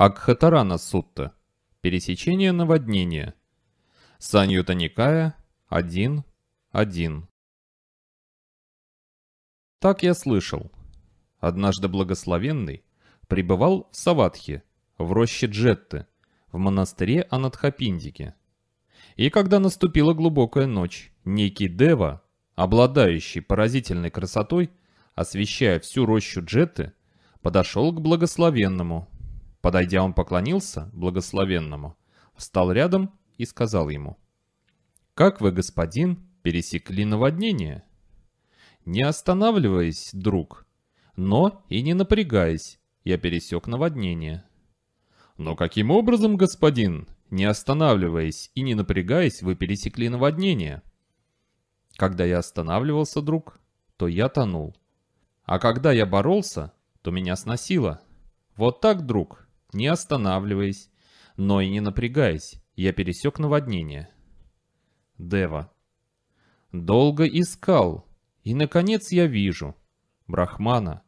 Акхатарана Сутта. Пересечение наводнения. Саньюта Никая 1.1. Так я слышал. Однажды благословенный пребывал в Саватхе, в роще Джетты, в монастыре Анатхапиндике. И когда наступила глубокая ночь, некий Дева, обладающий поразительной красотой, освещая всю рощу Джетты, подошел к благословенному Подойдя, он поклонился благословенному, встал рядом и сказал ему, «Как вы, господин, пересекли наводнение?» «Не останавливаясь, друг, но и не напрягаясь, я пересек наводнение». «Но каким образом, господин, не останавливаясь и не напрягаясь, вы пересекли наводнение?» «Когда я останавливался, друг, то я тонул. А когда я боролся, то меня сносило. Вот так, друг, не останавливаясь, но и не напрягаясь, я пересек наводнение. Дева. Долго искал, и, наконец, я вижу. Брахмана,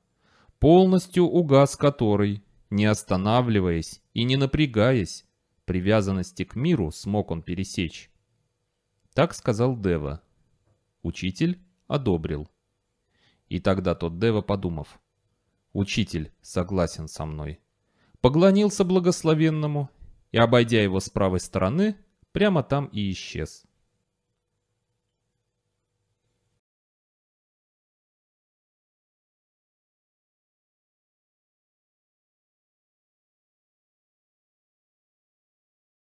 полностью угас который, не останавливаясь и не напрягаясь, привязанности к миру смог он пересечь. Так сказал Дева. Учитель одобрил. И тогда тот Дева, подумав, «Учитель согласен со мной» поклонился благословенному и, обойдя его с правой стороны, прямо там и исчез.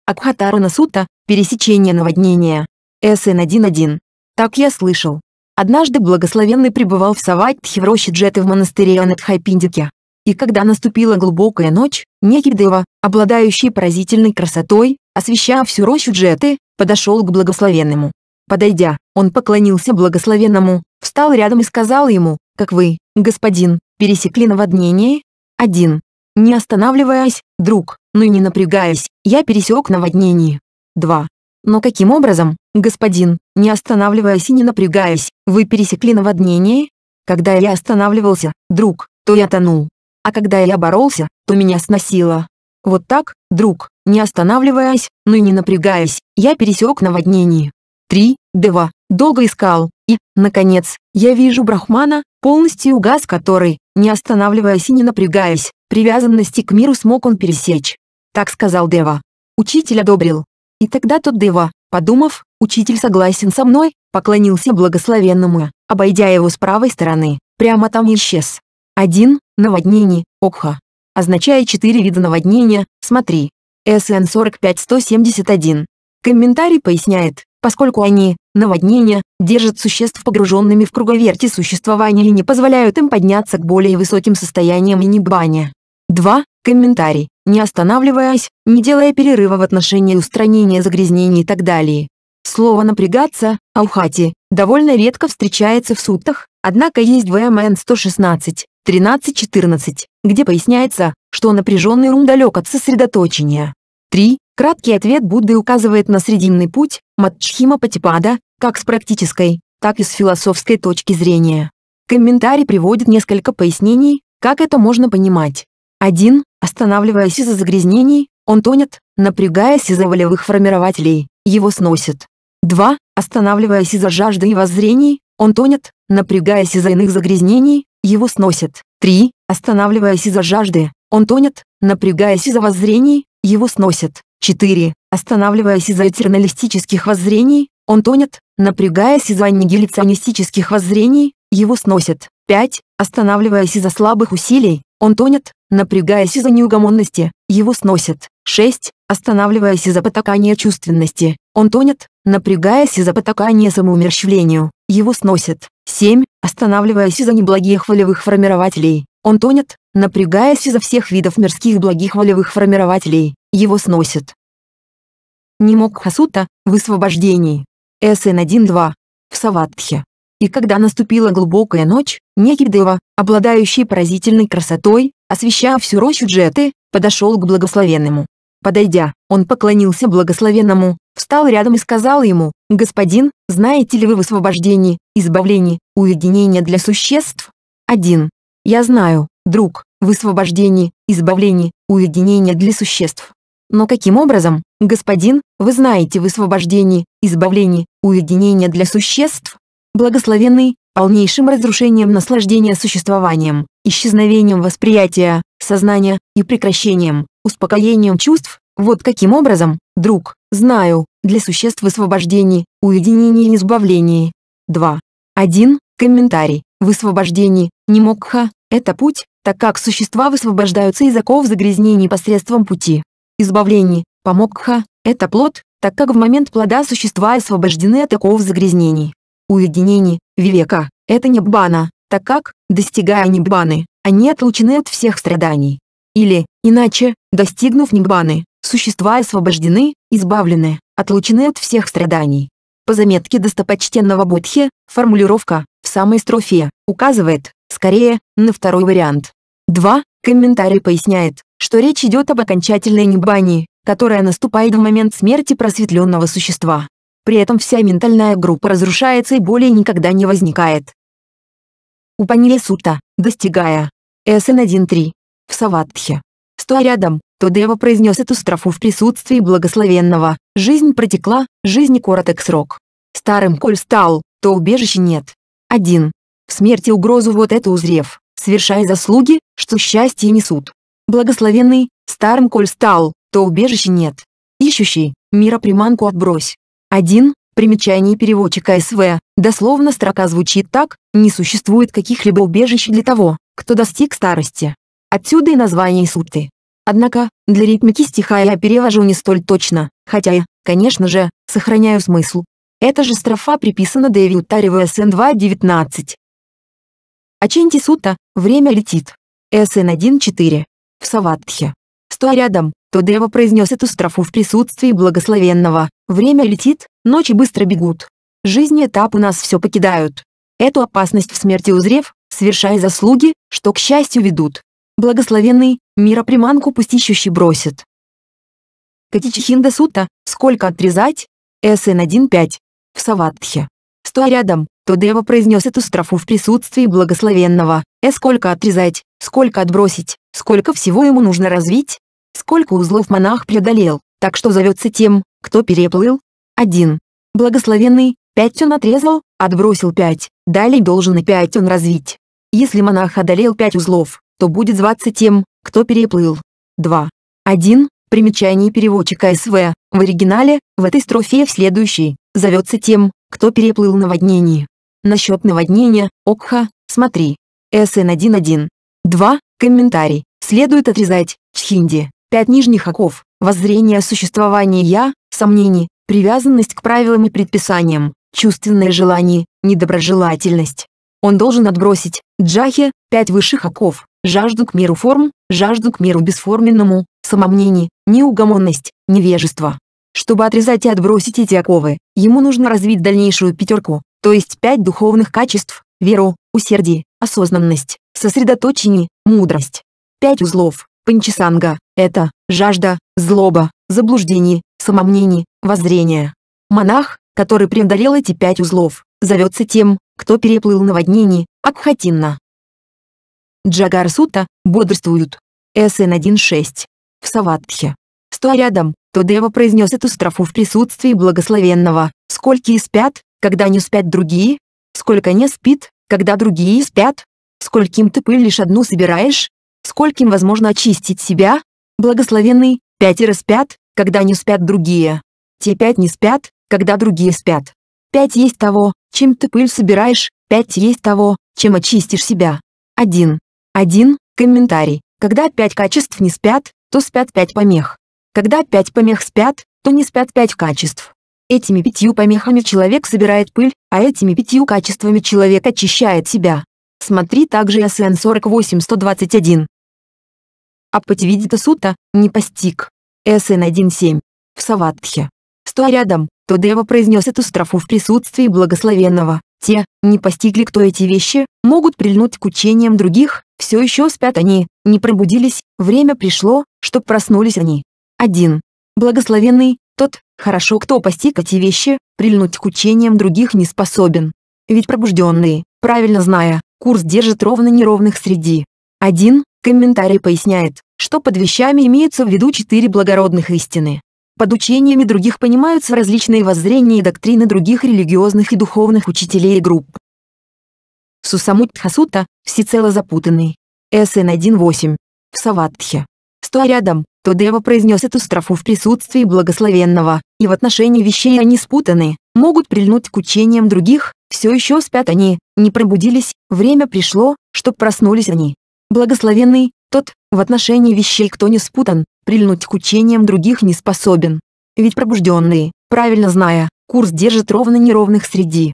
Акхатаруна Сута, «Пересечение наводнения». СН 1.1. Так я слышал. Однажды благословенный пребывал в Савадхи в роще Джеты в монастыре Анатхайпиндике. И когда наступила глубокая ночь, некий Дева, обладающий поразительной красотой, освещая всю рощу Джеты, подошел к благословенному. Подойдя, он поклонился благословенному, встал рядом и сказал ему, «Как вы, господин, пересекли наводнение?» «Один. Не останавливаясь, друг, но и не напрягаясь, я пересек наводнение». «Два. Но каким образом, господин, не останавливаясь и не напрягаясь, вы пересекли наводнение?» «Когда я останавливался, друг, то я тонул а когда я боролся, то меня сносило. Вот так, друг, не останавливаясь, но и не напрягаясь, я пересек наводнение. Три, два, долго искал, и, наконец, я вижу Брахмана, полностью угас который, не останавливаясь и не напрягаясь, привязанности к миру смог он пересечь. Так сказал Дева. Учитель одобрил. И тогда тот Дева, подумав, учитель согласен со мной, поклонился благословенному, обойдя его с правой стороны, прямо там исчез. Один. Наводнение, Окха. Означает четыре вида наводнения, смотри. СН 45171. Комментарий поясняет, поскольку они, наводнения, держат существ погруженными в круговерти существования и не позволяют им подняться к более высоким состояниям и небания. 2. Комментарий. Не останавливаясь, не делая перерыва в отношении устранения загрязнений и так далее. Слово «напрягаться» – «аухати» довольно редко встречается в суттах, однако есть в МН 116, 13.14, где поясняется, что напряженный ум далек от сосредоточения. 3. Краткий ответ Будды указывает на срединный путь Матчхима Патипада, как с практической, так и с философской точки зрения. Комментарий приводит несколько пояснений, как это можно понимать. 1. Останавливаясь из-за загрязнений, он тонет, напрягаясь из-за волевых формирователей, его сносит. 2. Останавливаясь из-за жажды и воззрений, он тонет, напрягаясь из-за иных загрязнений, его сносит. 3. Останавливаясь из-за жажды, он тонет, напрягаясь из-за воззрений, его сносит. 4. Останавливаясь из-за этерналистических воззрений, он тонет, напрягаясь из-за аннигиляционистических воззрений, его сносит. 5. Останавливаясь из-за слабых усилий, он тонет, напрягаясь из-за неугомонности, его сносит. 6. Останавливаясь из-за потакания чувственности, он тонет, напрягаясь из-за потакания самоумерщвлению, его сносит. 7. Останавливаясь из-за неблагих волевых формирователей, он тонет, напрягаясь из-за всех видов мирских благих волевых формирователей, его сносит. Не мог Хасута в освобождении. СН 1.2. В Саватхе. И когда наступила глубокая ночь, некий Дева, обладающий поразительной красотой, освещая всю рощу Джеты, подошел к благословенному. Подойдя, он поклонился благословенному, встал рядом и сказал ему, «Господин, знаете ли вы в освобождении, избавлении, уединении для существ?» Один. Я знаю, друг, в освобождении, избавлении, уединении для существ. Но каким образом, господин, вы знаете в освобождении, избавлении, уединении для существ? Благословенный, полнейшим разрушением наслаждения существованием, исчезновением восприятия, сознания и прекращением, успокоением чувств, вот каким образом, друг, знаю, для существ в освобождении, уединении и избавлении. 2. 1. Комментарий. В освобождении, не мокха, это путь, так как существа высвобождаются из оков загрязнений посредством пути. Избавление, помокха, это плод, так как в момент плода существа освобождены от оков загрязнений. Уединение, вивека, это неббана, так как, достигая ниббаны, они отлучены от всех страданий. Или, иначе, достигнув ниббаны, существа освобождены, избавлены, отлучены от всех страданий. По заметке достопочтенного Будхи формулировка в самой строфе указывает, скорее, на второй вариант. 2. Комментарий поясняет, что речь идет об окончательной ниббане, которая наступает в момент смерти просветленного существа. При этом вся ментальная группа разрушается и более никогда не возникает. Упанишсута, достигая СН1.3 в Саватхе. Стоя рядом, Тодева произнес эту строфу в присутствии благословенного. Жизнь протекла, жизнь короток срок. Старым коль стал, то убежища нет. 1. В смерти угрозу вот эту узрев, совершая заслуги, что счастье несут. Благословенный, старым коль стал, то убежища нет. Ищущий, мира приманку отбрось. 1. Примечание переводчика СВ. Дословно строка звучит так, не существует каких-либо убежищ для того, кто достиг старости. Отсюда и название сутты. Однако, для ритмики стиха я перевожу не столь точно, хотя я, конечно же, сохраняю смысл. Эта же строфа приписана Дэви Утареву СН2.19. Аченти Сута, время летит. СН1.4. В Саватхе. Стоя рядом, то Дева произнес эту строфу в присутствии благословенного. Время летит, ночи быстро бегут. Жизнь этапы нас все покидают. Эту опасность в смерти узрев, совершая заслуги, что к счастью ведут. Благословенный, мира приманку пусть ищущий бросит. Катичихинда Сута, сколько отрезать? СН 1.5. В Саватхе. Стоя рядом, Тодева произнес эту строфу в присутствии благословенного. Э сколько отрезать, сколько отбросить, сколько всего ему нужно развить, Сколько узлов монах преодолел, так что зовется тем, кто переплыл? Один, Благословенный, пять он отрезал, отбросил пять. далее должен и пять он развить. Если монах одолел пять узлов, то будет зваться тем, кто переплыл. Два. Один, Примечание переводчика СВ. В оригинале, в этой строфе в следующей, зовется тем, кто переплыл наводнение. Насчет наводнения, Окха, смотри. СН 1.1. 2. Комментарий. Следует отрезать, Чхинди, Пять нижних оков – воззрение о существовании «я», сомнений, привязанность к правилам и предписаниям, чувственное желание, недоброжелательность. Он должен отбросить, джахи, пять высших оков, жажду к миру форм, жажду к миру бесформенному, самомнение, неугомонность, невежество. Чтобы отрезать и отбросить эти оковы, ему нужно развить дальнейшую пятерку, то есть пять духовных качеств – веру, усердие, осознанность, сосредоточение, мудрость. Пять узлов Панчисанга – это жажда, злоба, заблуждение, самомнение, воззрение. Монах, который преодолел эти пять узлов, зовется тем, кто переплыл наводнение, Абхатинна. Джагарсута бодрствуют. СН 1.6. В Саватхе. Стоя рядом, Тодева произнес эту строфу в присутствии благословенного. Сколько и спят, когда не спят другие? Сколько не спит, когда другие спят? Скольким ты пыль лишь одну собираешь, скольким возможно очистить себя, благословенный, пятеро спят, когда не спят другие. Те пять не спят, когда другие спят. Пять есть того, чем ты пыль собираешь, пять есть того, чем очистишь себя. Один. Один. Комментарий. Когда пять качеств не спят, то спят пять помех. Когда пять помех спят, то не спят пять качеств. Этими пятью помехами человек собирает пыль, а этими пятью качествами человек очищает себя. Смотри также СН 48 121 а Пативидита Сута не постиг. СН 1.7. В Саватхе. Стоя рядом, Тодева произнес эту строфу в присутствии благословенного. Те, не постигли кто эти вещи, могут прильнуть к учениям других, все еще спят они, не пробудились, время пришло, чтоб проснулись они. 1. Благословенный, тот, хорошо кто постиг эти вещи, прильнуть к учениям других не способен. Ведь пробужденные, правильно зная, курс держит ровно неровных среди. 1. Комментарий поясняет, что под вещами имеются в виду четыре благородных истины. Под учениями других понимаются различные воззрения и доктрины других религиозных и духовных учителей и групп. Сусамутхасута – всецело запутанный. СН 1.8. В Саватхе. Стоя рядом, Тодева произнес эту строфу в присутствии благословенного, и в отношении вещей они спутаны, могут прильнуть к учениям других, все еще спят они, не пробудились, время пришло, чтоб проснулись они. Благословенный тот, в отношении вещей кто не спутан, прильнуть к учениям других не способен. Ведь пробужденные, правильно зная, курс держит ровно неровных среди.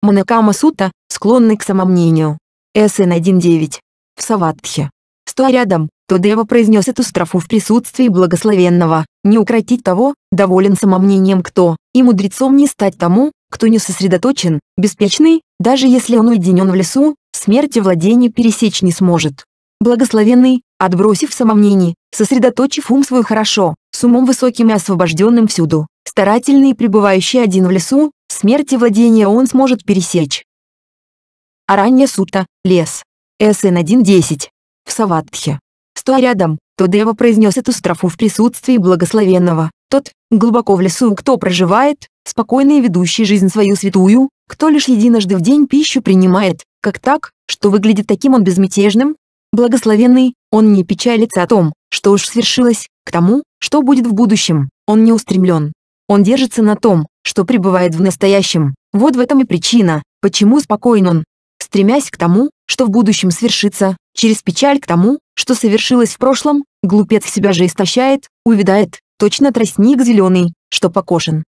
Манакама Сута, склонный к самомнению. СН 1.9. В Саватхе. Стоя рядом, Тодева произнес эту страфу в присутствии благословенного, не укротить того, доволен самомнением кто, и мудрецом не стать тому, кто не сосредоточен, беспечный, даже если он уединен в лесу, смерти владения пересечь не сможет. Благословенный, отбросив самомнение, сосредоточив ум свой хорошо, с умом высоким и освобожденным всюду, старательный и пребывающий один в лесу, смерти владения он сможет пересечь. Аранья Сута, лес. СН 1.10. В Саватхе. Стоя рядом, то Дева произнес эту строфу в присутствии благословенного. Тот, глубоко в лесу, кто проживает, спокойно и ведущий жизнь свою святую, кто лишь единожды в день пищу принимает, как так, что выглядит таким он безмятежным? Благословенный, он не печалится о том, что уж свершилось, к тому, что будет в будущем, он не устремлен. Он держится на том, что пребывает в настоящем. Вот в этом и причина, почему спокоен он. Стремясь к тому, что в будущем свершится, через печаль к тому, что совершилось в прошлом, глупец себя же истощает, увидает, точно тростник зеленый, что покошен.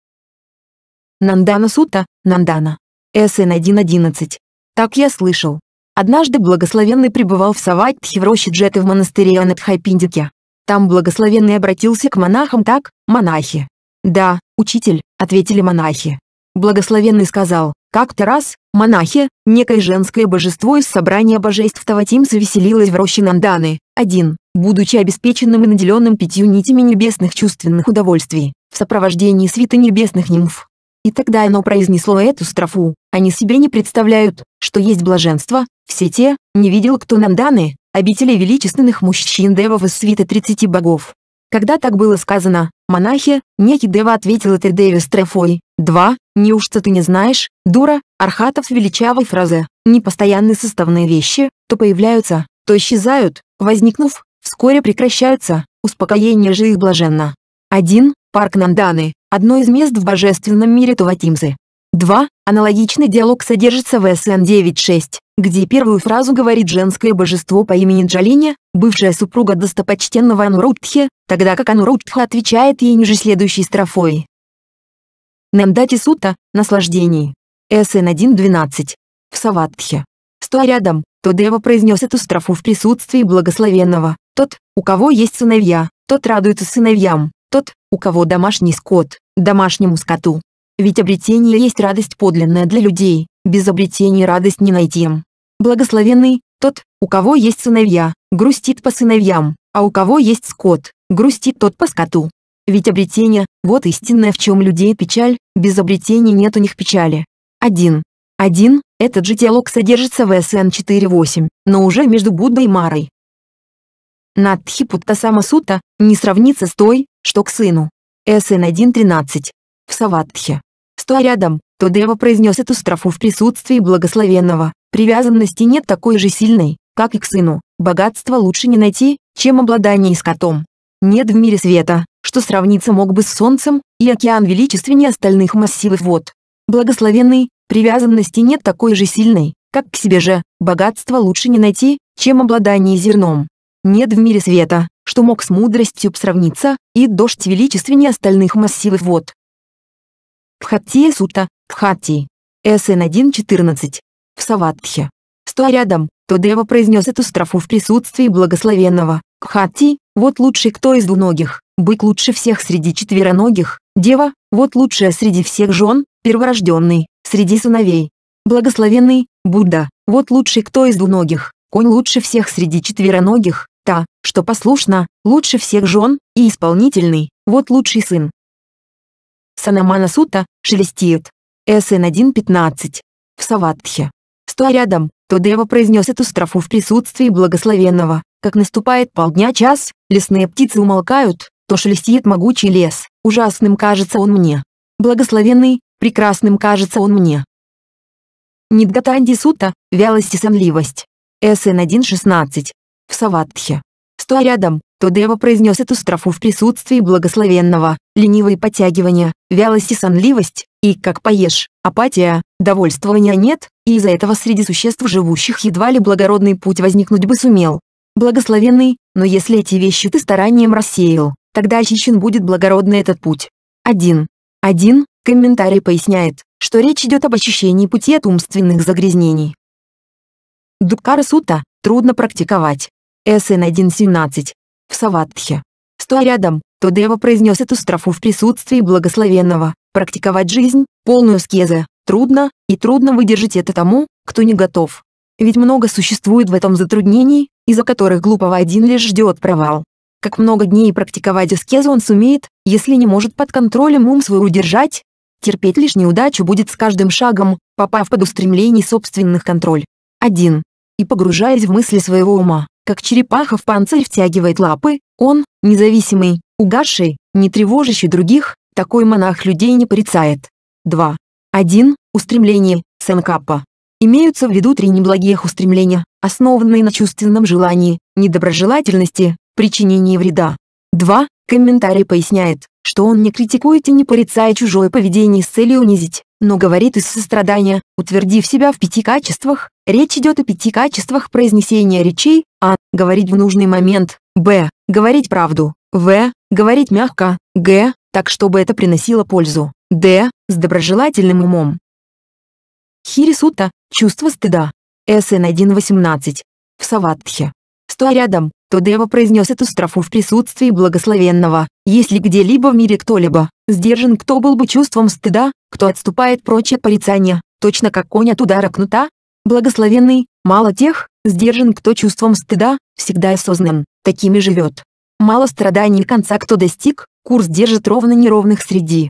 Нандана Сута, Нандана. СН 1.11. Так я слышал. Однажды благословенный пребывал в Саватхе в роще Джеты в монастыре Анатхайпиндике. Там благословенный обратился к монахам так, монахи. «Да, учитель», — ответили монахи. Благословенный сказал, как-то раз, монахи, некое женское божество из собрания божеств Таватимса веселилось в роще Нанданы, один, будучи обеспеченным и наделенным пятью нитями небесных чувственных удовольствий, в сопровождении свита небесных нимф. И тогда оно произнесло эту строфу, они себе не представляют, что есть блаженство, все те, не видел кто нам даны, обители величественных мужчин девов из свита 30 богов. Когда так было сказано, монахи, некий дева ответила Тридеве с Трефой, «Два, неужто ты не знаешь, дура, Архатов величавой фразы, непостоянные составные вещи, то появляются, то исчезают, возникнув, вскоре прекращаются, успокоение же их блаженно». 1. Парк Нанданы, одно из мест в божественном мире Туватимзы. 2. Аналогичный диалог содержится в СН 9.6, где первую фразу говорит женское божество по имени Джалиня, бывшая супруга достопочтенного Анураутхи, тогда как Анураутха отвечает ей ниже следующей строфой. Нандати Сута, наслаждений. СН 1.12. В Саватхе. Стоя рядом, Тодева произнес эту строфу в присутствии благословенного. Тот, у кого есть сыновья, тот радуется сыновьям, тот, у кого домашний скот, домашнему скоту. Ведь обретение есть радость подлинная для людей, без обретения радость не найти. Благословенный, тот, у кого есть сыновья, грустит по сыновьям, а у кого есть скот, грустит тот по скоту. Ведь обретение – вот истинное, в чем людей печаль, без обретения нет у них печали. 1. 1. Этот же диалог содержится в СН 4.8, но уже между Буддой и Марой. Надхипутта Самасута не сравнится с той, что к сыну. СН 1.13. В Саватхе стоя а рядом, то Тодеева произнес эту строфу в присутствии благословенного. Привязанности нет такой же сильной, как и к сыну. Богатство лучше не найти, чем обладание скотом. Нет в мире света, что сравниться мог бы с солнцем, и океан величественнее остальных массивов вод. Благословенный, привязанности нет такой же сильной, как к себе же, богатство лучше не найти, чем обладание зерном. Нет в мире света, что мог с мудростью сравниться, и дождь величественнее остальных массивов вод. Пхатия Сута, Пхати. СН 1.14. В Саватхе. Стоя рядом, Тодева произнес эту строфу в присутствии благословенного. Пхати, вот лучший кто из двуногих, бык лучше всех среди четвероногих, дева, вот лучшая среди всех жен, перворожденный, среди сыновей. Благословенный, Будда, вот лучший кто из двуногих, конь лучше всех среди четвероногих, та, что послушна, лучше всех жен, и исполнительный, вот лучший сын, Санамана Сута, шелестит. СН 1.15. В Саватхе. Стоя рядом, Тодева произнес эту строфу в присутствии благословенного. Как наступает полдня час, лесные птицы умолкают, то шелестит могучий лес, ужасным кажется он мне. Благословенный, прекрасным кажется он мне. Нидгатанди Сута, вялость и сонливость. СН 1.16. В Саватхе. Стоя рядом, то Дева произнес эту строфу в присутствии благословенного, ленивые потягивания, вялость и сонливость, и, как поешь, апатия, довольствования нет, и из-за этого среди существ живущих едва ли благородный путь возникнуть бы сумел. Благословенный, но если эти вещи ты старанием рассеял, тогда очищен будет благородный этот путь. 1. 1. Комментарий поясняет, что речь идет об очищении пути от умственных загрязнений. Дубкара сута, трудно практиковать. СН 1.17, саватхе. Стоя рядом, Тодева произнес эту строфу в присутствии благословенного. Практиковать жизнь, полную скезы, трудно, и трудно выдержать это тому, кто не готов. Ведь много существует в этом затруднений, из-за которых глупого один лишь ждет провал. Как много дней практиковать аскезу он сумеет, если не может под контролем ум свой удержать, терпеть лишнюю удачу будет с каждым шагом, попав под устремление собственных контроль. 1. И погружаясь в мысли своего ума, как черепаха в панцирь втягивает лапы, он, независимый, угасший, не тревожащий других, такой монах людей не порицает. 2. 1. Устремление, Сенкаппа. Имеются в виду три неблагих устремления, основанные на чувственном желании, недоброжелательности, причинении вреда. 2. Комментарий поясняет, что он не критикует и не порицает чужое поведение с целью унизить, но говорит из сострадания, утвердив себя в пяти качествах. Речь идет о пяти качествах произнесения речей, а. Говорить в нужный момент, б. Говорить правду, в. Говорить мягко, г. Так, чтобы это приносило пользу, д. С доброжелательным умом. Хирисута – чувство стыда. СН 1.18. В Саватхе стоя рядом, то Дева произнес эту строфу в присутствии благословенного. Если где-либо в мире кто-либо, сдержан кто был бы чувством стыда, кто отступает прочь от порицания, точно как конь от удара кнута, благословенный, мало тех, сдержан кто чувством стыда, всегда осознан, такими живет. Мало страданий конца кто достиг, курс держит ровно неровных среди.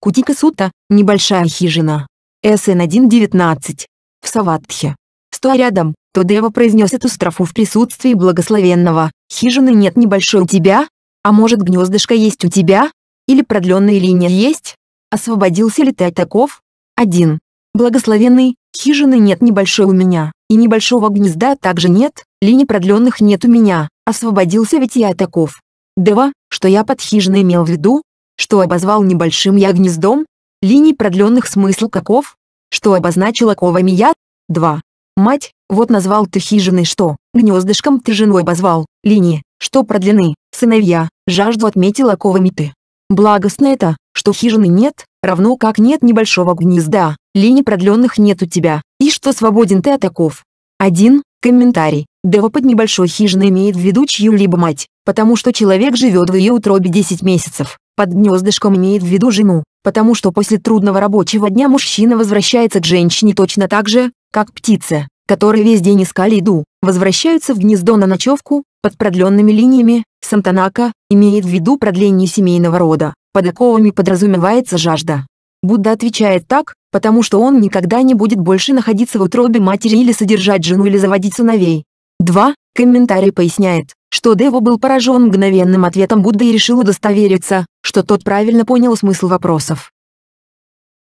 Кутика Сута, небольшая хижина. СН 1.19. В Саватхе. Стоя рядом, то Дева произнес эту строфу в присутствии благословенного. «Хижины нет небольшой у тебя? А может гнездышко есть у тебя? Или продленная линия есть? Освободился ли ты от таков?» Один. Благословенный, хижины нет небольшой у меня, и небольшого гнезда также нет, линий продленных нет у меня, освободился ведь я от таков. Дева, что я под хижиной имел в виду? Что обозвал небольшим я гнездом? Линий продленных смысл каков? Что обозначил оковами я? Два. Мать, вот назвал ты хижиной что, гнездышком ты жену обозвал, линии, что продлены, сыновья, жажду отметила оковами ты. Благостно это, что хижины нет, равно как нет небольшого гнезда, линий продленных нет у тебя, и что свободен ты от оков. Один, Комментарий. Дева под небольшой хижиной имеет в виду чью-либо мать, потому что человек живет в ее утробе 10 месяцев, под гнездышком имеет в виду жену, потому что после трудного рабочего дня мужчина возвращается к женщине точно так же, как птицы, которые весь день искали еду, возвращаются в гнездо на ночевку, под продленными линиями, Сантанака имеет в виду продление семейного рода, под оковами подразумевается жажда. Будда отвечает так, потому что он никогда не будет больше находиться в утробе матери или содержать жену или заводить сыновей. 2. Комментарий поясняет, что Дево был поражен мгновенным ответом Будды и решил удостовериться, что тот правильно понял смысл вопросов.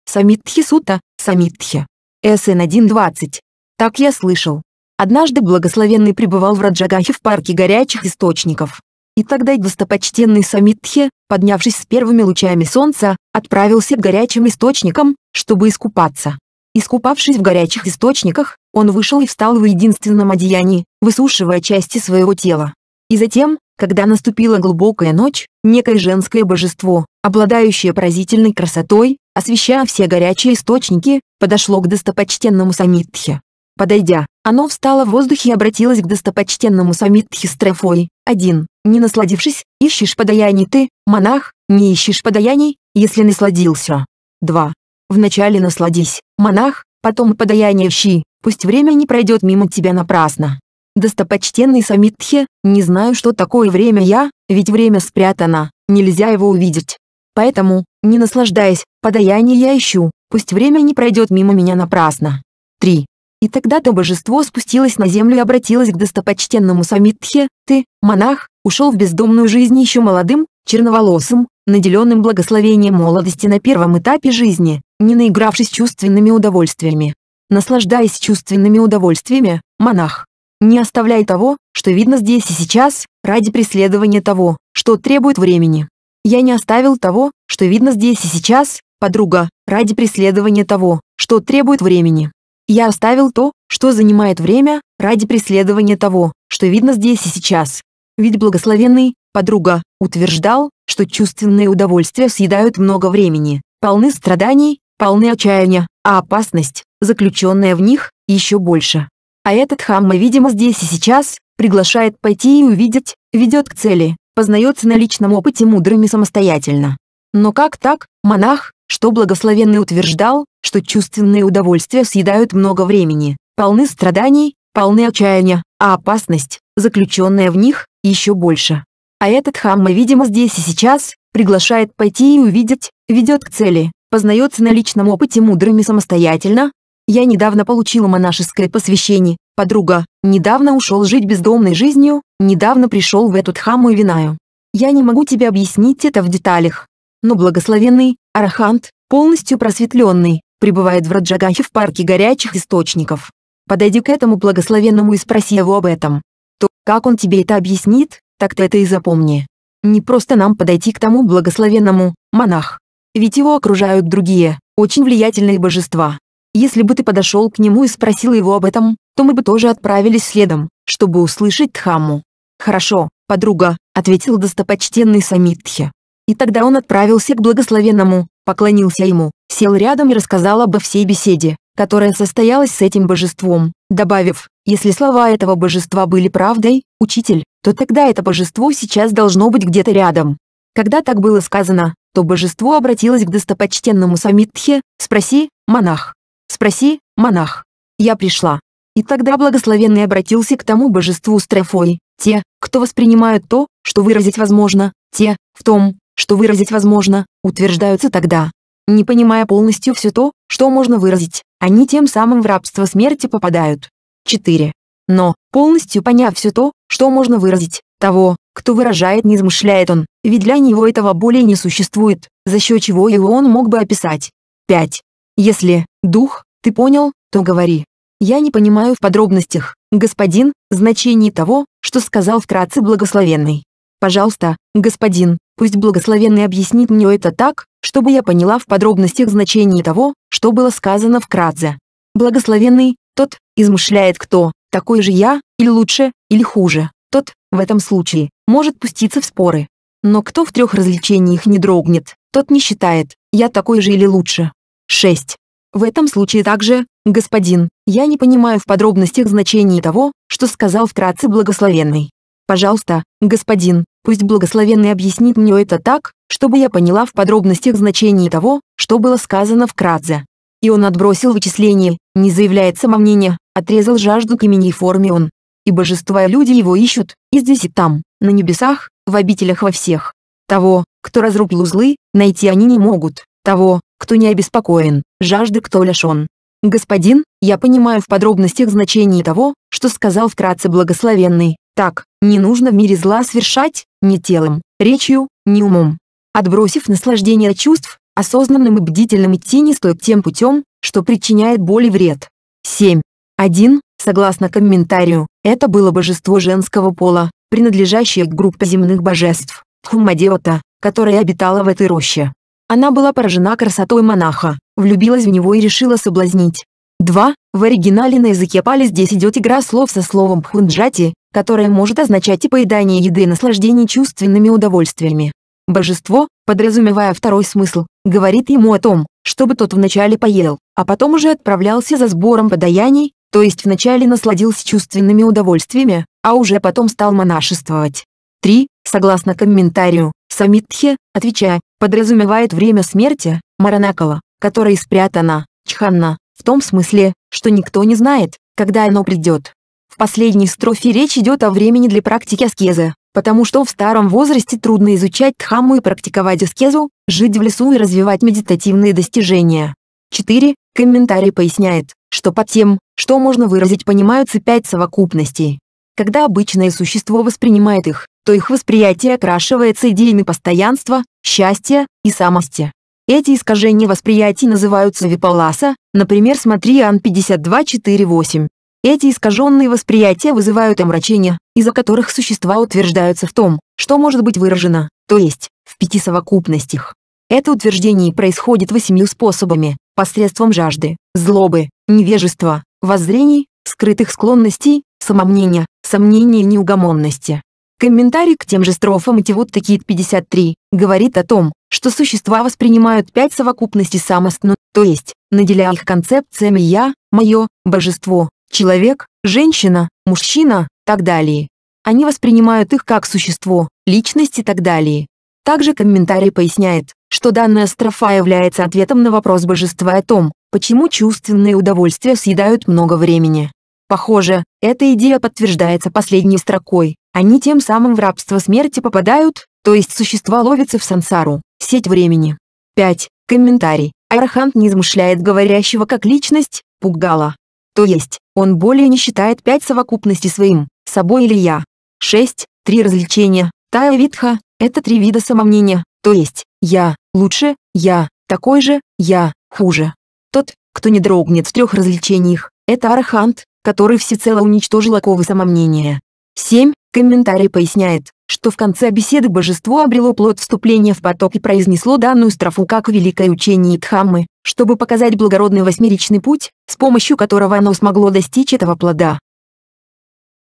Самитхи Сута, Самитхи. СН-1.20. Так я слышал. Однажды благословенный пребывал в Раджагахе в парке горячих источников. И тогда достопочтенный Самитхе, поднявшись с первыми лучами солнца, отправился к горячим источникам, чтобы искупаться. Искупавшись в горячих источниках, он вышел и встал в единственном одеянии, высушивая части своего тела. И затем, когда наступила глубокая ночь, некое женское божество, обладающее поразительной красотой, освещая все горячие источники, подошло к достопочтенному Самитхе. Подойдя, оно встало в воздухе и обратилось к достопочтенному Самитхе с трофой. Один, не насладившись, ищешь подаяний ты, монах, не ищешь подаяний, если насладился. два, Вначале насладись, монах, потом подаяние ищи, пусть время не пройдет мимо тебя напрасно. «Достопочтенный Самитхе, не знаю, что такое время я, ведь время спрятано, нельзя его увидеть. Поэтому, не наслаждаясь, подаяние я ищу, пусть время не пройдет мимо меня напрасно». 3. И тогда-то божество спустилось на землю и обратилось к достопочтенному Самитхе, «Ты, монах, ушел в бездомную жизнь еще молодым, черноволосым, наделенным благословением молодости на первом этапе жизни, не наигравшись чувственными удовольствиями. Наслаждаясь чувственными удовольствиями, монах, не оставляй того, что видно здесь и сейчас, ради преследования того, что требует времени. Я не оставил того, что видно здесь и сейчас, подруга, ради преследования того, что требует времени. Я оставил то, что занимает время, ради преследования того, что видно здесь и сейчас. Ведь благословенный, подруга, утверждал, что чувственные удовольствия съедают много времени, полны страданий, полны отчаяния, а опасность, заключенная в них, еще больше. А этот хамма, видимо здесь и сейчас, приглашает пойти и увидеть, ведет к цели, познается на личном опыте мудрыми самостоятельно. Но как так, монах, что благословенный утверждал, что чувственные удовольствия съедают много времени, полны страданий, полны отчаяния, а опасность, заключенная в них, еще больше. А этот хамма, видимо, здесь и сейчас, приглашает пойти и увидеть, ведет к цели, познается на личном опыте мудрыми самостоятельно, я недавно получила монашеское посвящение. Подруга. Недавно ушел жить бездомной жизнью, недавно пришел в эту дхаму и винаю. Я не могу тебе объяснить это в деталях. Но благословенный, арахант, полностью просветленный, пребывает в Раджагахе в парке горячих источников. Подойди к этому благословенному и спроси его об этом. То, как он тебе это объяснит, так ты это и запомни. Не просто нам подойти к тому благословенному, монах. Ведь его окружают другие, очень влиятельные божества. Если бы ты подошел к нему и спросил его об этом, то мы бы тоже отправились следом, чтобы услышать Тхаму. «Хорошо, подруга», — ответил достопочтенный Самитхи. И тогда он отправился к благословенному, поклонился ему, сел рядом и рассказал обо всей беседе, которая состоялась с этим божеством, добавив, если слова этого божества были правдой, учитель, то тогда это божество сейчас должно быть где-то рядом. Когда так было сказано, то божество обратилось к достопочтенному Самитхе, спроси, монах, Спроси, монах. Я пришла. И тогда благословенный обратился к тому божеству Страфой. Те, кто воспринимают то, что выразить возможно, те, в том, что выразить возможно, утверждаются тогда. Не понимая полностью все то, что можно выразить, они тем самым в рабство смерти попадают. 4. Но, полностью поняв все то, что можно выразить, того, кто выражает, не измышляет он, ведь для него этого более не существует, за счет чего его он мог бы описать. 5. Если, Дух, ты понял, то говори. Я не понимаю в подробностях, господин, значений того, что сказал вкратце благословенный. Пожалуйста, господин, пусть благословенный объяснит мне это так, чтобы я поняла в подробностях значение того, что было сказано вкратце. Благословенный, тот, измышляет кто, такой же я, или лучше, или хуже, тот, в этом случае, может пуститься в споры. Но кто в трех развлечениях не дрогнет, тот не считает, я такой же или лучше. 6. В этом случае также, господин, я не понимаю в подробностях значений того, что сказал вкратце благословенный. Пожалуйста, господин, пусть благословенный объяснит мне это так, чтобы я поняла в подробностях значений того, что было сказано вкратце. И он отбросил вычисление, не заявляет самомнение, отрезал жажду к имени и форме он. И божества и люди его ищут, и здесь и там, на небесах, в обителях во всех. Того, кто разрубил узлы, найти они не могут. Того, кто не обеспокоен, жажды кто лишен. Господин, я понимаю в подробностях значение того, что сказал вкратце благословенный. Так, не нужно в мире зла совершать, ни телом, речью, ни умом. Отбросив наслаждение чувств, осознанным и бдительным идти не стоит тем путем, что причиняет боль и вред. 7. 1. Согласно комментарию, это было божество женского пола, принадлежащее к группе земных божеств, Хуммадевата, которая обитала в этой роще. Она была поражена красотой монаха, влюбилась в него и решила соблазнить. 2. В оригинале на языке пали здесь идет игра слов со словом «пхунджати», которое может означать и поедание еды и наслаждение чувственными удовольствиями. Божество, подразумевая второй смысл, говорит ему о том, чтобы тот вначале поел, а потом уже отправлялся за сбором подаяний, то есть вначале насладился чувственными удовольствиями, а уже потом стал монашествовать. 3. Согласно комментарию, Самитхе, отвечая, подразумевает время смерти Маранакала, которое спрятано, Чханна, в том смысле, что никто не знает, когда оно придет. В последней строфе речь идет о времени для практики аскезы, потому что в старом возрасте трудно изучать дхамму и практиковать аскезу, жить в лесу и развивать медитативные достижения. 4. Комментарий поясняет, что под тем, что можно выразить, понимаются пять совокупностей. Когда обычное существо воспринимает их, то их восприятие окрашивается идеями постоянства, счастья и самости. Эти искажения восприятий называются випаласа, например, смотри Ан 52.4.8. Эти искаженные восприятия вызывают омрачение, из-за которых существа утверждаются в том, что может быть выражено, то есть, в пяти совокупностях. Это утверждение происходит восемью способами, посредством жажды, злобы, невежества, воззрений, скрытых склонностей, самомнения, сомнения и неугомонности. Комментарий к тем же строфам Этивуд Такит 53 говорит о том, что существа воспринимают пять совокупностей самостно, ну, то есть, наделяя их концепциями «я», «моё», «божество», «человек», «женщина», «мужчина», так далее. Они воспринимают их как существо, личность и так далее. Также комментарий поясняет, что данная строфа является ответом на вопрос божества о том, почему чувственные удовольствия съедают много времени. Похоже, эта идея подтверждается последней строкой. Они тем самым в рабство смерти попадают, то есть существа ловятся в сансару, сеть времени. 5. Комментарий. Архант не измышляет говорящего как личность, пугала. То есть, он более не считает пять совокупностей своим, собой или я. 6. Три развлечения. Тая Витха – это три вида самомнения, то есть, я, лучше, я, такой же, я, хуже. Тот, кто не дрогнет в трех развлечениях, это архант, который всецело уничтожил оковы самомнения. 7. Комментарий поясняет, что в конце беседы божество обрело плод вступления в поток и произнесло данную строфу как великое учение Дхаммы, чтобы показать благородный восьмеричный путь, с помощью которого оно смогло достичь этого плода.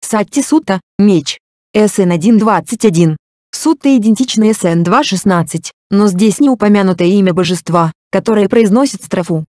Сатти Сута, меч. СН 1.21. Сутта идентична СН 2.16, но здесь не упомянуто имя божества, которое произносит строфу.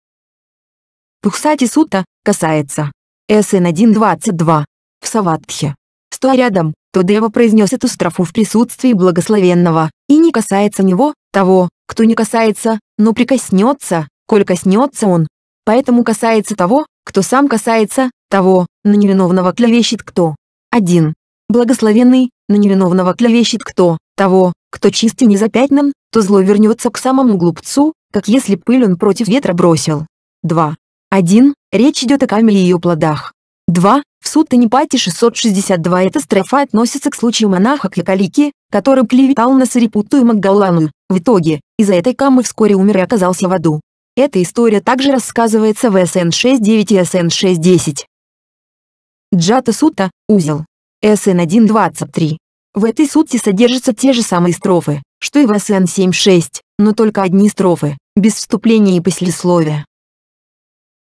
Пухсати Сута, касается СН-1.22. В Саватхе. Стоя рядом, Тодева произнес эту строфу в присутствии благословенного, и не касается него, того, кто не касается, но прикоснется, коль коснется он. Поэтому касается того, кто сам касается, того, на невиновного клевещет кто. 1. Благословенный, на невиновного клевещет кто, того, кто чист и запятнан, то зло вернется к самому глупцу, как если пыль он против ветра бросил. 2. 1. Речь идет о каме и ее плодах. 2. В суд Непати 662 эта строфа относится к случаю монаха Кикалики, который клеветал на Сарипуту и Маггалану. В итоге, из-за этой камы вскоре умер и оказался в аду. Эта история также рассказывается в СН 6.9 и СН 6.10. Джата Сута, узел. СН 1.23. В этой сутте содержатся те же самые строфы, что и в СН 7.6, но только одни строфы, без вступления и послесловия.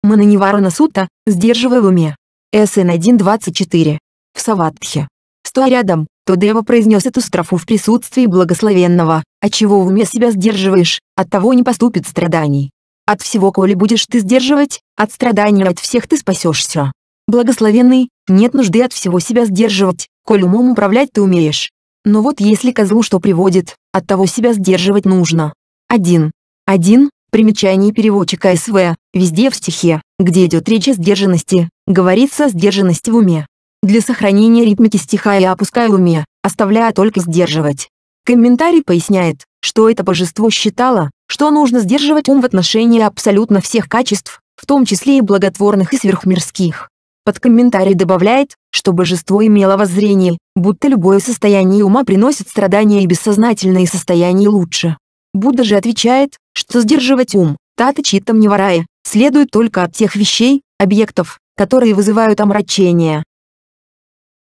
Мананиварана Сута, сдерживая в уме. СН 1.24. В Саватхе. Стоя рядом, Тодева произнес эту строфу в присутствии благословенного, отчего а в уме себя сдерживаешь, от того не поступит страданий. От всего, коли будешь ты сдерживать, от страданий от всех ты спасешься. Благословенный, нет нужды от всего себя сдерживать, коль умом управлять ты умеешь. Но вот если козлу что приводит, от того себя сдерживать нужно. 1. 1. Примечание переводчика СВ. Везде в стихе, где идет речь о сдержанности, говорится о сдержанности в уме. Для сохранения ритмики стиха я опускаю уме, оставляя только сдерживать. Комментарий поясняет, что это божество считало, что нужно сдерживать ум в отношении абсолютно всех качеств, в том числе и благотворных и сверхмирских. Под комментарий добавляет, что божество имело воззрение, будто любое состояние ума приносит страдания и бессознательные состояния лучше. Будда же отвечает, что сдерживать ум, таты читам не варая, следует только от тех вещей, объектов, которые вызывают омрачение.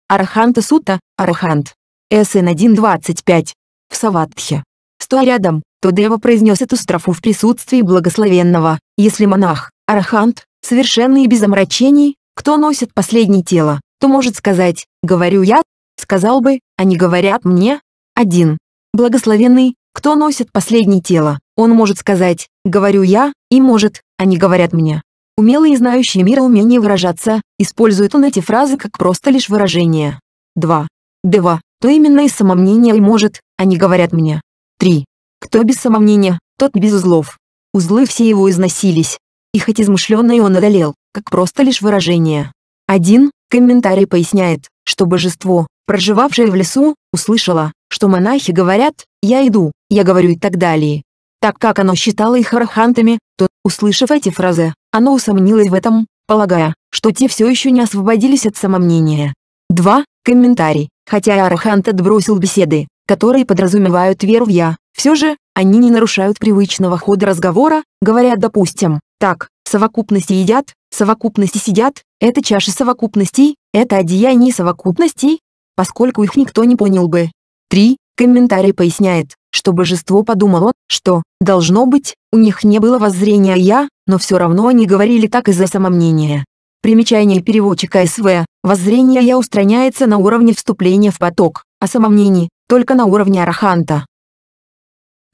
Араханта Сута, Арахант. СН 1.25. В Саватхе. Стоя рядом, Тодева произнес эту строфу в присутствии благословенного, если монах, Арахант, совершенный и без омрачений, кто носит последнее тело, то может сказать, говорю я, сказал бы, они говорят мне, один. Благословенный, кто носит последнее тело? Он может сказать «говорю я» и «может», они говорят мне. Умелые и знающие мира умение выражаться, использует он эти фразы как просто лишь выражение. 2. Дева, то именно и самомнение и может, они говорят мне. 3. Кто без самомнения, тот без узлов. Узлы все его износились. И хоть измышленный он одолел, как просто лишь выражение. 1. Комментарий поясняет, что божество, проживавшее в лесу, услышало, что монахи говорят «я иду», я говорю и так далее. Так как оно считало их архантами, то, услышав эти фразы, оно усомнилось в этом, полагая, что те все еще не освободились от самомнения. 2. Комментарий. Хотя архант отбросил беседы, которые подразумевают веру в «я», все же, они не нарушают привычного хода разговора, говоря, допустим, так, совокупности едят, совокупности сидят, это чаши совокупностей, это одеяние совокупностей, поскольку их никто не понял бы. 3. Комментарий поясняет, что божество подумало, что, должно быть, у них не было воззрения «я», но все равно они говорили так из-за самомнения. Примечание переводчика СВ. Воззрение «я» устраняется на уровне вступления в поток, а самомнение только на уровне араханта.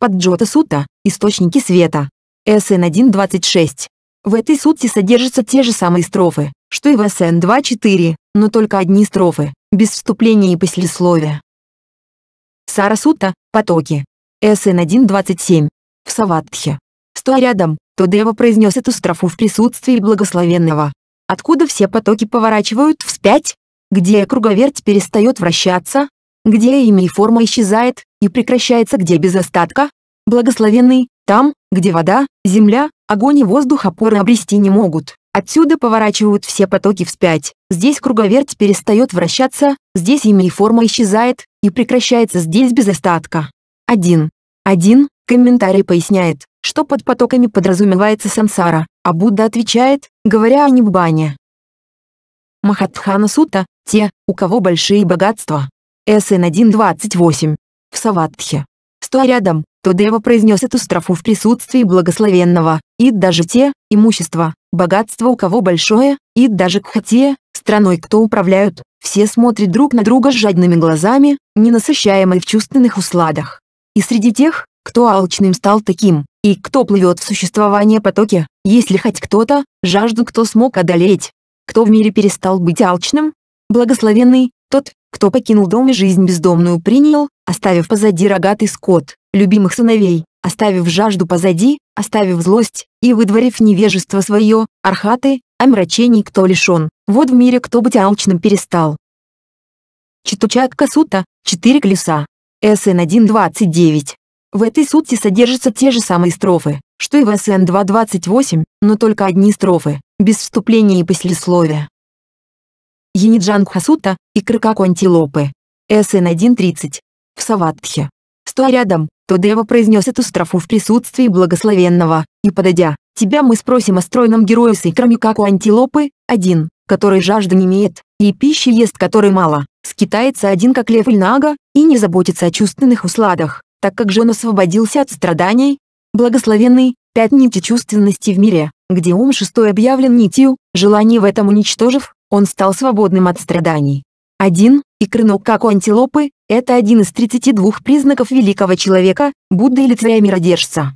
Под Джота Сута – источники света. СН 1.26. В этой сутте содержатся те же самые строфы, что и в СН 2.4, но только одни строфы, без вступления и послесловия. Сарасута, потоки. СН 1.27. В Саватхе. Стоя рядом, Тодева произнес эту строфу в присутствии благословенного. Откуда все потоки поворачивают вспять? Где круговерть перестает вращаться? Где имя и форма исчезает, и прекращается где без остатка? Благословенный, там, где вода, земля, огонь и воздух опоры обрести не могут. Отсюда поворачивают все потоки вспять. Здесь круговерть перестает вращаться, здесь имя и форма исчезает, и прекращается здесь без остатка. 1. 1. Комментарий поясняет, что под потоками подразумевается сансара, а Будда отвечает, говоря о небане. Махатхана Сута – те, у кого большие богатства. СН 1.28. В Саватхе. Стоя рядом, Тодева произнес эту строфу в присутствии благословенного, и даже те, имущество, богатство у кого большое, и даже кхатия, страной кто управляют, все смотрят друг на друга с жадными глазами, не насыщаемые в чувственных усладах. И среди тех, кто алчным стал таким, и кто плывет в существование потоке, ли хоть кто-то, жажду кто смог одолеть, кто в мире перестал быть алчным, благословенный, тот, кто покинул дом и жизнь бездомную принял, оставив позади рогатый скот, любимых сыновей, оставив жажду позади, оставив злость, и выдворив невежество свое, архаты, омрачений кто лишен, вот в мире кто быть алчным перестал. Читучакка Сута, четыре колеса. СН 1.29. В этой сутте содержатся те же самые строфы, что и в СН 2.28, но только одни строфы, без вступления и послесловия. Ениджан Хасута и Кракаку Антилопы. СН 1.30. В Саватхе. Стоя рядом, Тодева произнес эту страфу в присутствии благословенного, и подойдя, тебя мы спросим о стройном герое с икрами как у антилопы, один, который жажды не имеет, и пищи ест который мало, скитается один как лев или нага, и не заботится о чувственных усладах, так как же он освободился от страданий. Благословенный, пять нити чувственности в мире, где ум шестой объявлен нитью, желание в этом уничтожив, он стал свободным от страданий. 1. Икрынок как у антилопы – это один из 32 признаков великого человека, Будды или царя миродержца.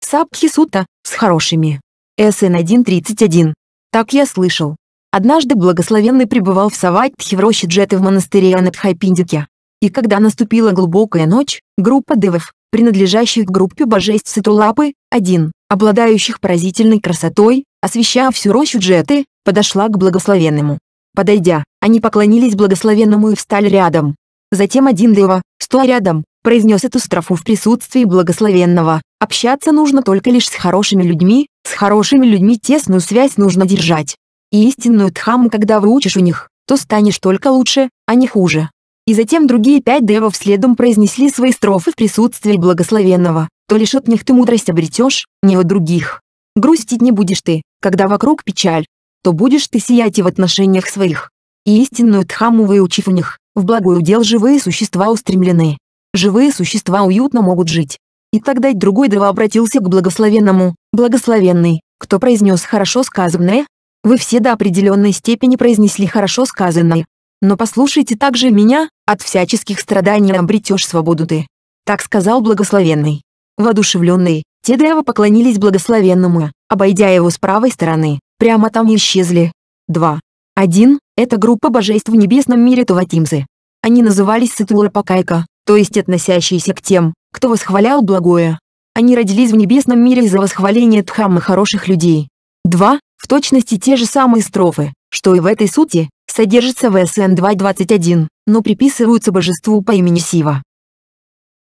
Сабхисута, с хорошими. СН 1.31. Так я слышал. Однажды благословенный пребывал в Саватхи в роще Джеты в монастыре Анатхайпиндике. И когда наступила глубокая ночь, группа девов, принадлежащих к группе божеств Ситрулапы, один, обладающих поразительной красотой, освещая всю рощу Джеты, подошла к благословенному. Подойдя, они поклонились благословенному и встали рядом. Затем один Дева, стоя рядом, произнес эту строфу в присутствии благословенного. Общаться нужно только лишь с хорошими людьми, с хорошими людьми тесную связь нужно держать. И истинную дхамму, когда выучишь у них, то станешь только лучше, а не хуже. И затем другие пять девов следом произнесли свои строфы в присутствии благословенного, то лишь от них ты мудрость обретешь, не от других. Грустить не будешь ты, когда вокруг печаль, то будешь ты сиять и в отношениях своих. И истинную Дхамму выучив у них, в благой удел живые существа устремлены. Живые существа уютно могут жить. И тогда другой Дева обратился к благословенному, благословенный, кто произнес хорошо сказанное? Вы все до определенной степени произнесли хорошо сказанное. Но послушайте также меня, от всяческих страданий обретешь свободу ты. Так сказал благословенный. Воодушевленные, те Дева поклонились благословенному, обойдя его с правой стороны. Прямо там исчезли. 2. 1. Это группа божеств в небесном мире Туватимсы. Они назывались Сатура то есть относящиеся к тем, кто восхвалял благое. Они родились в небесном мире из-за восхваления Дхаммы хороших людей. 2. В точности те же самые строфы, что и в этой сути, содержатся в СН 2.21, но приписываются божеству по имени Сива.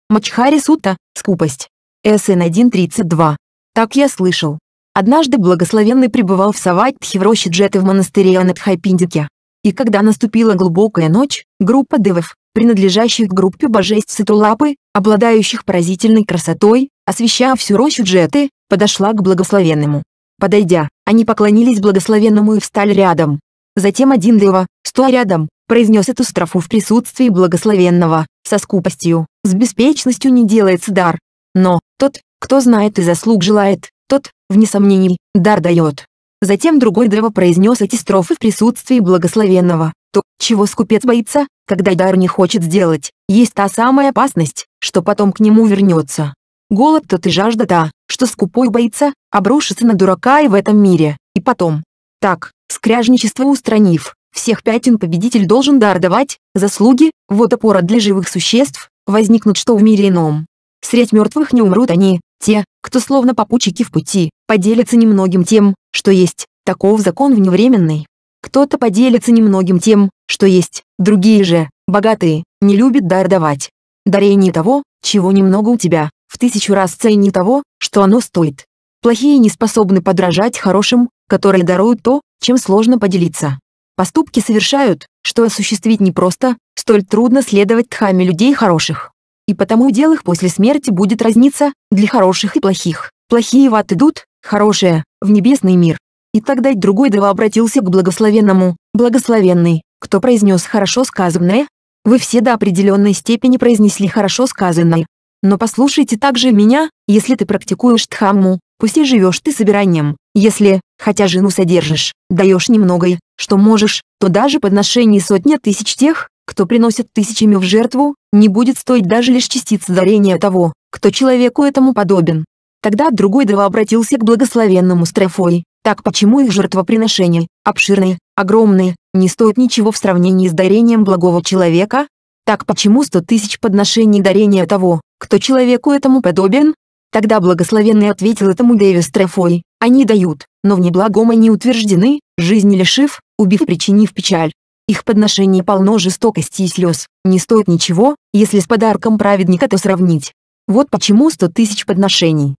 Мачхари Сута, скупость. СН 1.32. Так я слышал. Однажды благословенный пребывал в Саватхи в роще Джеты в монастыре Анатхайпиндике. И когда наступила глубокая ночь, группа девов, принадлежащих к группе божеств Сатулапы, обладающих поразительной красотой, освещая всю рощу Джеты, подошла к благословенному. Подойдя, они поклонились благословенному и встали рядом. Затем один дева, стоя рядом, произнес эту строфу в присутствии благословенного, со скупостью, с беспечностью не делается дар. Но, тот, кто знает и заслуг желает, тот, вне сомнений, дар дает. Затем другой Дева произнес эти строфы в присутствии благословенного. То, чего скупец боится, когда дар не хочет сделать, есть та самая опасность, что потом к нему вернется. Голод тот и жажда та, что скупой боится, обрушится на дурака и в этом мире, и потом. Так, скряжничество устранив, всех пятен победитель должен дар давать, заслуги, вот опора для живых существ, возникнут что в мире ином. Средь мертвых не умрут они, те, кто словно попутчики в пути, поделятся немногим тем, что есть, таков закон вневременный. Кто-то поделится немногим тем, что есть, другие же, богатые, не любят дар давать. Дарение того, чего немного у тебя, в тысячу раз ценнее того, что оно стоит. Плохие не способны подражать хорошим, которые даруют то, чем сложно поделиться. Поступки совершают, что осуществить непросто, столь трудно следовать тхами людей хороших и потому дел их после смерти будет разница для хороших и плохих. Плохие в ад идут, хорошие – в небесный мир. И тогда другой Дева обратился к благословенному, благословенный, кто произнес хорошо сказанное? Вы все до определенной степени произнесли хорошо сказанное. Но послушайте также меня, если ты практикуешь Дхамму, пусть и живешь ты собиранием, если, хотя жену содержишь, даешь немногое, что можешь, то даже подношений сотни тысяч тех, кто приносит тысячами в жертву, не будет стоить даже лишь частицы дарения того, кто человеку этому подобен. Тогда другой Дева обратился к благословенному Страфой, так почему их жертвоприношения, обширные, огромные, не стоят ничего в сравнении с дарением благого человека? Так почему сто тысяч подношений дарения того, кто человеку этому подобен? Тогда благословенный ответил этому Дэви Страфой, они дают, но в неблагом они утверждены, жизнь лишив, убив причинив печаль, их подношение полно жестокости и слез, не стоит ничего, если с подарком праведника то сравнить. Вот почему сто тысяч подношений.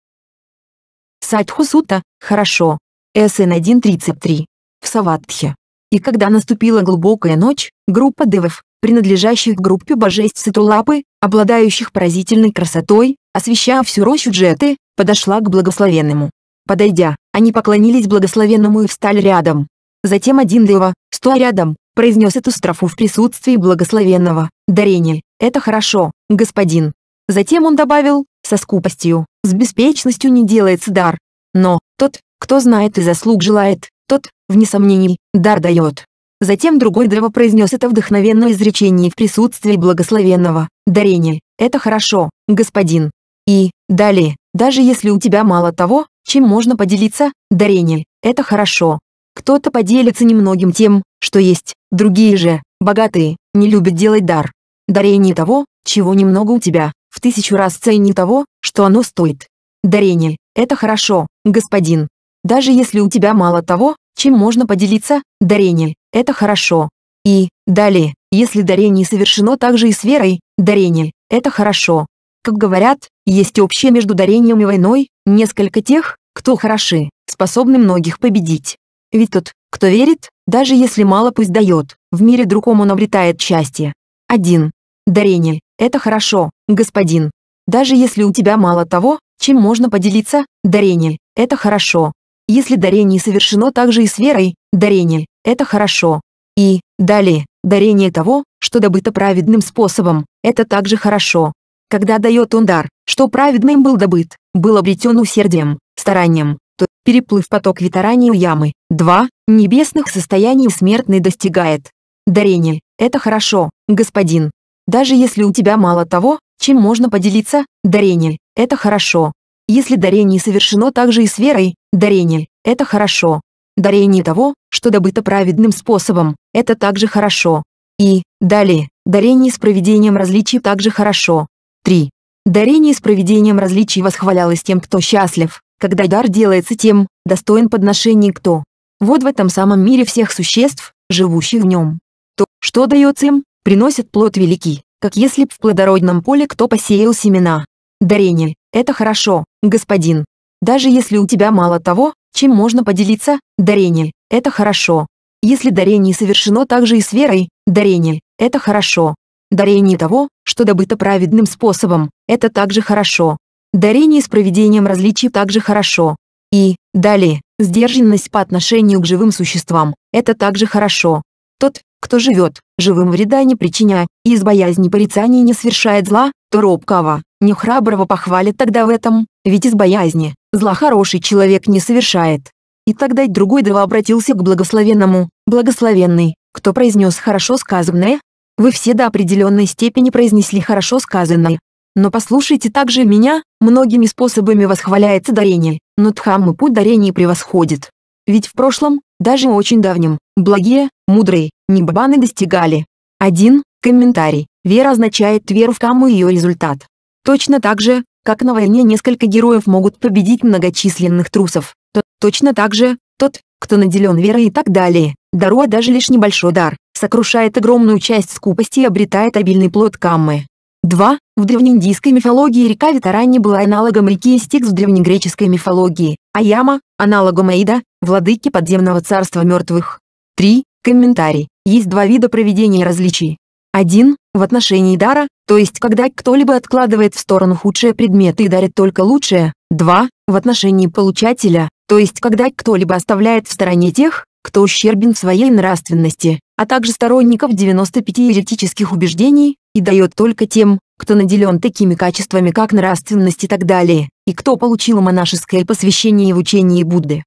Садхусута, хорошо. СН 1.33. В Саватхе. И когда наступила глубокая ночь, группа девов, принадлежащих к группе божеств Сатулапы, обладающих поразительной красотой, освещая всю рощу Джеты, подошла к благословенному. Подойдя, они поклонились благословенному и встали рядом. Затем один дева, стоя рядом, произнес эту строфу в присутствии благословенного. «Дарение, это хорошо, господин». Затем он добавил, со скупостью, с беспечностью не делается дар. Но, тот, кто знает и заслуг желает, тот, вне сомнений, дар дает. Затем другой древо произнес это вдохновенное изречение в присутствии благословенного. «Дарение, это хорошо, господин». И, далее, даже если у тебя мало того, чем можно поделиться, дарение, это хорошо, кто-то поделится немногим тем, что есть, другие же, богатые, не любят делать дар. Дарение того, чего немного у тебя, в тысячу раз ценнее того, что оно стоит. Дарение – это хорошо, господин. Даже если у тебя мало того, чем можно поделиться, дарение – это хорошо. И, далее, если дарение совершено также и с верой, дарение – это хорошо. Как говорят, есть общее между дарением и войной, несколько тех, кто хороши, способны многих победить. Ведь тот, кто верит, даже если мало пусть дает, в мире другом он обретает счастье. 1. Дарение – это хорошо, господин. Даже если у тебя мало того, чем можно поделиться, дарение – это хорошо. Если дарение совершено также и с верой, дарение – это хорошо. И, далее, дарение того, что добыто праведным способом, это также хорошо. Когда дает он дар, что праведным был добыт, был обретен усердием, старанием, переплыв поток витаранию ямы. 2. Небесных состояний смертный достигает. Дарение – это хорошо, господин. Даже если у тебя мало того, чем можно поделиться, дарение – это хорошо. Если дарение совершено также и с верой, дарение – это хорошо. Дарение того, что добыто праведным способом, это также хорошо. И, далее, дарение с проведением различий также хорошо. 3. Дарение с проведением различий восхвалялось тем, кто счастлив когда дар делается тем, достоин подношений кто. Вот в этом самом мире всех существ, живущих в нем. То, что дается им, приносит плод великий, как если б в плодородном поле кто посеял семена. Дарение – это хорошо, господин. Даже если у тебя мало того, чем можно поделиться, дарение – это хорошо. Если дарение совершено также и с верой, дарение – это хорошо. Дарение того, что добыто праведным способом, это также хорошо. Дарение с проведением различий также хорошо. И, далее, сдержанность по отношению к живым существам – это также хорошо. Тот, кто живет, живым вреда не причиняя и из боязни порицания не совершает зла, то робкого, нехраброго похвалит тогда в этом, ведь из боязни, зла хороший человек не совершает. И тогда другой дава обратился к благословенному, благословенный, кто произнес хорошо сказанное, вы все до определенной степени произнесли хорошо сказанное, но послушайте также меня, многими способами восхваляется дарение, но Дхаммы путь дарения превосходит. Ведь в прошлом, даже очень давнем, благие, мудрые, небабаны достигали. Один Комментарий. Вера означает веру в Камму и ее результат. Точно так же, как на войне несколько героев могут победить многочисленных трусов, то точно так же, тот, кто наделен верой и так далее, даруя даже лишь небольшой дар, сокрушает огромную часть скупости и обретает обильный плод каммы. 2. В древнеиндийской мифологии река Витарани была аналогом реки Истикс в древнегреческой мифологии, а яма – аналогом Аида, владыки подземного царства мертвых. 3. Комментарий. Есть два вида проведения различий. 1. В отношении дара, то есть когда кто-либо откладывает в сторону худшие предметы и дарит только лучшее. 2. В отношении получателя, то есть когда кто-либо оставляет в стороне тех, кто ущербен в своей нравственности, а также сторонников 95 еретических убеждений, и дает только тем, кто наделен такими качествами как нравственность и так далее, и кто получил монашеское посвящение в учении Будды.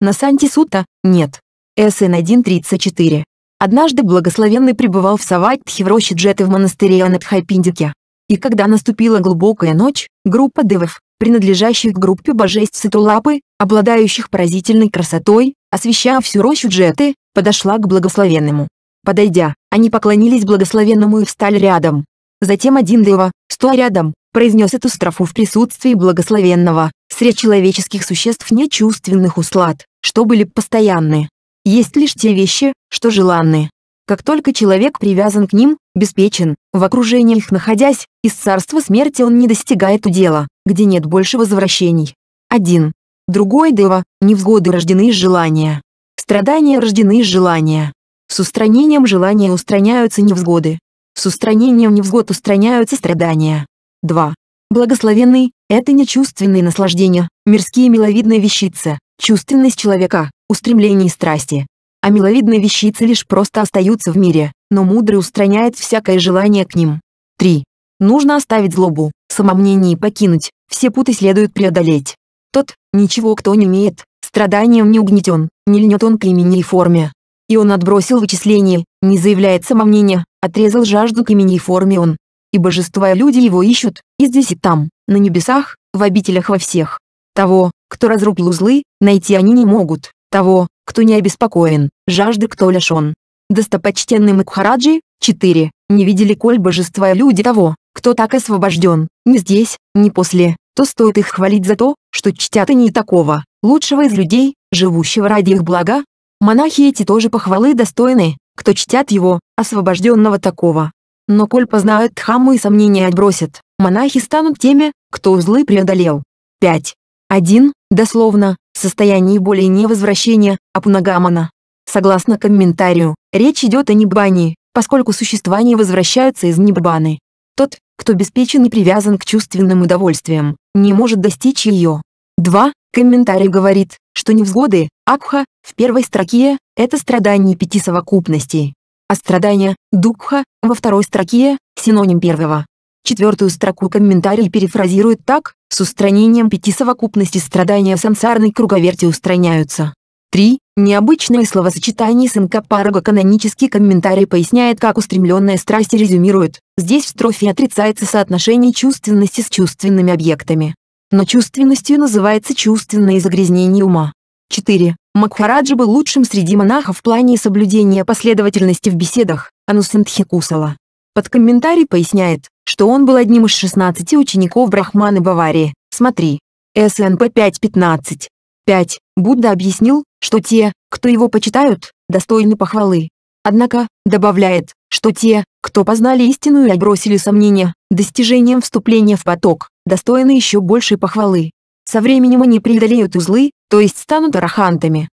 На Санти-Сута, нет. СН 1.34. Однажды благословенный пребывал в Саватхи в роще Джеты в монастыре Анатхайпиндике. И когда наступила глубокая ночь, группа девов, принадлежащих к группе божеств Сатулапы, обладающих поразительной красотой, освещая всю рощу Джеты, подошла к благословенному. Подойдя, они поклонились благословенному и встали рядом. Затем один Дева, стоя рядом, произнес эту строфу в присутствии благословенного. Среди человеческих существ нет чувственных услад, что были постоянны. Есть лишь те вещи, что желанны. Как только человек привязан к ним, обеспечен, в окружении их находясь, из царства смерти он не достигает удела, где нет больше возвращений. Один, Другой дева, невзгоды рождены из желания. Страдания рождены из желания. С устранением желания устраняются невзгоды. С устранением невзгод устраняются страдания. 2. Благословенный – это не чувственные наслаждения, мирские миловидные вещицы, чувственность человека, устремление и страсти. А миловидные вещицы лишь просто остаются в мире, но мудрый устраняет всякое желание к ним. 3. Нужно оставить злобу, самомнение и покинуть, все путы следует преодолеть. Тот, ничего кто не имеет, страданием не угнетен, не льнет он к имени и форме, и он отбросил вычисление, не заявляет самомнение, отрезал жажду к имени и форме он. И божества и люди его ищут, и здесь и там, на небесах, в обителях во всех. Того, кто разрубил узлы, найти они не могут, того, кто не обеспокоен, жажды кто лишен. Достопочтенный Макхараджи, 4. Не видели коль божества и люди того, кто так освобожден, ни здесь, ни после, то стоит их хвалить за то, что чтят они такого, лучшего из людей, живущего ради их блага, Монахи эти тоже похвалы достойны, кто чтят его, освобожденного такого. Но коль познают Дхамму и сомнения отбросят, монахи станут теми, кто узлы преодолел. 5. 1. Дословно, состояние более невозвращения, апунагамана. Согласно комментарию, речь идет о небане, поскольку существа не возвращаются из небаны. Тот, кто беспечен и привязан к чувственным удовольствиям, не может достичь ее. 2. Комментарий говорит, что невзгоды, акха, в первой строке – это страдание пяти совокупностей, а страдание, Дукха, во второй строке – синоним первого. Четвертую строку комментарий перефразирует так, с устранением пяти совокупностей страдания в самсарной круговерти устраняются. 3. Необычное словосочетание синкопарога канонический комментарий поясняет как устремленная страсть резюмирует. Здесь в строфе отрицается соотношение чувственности с чувственными объектами но чувственностью называется чувственное загрязнение ума. 4. Макхараджа был лучшим среди монахов в плане соблюдения последовательности в беседах, Анусандхи Кусала. Под комментарий поясняет, что он был одним из 16 учеников Брахманы Баварии, смотри. СНП 5.15. 5. Будда объяснил, что те, кто его почитают, достойны похвалы. Однако, добавляет, что те, кто познали истину и отбросили сомнения, достижением вступления в поток, достойны еще большей похвалы. Со временем они преодолеют узлы, то есть станут арахантами.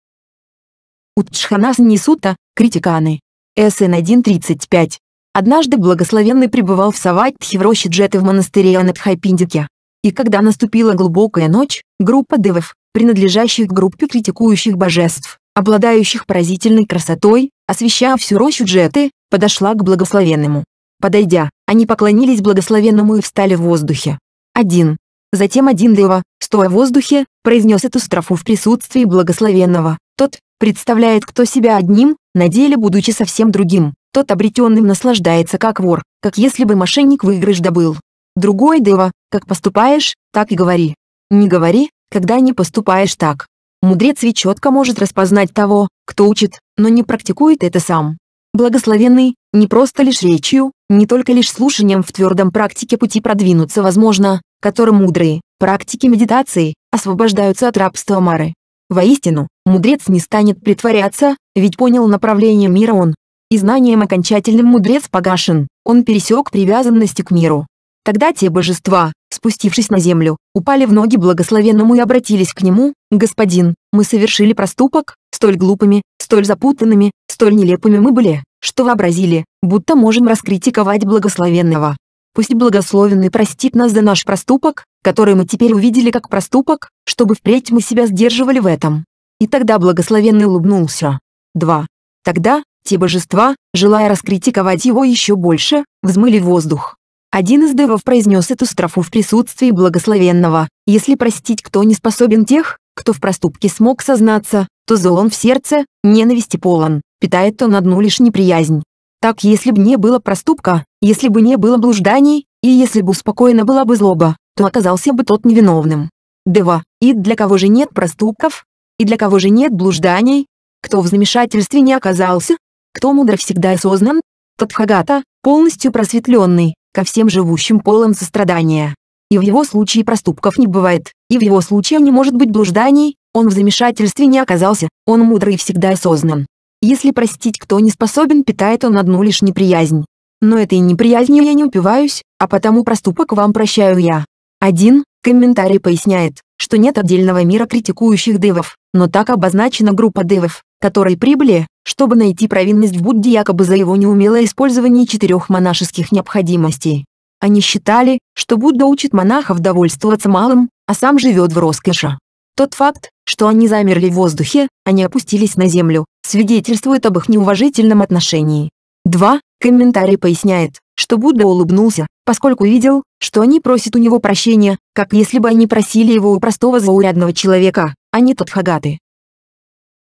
Утчханас Нисута, Критиканы. СН 1.35. Однажды благословенный пребывал в Саватхи в роще Джеты в монастыре Анатхайпиндике. И когда наступила глубокая ночь, группа девов, принадлежащих к группе критикующих божеств, обладающих поразительной красотой, освещая всю рощу Джеты, подошла к благословенному. Подойдя, они поклонились благословенному и встали в воздухе. Один. Затем один Дева, стоя в воздухе, произнес эту строфу в присутствии благословенного. Тот, представляет кто себя одним, на деле будучи совсем другим. Тот обретенным наслаждается как вор, как если бы мошенник выигрыш добыл. Другой Дева, как поступаешь, так и говори. Не говори, когда не поступаешь так. Мудрец ведь четко может распознать того, кто учит, но не практикует это сам. Благословенный, не просто лишь речью, не только лишь слушанием в твердом практике пути продвинуться возможно, которым мудрые, практики медитации, освобождаются от рабства Мары. Воистину, мудрец не станет притворяться, ведь понял направление мира он. И знанием окончательным мудрец погашен, он пересек привязанности к миру. Тогда те божества, спустившись на землю, упали в ноги благословенному и обратились к нему, «Господин, мы совершили проступок, столь глупыми, столь запутанными, Столь нелепыми мы были, что вообразили, будто можем раскритиковать благословенного. Пусть благословенный простит нас за наш проступок, который мы теперь увидели как проступок, чтобы впредь мы себя сдерживали в этом. И тогда благословенный улыбнулся. 2. Тогда, те божества, желая раскритиковать его еще больше, взмыли воздух. Один из дэвов произнес эту строфу в присутствии благословенного, если простить кто не способен тех, кто в проступке смог сознаться, то зол он в сердце, ненависти полон питает он одну лишь неприязнь. Так если бы не было проступка, если бы не было блужданий, и если бы успокоена была бы злоба, то оказался бы тот невиновным. Дева, и для кого же нет проступков? И для кого же нет блужданий? Кто в замешательстве не оказался? Кто мудро всегда осознан? Тот хагата, полностью просветленный, ко всем живущим полон сострадания. И в его случае проступков не бывает, и в его случае не может быть блужданий, он в замешательстве не оказался, он мудрый и всегда осознан. Если простить кто не способен, питает он одну лишь неприязнь. Но этой неприязнью я не упиваюсь, а потому проступок вам прощаю я. Один комментарий поясняет, что нет отдельного мира критикующих девов, но так обозначена группа девов, которые прибыли, чтобы найти провинность в Будде якобы за его неумелое использование четырех монашеских необходимостей. Они считали, что Будда учит монахов довольствоваться малым, а сам живет в роскоши. Тот факт, что они замерли в воздухе, а не опустились на землю, свидетельствует об их неуважительном отношении. 2. Комментарий поясняет, что Будда улыбнулся, поскольку видел, что они просят у него прощения, как если бы они просили его у простого заурядного человека, а не Тадхагаты.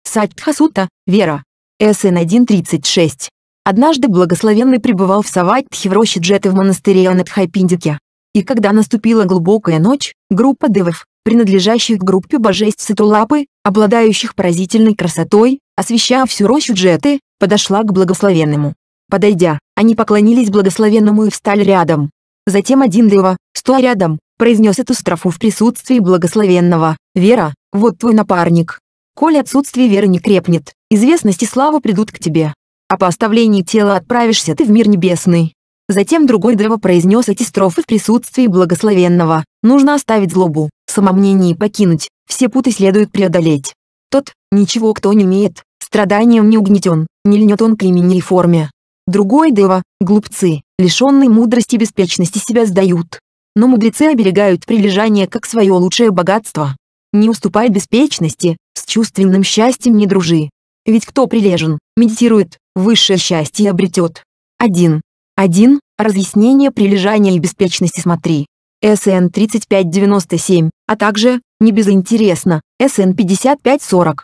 Садхасута, Вера. СН 1.36. Однажды благословенный пребывал в Саватхе в роще Джеты в монастыре Анатхайпиндике. И когда наступила глубокая ночь, группа девов, принадлежащих группе божеств Сатрулапы, обладающих поразительной красотой, освещая всю рощу Джеты, подошла к благословенному. Подойдя, они поклонились благословенному и встали рядом. Затем один Дева, стоя рядом, произнес эту строфу в присутствии благословенного. «Вера, вот твой напарник. Коль отсутствие веры не крепнет, известность и слава придут к тебе. А по оставлении тела отправишься ты в мир небесный». Затем другой Дева произнес эти строфы в присутствии благословенного. «Нужно оставить злобу, самомнении покинуть, все путы следует преодолеть. Тот, ничего кто не имеет, страданием не угнетен, не льнет он к имени и форме. Другой дева, глупцы, лишенные мудрости и беспечности себя сдают. Но мудрецы оберегают прилежание как свое лучшее богатство. Не уступай беспечности, с чувственным счастьем не дружи. Ведь кто прилежен, медитирует, высшее счастье обретет. 1. 1. Разъяснение прилежания и беспечности смотри. СН-3597, а также, не безинтересно, СН-5540.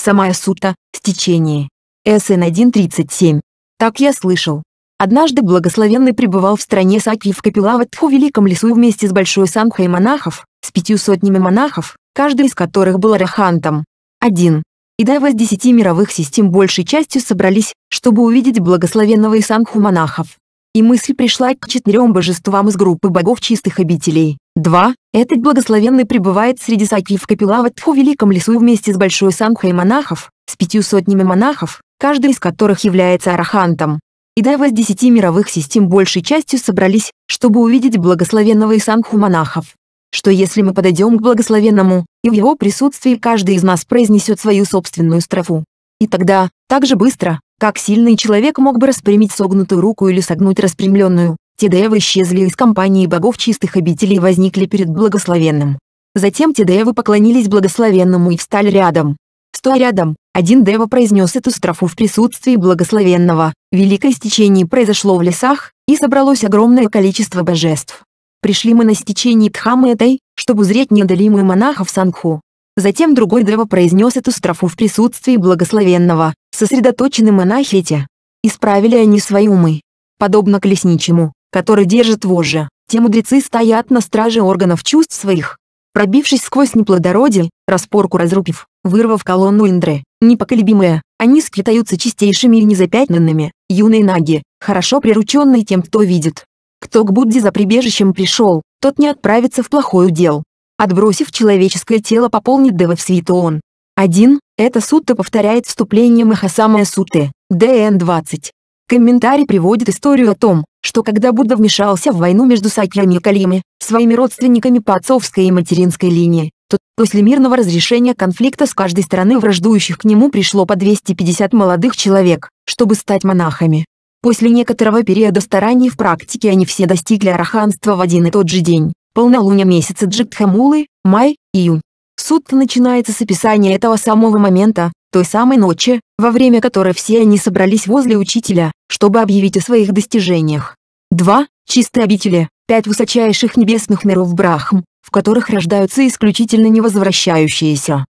Самая сута, стечение. СН-137. Так я слышал. Однажды благословенный пребывал в стране Саки в Капилаватху Великом лесу вместе с большой сангхой монахов, с пятью сотнями монахов, каждый из которых был арахантом. один. И дайва с десяти мировых систем большей частью собрались, чтобы увидеть благословенного Исанху монахов. И мысль пришла к четырем божествам из группы богов чистых обителей. 2. Этот благословенный пребывает среди сакьев саки в Великом лесу вместе с большой сангхой монахов, с пятью сотнями монахов, каждый из которых является арахантом. И дайва с десяти мировых систем большей частью собрались, чтобы увидеть благословенного Исанху монахов. Что если мы подойдем к благословенному, и в его присутствии каждый из нас произнесет свою собственную строфу. И тогда, так же быстро, как сильный человек мог бы распрямить согнутую руку или согнуть распрямленную, Тедеевы исчезли из компании богов чистых обителей и возникли перед благословенным. Затем Тедеевы поклонились благословенному и встали рядом. Стоя рядом, один Дева произнес эту строфу в присутствии благословенного. Великое стечение произошло в лесах, и собралось огромное количество божеств. Пришли мы на стечение Дхамы этой, чтобы зреть неодолимую в Сангху. Затем другой Дева произнес эту строфу в присутствии благословенного сосредоточены монахите. Исправили они свои умы. Подобно колесничему, который держит вожжа, те мудрецы стоят на страже органов чувств своих. Пробившись сквозь неплодородие, распорку разрубив, вырвав колонну Индры, непоколебимые, они скитаются чистейшими и незапятнанными, юные наги, хорошо прирученные тем, кто видит. Кто к Будде за прибежищем пришел, тот не отправится в плохой удел. Отбросив человеческое тело, пополнит Дева в свету он. Один, это сутта повторяет вступление Махасамая сутты, ДН 20. Комментарий приводит историю о том, что когда Будда вмешался в войну между Сакьями и Калимы, своими родственниками по отцовской и материнской линии, то после мирного разрешения конфликта с каждой стороны враждующих к нему пришло по 250 молодых человек, чтобы стать монахами. После некоторого периода стараний в практике они все достигли араханства в один и тот же день, полнолуние месяца Джигдхамулы, май, июнь суд начинается с описания этого самого момента, той самой ночи, во время которой все они собрались возле учителя, чтобы объявить о своих достижениях. 2. Чистые обители, пять высочайших небесных миров Брахм, в которых рождаются исключительно невозвращающиеся.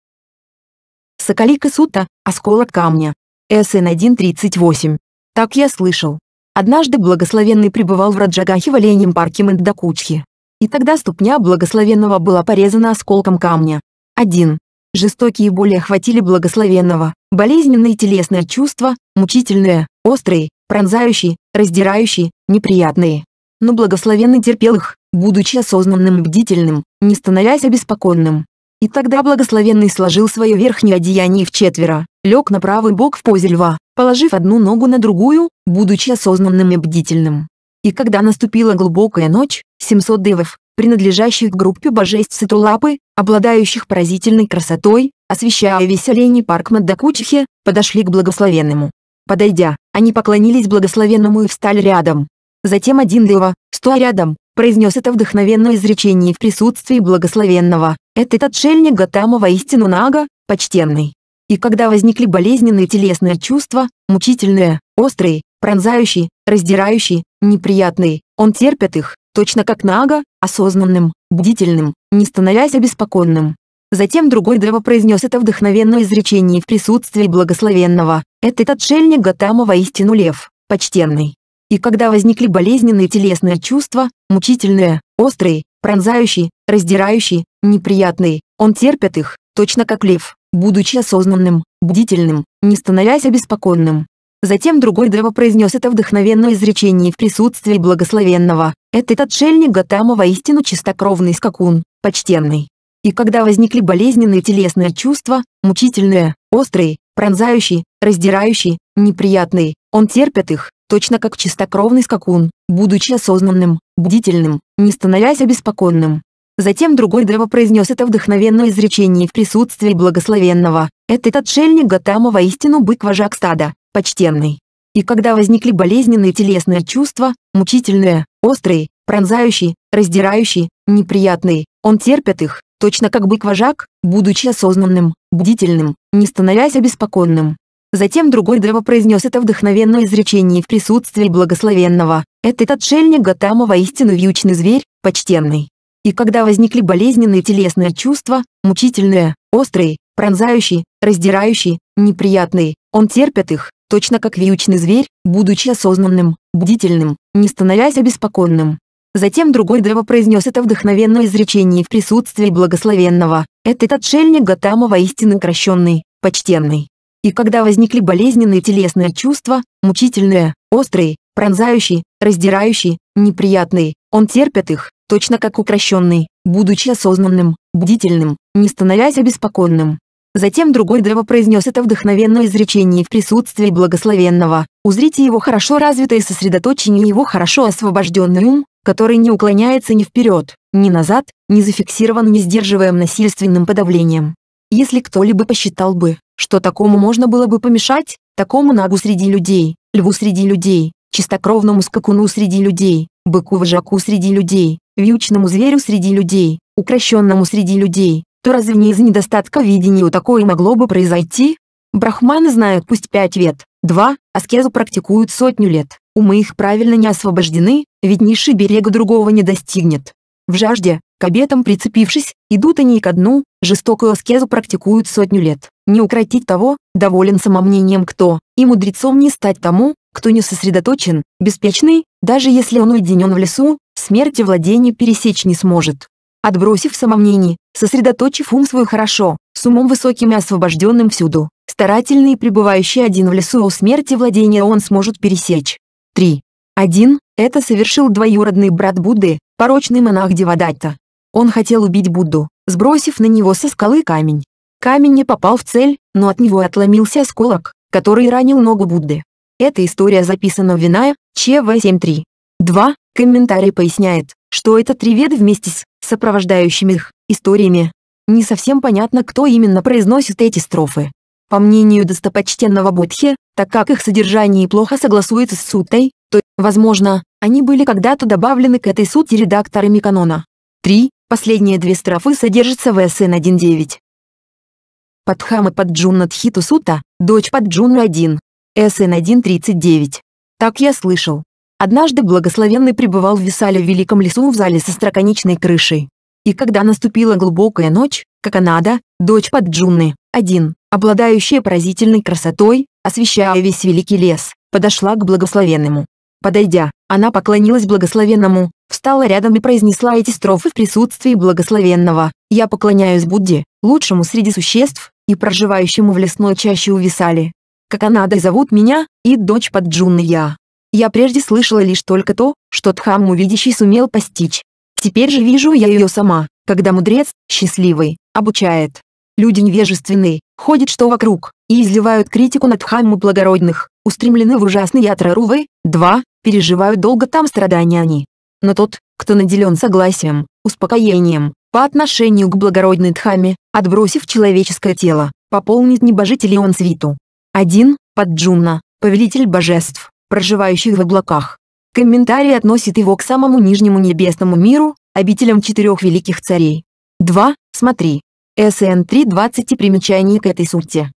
Соколика Сута, осколок камня. СН 1.38. Так я слышал. Однажды благословенный пребывал в Раджагахе в оленьем парке Мандакучхи. И тогда ступня благословенного была порезана осколком камня, 1. Жестокие боли охватили благословенного, болезненные телесные чувства, мучительные, острые, пронзающие, раздирающие, неприятные. Но благословенный терпел их, будучи осознанным и бдительным, не становясь обеспокоенным. И тогда благословенный сложил свое верхнее одеяние в четверо, лег на правый бок в позе льва, положив одну ногу на другую, будучи осознанным и бдительным и когда наступила глубокая ночь, 700 девов, принадлежащих к группе божеств Сатулапы, обладающих поразительной красотой, освещая весь оленей парк Маддакучихе, подошли к благословенному. Подойдя, они поклонились благословенному и встали рядом. Затем один дева, стоя рядом, произнес это вдохновенное изречение в присутствии благословенного. «Этот отшельник Гатама воистину Нага, почтенный». И когда возникли болезненные телесные чувства, мучительные, острые, пронзающий, раздирающий, неприятный. Он терпит их, точно как Нага, осознанным, бдительным, не становясь обеспокоенным. Затем другой Дева произнес это вдохновенное изречение в присутствии благословенного. Этот отшельник Гатама воистину лев, почтенный. И когда возникли болезненные телесные чувства, мучительные, острые, пронзающие, раздирающие, неприятные, он терпит их, точно как лев, будучи осознанным, бдительным, не становясь обеспокоенным. Затем другой дева произнес это вдохновенное изречение в присутствии благословенного. Этот отшельник Гатама воистину чистокровный скакун, почтенный. И когда возникли болезненные телесные чувства, мучительные, острые, пронзающие, раздирающие, неприятные, он терпит их, точно как чистокровный скакун, будучи осознанным, бдительным, не становясь обеспокоенным. Затем другой Дева произнес это вдохновенное изречение в присутствии благословенного. Этот отшельник Гатама воистину бык-вожак стада, почтенный. И когда возникли болезненные телесные чувства, мучительные, острые, пронзающие, раздирающие, неприятные, он терпит их, точно как бык-вожак, будучи осознанным, бдительным, не становясь обеспокоенным. Затем другой Дева произнес это вдохновенное изречение в присутствии благословенного. Этот отшельник Гатама воистину вьючный зверь, почтенный. И когда возникли болезненные телесные чувства, мучительные, острые, пронзающие, раздирающие, неприятные, он терпит их, точно как вьючный зверь, будучи осознанным, бдительным, не становясь обеспокоенным. Затем другой Дева произнес это вдохновенное изречение в присутствии благословенного, этот отшельник Гатама воистину крещенный, почтенный. И когда возникли болезненные телесные чувства, мучительные, острые, пронзающие, раздирающие, неприятные, он терпит их, точно как укращенный, будучи осознанным, бдительным, не становясь обеспокоенным. Затем другой древо произнес это вдохновенное изречение в присутствии благословенного. Узрите его хорошо развитое сосредоточение его хорошо освобожденный ум, который не уклоняется ни вперед, ни назад, не зафиксирован не сдерживаем насильственным подавлением. Если кто-либо посчитал бы, что такому можно было бы помешать, такому нагу среди людей, льву среди людей, чистокровному скакуну среди людей, быку-вожаку среди людей, вьючному зверю среди людей, укращенному среди людей, то разве не из недостатка видения у такое могло бы произойти? Брахманы знают пусть пять лет, два, аскезу практикуют сотню лет, умы их правильно не освобождены, ведь виднейший берега другого не достигнет. В жажде, к обетам прицепившись, идут они и ко дну, жестокую аскезу практикуют сотню лет. Не укротить того, доволен самомнением кто, и мудрецом не стать тому, кто не сосредоточен, беспечный, даже если он уединен в лесу, смерти владение пересечь не сможет. Отбросив самомнение, сосредоточив ум свой хорошо, с умом высоким и освобожденным всюду, старательный и пребывающий один в лесу у смерти владения он сможет пересечь. 3. 1. Это совершил двоюродный брат Будды, порочный монах Девадатта. Он хотел убить Будду, сбросив на него со скалы камень. Камень не попал в цель, но от него отломился осколок, который ранил ногу Будды. Эта история записана в Виная, ЧВ-7.3. 2. Комментарий поясняет, что это треведы вместе с сопровождающими их историями. Не совсем понятно, кто именно произносит эти строфы. По мнению достопочтенного Будхи, так как их содержание плохо согласуется с сутой, то, возможно, они были когда-то добавлены к этой сути редакторами канона. 3. Последние две строфы содержатся в СН 1.9. Падхама Падджунна Тхиту Сута, дочь Падджуна 1. СН 1.39. Так я слышал. Однажды благословенный пребывал в Висале в Великом лесу в зале со строконечной крышей. И когда наступила глубокая ночь, Каканада, дочь Падджунны, один, обладающая поразительной красотой, освещая весь великий лес, подошла к благословенному. Подойдя, она поклонилась благословенному, встала рядом и произнесла эти строфы в присутствии благословенного. «Я поклоняюсь Будде, лучшему среди существ, и проживающему в лесной чаще у Висали. Каканадой зовут меня, и дочь Падджунны я. Я прежде слышала лишь только то, что Дхамму видящий сумел постичь. Теперь же вижу я ее сама, когда мудрец, счастливый, обучает. Люди невежественные, ходят что вокруг, и изливают критику на Тхамму благородных, устремлены в ужасные ятрарувы, два, переживают долго там страдания они. Но тот, кто наделен согласием, успокоением, по отношению к благородной Дхаме, отбросив человеческое тело, пополнит небожителей он свиту. 1. Падджуна, повелитель божеств, проживающих в облаках. Комментарий относит его к самому нижнему небесному миру, обителям четырех великих царей. 2. Смотри. СН 3.20 и примечание к этой сутте.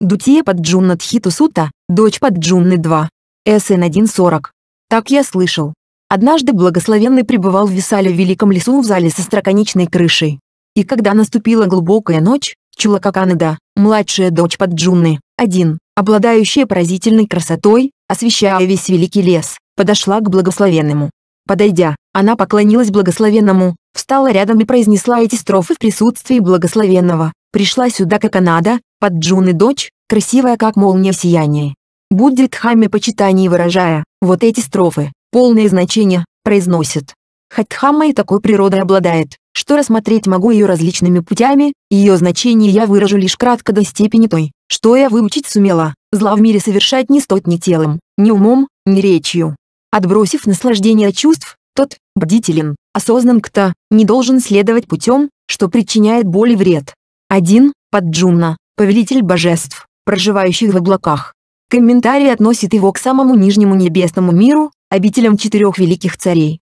Дутия Падджунна сута, дочь Падджунны 2. СН 1.40. Так я слышал. Однажды благословенный пребывал в Висале в Великом лесу в зале со строконечной крышей. И когда наступила глубокая ночь, Чулакаканада, младшая дочь Падджунны, 1, обладающая поразительной красотой, освещая весь великий лес, подошла к благословенному. Подойдя, она поклонилась благословенному, встала рядом и произнесла эти строфы в присутствии благословенного. Пришла сюда как Анада, под Джун и дочь, красивая как молния в сиянии. Будди Дхамми почитаний выражая, вот эти строфы, полное значение, произносит. Хатхамма и такой природой обладает, что рассмотреть могу ее различными путями, ее значение я выражу лишь кратко до степени той, что я выучить сумела, зла в мире совершать не стоит ни телом, ни умом, ни речью. Отбросив наслаждение чувств, тот, бдителен, осознан кто, не должен следовать путем, что причиняет боль и вред. 1. Падджумна, повелитель божеств, проживающих в облаках. Комментарий относит его к самому нижнему небесному миру, обителям четырех великих царей.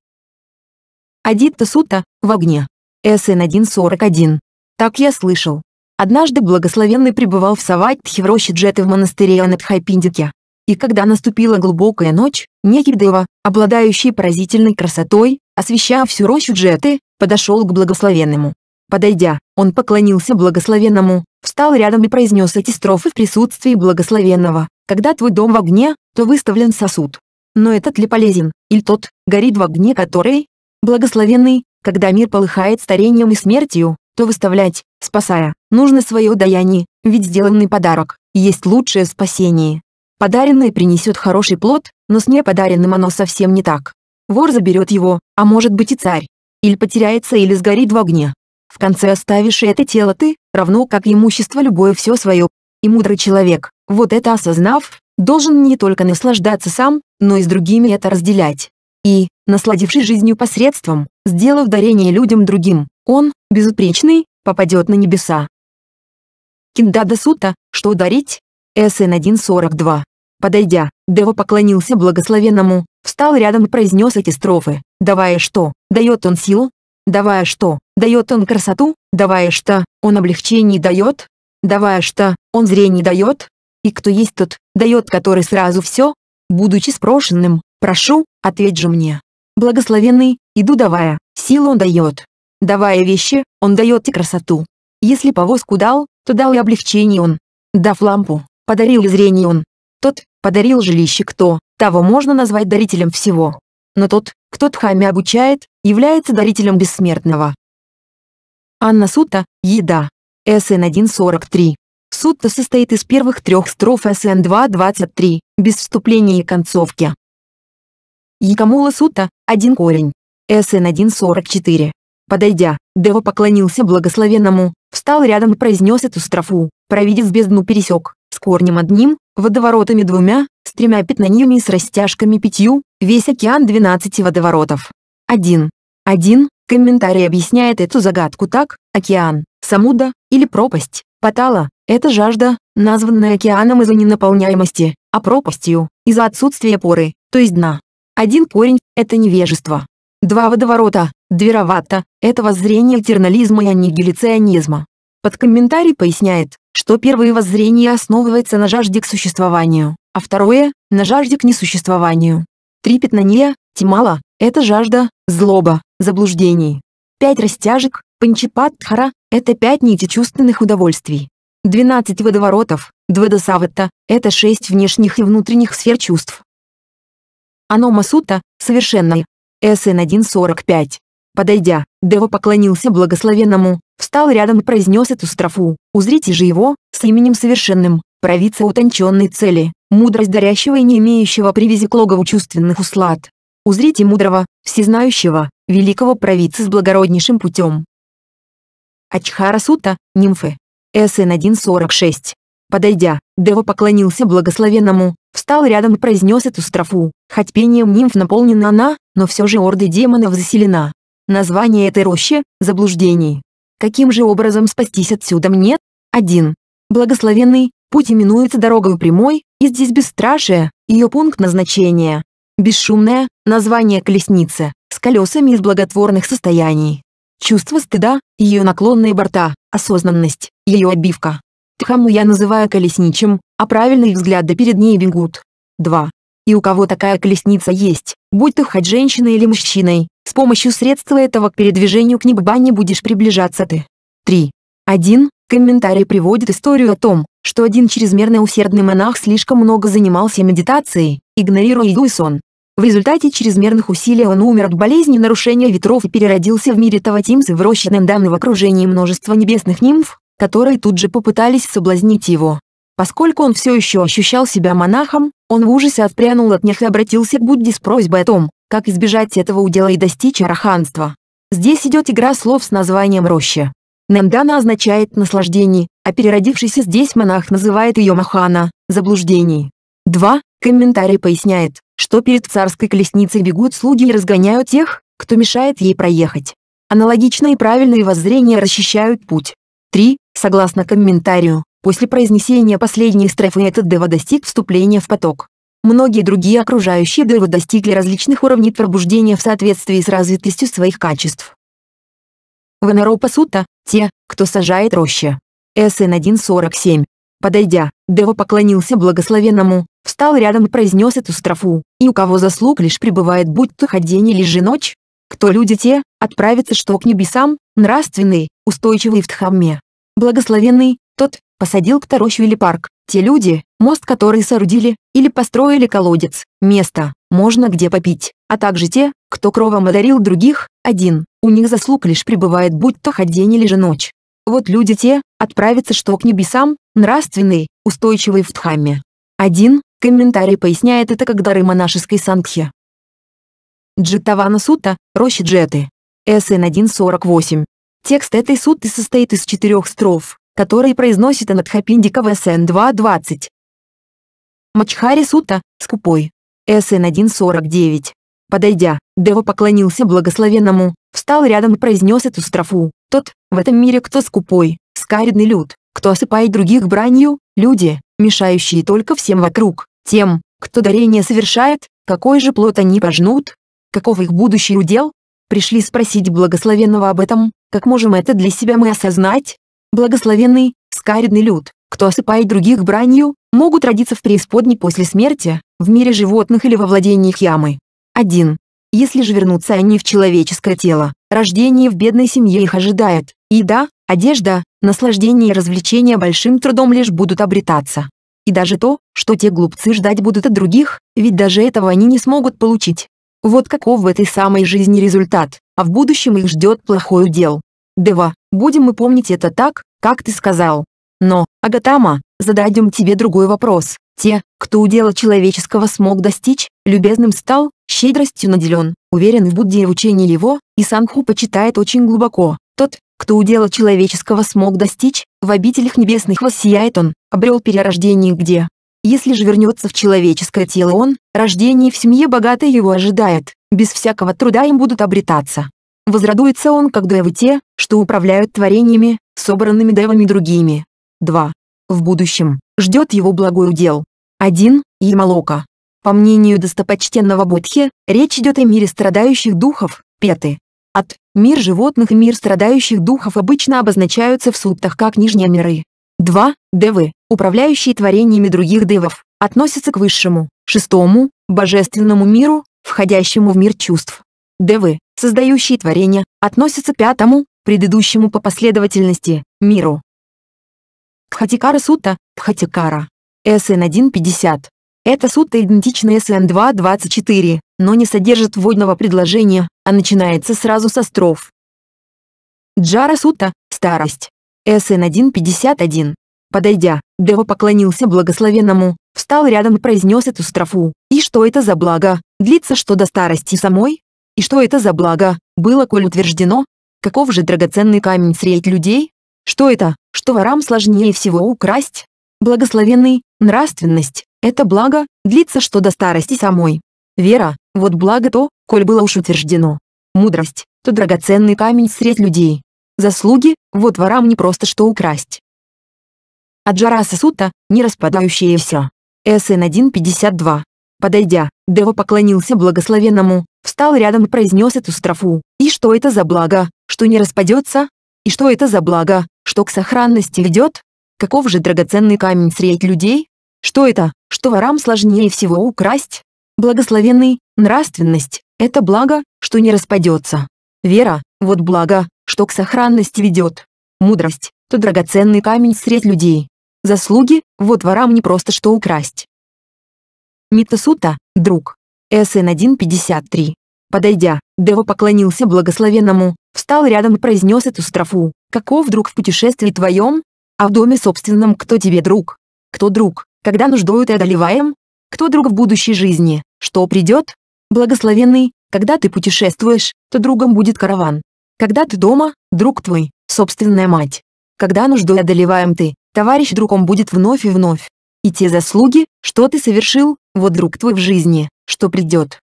Адитта Сута, в огне. СН 1.41. Так я слышал. Однажды благословенный пребывал в Саватхе в роще Джеты в монастыре Анатхайпиндике. И когда наступила глубокая ночь, некий Дева, обладающий поразительной красотой, освещая всю рощу Джеты, подошел к благословенному. Подойдя, он поклонился благословенному, встал рядом и произнес эти строфы в присутствии благословенного. «Когда твой дом в огне, то выставлен сосуд. Но этот ли полезен, или тот, горит в огне который?» Благословенный, когда мир полыхает старением и смертью, то выставлять, спасая, нужно свое даяние, ведь сделанный подарок есть лучшее спасение. Подаренное принесет хороший плод, но с неподаренным оно совсем не так. Вор заберет его, а может быть и царь. Или потеряется, или сгорит в огне. В конце оставишь это тело ты, равно как имущество любое все свое. И мудрый человек, вот это осознав, должен не только наслаждаться сам, но и с другими это разделять. И, насладившись жизнью посредством сделав дарение людям другим, он, безупречный, попадет на небеса. Киндада Сута, что дарить? СН 1.42. Подойдя, Дева поклонился благословенному, встал рядом и произнес эти строфы. «Давая что, дает он силу? Давая что, дает он красоту? Давая что, он облегчение дает? Давая что, он зрение дает? И кто есть тот, дает который сразу все? Будучи спрошенным, прошу, ответь же мне. Благословенный, Иду давая, силу он дает. Давая вещи, он дает и красоту. Если повозку дал, то дал и облегчение он. Дав лампу, подарил и зрение он. Тот, подарил жилище кто, того можно назвать дарителем всего. Но тот, кто тхами обучает, является дарителем бессмертного. Анна Сутта, Еда. СН 1.43. Сутта состоит из первых трех строф СН 2.23, без вступления и концовки. Якамула Сутта, один корень, СН 144. Подойдя, Дево поклонился благословенному, встал рядом и произнес эту строфу, провидец бездну пересек, с корнем одним, водоворотами двумя, с тремя пятнаниями и с растяжками пятью, весь океан 12 водоворотов. 1. 1. Комментарий объясняет эту загадку так, океан, самуда, или пропасть, Потала это жажда, названная океаном из-за ненаполняемости, а пропастью, из-за отсутствия опоры, то есть дна. Один корень – это невежество, Два водоворота, двировато, это воззрение тернализма и аннигиляционизма. Под комментарий поясняет, что первое воззрение основывается на жажде к существованию, а второе – на жажде к несуществованию. Три Трипетнания, тимала – это жажда, злоба, заблуждений. Пять растяжек, панчипатхара – это пять нити чувственных удовольствий. Двенадцать водоворотов, двадасаватта – это шесть внешних и внутренних сфер чувств. Анома совершенное, СН 1.45. Подойдя, Дева поклонился благословенному, встал рядом и произнес эту строфу. «Узрите же его, с именем совершенным, провидца утонченной цели, мудрость дарящего и не имеющего привязи к логову чувственных услад. Узрите мудрого, всезнающего, великого провидца с благороднейшим путем». Ачхара Сута, Нимфы. СН 1.46. Подойдя, Дева поклонился благословенному, встал рядом и произнес эту строфу. Хоть пением нимф наполнена она, но все же орды демонов заселена. Название этой рощи – заблуждений. Каким же образом спастись отсюда мне? 1. Благословенный, путь именуется дорогой прямой, и здесь бесстрашие, ее пункт назначения. Бесшумное, название колесницы, с колесами из благотворных состояний. Чувство стыда, ее наклонные борта, осознанность, ее обивка. Тхаму я называю колесничем, а правильный взгляд да перед ней бегут. 2. И у кого такая колесница есть, будь ты хоть женщиной или мужчиной, с помощью средства этого к передвижению к Нибабане будешь приближаться ты. 3. 1. Комментарий приводит историю о том, что один чрезмерно усердный монах слишком много занимался медитацией, игнорируя еду и сон. В результате чрезмерных усилий он умер от болезни нарушения ветров и переродился в мире Таватимсы выращенным данным в окружении множества небесных нимф, которые тут же попытались соблазнить его. Поскольку он все еще ощущал себя монахом, он в ужасе отпрянул от них и обратился к Будде с просьбой о том, как избежать этого удела и достичь араханства. Здесь идет игра слов с названием «роща». Нандана означает «наслаждение», а переродившийся здесь монах называет ее Махана – «заблуждение». 2. Комментарий поясняет, что перед царской колесницей бегут слуги и разгоняют тех, кто мешает ей проехать. Аналогично и правильные воззрения расчищают путь. 3. Согласно комментарию, После произнесения последней стрефы этот дева достиг вступления в поток. Многие другие окружающие девы достигли различных уровней пробуждения в соответствии с развитостью своих качеств. Ванаропа Сута – те, кто сажает рощи. СН 1.47. Подойдя, Дева поклонился благословенному, встал рядом и произнес эту строфу, «И у кого заслуг лишь пребывает, будь то ходень или же ночь? Кто люди те, отправятся что к небесам, нравственный, устойчивый в Дхамме. Благословенный, тот, посадил к Тарощвили парк. Те люди, мост который соорудили или построили колодец, место, можно где попить, а также те, кто кровом одарил других, один, у них заслуг лишь пребывает будь то хоть день или же ночь. Вот люди те, отправятся что к небесам, нравственные, устойчивые в Дхамме. Один, комментарий поясняет это как дары монашеской сангхи. Джитавана Сута, Рощи Джеты. СН 1.48. Текст этой сутты состоит из четырех строф который произносит Анатхапинди КВСН 2.20. Мачхари Сута, скупой. СН 1.49. Подойдя, Дева поклонился благословенному, встал рядом и произнес эту строфу. Тот, в этом мире кто скупой, скаридный люд, кто осыпает других бранью, люди, мешающие только всем вокруг, тем, кто дарение совершает, какой же плод они пожнут, каков их будущий удел? Пришли спросить благословенного об этом, как можем это для себя мы осознать? Благословенный, скаридный люд, кто осыпает других бранью, могут родиться в преисподней после смерти, в мире животных или во владениях ямы. 1. Если же вернутся они в человеческое тело, рождение в бедной семье их ожидает. Еда, одежда, наслаждение и развлечения большим трудом лишь будут обретаться. И даже то, что те глупцы ждать будут от других, ведь даже этого они не смогут получить. Вот каков в этой самой жизни результат, а в будущем их ждет плохой удел. Дева, будем мы помнить это так, как ты сказал. Но, Агатама, зададим тебе другой вопрос. Те, кто удела человеческого смог достичь, любезным стал, щедростью наделен, уверен в Будде и в учении его, и Санху почитает очень глубоко. Тот, кто удела человеческого смог достичь, в обителях небесных воссияет он, обрел перерождение где. Если же вернется в человеческое тело он, рождение в семье богатой его ожидает, без всякого труда им будут обретаться. Возрадуется он, как девы те, что управляют творениями, собранными девами другими. 2. В будущем ждет его благой удел. 1. Ямалока. По мнению достопочтенного Бодхи, речь идет о мире страдающих духов, петы. От «мир животных» и «мир страдающих духов» обычно обозначаются в суттах как нижние миры. 2. Девы, управляющие творениями других девов, относятся к высшему, шестому, божественному миру, входящему в мир чувств. Девы, создающие творения, относятся к пятому, предыдущему по последовательности, миру. Тхатикара Сутта, Тхатикара. СН 1.50. Это сутта идентична СН 2.24, но не содержит вводного предложения, а начинается сразу со строф. Джара Сутта, старость. СН 1.51. Подойдя, Дева поклонился благословенному, встал рядом и произнес эту строфу. И что это за благо, длится что до старости самой? И что это за благо, было коль утверждено? Каков же драгоценный камень средь людей? Что это, что ворам сложнее всего украсть? Благословенный, нравственность, это благо, длится что до старости самой. Вера, вот благо то, коль было уж утверждено. Мудрость, то драгоценный камень средь людей. Заслуги, вот ворам не просто что украсть. Аджара Сасута, не распадающееся. СН 1.52. Подойдя, Дево поклонился благословенному, встал рядом и произнес эту строфу. «И что это за благо, что не распадется? И что это за благо, что к сохранности ведет? Каков же драгоценный камень средь людей? Что это, что ворам сложнее всего украсть? Благословенный, нравственность – это благо, что не распадется. Вера – вот благо, что к сохранности ведет. Мудрость – то драгоценный камень средь людей. Заслуги – вот ворам не просто что украсть. Нитасута, друг. СН-153. Подойдя, Дево поклонился благословенному, встал рядом и произнес эту строфу. «Каков друг в путешествии твоем? А в доме собственном кто тебе друг? Кто друг, когда нуждою ты одолеваем? Кто друг в будущей жизни? Что придет? Благословенный, когда ты путешествуешь, то другом будет караван. Когда ты дома, друг твой, собственная мать. Когда нужду одолеваем ты, товарищ другом будет вновь и вновь и те заслуги, что ты совершил, вот друг твой в жизни, что придет.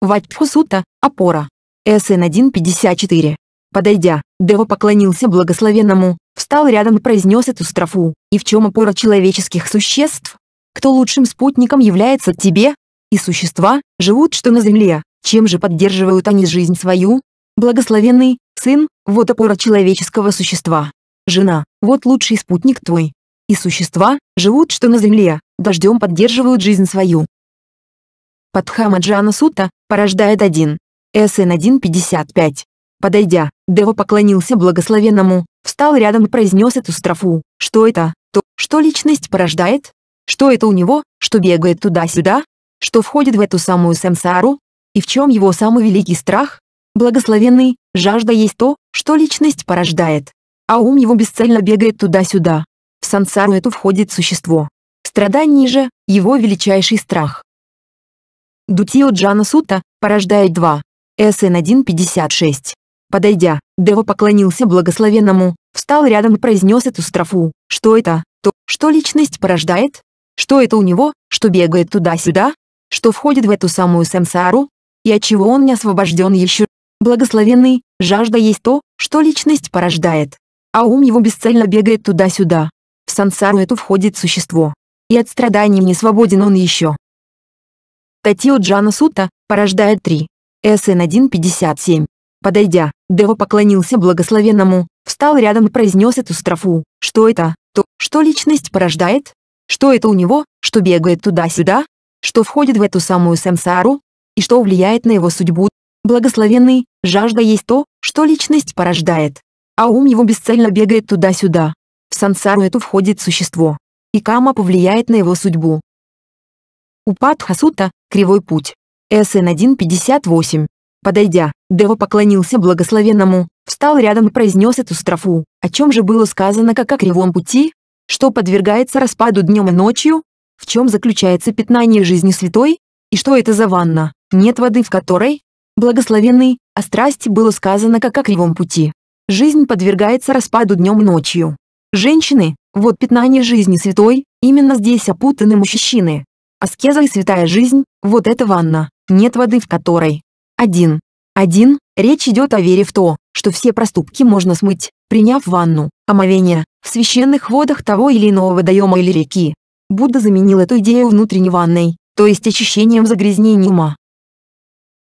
Ватхусута, опора. СН 1.54. Подойдя, Дева поклонился благословенному, встал рядом и произнес эту строфу. И в чем опора человеческих существ? Кто лучшим спутником является тебе? И существа, живут что на земле, чем же поддерживают они жизнь свою? Благословенный, сын, вот опора человеческого существа. Жена, вот лучший спутник твой, и существа, живут что на земле, дождем поддерживают жизнь свою. Падхама Джана Сута, порождает один. СН 1.55. Подойдя, Дева поклонился благословенному, встал рядом и произнес эту строфу. Что это? То, что личность порождает? Что это у него, что бегает туда-сюда? Что входит в эту самую самсару? И в чем его самый великий страх? Благословенный, жажда есть то, что личность порождает. А ум его бесцельно бегает туда-сюда. В сансару эту входит существо. Страдание же – его величайший страх. Дутио Джана Сута, порождает 2. СН 1.56. Подойдя, Дева поклонился благословенному, встал рядом и произнес эту строфу. Что это? То, что личность порождает? Что это у него, что бегает туда-сюда? Что входит в эту самую сансару? И от чего он не освобожден еще? Благословенный, жажда есть то, что личность порождает. А ум его бесцельно бегает туда-сюда, сансару эту входит существо. И от страданий не свободен он еще. Татио Джана Сута, порождает 3. СН 1.57. Подойдя, Дева поклонился благословенному, встал рядом и произнес эту строфу. Что это? То, что личность порождает? Что это у него, что бегает туда-сюда? Что входит в эту самую сансару? И что влияет на его судьбу? Благословенный, жажда есть то, что личность порождает. А ум его бесцельно бегает туда-сюда. В сансару эту входит существо. И кама повлияет на его судьбу. Упадхасута – кривой путь. СН 1.58. Подойдя, Дева поклонился благословенному, встал рядом и произнес эту строфу, о чем же было сказано как о кривом пути, что подвергается распаду днем и ночью, в чем заключается пятнание жизни святой, и что это за ванна, нет воды в которой, благословенный, о страсти было сказано как о кривом пути. Жизнь подвергается распаду днем и ночью. Женщины – вот пятнание жизни святой, именно здесь опутаны мужчины. Аскеза и святая жизнь – вот эта ванна, нет воды в которой. 1. 1. Речь идет о вере в то, что все проступки можно смыть, приняв ванну, омовение, в священных водах того или иного водоема или реки. Будда заменил эту идею внутренней ванной, то есть очищением загрязнений ума.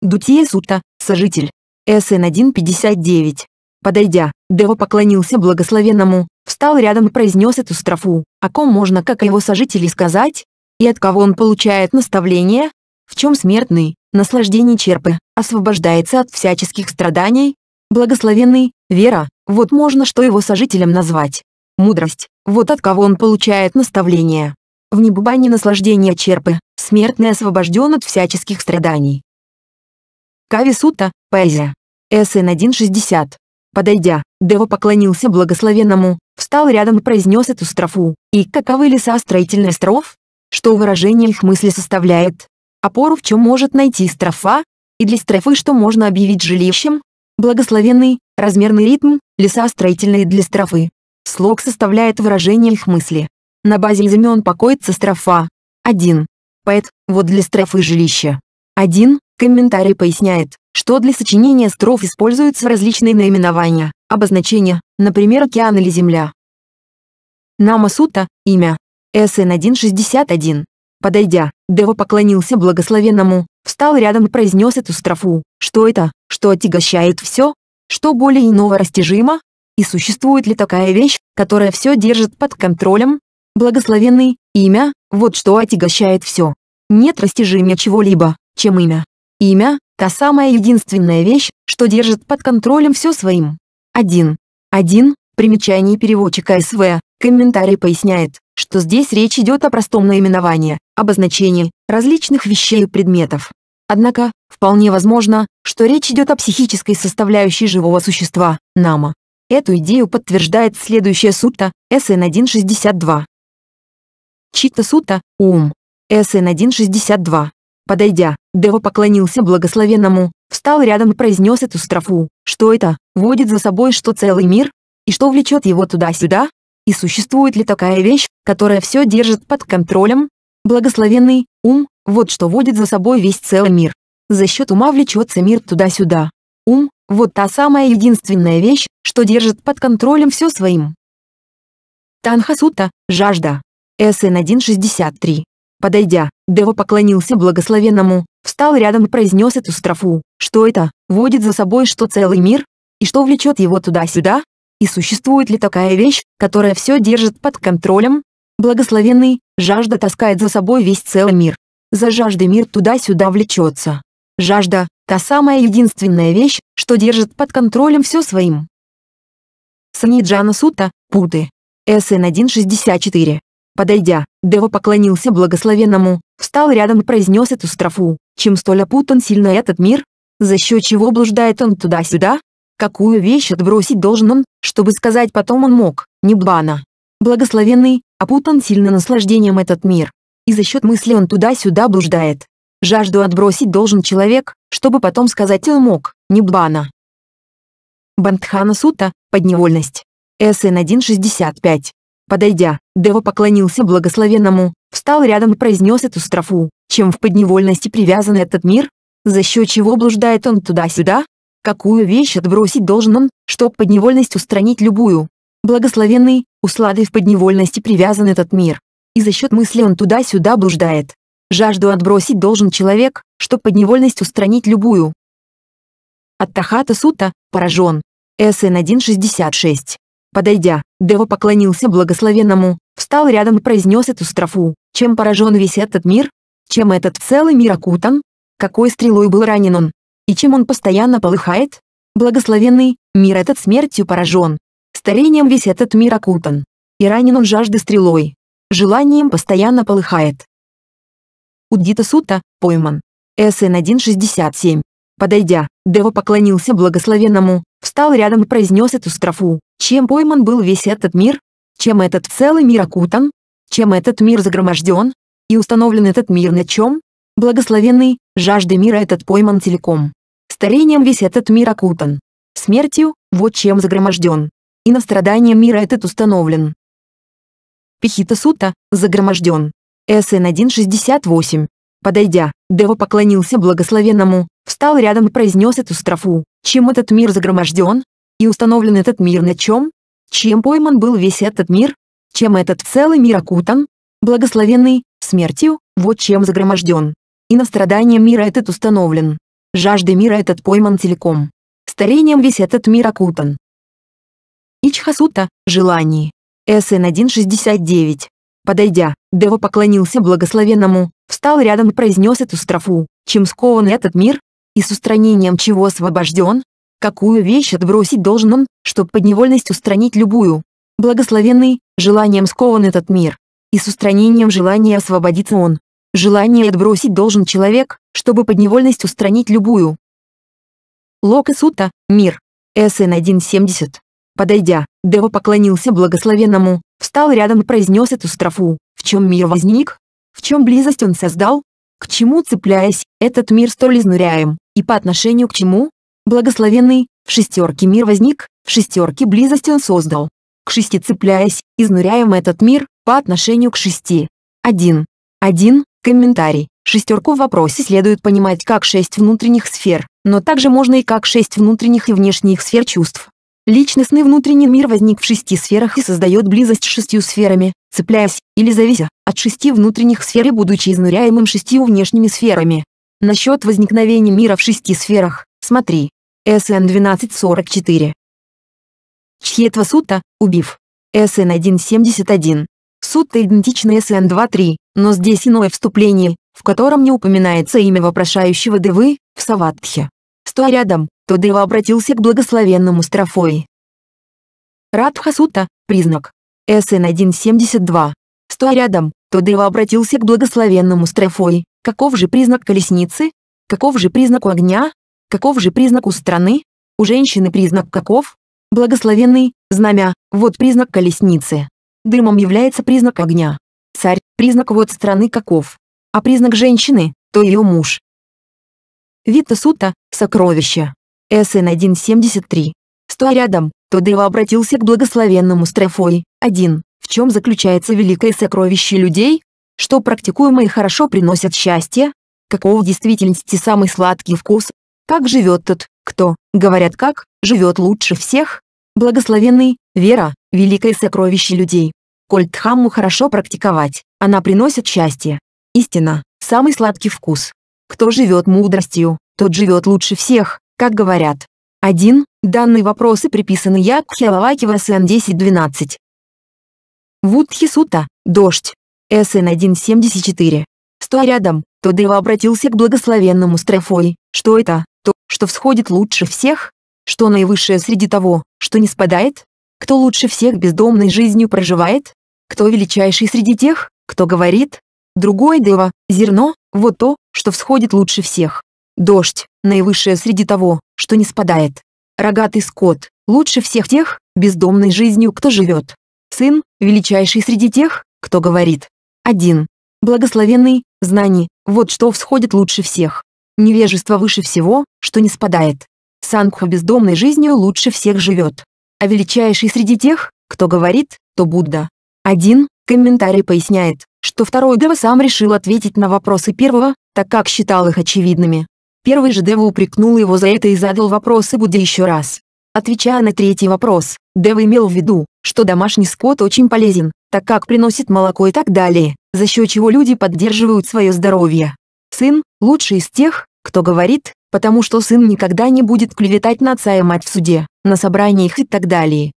Дутия Сутта, Сожитель. СН 1.59. Подойдя, Дева поклонился благословенному, встал рядом и произнес эту строфу, о ком можно как о его сожителе сказать, и от кого он получает наставление, в чем смертный, наслаждение черпы, освобождается от всяческих страданий, благословенный, вера, вот можно что его сожителем назвать, мудрость, вот от кого он получает наставление. В небубане наслаждение черпы, смертный освобожден от всяческих страданий. Кави Сута, поэзия. СН 1.60 Подойдя, Дево поклонился благословенному, встал рядом и произнес эту строфу. И каковы леса строительных строф? Что выражение их мысли составляет? Опору в чем может найти строфа? И для строфы что можно объявить жилищем? Благословенный, размерный ритм, леса строительные для строфы. Слог составляет выражение их мысли. На базе из имен покоится строфа. 1. Поэт, вот для строфы жилища. 1. Комментарий поясняет, что для сочинения строф используются различные наименования, обозначения, например, океан или земля. Намасута, имя. СН 161. Подойдя, Дева поклонился благословенному, встал рядом и произнес эту строфу, что это, что отягощает все, что более иного растяжимо, и существует ли такая вещь, которая все держит под контролем? Благословенный, имя, вот что отягощает все. Нет растяжимее чего-либо, чем имя. Имя, Та самая единственная вещь, что держит под контролем все своим. 1. 1. Примечание переводчика СВ. Комментарий поясняет, что здесь речь идет о простом наименовании, обозначении различных вещей и предметов. Однако, вполне возможно, что речь идет о психической составляющей живого существа, нама. Эту идею подтверждает следующая сутта, СН 1.62. Чита сутта, ум. СН 1.62. Подойдя, Дева поклонился благословенному, встал рядом и произнес эту строфу, что это, водит за собой что целый мир, и что влечет его туда-сюда, и существует ли такая вещь, которая все держит под контролем? Благословенный, ум, вот что водит за собой весь целый мир. За счет ума влечется мир туда-сюда. Ум, вот та самая единственная вещь, что держит под контролем все своим. Танхасута, жажда. СН 1.63 Подойдя, Дево поклонился благословенному, встал рядом и произнес эту строфу. Что это, водит за собой что целый мир? И что влечет его туда-сюда? И существует ли такая вещь, которая все держит под контролем? Благословенный, жажда таскает за собой весь целый мир. За жаждой мир туда-сюда влечется. Жажда – та самая единственная вещь, что держит под контролем все своим. Саниджана Сута, Путы. СН 1.64. Подойдя, Део поклонился благословенному, встал рядом и произнес эту строфу, чем столь опутан сильно этот мир, за счет чего блуждает он туда-сюда, какую вещь отбросить должен он, чтобы сказать потом он мог, не Благословенный, опутан сильно наслаждением этот мир, и за счет мысли он туда-сюда блуждает. Жажду отбросить должен человек, чтобы потом сказать он мог, не Бандхана Сута, подневольность. СН 1.65 Подойдя, Дева поклонился благословенному, встал рядом и произнес эту строфу, чем в подневольности привязан этот мир, за счет чего блуждает он туда-сюда, какую вещь отбросить должен он, чтоб подневольность устранить любую. Благословенный, усладой в подневольности привязан этот мир, и за счет мысли он туда-сюда блуждает. Жажду отбросить должен человек, чтоб подневольность устранить любую. От Сута, поражен. СН 1.66 Подойдя, Дево поклонился благословенному, встал рядом и произнес эту строфу. Чем поражен весь этот мир? Чем этот целый мир окутан? Какой стрелой был ранен он? И чем он постоянно полыхает? Благословенный, мир этот смертью поражен. Старением весь этот мир окутан. И ранен он жажды стрелой. Желанием постоянно полыхает. Уддита Сута, пойман. СН 1.67. Подойдя, Дево поклонился благословенному, встал рядом и произнес эту строфу. Чем пойман был весь этот мир? Чем этот целый мир окутан? Чем этот мир загроможден? И установлен этот мир на чем? Благословенный, жажды мира этот пойман целиком. Старением весь этот мир окутан. Смертью, вот чем загроможден. И на страданием мира этот установлен. Пихита Сута, загроможден. СН 168. Подойдя, Дево поклонился благословенному, встал рядом и произнес эту строфу. Чем этот мир загроможден? И установлен этот мир на чем? Чем пойман был весь этот мир? Чем этот целый мир окутан? Благословенный, смертью, вот чем загроможден. И на страдание мира этот установлен. Жажды мира этот пойман целиком. Старением весь этот мир окутан. Ичхасута, желание. СН 169. Подойдя, Дево поклонился благословенному, встал рядом и произнес эту строфу, чем скован этот мир, и с устранением чего освобожден, какую вещь отбросить должен он, чтобы подневольность устранить любую. Благословенный, желанием скован этот мир, и с устранением желания освободиться он. Желание отбросить должен человек, чтобы подневольность устранить любую. Лока Сута, мир. СН 1.70. Подойдя, Дева поклонился благословенному, встал рядом и произнес эту строфу, в чем мир возник, в чем близость он создал? К чему, цепляясь, этот мир столь изнуряем, и по отношению к чему? Благословенный, в шестерке мир возник, в шестерке близость он создал. К шести цепляясь, изнуряем этот мир, по отношению к шести. 1. 1. Комментарий. Шестерку в вопросе следует понимать как шесть внутренних сфер, но также можно и как шесть внутренних и внешних сфер чувств. Личностный внутренний мир возник в шести сферах и создает близость с шестью сферами, цепляясь или завися от шести внутренних сфер и будучи изнуряемым шестью внешними сферами. Насчет возникновения мира в шести сферах, смотри. СН 1244. Чхетва Сутта, убив. СН 171. Сутта идентична СН 23, но здесь иное вступление, в котором не упоминается имя вопрошающего Девы, в Саватхе. Стоя рядом, то Дева обратился к благословенному Страфои. Радха Сутта, признак, СН 172. Стоя рядом, Тодео обратился к благословенному Стрефой. Каков же признак колесницы? Каков же признак огня? Каков же признак у страны? У женщины признак каков? Благословенный, знамя, вот признак колесницы. Дымом является признак огня. Царь, признак вот страны каков. А признак женщины, то ее муж. Вита Сута, сокровище. СН 173. Стоя рядом, то обратился к благословенному Страфой. 1. В чем заключается великое сокровище людей? Что практикуемые хорошо приносят счастье? Каков в действительности самый сладкий вкус? Как живет тот, кто, говорят как, живет лучше всех? Благословенный, вера, великое сокровище людей. Коль Дхамму хорошо практиковать, она приносит счастье. Истина, самый сладкий вкус. Кто живет мудростью, тот живет лучше всех, как говорят. 1. Данные вопросы приписаны Якхе Лавакива СН 1012. Вудхисута, дождь. СН 174. Стоя рядом, Тодева обратился к благословенному Страфой, что это, то, что всходит лучше всех, что наивысшее среди того, что не спадает, кто лучше всех бездомной жизнью проживает, кто величайший среди тех, кто говорит, другой дева, зерно, вот то, что всходит лучше всех. Дождь наивысшее среди того, что не спадает. Рогатый скот, лучше всех тех, бездомной жизнью кто живет. Сын, величайший среди тех, кто говорит. Один Благословенный, знаний, вот что всходит лучше всех. Невежество выше всего, что не спадает. Сангха бездомной жизнью лучше всех живет. А величайший среди тех, кто говорит, то Будда. Один Комментарий поясняет, что второй Дева сам решил ответить на вопросы первого, так как считал их очевидными. Первый же Дева упрекнул его за это и задал вопросы Будде еще раз. Отвечая на третий вопрос, Дева имел в виду, что домашний скот очень полезен, так как приносит молоко и так далее, за счет чего люди поддерживают свое здоровье. Сын – лучший из тех, кто говорит, потому что сын никогда не будет клеветать на отца и мать в суде, на собраниях и так далее.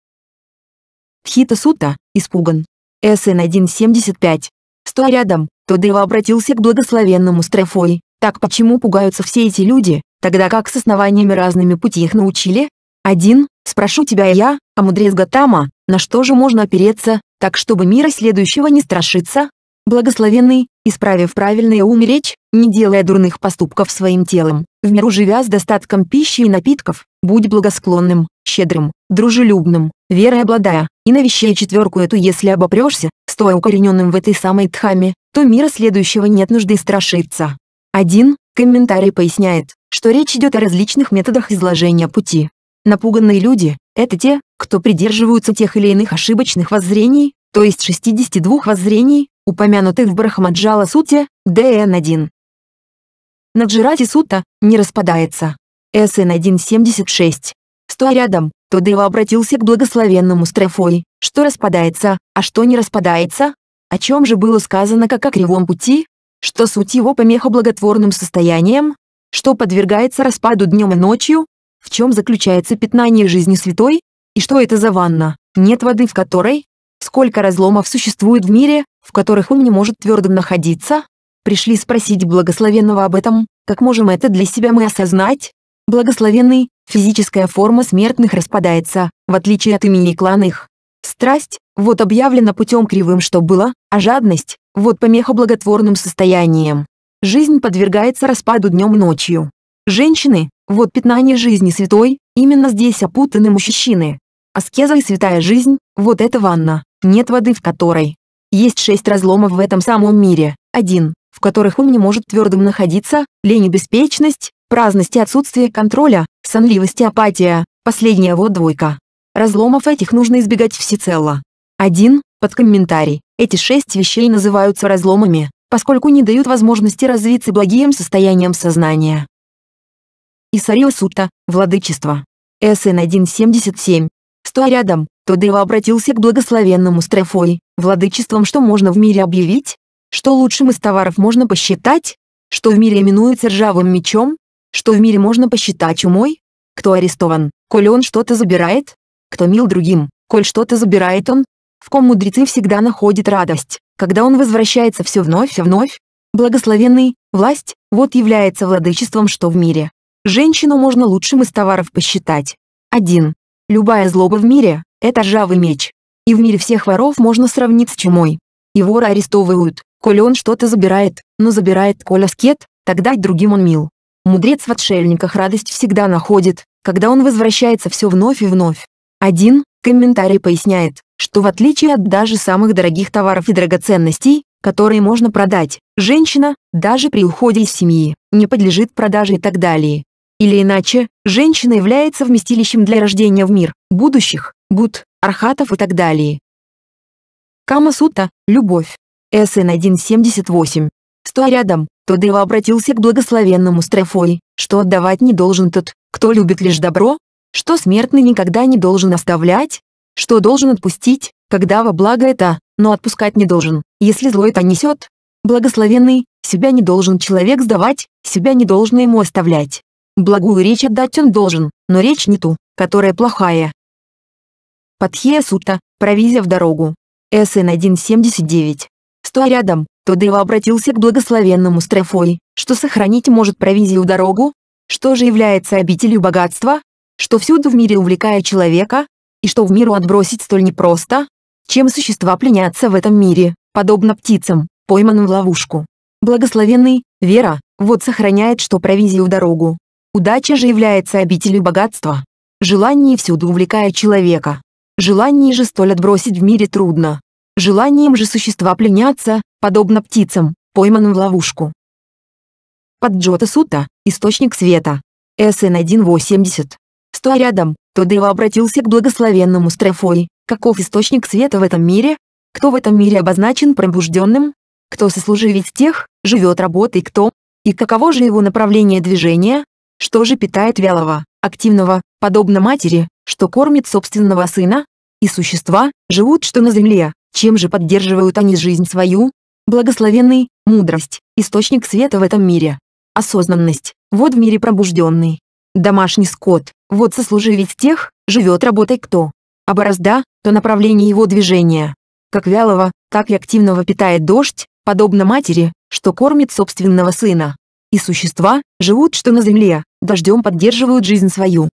Тхита Сута, испуган. СН 1.75. Стоя рядом, дева обратился к благословенному Страфой, так почему пугаются все эти люди, тогда как с основаниями разными пути их научили? Один, спрошу тебя я, а мудрец Гатама, на что же можно опереться, так чтобы мира следующего не страшиться? Благословенный, исправив правильное ум и речь, не делая дурных поступков своим телом, в миру живя с достатком пищи и напитков, будь благосклонным, щедрым, дружелюбным, верой обладая, и вещей четверку эту если обопрешься, стоя укорененным в этой самой тхаме, то мира следующего нет нужды страшиться. Один комментарий поясняет, что речь идет о различных методах изложения пути. Напуганные люди – это те, кто придерживаются тех или иных ошибочных воззрений, то есть 62 воззрений, упомянутых в Брахмаджала Сутте, ДН-1. Наджирати Сутта не распадается. СН-176. Стоя рядом, Тодева обратился к благословенному Страфой, что распадается, а что не распадается, о чем же было сказано как о кривом пути, что суть его помеха благотворным состоянием, что подвергается распаду днем и ночью, в чем заключается пятнание жизни святой, и что это за ванна, нет воды в которой, сколько разломов существует в мире, в которых ум не может твердо находиться, пришли спросить благословенного об этом, как можем это для себя мы осознать? Благословенный, физическая форма смертных распадается, в отличие от имени кланных. Страсть, вот объявлена путем кривым что было, а жадность, вот помеха благотворным состоянием. Жизнь подвергается распаду днем и ночью. Женщины, вот пятнание жизни святой, именно здесь опутаны мужчины. Аскеза и святая жизнь, вот эта ванна, нет воды в которой. Есть шесть разломов в этом самом мире. Один, в которых ум не может твердым находиться, лень и беспечность, праздность и отсутствие контроля, сонливость и апатия, последняя вот двойка. Разломов этих нужно избегать всецело. Один, под комментарий. Эти шесть вещей называются разломами, поскольку не дают возможности развиться благим состоянием сознания. Исарио Сутта, Владычество. СН 1.77. Стоя рядом, Тодео обратился к благословенному Стрефой, владычеством что можно в мире объявить, что лучшим из товаров можно посчитать, что в мире именуется ржавым мечом, что в мире можно посчитать чумой, кто арестован, коль он что-то забирает, кто мил другим, коль что-то забирает он, в ком мудрецы всегда находят радость, когда он возвращается все вновь и вновь. Благословенный, власть, вот является владычеством что в мире. Женщину можно лучшим из товаров посчитать. 1. Любая злоба в мире – это ржавый меч. И в мире всех воров можно сравнить с чумой. И вора арестовывают, коли он что-то забирает, но забирает коля скет, тогда и другим он мил. Мудрец в отшельниках радость всегда находит, когда он возвращается все вновь и вновь. Один комментарий поясняет, что в отличие от даже самых дорогих товаров и драгоценностей, которые можно продать, женщина, даже при уходе из семьи, не подлежит продаже и так далее. Или иначе, женщина является вместилищем для рождения в мир, будущих, гуд, архатов и так далее. Кама-сута, любовь. СН 1.78. Стоя рядом, Тодева обратился к благословенному Страфой, что отдавать не должен тот, кто любит лишь добро, что смертный никогда не должен оставлять, что должен отпустить, когда во благо это, но отпускать не должен, если зло это несет. Благословенный, себя не должен человек сдавать, себя не должно ему оставлять. Благую речь отдать он должен, но речь не ту, которая плохая. Патхея Сута, провизия в дорогу. СН 1.79. Стоя рядом, Тодева обратился к благословенному Стрефой, что сохранить может провизию дорогу, что же является обителью богатства, что всюду в мире увлекая человека, и что в миру отбросить столь непросто, чем существа пленятся в этом мире, подобно птицам, пойманным в ловушку. Благословенный, вера, вот сохраняет что провизию в дорогу. Удача же является обителью богатства. Желание всюду увлекает человека. Желание же столь отбросить в мире трудно. Желанием же существа пленятся, подобно птицам, пойманным в ловушку. Под Джота Сута, источник света. СН 180. Стоя рядом, то Дева обратился к благословенному Страфой, каков источник света в этом мире, кто в этом мире обозначен пробужденным, кто сослуживец тех, живет работой кто, и каково же его направление движения, что же питает вялого, активного, подобно матери, что кормит собственного сына, и существа, живут что на земле, чем же поддерживают они жизнь свою, благословенный, мудрость, источник света в этом мире, осознанность, вот в мире пробужденный, Домашний скот, вот сослуживец тех, живет работой кто. А борозда, то направление его движения. Как вялого, так и активного питает дождь, подобно матери, что кормит собственного сына. И существа, живут что на земле, дождем поддерживают жизнь свою.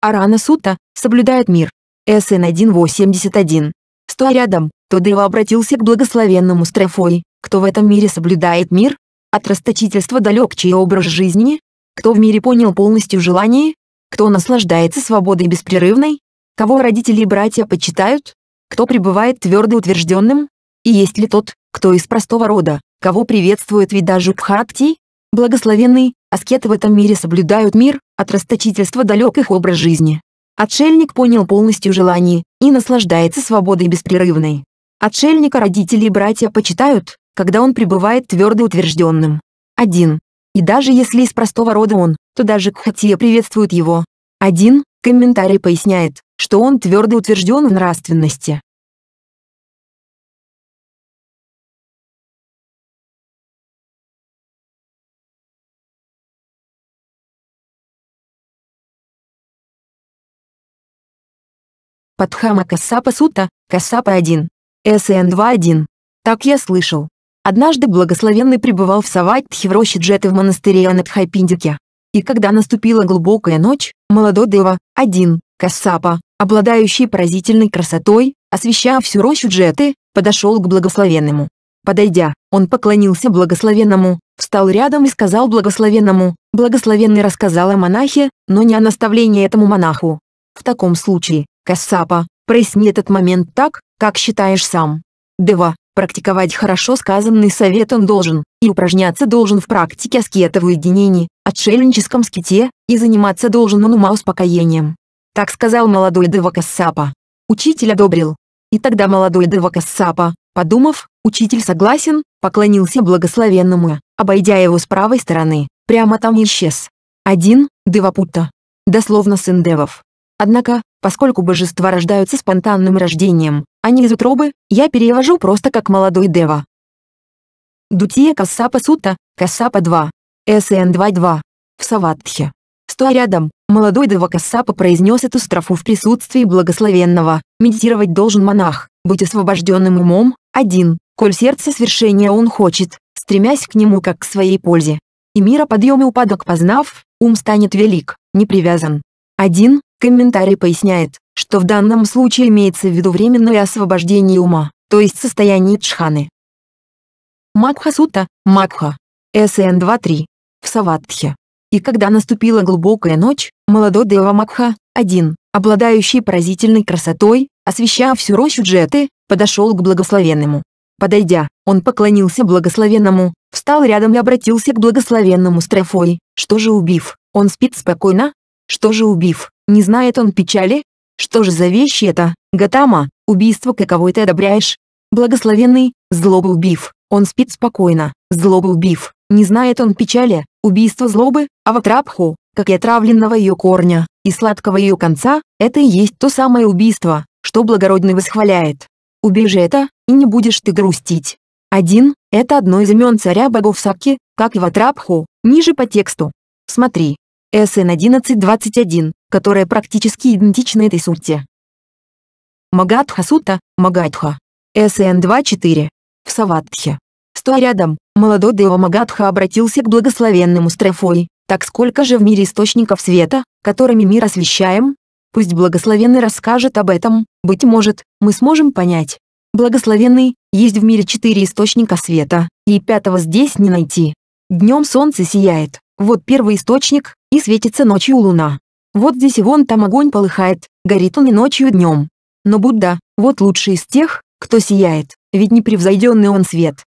Арана Сута соблюдает мир. СН 1.81. Стоя рядом, то Дева обратился к благословенному Страфой, кто в этом мире соблюдает мир, от расточительства далек чей образ жизни, кто в мире понял полностью желание? Кто наслаждается свободой беспрерывной? Кого родители и братья почитают? Кто пребывает твердо утвержденным? И есть ли тот, кто из простого рода, кого приветствует Видажу Бхакти? Благословенный, аскеты в этом мире соблюдают мир, от расточительства далек их образ жизни. Отшельник понял полностью желание и наслаждается свободой беспрерывной. Отшельника родители и братья почитают, когда он пребывает твердо утвержденным. 1. И даже если из простого рода он, то даже Кхатия приветствует его. Один комментарий поясняет, что он твердо утвержден в нравственности. Падхама касапа Сута, касапа 1. СН 2.1. Так я слышал. Однажды благословенный пребывал в Саватхе в роще Джеты в монастыре Анатхайпиндике. И когда наступила глубокая ночь, молодой Дева, один, Кассапа, обладающий поразительной красотой, освещая всю рощу Джеты, подошел к благословенному. Подойдя, он поклонился благословенному, встал рядом и сказал благословенному, благословенный рассказал о монахе, но не о наставлении этому монаху. В таком случае, Кассапа, проясни этот момент так, как считаешь сам. Дева, Практиковать хорошо сказанный совет он должен, и упражняться должен в практике аскета в уединении, отшельническом ските, и заниматься должен он ума успокоением. Так сказал молодой Девакасапа. Учитель одобрил. И тогда молодой Девакасапа, подумав, учитель согласен, поклонился благословенному, обойдя его с правой стороны, прямо там исчез. Один Девапутта. Дословно сын Девов. Однако, поскольку божества рождаются спонтанным рождением, а не из утробы, я перевожу просто как молодой дева. Дутия Кассапа Сута, Кассапа 2, СН 2.2, в Саватхе. Стоя рядом, молодой дева Кассапа произнес эту строфу в присутствии благословенного, медитировать должен монах, быть освобожденным умом, один, коль сердце свершения он хочет, стремясь к нему как к своей пользе. И мира подъем и упадок познав, ум станет велик, не привязан. Один комментарий поясняет, что в данном случае имеется в виду временное освобождение ума, то есть состояние джханы. Макха-сута, Макха. СН 2.3. В Саватхе. И когда наступила глубокая ночь, молодой Дева Макха, один, обладающий поразительной красотой, освещая всю рощу Джеты, подошел к благословенному. Подойдя, он поклонился благословенному, встал рядом и обратился к благословенному строфой: Что же убив, он спит спокойно? Что же убив, не знает он печали? Что же за вещи это, Гатама, убийство каково ты одобряешь? Благословенный, убив, он спит спокойно, убив, не знает он печали, убийство злобы, а в Атрапху, как и отравленного ее корня, и сладкого ее конца, это и есть то самое убийство, что благородный восхваляет. Убей же это, и не будешь ты грустить. Один, Это одно из имен царя богов Сакки, как и в Атрапху, ниже по тексту. Смотри. СН 11.21 которая практически идентична этой сутте. Магадха сутта, Магадха. СН 2.4. В Саватхе. Стоя рядом, молодой Дева Магадха обратился к благословенному Страфой. Так сколько же в мире источников света, которыми мир освещаем? Пусть благословенный расскажет об этом, быть может, мы сможем понять. Благословенный, есть в мире четыре источника света, и пятого здесь не найти. Днем солнце сияет, вот первый источник, и светится ночью луна, вот здесь и вон там огонь полыхает, горит он и ночью, и днем. Но Будда, вот лучший из тех, кто сияет, ведь непревзойденный он свет.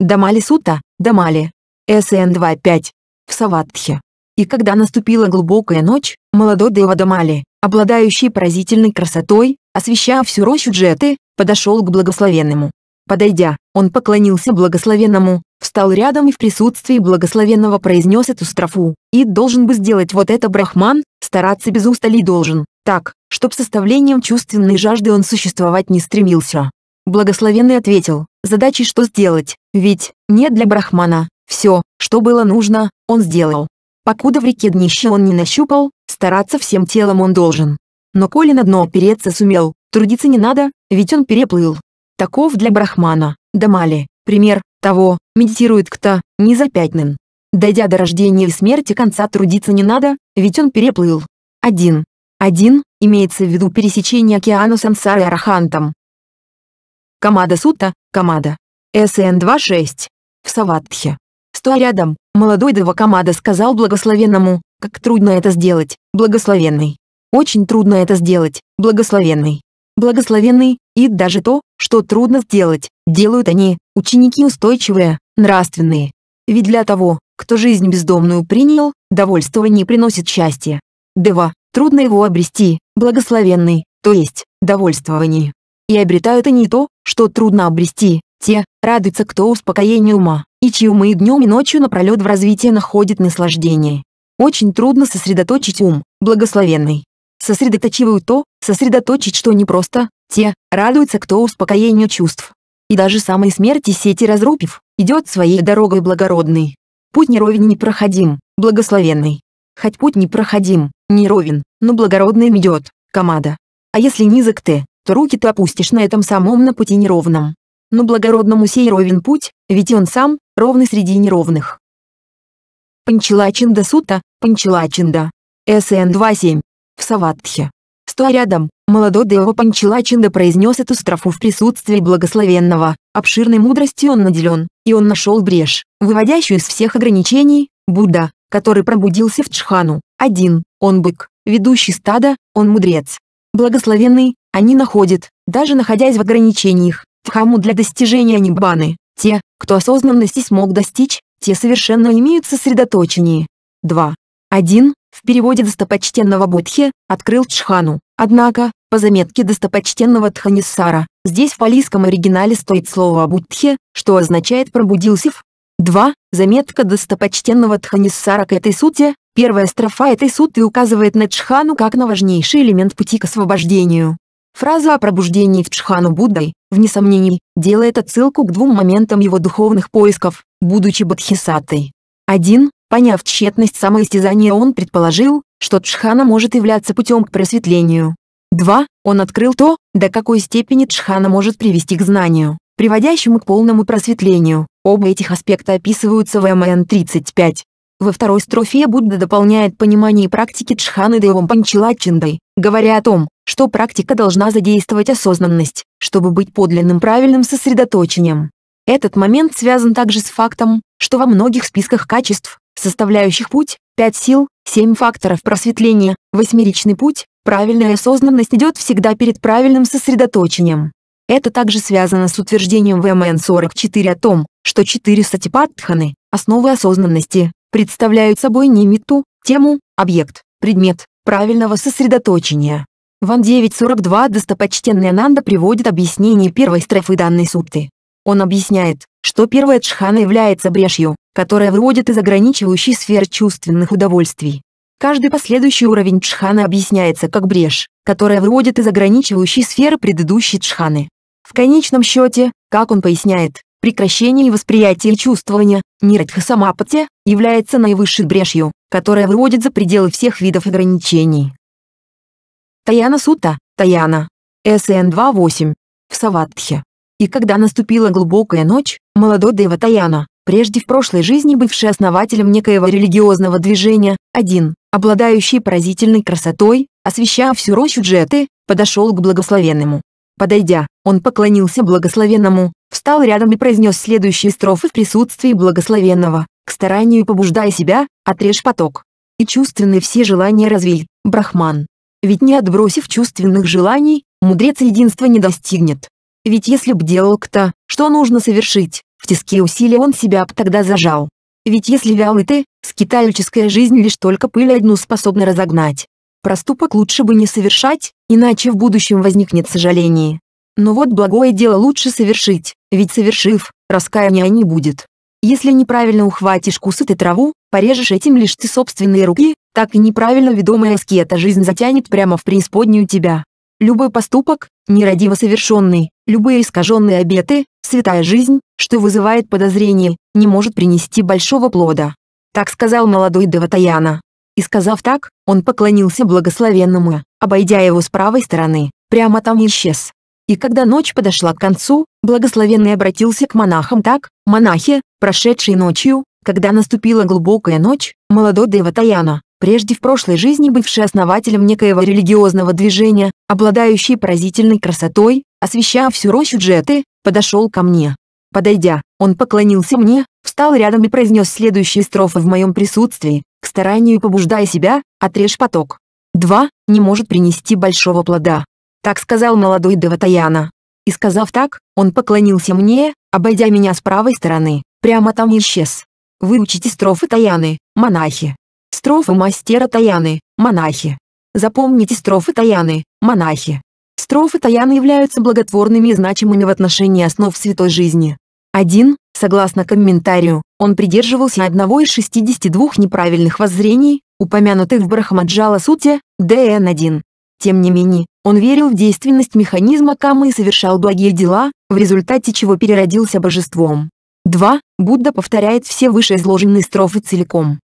Дамали Сута, Дамали. СН 2.5. В Саватхе. И когда наступила глубокая ночь, молодой Дева Дамали, обладающий поразительной красотой, освещая всю рощу Джеты, подошел к благословенному. Подойдя, он поклонился благословенному, встал рядом и в присутствии благословенного произнес эту строфу. И должен бы сделать вот это брахман, стараться без устали должен, так, чтоб составлением чувственной жажды он существовать не стремился. Благословенный ответил, задачей что сделать, ведь, нет для брахмана, все, что было нужно, он сделал. Покуда в реке днище он не нащупал, стараться всем телом он должен. Но коли на дно опереться сумел, трудиться не надо, ведь он переплыл. Таков для брахмана, Дамали, пример, того, медитирует кто, не за Дойдя до рождения и смерти конца трудиться не надо, ведь он переплыл. 1. 1. Имеется в виду пересечение океана сансары арахантом. Камада Сута, Камада. СН 2.6. В Саватхе. Стоя рядом, молодой Дева Камада сказал благословенному, как трудно это сделать, благословенный. Очень трудно это сделать, благословенный. Благословенный, и даже то, что трудно сделать, делают они, ученики устойчивые, нравственные. Ведь для того, кто жизнь бездомную принял, довольствование не приносит счастья. Дева, трудно его обрести, благословенный, то есть, довольствование. И обретают они то, что трудно обрести, те, радуются кто успокоение ума, и чьи умы и днем и ночью напролет в развитии находит наслаждение. Очень трудно сосредоточить ум, благословенный. Сосредоточивают то, сосредоточить что непросто, те радуются, кто успокоению чувств. И даже самой смерти сети разрубив, идет своей дорогой благородный. Путь неровен непроходим, благословенный. Хоть путь непроходим, неровен, но благородный идет, комада. А если низок ты, то руки ты опустишь на этом самом на пути неровном. Но благородному сей ровен путь, ведь он сам, ровный среди неровных. Панчилачинда Сута, Панчилачинда. СН 2.7. В Саватхе. Стой рядом, Молодой Део Панчилачинда произнес эту страфу в присутствии благословенного. Обширной мудростью он наделен, и он нашел брешь, выводящую из всех ограничений, Будда, который пробудился в Чхану. Один, он бык, ведущий стада, он мудрец. Благословенный, они находят, даже находясь в ограничениях, тхаму для достижения Ниббаны. Те, кто осознанности смог достичь, те совершенно имеют сосредоточение. 2. 1 в переводе достопочтенного Будхи открыл Чхану. Однако, по заметке достопочтенного Тханиссара, здесь в палийском оригинале стоит слово «будхи», что означает «пробудился в». 2. Заметка достопочтенного Тханиссара к этой сути. Первая строфа этой суты указывает на Чхану как на важнейший элемент пути к освобождению. Фраза о пробуждении в Чхану Буддой, в несомнении, делает отсылку к двум моментам его духовных поисков, будучи бодхисаттой. 1. Поняв тщетность самоистязания он предположил, что Джхана может являться путем к просветлению. 2. Он открыл то, до какой степени Джхана может привести к знанию, приводящему к полному просветлению. Оба этих аспекта описываются в МН 35. Во второй строфе Будда дополняет понимание практики Джханы Девом Панчилачиндой, говоря о том, что практика должна задействовать осознанность, чтобы быть подлинным правильным сосредоточением. Этот момент связан также с фактом, что во многих списках качеств, составляющих путь, пять сил, семь факторов просветления, восьмеричный путь, правильная осознанность идет всегда перед правильным сосредоточением. Это также связано с утверждением ВМН-44 о том, что четыре сатипатханы, основы осознанности, представляют собой не мету, тему, объект, предмет, правильного сосредоточения. Ван 9.42 достопочтенный Ананда приводит объяснение первой строфы данной сутты. Он объясняет, что первая джхана является брешью, которая выводит из ограничивающей сфер чувственных удовольствий. Каждый последующий уровень джханы объясняется как брешь, которая выводит из ограничивающей сферы предыдущей джханы. В конечном счете, как он поясняет, прекращение восприятия и чувствования, ниратхасамапати является наивысшей брешью, которая выводит за пределы всех видов ограничений. Таяна Сута, Таяна. СН 2.8. В Саватхе. И когда наступила глубокая ночь, молодой Дева прежде в прошлой жизни бывший основателем некоего религиозного движения, один, обладающий поразительной красотой, освещая всю рощу Джеты, подошел к благословенному. Подойдя, он поклонился благословенному, встал рядом и произнес следующие строфы в присутствии благословенного, к старанию побуждая себя, отрежь поток. И чувственные все желания развей, Брахман. Ведь не отбросив чувственных желаний, мудрец единства не достигнет. Ведь если б делал кто, что нужно совершить, в тиске усилия он себя б тогда зажал. Ведь если вялый ты, скитальческая жизнь лишь только пыль одну способна разогнать. Проступок лучше бы не совершать, иначе в будущем возникнет сожаление. Но вот благое дело лучше совершить, ведь совершив, раскаяния не будет. Если неправильно ухватишь кусы ты траву, порежешь этим лишь ты собственные руки, так и неправильно ведомая аскета жизнь затянет прямо в преисподнюю тебя. Любой поступок, нерадиво совершенный, любые искаженные обеты, святая жизнь, что вызывает подозрение, не может принести большого плода. Так сказал молодой Деватаяна. И сказав так, он поклонился благословенному, обойдя его с правой стороны, прямо там исчез. И когда ночь подошла к концу, благословенный обратился к монахам так, монахи, прошедшие ночью, когда наступила глубокая ночь, молодой Деватаяна, прежде в прошлой жизни бывший основателем некоего религиозного движения, обладающий поразительной красотой, освещая всю рощу Джеты, подошел ко мне. Подойдя, он поклонился мне, встал рядом и произнес следующие строфы в моем присутствии, к старанию побуждая себя, отрежь поток. 2. Не может принести большого плода. Так сказал молодой Деватаяна. И сказав так, он поклонился мне, обойдя меня с правой стороны, прямо там исчез. Выучите строфы Таяны, монахи. Строфы мастера Таяны, монахи. Запомните строфы Таяны, монахи. Строфы Таяны являются благотворными и значимыми в отношении основ святой жизни. 1. Согласно комментарию, он придерживался одного из 62 неправильных воззрений, упомянутых в Брахмаджала Суте, ДН-1. Тем не менее, он верил в действенность механизма камы и совершал благие дела, в результате чего переродился божеством. 2. Будда повторяет все вышеизложенные строфы целиком.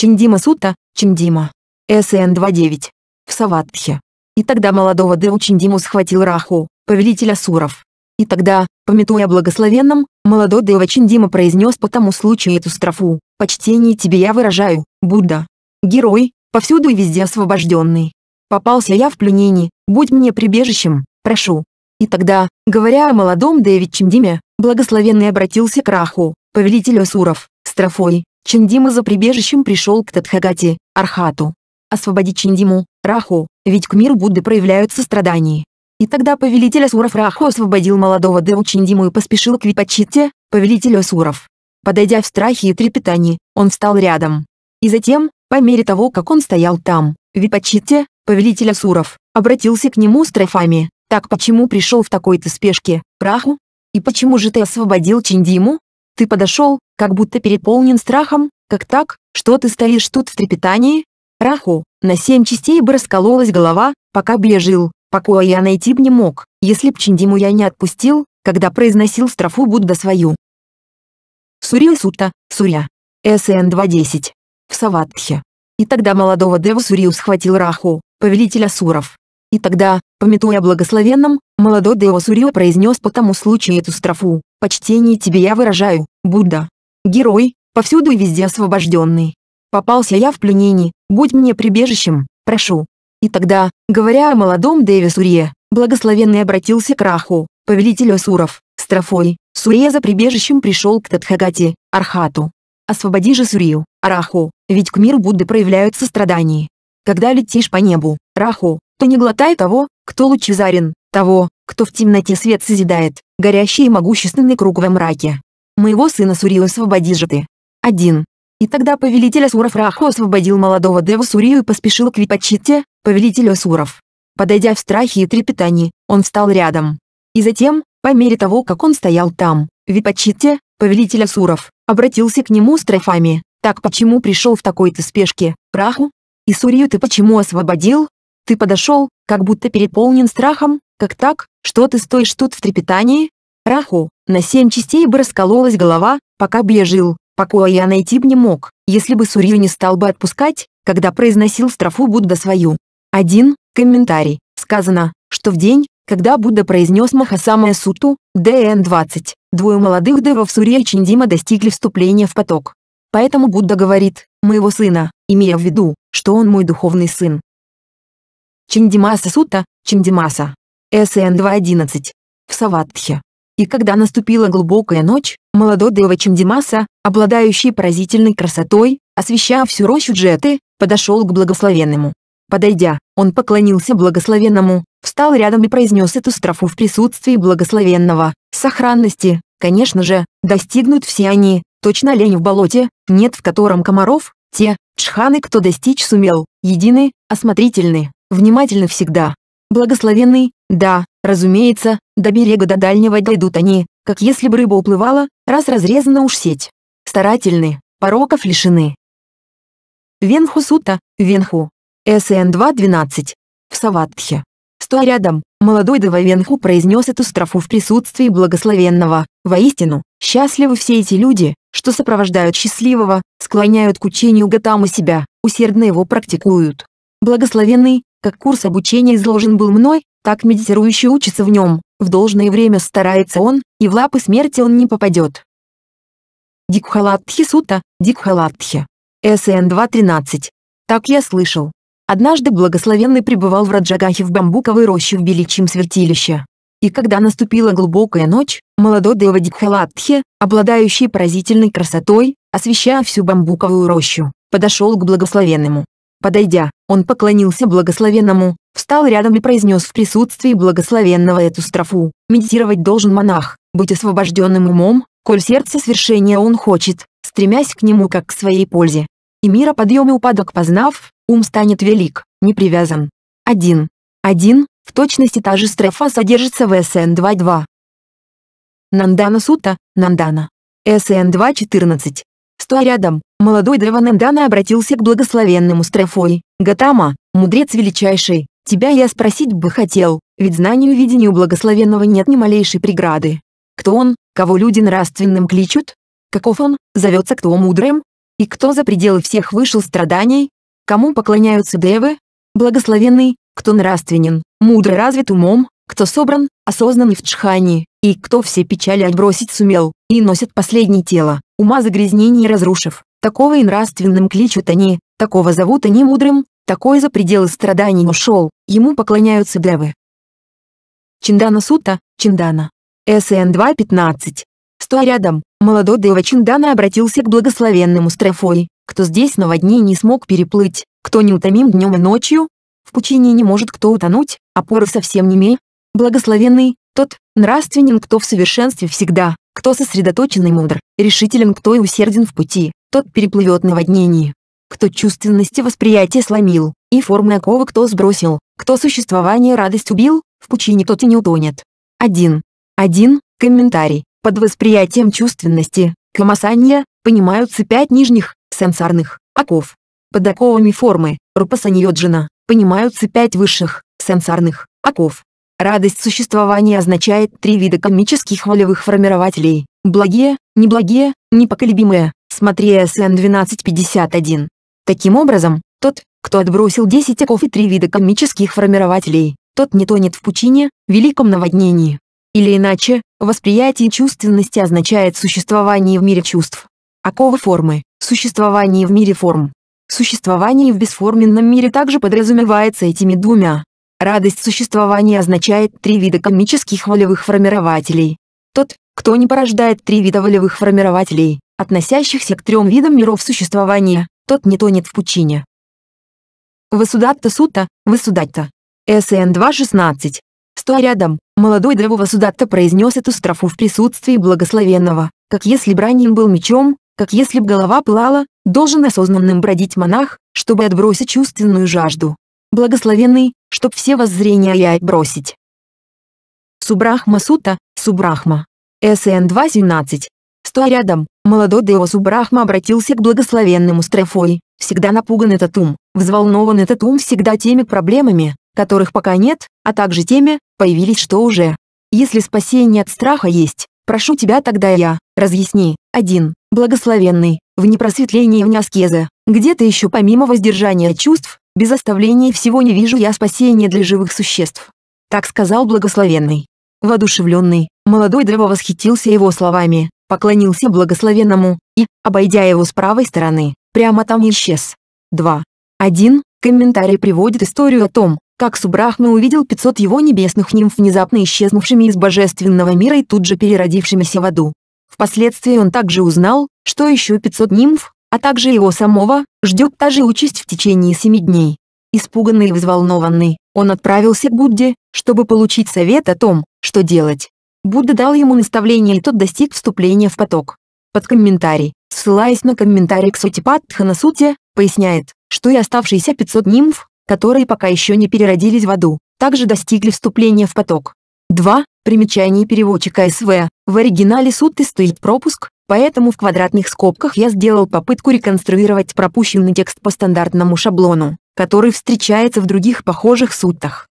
Чиндима Сута, Чиндима. СН 2.9. В Саватхе. И тогда молодого Деву Чиндиму схватил Раху, повелитель Асуров. И тогда, пометуя благословенном, молодой Дева Чендима произнес по тому случаю эту строфу «Почтение тебе я выражаю, Будда. Герой, повсюду и везде освобожденный. Попался я в пленении, будь мне прибежищем, прошу». И тогда, говоря о молодом Дэвид Чиндиме, благословенный обратился к Раху, повелителю Асуров, строфой Чиндима за прибежищем пришел к Тадхагате, Архату. Освободить Чиндиму, Раху, ведь к миру Будды проявляют сострадание. И тогда повелитель Асуров Раху освободил молодого Деву Чиндиму и поспешил к Випачитте, повелителю Асуров. Подойдя в страхе и трепетании, он встал рядом. И затем, по мере того, как он стоял там, Випачитте, повелитель Асуров, обратился к нему с трофами. «Так почему пришел в такой-то спешке, Раху? И почему же ты освободил Чиндиму? Ты подошел, как будто переполнен страхом, как так, что ты стоишь тут в трепетании? Раху, на семь частей бы раскололась голова, пока б я жил, покоя я найти б не мог, если б Чиндиму я не отпустил, когда произносил страфу Будда свою. Сурия сута, Суря. СН 2.10. В Саватхе. И тогда молодого Деву Сурию схватил Раху, повелитель Асуров. И тогда, пометуя благословенном, молодой Дева Сурию произнес по тому случаю эту страфу, «Почтение тебе я выражаю, Будда, Герой, повсюду и везде освобожденный. Попался я в пленении, будь мне прибежищем, прошу. И тогда, говоря о молодом Дэве Сурье, благословенный обратился к Раху, повелителю Асуров, Строфой Сурье за прибежищем пришел к Татхагате, Архату. Освободи же Сурью, Раху, ведь к миру Будды проявляют сострадание. Когда летишь по небу, Раху, то не глотай того, кто лучезарен, того, кто в темноте свет созидает, горящий и могущественный круг во мраке. Моего сына Сурию освободи же ты. Один. И тогда повелитель Асуров Раху освободил молодого Деву Сурию и поспешил к Випачите, повелителю Асуров. Подойдя в страхе и трепетании, он встал рядом. И затем, по мере того, как он стоял там, Випачите, повелитель Асуров, обратился к нему с трофами. «Так почему пришел в такой-то спешке, Раху? И Сурию ты почему освободил? Ты подошел, как будто переполнен страхом, как так, что ты стоишь тут в трепетании, Раху, на семь частей бы раскололась голова, пока бы я жил, покоя я найти б не мог, если бы Сурью не стал бы отпускать, когда произносил строфу Будда свою. Один. Комментарий. Сказано, что в день, когда Будда произнес Махасамая Суту, ДН-20, двое молодых девов Сурья и Чиндима достигли вступления в поток. Поэтому Будда говорит, моего сына, имея в виду, что он мой духовный сын. Чиндимаса Сута, Чиндимаса. СН 2.11. В Саватхе и когда наступила глубокая ночь, молодой Дева Чимдимаса, обладающий поразительной красотой, освещая всю рощу Джеты, подошел к благословенному. Подойдя, он поклонился благословенному, встал рядом и произнес эту строфу в присутствии благословенного, сохранности, конечно же, достигнут все они, точно лень в болоте, нет в котором комаров, те, чханы, кто достичь сумел, едины, осмотрительны, внимательны всегда. Благословенный, да, Разумеется, до берега до дальнего дойдут они, как если бы рыба уплывала, раз разрезана уж сеть. Старательны, пороков лишены. Венху Сута, Венху. СН 2.12. В Саватхе. Стоя рядом, молодой Дева Венху произнес эту строфу в присутствии благословенного. Воистину, счастливы все эти люди, что сопровождают счастливого, склоняют к учению Гатамы себя, усердно его практикуют. Благословенный, как курс обучения изложен был мной, так медитирующий учится в нем, в должное время старается он, и в лапы смерти он не попадет. Дикхалатхи Сута, Дикхалатхи. СН 2.13. Так я слышал. Однажды благословенный пребывал в Раджагахе в бамбуковой роще в величьем святилище. И когда наступила глубокая ночь, молодой Дева Дикхалатхи, обладающий поразительной красотой, освещая всю бамбуковую рощу, подошел к благословенному. Подойдя, он поклонился благословенному, встал рядом и произнес в присутствии благословенного эту строфу. Медитировать должен монах, быть освобожденным умом, коль сердце свершения он хочет, стремясь к нему как к своей пользе. И мира подъем и упадок познав, ум станет велик, не привязан. 1. 1. В точности та же строфа содержится в СН 2.2. Нандана Сута, Нандана. СН 2.14 стоя рядом, молодой Деванандана обратился к благословенному Страфой. «Гатама, мудрец величайший, тебя я спросить бы хотел, ведь знанию и видению благословенного нет ни малейшей преграды. Кто он, кого люди нравственным кличут? Каков он, зовется кто мудрым? И кто за пределы всех вышел страданий? Кому поклоняются девы? Благословенный, кто нравственен, мудро развит умом, кто собран, осознан в джхани, и кто все печали отбросить сумел, и носит последнее тело, ума загрязнений разрушив. Такого и нравственным кличут они, такого зовут они мудрым, такой за пределы страданий ушел, ему поклоняются девы. Чиндана Сута, Чиндана. СН 2.15. Стоя рядом, молодой Дева Чиндана обратился к благословенному Страфой, кто здесь наводнений не смог переплыть, кто неутомим днем и ночью. В пучине не может кто утонуть, опоры совсем не имея. Благословенный, тот нравственен, кто в совершенстве всегда, кто сосредоточен и мудр, решителен, кто и усерден в пути, тот переплывет наводнение. Кто чувственности восприятия сломил, и формы оковы кто сбросил, кто существование радость убил, в пучине тот и не утонет. 1. 1. Комментарий. Под восприятием чувственности, камасанья, понимаются пять нижних, сенсарных, оков. Под оковами формы, рупасаньоджина, понимаются пять высших, сенсарных, оков. Радость существования означает три вида комических волевых формирователей. Благие, неблагие, непоколебимые. Смотри СН 1251. Таким образом, тот, кто отбросил 10 оков и три вида комических формирователей, тот не тонет в пучине, великом наводнении. Или иначе, восприятие чувственности означает существование в мире чувств. Оковы формы, существование в мире форм. Существование в бесформенном мире также подразумевается этими двумя Радость существования означает три вида комических волевых формирователей. Тот, кто не порождает три вида волевых формирователей, относящихся к трем видам миров существования, тот не тонет в пучине. Васудатта сутта, Васудатта. СН 2.16. Стоя рядом, молодой Деву Васудатта произнес эту строфу в присутствии благословенного, как если б ранен был мечом, как если б голова пылала, должен осознанным бродить монах, чтобы отбросить чувственную жажду. Благословенный, чтоб все воззрения я бросить. Субрахма Сута, Субрахма. СН 2.17. Стоя рядом, молодой Део Субрахма обратился к благословенному Стрефой. Всегда напуган этот ум, взволнован этот ум всегда теми проблемами, которых пока нет, а также теми, появились что уже. Если спасение от страха есть, прошу тебя тогда я, разъясни, один, благословенный, в непросветлении и в неаскезе, где ты еще помимо воздержания чувств, без оставления всего не вижу я спасения для живых существ. Так сказал благословенный. Воодушевленный, молодой древо восхитился его словами, поклонился благословенному и, обойдя его с правой стороны, прямо там исчез. 2. 1. Комментарий приводит историю о том, как Субрахма увидел 500 его небесных нимф внезапно исчезнувшими из божественного мира и тут же переродившимися в аду. Впоследствии он также узнал, что еще 500 нимф, а также его самого, ждет та же участь в течение семи дней. Испуганный и взволнованный, он отправился к Будде, чтобы получить совет о том, что делать. Будда дал ему наставление и тот достиг вступления в поток. Под комментарий, ссылаясь на комментарий к Сутипатхана Сути, поясняет, что и оставшиеся 500 нимф, которые пока еще не переродились в аду, также достигли вступления в поток. 2. Примечание переводчика СВ. В оригинале сутты стоит пропуск, Поэтому в квадратных скобках я сделал попытку реконструировать пропущенный текст по стандартному шаблону, который встречается в других похожих суттах.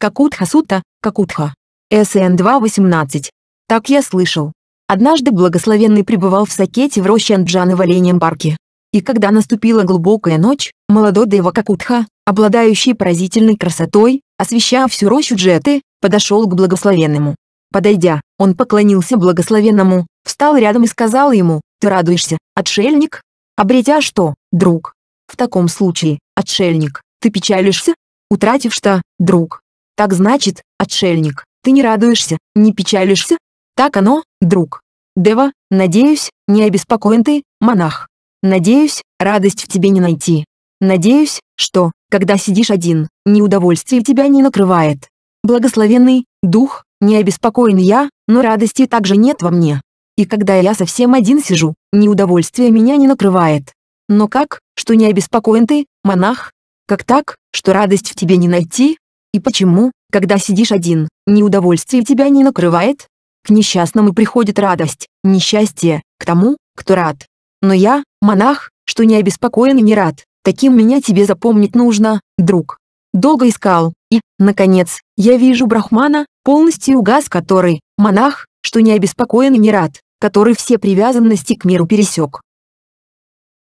Какутха сута, Какутха. СН 2.18. Так я слышал. Однажды благословенный пребывал в Сакете в роще Анджаны в Оленьем парке. И когда наступила глубокая ночь, молодой Дева Какутха, обладающий поразительной красотой, освещая всю рощу Джеты, подошел к благословенному. Подойдя, он поклонился благословенному, встал рядом и сказал ему, «Ты радуешься, отшельник?» «Обретя что, друг?» «В таком случае, отшельник, ты печалишься?» «Утратив что, друг?» «Так значит, отшельник, ты не радуешься, не печалишься?» «Так оно, друг». «Дева, надеюсь, не обеспокоен ты, монах. Надеюсь, радость в тебе не найти. Надеюсь, что, когда сидишь один, неудовольствие тебя не накрывает. Благословенный, дух, не обеспокоен я, но радости также нет во мне. И когда я совсем один сижу, неудовольствие меня не накрывает. Но как, что не обеспокоен ты, монах? Как так, что радость в тебе не найти? И почему, когда сидишь один, неудовольствие тебя не накрывает? К несчастному приходит радость, несчастье, к тому, кто рад. Но я, монах, что не обеспокоен и не рад, таким меня тебе запомнить нужно, друг долго искал, и, наконец, я вижу брахмана, полностью угас который, монах, что не обеспокоен и не рад, который все привязанности к миру пересек.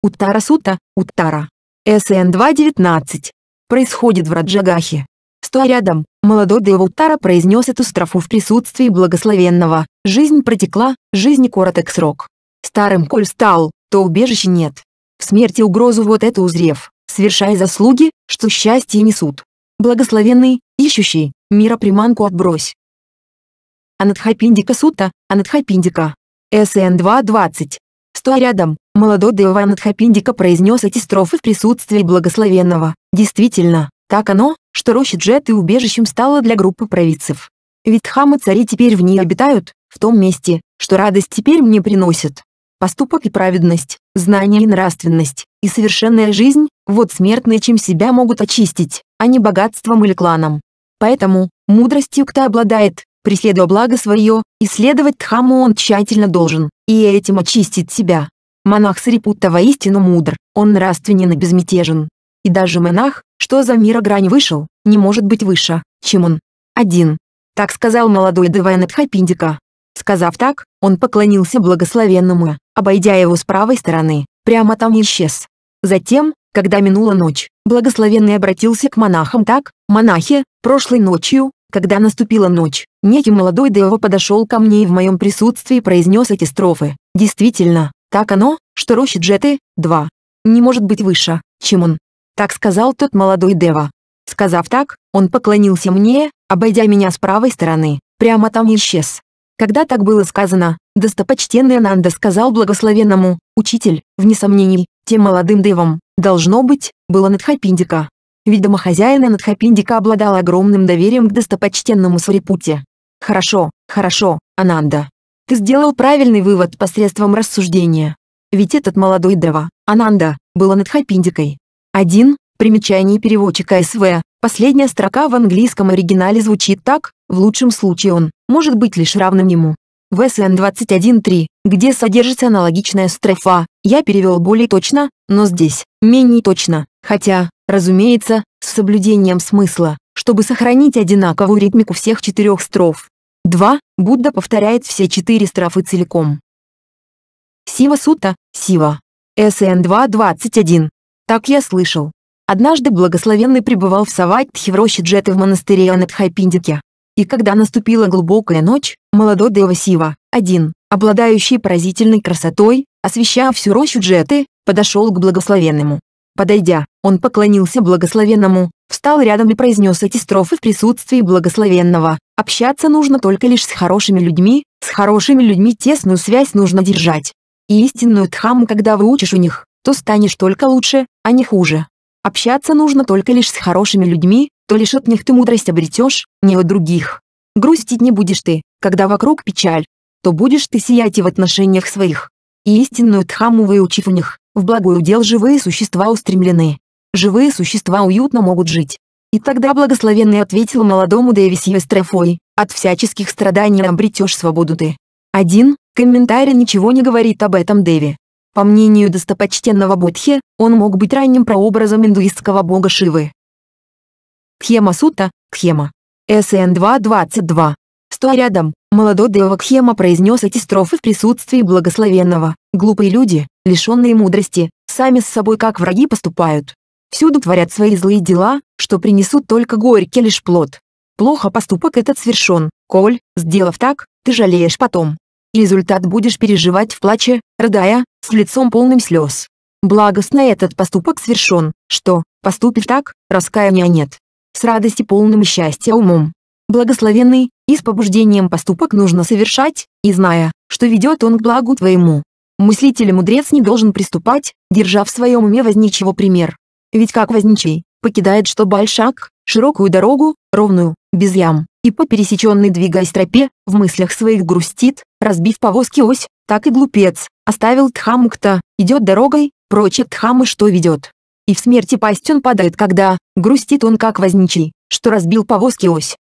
Уттара Сута, Уттара. СН 2.19. Происходит в Раджагахе. Стоя рядом, молодой Девуттара произнес эту строфу в присутствии благословенного. Жизнь протекла, жизнь короток срок. Старым коль стал, то убежища нет. В смерти угрозу вот эту узрев, совершая заслуги, что счастье несут. Благословенный, ищущий, мира приманку отбрось. Анатхапиндика Сута, Анатхапиндика. СН 2.20. Стоя рядом, молодой Дева Анатхапиндика произнес эти строфы в присутствии благословенного. Действительно, так оно, что роща Джет и убежищем стало для группы провидцев. Ведь хамы цари теперь в ней обитают, в том месте, что радость теперь мне приносит поступок и праведность, знание и нравственность, и совершенная жизнь, вот смертные чем себя могут очистить, а не богатством или кланом. Поэтому, мудростью кто обладает, преследуя благо свое, исследовать Дхаму он тщательно должен, и этим очистить себя. Монах Сарипутта воистину мудр, он нравственен и безмятежен. И даже монах, что за мира грань вышел, не может быть выше, чем он. Один. Так сказал молодой Девайнатха Пиндика. Сказав так, он поклонился благословенному обойдя его с правой стороны, прямо там исчез. Затем, когда минула ночь, благословенный обратился к монахам так, «Монахи, прошлой ночью, когда наступила ночь, некий молодой Део подошел ко мне и в моем присутствии произнес эти строфы. Действительно, так оно, что роща Джеты, два Не может быть выше, чем он. Так сказал тот молодой Дева. Сказав так, он поклонился мне, обойдя меня с правой стороны, прямо там исчез. Когда так было сказано, Достопочтенный Ананда сказал благословенному, учитель, вне сомнений, тем молодым девам, должно быть, было Надхапиндика. Ведь домохозяина Надхапиндика обладал огромным доверием к достопочтенному Сарипуте. Хорошо, хорошо, Ананда. Ты сделал правильный вывод посредством рассуждения. Ведь этот молодой Дева, Ананда, был Надхапиндикой. Один, Примечание переводчика СВ. Последняя строка в английском оригинале звучит так, в лучшем случае он, может быть лишь равным ему в SN21.3, где содержится аналогичная строфа. Я перевел более точно, но здесь менее точно, хотя, разумеется, с соблюдением смысла, чтобы сохранить одинаковую ритмику всех четырех строф. 2. Будда повторяет все четыре строфы целиком. Сива Сута, Сива. СН 2.21. Так я слышал. Однажды благословенный пребывал в Саватхи в роще Джеты в монастыре Анатхайпиндике. И когда наступила глубокая ночь, молодой Дева Сива, один, обладающий поразительной красотой, освещая всю рощу Джеты, подошел к благословенному. Подойдя, он поклонился благословенному, встал рядом и произнес эти строфы в присутствии благословенного. Общаться нужно только лишь с хорошими людьми, с хорошими людьми тесную связь нужно держать. И истинную дхамму, когда выучишь у них, то станешь только лучше, а не хуже. Общаться нужно только лишь с хорошими людьми, то лишь от них ты мудрость обретешь, не от других. Грустить не будешь ты, когда вокруг печаль, то будешь ты сиять и в отношениях своих. И истинную Дхамму выучив у них, в благой удел живые существа устремлены. Живые существа уютно могут жить. И тогда благословенный ответил молодому Дэвисью строфой, «От всяческих страданий обретешь свободу ты». Один, комментарий ничего не говорит об этом Деви. По мнению достопочтенного Будхи, он мог быть ранним прообразом индуистского бога Шивы. Кхема Сута, Кхема. СН 2.22. Стоя рядом, молодой Дева Кхема произнес эти строфы в присутствии благословенного. Глупые люди, лишенные мудрости, сами с собой как враги поступают. Всюду творят свои злые дела, что принесут только горький лишь плод. Плохо поступок этот свершен, коль, сделав так, ты жалеешь потом. Результат будешь переживать в плаче, рыдая, с лицом полным слез. Благостно этот поступок свершен, что, поступив так, раскаяния нет с радости полным счастья умом. Благословенный, и с побуждением поступок нужно совершать, и зная, что ведет он к благу твоему. Мыслитель и мудрец не должен приступать, держа в своем уме возничего пример. Ведь как возничий, покидает что большак, широкую дорогу, ровную, без ям, и по пересеченной двигаясь тропе, в мыслях своих грустит, разбив повозки ось, так и глупец, оставил Тхамукта, идет дорогой, прочь от Тхамы что ведет и в смерти пасть он падает, когда, грустит он как возничий, что разбил повозки ось.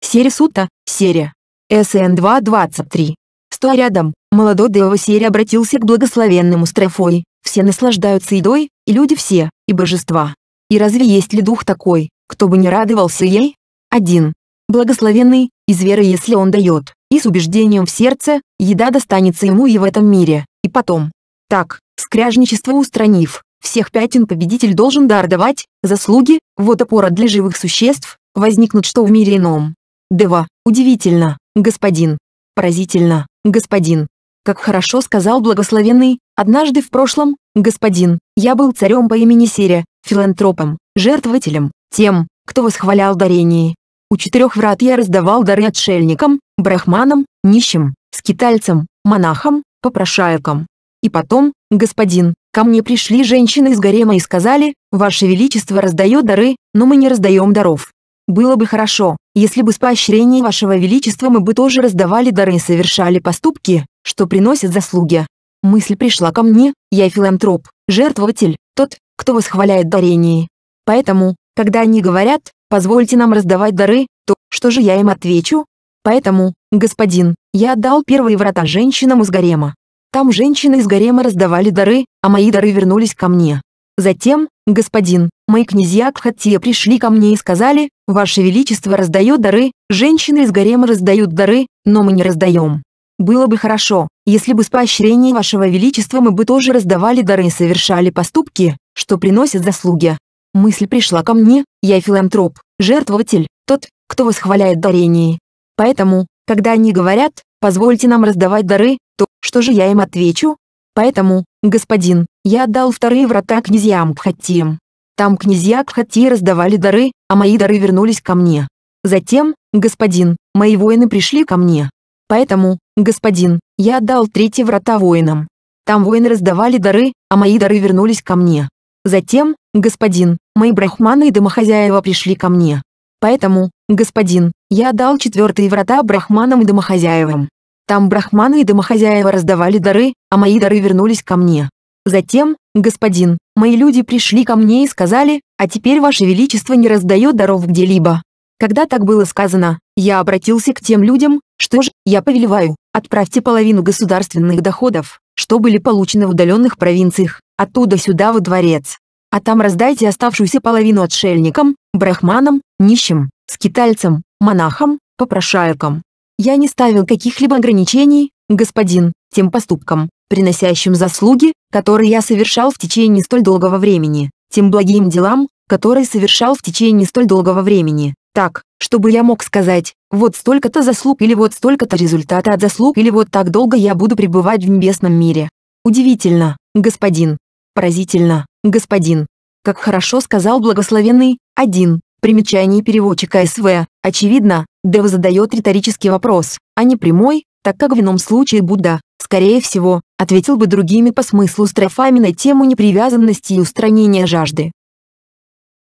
Серия сута, серия. СН 2.23. Стоя рядом, молодой Дева Серия обратился к благословенному Страфой. Все наслаждаются едой, и люди все, и божества. И разве есть ли дух такой, кто бы не радовался ей? Один, Благословенный, из веры если он дает, и с убеждением в сердце, еда достанется ему и в этом мире, и потом. Так, скряжничество устранив, всех пятен победитель должен дар давать, заслуги, вот опора для живых существ, возникнут что в мире ином. Дева, удивительно, господин. Поразительно, господин. Как хорошо сказал благословенный, однажды в прошлом, господин, я был царем по имени Сирия, филантропом, жертвователем, тем, кто восхвалял дарение. У четырех врат я раздавал дары отшельникам, брахманам, нищим, скитальцам, монахам, попрошайкам. И потом, господин, Ко мне пришли женщины из гарема и сказали, «Ваше Величество раздает дары, но мы не раздаем даров. Было бы хорошо, если бы с поощрением Вашего Величества мы бы тоже раздавали дары и совершали поступки, что приносят заслуги». Мысль пришла ко мне, я филантроп, жертвователь, тот, кто восхваляет дарение. Поэтому, когда они говорят, позвольте нам раздавать дары, то, что же я им отвечу? Поэтому, господин, я отдал первые врата женщинам из гарема. Там женщины из гарема раздавали дары, а мои дары вернулись ко мне. Затем, господин, мои князья Кхатье пришли ко мне и сказали, «Ваше Величество раздает дары, женщины из гарема раздают дары, но мы не раздаем. Было бы хорошо, если бы с поощрением Вашего Величества мы бы тоже раздавали дары и совершали поступки, что приносят заслуги». Мысль пришла ко мне, я филантроп, жертвователь, тот, кто восхваляет дарение. Поэтому, когда они говорят, позвольте нам раздавать дары, то что же я им отвечу? Поэтому, господин, я отдал вторые врата князьям Кхаттиям. Там князья Кхатти раздавали дары, а мои дары вернулись ко мне. Затем, господин, мои воины пришли ко мне. Поэтому, господин, я отдал третьи врата воинам. Там воины раздавали дары, а мои дары вернулись ко мне. Затем, господин, мои брахманы и домохозяева пришли ко мне. Поэтому, господин, я отдал четвертые врата брахманам и домохозяевам. Там брахманы и домохозяева раздавали дары, а мои дары вернулись ко мне. Затем, господин, мои люди пришли ко мне и сказали, а теперь ваше величество не раздает даров где-либо. Когда так было сказано, я обратился к тем людям, что же, я повелеваю, отправьте половину государственных доходов, что были получены в удаленных провинциях, оттуда сюда во дворец. А там раздайте оставшуюся половину отшельникам, брахманам, нищим, скитальцам, монахам, попрошайкам. Я не ставил каких-либо ограничений, господин, тем поступкам, приносящим заслуги, которые я совершал в течение столь долгого времени, тем благим делам, которые совершал в течение столь долгого времени, так, чтобы я мог сказать, вот столько-то заслуг или вот столько-то результата от заслуг или вот так долго я буду пребывать в небесном мире. Удивительно, господин. Поразительно, господин. Как хорошо сказал благословенный, один, Примечание переводчика СВ. Очевидно, Дева задает риторический вопрос, а не прямой, так как в ином случае Будда, скорее всего, ответил бы другими по смыслу строфами на тему непривязанности и устранения жажды.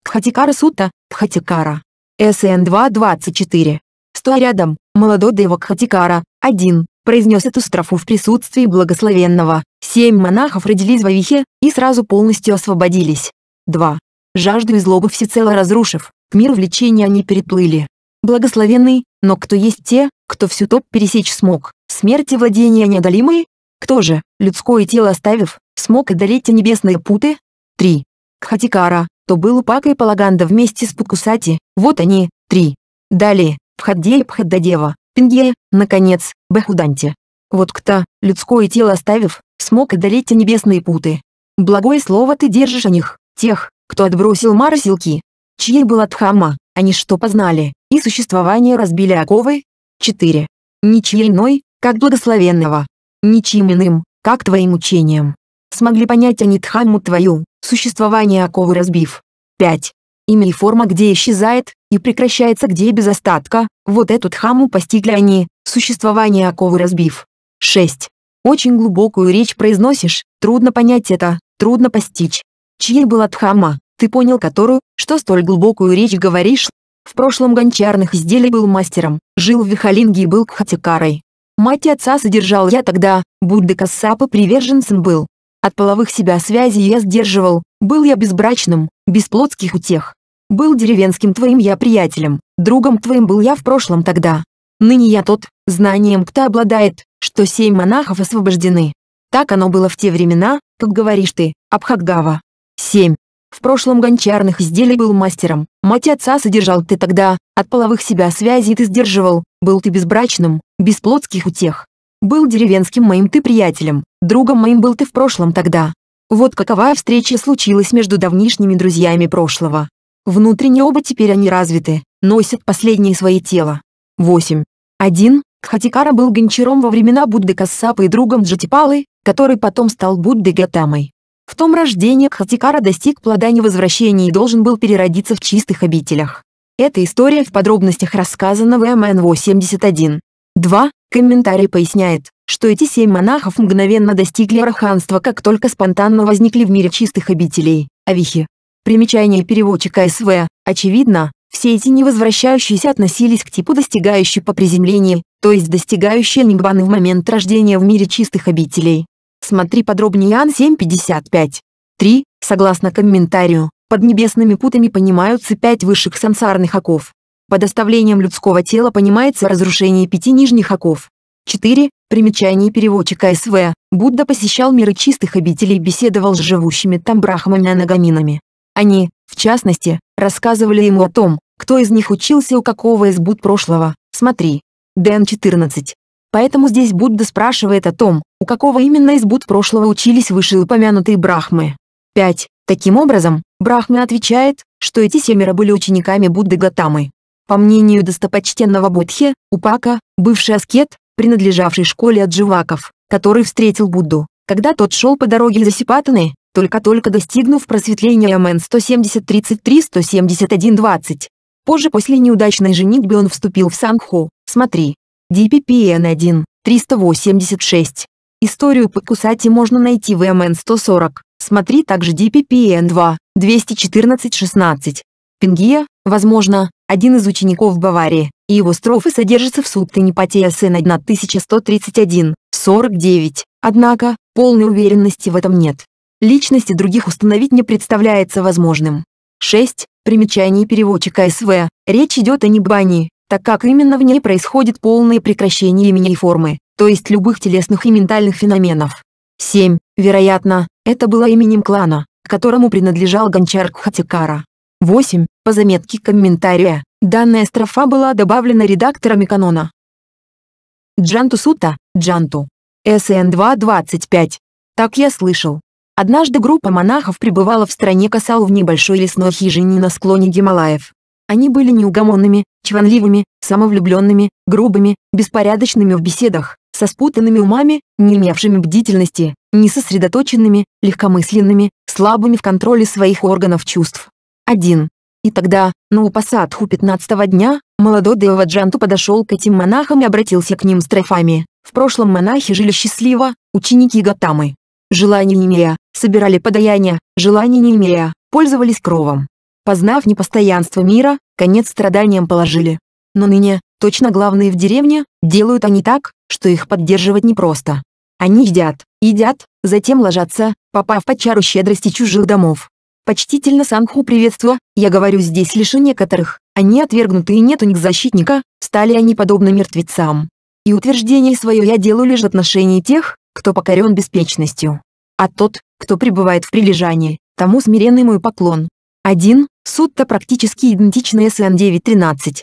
Тхатикара Сута, Тхатикара. СН 2.24. Стоя рядом, молодой Дева Кхатикара, один, произнес эту строфу в присутствии благословенного. Семь монахов родились в Авихе и сразу полностью освободились. 2. Жажду и злобу всецело разрушив, к мир влечения они переплыли. Благословенный, но кто есть те, кто всю топ пересечь смог, смерти владения неодолимые? Кто же, людское тело оставив, смог одолеть небесные путы? 3. Кхатикара, то был Упака и Палаганда вместе с Пукусати, вот они, три. Далее, Пхаддея Пхаддадева, Пингея, наконец, Бахуданти. Вот кто, людское тело оставив, смог одолеть небесные путы. Благое слово ты держишь о них, тех, кто отбросил моросилки, чьей была Дхамма, они что познали, и существование разбили оковы? 4. Ничьей иной, как благословенного, ничьим иным, как твоим учением. Смогли понять они Дхамму твою, существование оковы разбив. 5. Имя и форма где исчезает, и прекращается где без остатка, вот эту Дхамму постигли они, существование оковы разбив. 6. Очень глубокую речь произносишь, трудно понять это, трудно постичь. Чьей была Дхамма, ты понял которую, что столь глубокую речь говоришь? В прошлом гончарных изделий был мастером, жил в Вихолинге и был кхатикарой. Мать отца содержал я тогда, Будда Кассапа приверженцем был. От половых себя связей я сдерживал, был я безбрачным, без плотских утех. Был деревенским твоим я приятелем, другом твоим был я в прошлом тогда. Ныне я тот, знанием кто обладает, что семь монахов освобождены. Так оно было в те времена, как говоришь ты, Абхатгава. 7. В прошлом гончарных изделий был мастером. Мать отца содержал ты тогда, от половых себя связей ты сдерживал, был ты безбрачным, без плотских утех. Был деревенским моим ты приятелем, другом моим был ты в прошлом тогда. Вот какова встреча случилась между давнишними друзьями прошлого. Внутренне оба теперь они развиты, носят последние свои тела. 8. 1. Кхатикара был гончаром во времена Будды Кассапы и другом Джатипалы, который потом стал Буддой Гатамой. В том рождении Хатикара достиг плода невозвращения и должен был переродиться в чистых обителях. Эта история в подробностях рассказана в МНВ 71. 2. Комментарий поясняет, что эти семь монахов мгновенно достигли арханства, как только спонтанно возникли в мире чистых обителей, авихи. Примечание переводчика СВ. Очевидно, все эти невозвращающиеся относились к типу достигающий по приземлении, то есть достигающие ниббаны в момент рождения в мире чистых обителей. Смотри подробнее Иоанн 7.55. 3. Согласно комментарию, под небесными путами понимаются пять высших сансарных оков. Под оставлением людского тела понимается разрушение пяти нижних оков. 4. Примечание переводчика СВ. Будда посещал миры чистых обителей и беседовал с живущими там брахмами анагаминами. Они, в частности, рассказывали ему о том, кто из них учился у какого из Будд прошлого. Смотри. Дэн 14. Поэтому здесь Будда спрашивает о том, у какого именно из Будд прошлого учились вышеупомянутые брахмы. 5. Таким образом, Брахма отвечает, что эти семеро были учениками Будды Гатамы. По мнению достопочтенного Будхи Упака, бывший аскет, принадлежавший школе адживаков, который встретил Будду, когда тот шел по дороге из Асипатаны, только-только достигнув просветления МН 170-33-171-20. Позже после неудачной женитьбы он вступил в Сангху, смотри, DPPN1, 386. Историю по можно найти в МН-140. Смотри также DPPN2, 214-16. Пингия, возможно, один из учеников Баварии, и его строфы содержатся в сутте Непотея сына 1131, 49. Однако, полной уверенности в этом нет. Личности других установить не представляется возможным. 6. Примечание переводчика СВ. Речь идет о Небани, так как именно в ней происходит полное прекращение имени и формы, то есть любых телесных и ментальных феноменов. 7. Вероятно, это было именем клана, которому принадлежал гончар Кхатикара. 8. По заметке комментария, данная строфа была добавлена редакторами канона. Джанту Сута, Джанту. СН 2.25. Так я слышал. Однажды группа монахов пребывала в стране Касал в небольшой лесной хижине на склоне Гималаев. Они были неугомонными, чванливыми, самовлюбленными, грубыми, беспорядочными в беседах, со спутанными умами, не имевшими бдительности, несосредоточенными, легкомысленными, слабыми в контроле своих органов чувств. 1. И тогда, на упасадху 15 дня, молодой Деваджанту подошел к этим монахам и обратился к ним с трофами. В прошлом монахи жили счастливо, ученики Гатамы. Желания не имея, собирали подаяния, желания не имея, пользовались кровом. Познав непостоянство мира, конец страданиям положили. Но ныне, точно главные в деревне, делают они так, что их поддерживать непросто. Они едят, едят, затем ложатся, попав под чару щедрости чужих домов. Почтительно Санху приветствую, я говорю здесь лишь у некоторых, они отвергнуты и нет у них защитника, стали они подобны мертвецам. И утверждение свое я делаю лишь в отношении тех, кто покорен беспечностью. А тот, кто пребывает в прилежании, тому смиренный мой поклон. 1. Сутта практически идентичны СН-9-13.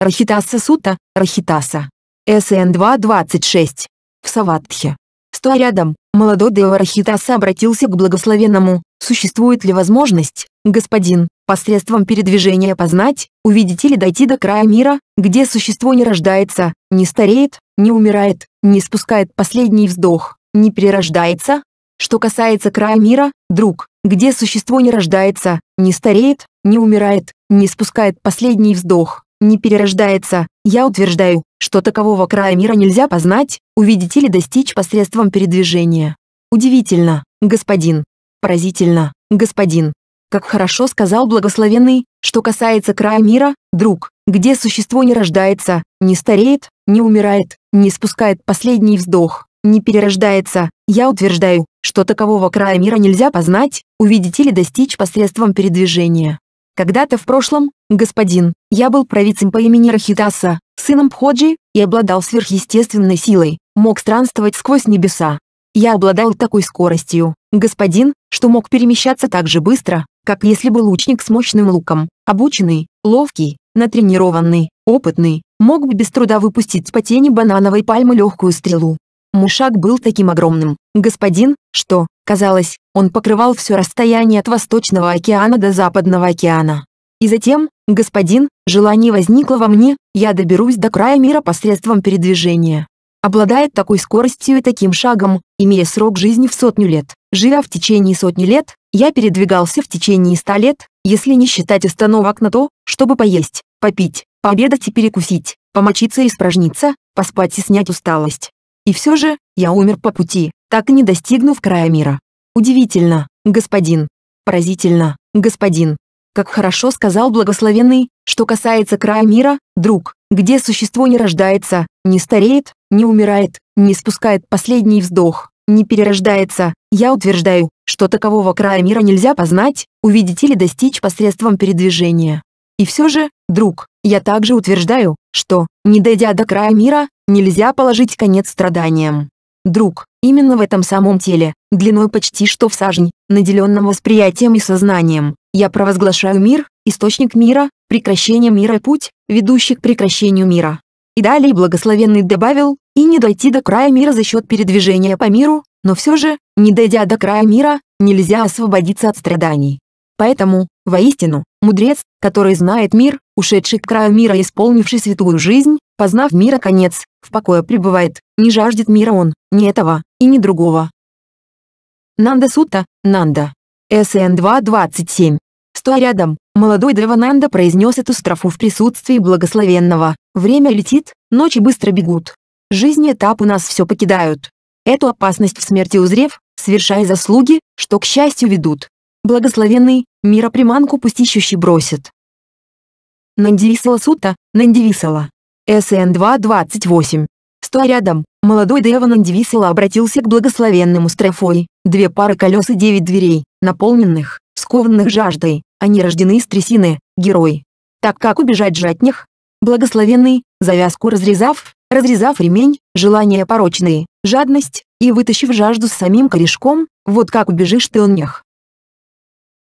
Рахитаса Сутта, Рахитаса. СН-2-26. В Саватхе. Стоя рядом, молодой Дева Рахитаса обратился к благословенному, существует ли возможность, господин, посредством передвижения познать, увидеть или дойти до края мира, где существо не рождается, не стареет, не умирает, не спускает последний вздох, не перерождается? Что касается края мира, друг, где существо не рождается, не стареет, не умирает, не спускает последний вздох, не перерождается. Я утверждаю, что такового края мира нельзя познать, увидеть или достичь посредством передвижения. Удивительно, господин. Поразительно, господин. Как хорошо сказал благословенный, что касается края мира, друг, где существо не рождается, не стареет, не умирает, не спускает последний вздох, не перерождается. Я утверждаю, что такового края мира нельзя познать, увидеть или достичь посредством передвижения. Когда-то в прошлом, господин, я был провидцем по имени Рахитаса, сыном Пходжи, и обладал сверхъестественной силой, мог странствовать сквозь небеса. Я обладал такой скоростью, господин, что мог перемещаться так же быстро, как если бы лучник с мощным луком, обученный, ловкий, натренированный, опытный, мог бы без труда выпустить по тени банановой пальмы легкую стрелу. Мой шаг был таким огромным. Господин, что, казалось, он покрывал все расстояние от Восточного океана до Западного океана. И затем, господин, желание возникло во мне, я доберусь до края мира посредством передвижения. Обладая такой скоростью и таким шагом, имея срок жизни в сотню лет, живя в течение сотни лет, я передвигался в течение ста лет, если не считать остановок на то, чтобы поесть, попить, пообедать и перекусить, помочиться и спражниться, поспать и снять усталость. И все же, я умер по пути, так и не достигнув края мира. Удивительно, господин. Поразительно, господин. Как хорошо сказал благословенный, что касается края мира, друг, где существо не рождается, не стареет, не умирает, не спускает последний вздох, не перерождается, я утверждаю, что такового края мира нельзя познать, увидеть или достичь посредством передвижения. И все же, друг, я также утверждаю, что, не дойдя до края мира, нельзя положить конец страданиям. Друг, именно в этом самом теле, длиной почти что в сажень, наделенном восприятием и сознанием, я провозглашаю мир, источник мира, прекращение мира и путь, ведущий к прекращению мира. И далее благословенный добавил, и не дойти до края мира за счет передвижения по миру, но все же, не дойдя до края мира, нельзя освободиться от страданий. Поэтому, воистину, мудрец, который знает мир, ушедший к краю мира и исполнивший святую жизнь, познав мира конец, в покое пребывает, не жаждет мира он, ни этого, и ни другого. Нанда Сутта, Нанда. СН 2.27. Стоя рядом, молодой Девананда произнес эту строфу в присутствии благословенного. Время летит, ночи быстро бегут. Жизни у нас все покидают. Эту опасность в смерти узрев, совершая заслуги, что к счастью ведут, благословенный, мира приманку пустищущий бросит. Нандивисала Сута, Нандивисала. СН 2.28. Стоя рядом, молодой Дева Нандивисала обратился к благословенному строфой. Две пары колес и девять дверей, наполненных, скованных жаждой, они рождены из трясины, герой. Так как убежать же от них? Благословенный, завязку разрезав, разрезав ремень, желания порочные, жадность, и вытащив жажду с самим корешком, вот как убежишь ты он них.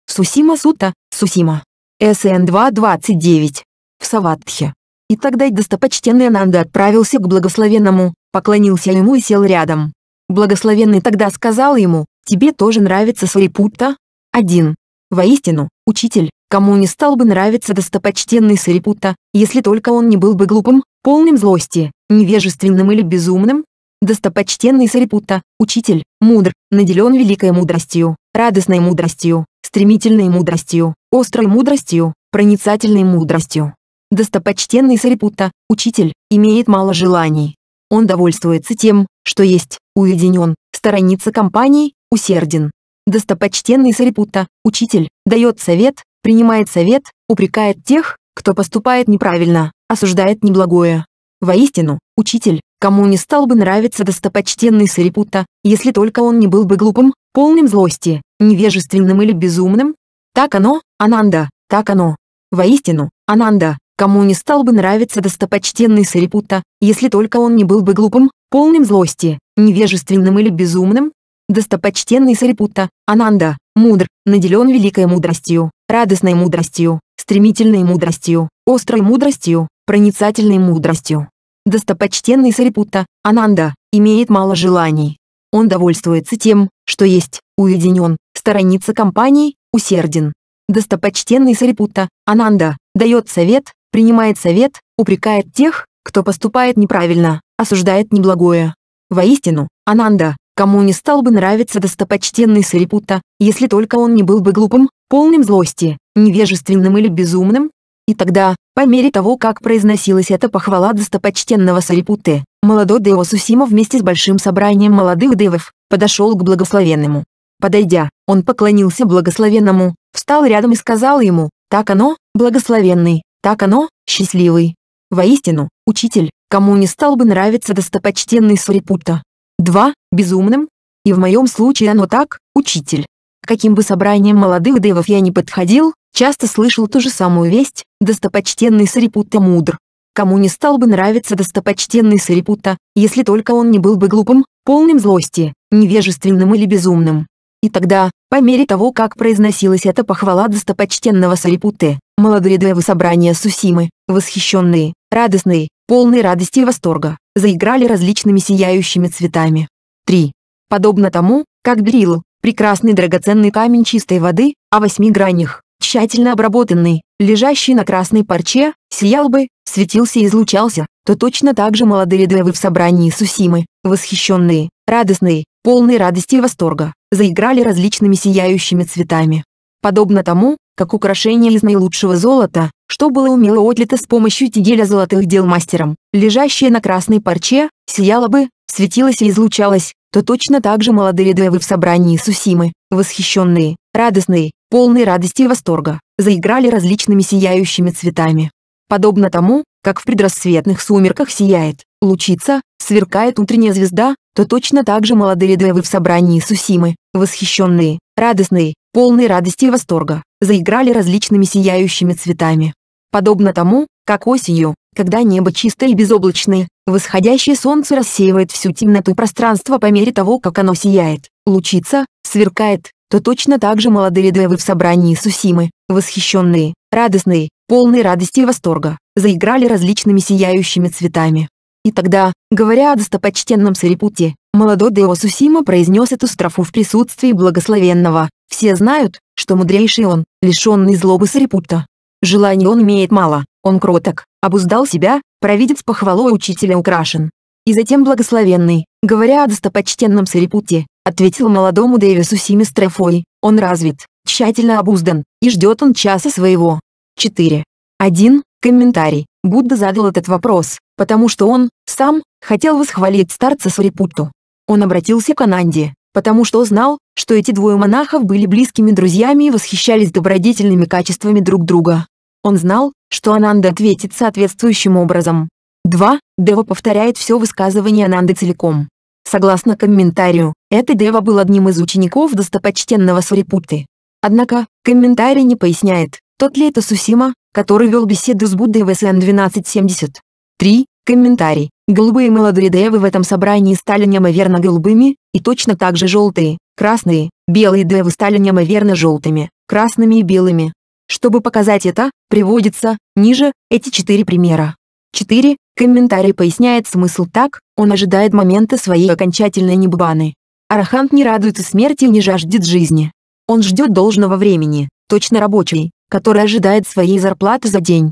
Сусима Сута, Сусима. СН 2.29. В Саватхе. И тогда достопочтенный Ананда отправился к благословенному, поклонился ему и сел рядом. Благословенный тогда сказал ему, «Тебе тоже нравится Сарипутта?» 1. Воистину, учитель, кому не стал бы нравиться достопочтенный Сарипутта, если только он не был бы глупым, полным злости, невежественным или безумным? Достопочтенный Сарипутта, учитель, мудр, наделен великой мудростью, радостной мудростью, стремительной мудростью, острой мудростью, проницательной мудростью. Достопочтенный Сарипутта, учитель, имеет мало желаний. Он довольствуется тем, что есть, уединен, сторонится компаний, усерден. Достопочтенный Сарипутта, учитель, дает совет, принимает совет, упрекает тех, кто поступает неправильно, осуждает неблагое. Воистину, учитель, Кому не стал бы нравиться достопочтенный Сарипута, если только он не был бы глупым, полным злости, невежественным или безумным? Так оно, Ананда, так оно. Воистину, Ананда, кому не стал бы нравиться достопочтенный Сарипута, если только он не был бы глупым, полным злости, невежественным или безумным? Достопочтенный Сарипута, Ананда, мудр, наделен великой мудростью, радостной мудростью, стремительной мудростью, острой мудростью, проницательной мудростью, достопочтенный Сарипутта, Ананда, имеет мало желаний. Он довольствуется тем, что есть, уединен, сторонится компании, усерден. Достопочтенный Сарипутта, Ананда, дает совет, принимает совет, упрекает тех, кто поступает неправильно, осуждает неблагое. Воистину, Ананда, кому не стал бы нравиться достопочтенный Сарипутта, если только он не был бы глупым, полным злости, невежественным или безумным, и тогда, по мере того, как произносилась эта похвала достопочтенного Сарипуты, молодой Део Сусима вместе с большим собранием молодых девов подошел к благословенному. Подойдя, он поклонился благословенному, встал рядом и сказал ему, «Так оно, благословенный, так оно, счастливый». Воистину, учитель, кому не стал бы нравиться достопочтенный Сурипута. Два, Безумным. И в моем случае оно так, учитель каким бы собранием молодых девов я ни подходил, часто слышал ту же самую весть, достопочтенный Сарипута мудр. Кому не стал бы нравиться достопочтенный Сарипута, если только он не был бы глупым, полным злости, невежественным или безумным. И тогда, по мере того, как произносилась эта похвала достопочтенного Сарипуты, молодые девы собрания Сусимы, восхищенные, радостные, полные радости и восторга, заиграли различными сияющими цветами. 3. Подобно тому, как Брил, Прекрасный драгоценный камень чистой воды, о а восьми гранях, тщательно обработанный, лежащий на красной парче, сиял бы, светился и излучался, то точно так же молодые девы в собрании Сусимы, восхищенные, радостные, полные радости и восторга, заиграли различными сияющими цветами. Подобно тому, как украшение из наилучшего золота, что было умело отлито с помощью тигеля золотых дел мастером, лежащее на красной парче, сияло бы, светилось и излучалось, то точно так же молодые девы в собрании Сусимы, восхищенные, радостные, полные радости и восторга, заиграли различными сияющими цветами. Подобно тому, как в предрассветных сумерках сияет, лучится, сверкает утренняя звезда, то точно так же молодые девы в собрании Сусимы, восхищенные, радостные, полные радости и восторга, заиграли различными сияющими цветами. Подобно тому, как осенью, когда небо чистое и безоблачное, восходящее солнце рассеивает всю темноту пространства по мере того, как оно сияет, лучится, сверкает, то точно так же молодые девы в собрании Сусимы, восхищенные, радостные, полные радости и восторга, заиграли различными сияющими цветами. И тогда, говоря о достопочтенном Сарипуте, молодой Део Сусима произнес эту строфу в присутствии благословенного. Все знают, что мудрейший он, лишенный злобы Сарипута. Желаний он имеет мало, он кроток, обуздал себя, провидец похвалой учителя украшен. И затем благословенный, говоря о достопочтенном Сарипуте, ответил молодому Дэвису симистрофой: он развит, тщательно обуздан, и ждет он часа своего. 4. 1. Комментарий. Будда задал этот вопрос, потому что он, сам, хотел восхвалить старца Сарипутту. Он обратился к Ананде, потому что знал, что эти двое монахов были близкими друзьями и восхищались добродетельными качествами друг друга. Он знал, что Ананда ответит соответствующим образом. 2. Дева повторяет все высказывание Ананды целиком. Согласно комментарию, это Дева был одним из учеников достопочтенного Сарипутты. Однако, комментарий не поясняет, тот ли это Сусима, который вел беседу с Буддой в СН 1270. 3. Комментарий. Голубые молодые девы в этом собрании стали неимоверно голубыми, и точно так же желтые, красные, белые девы стали неимоверно желтыми, красными и белыми. Чтобы показать это, приводится ниже эти четыре примера. 4. Комментарий поясняет смысл так, он ожидает момента своей окончательной небыбаны. Арахант не радуется смерти и не жаждет жизни. Он ждет должного времени, точно рабочий, который ожидает своей зарплаты за день.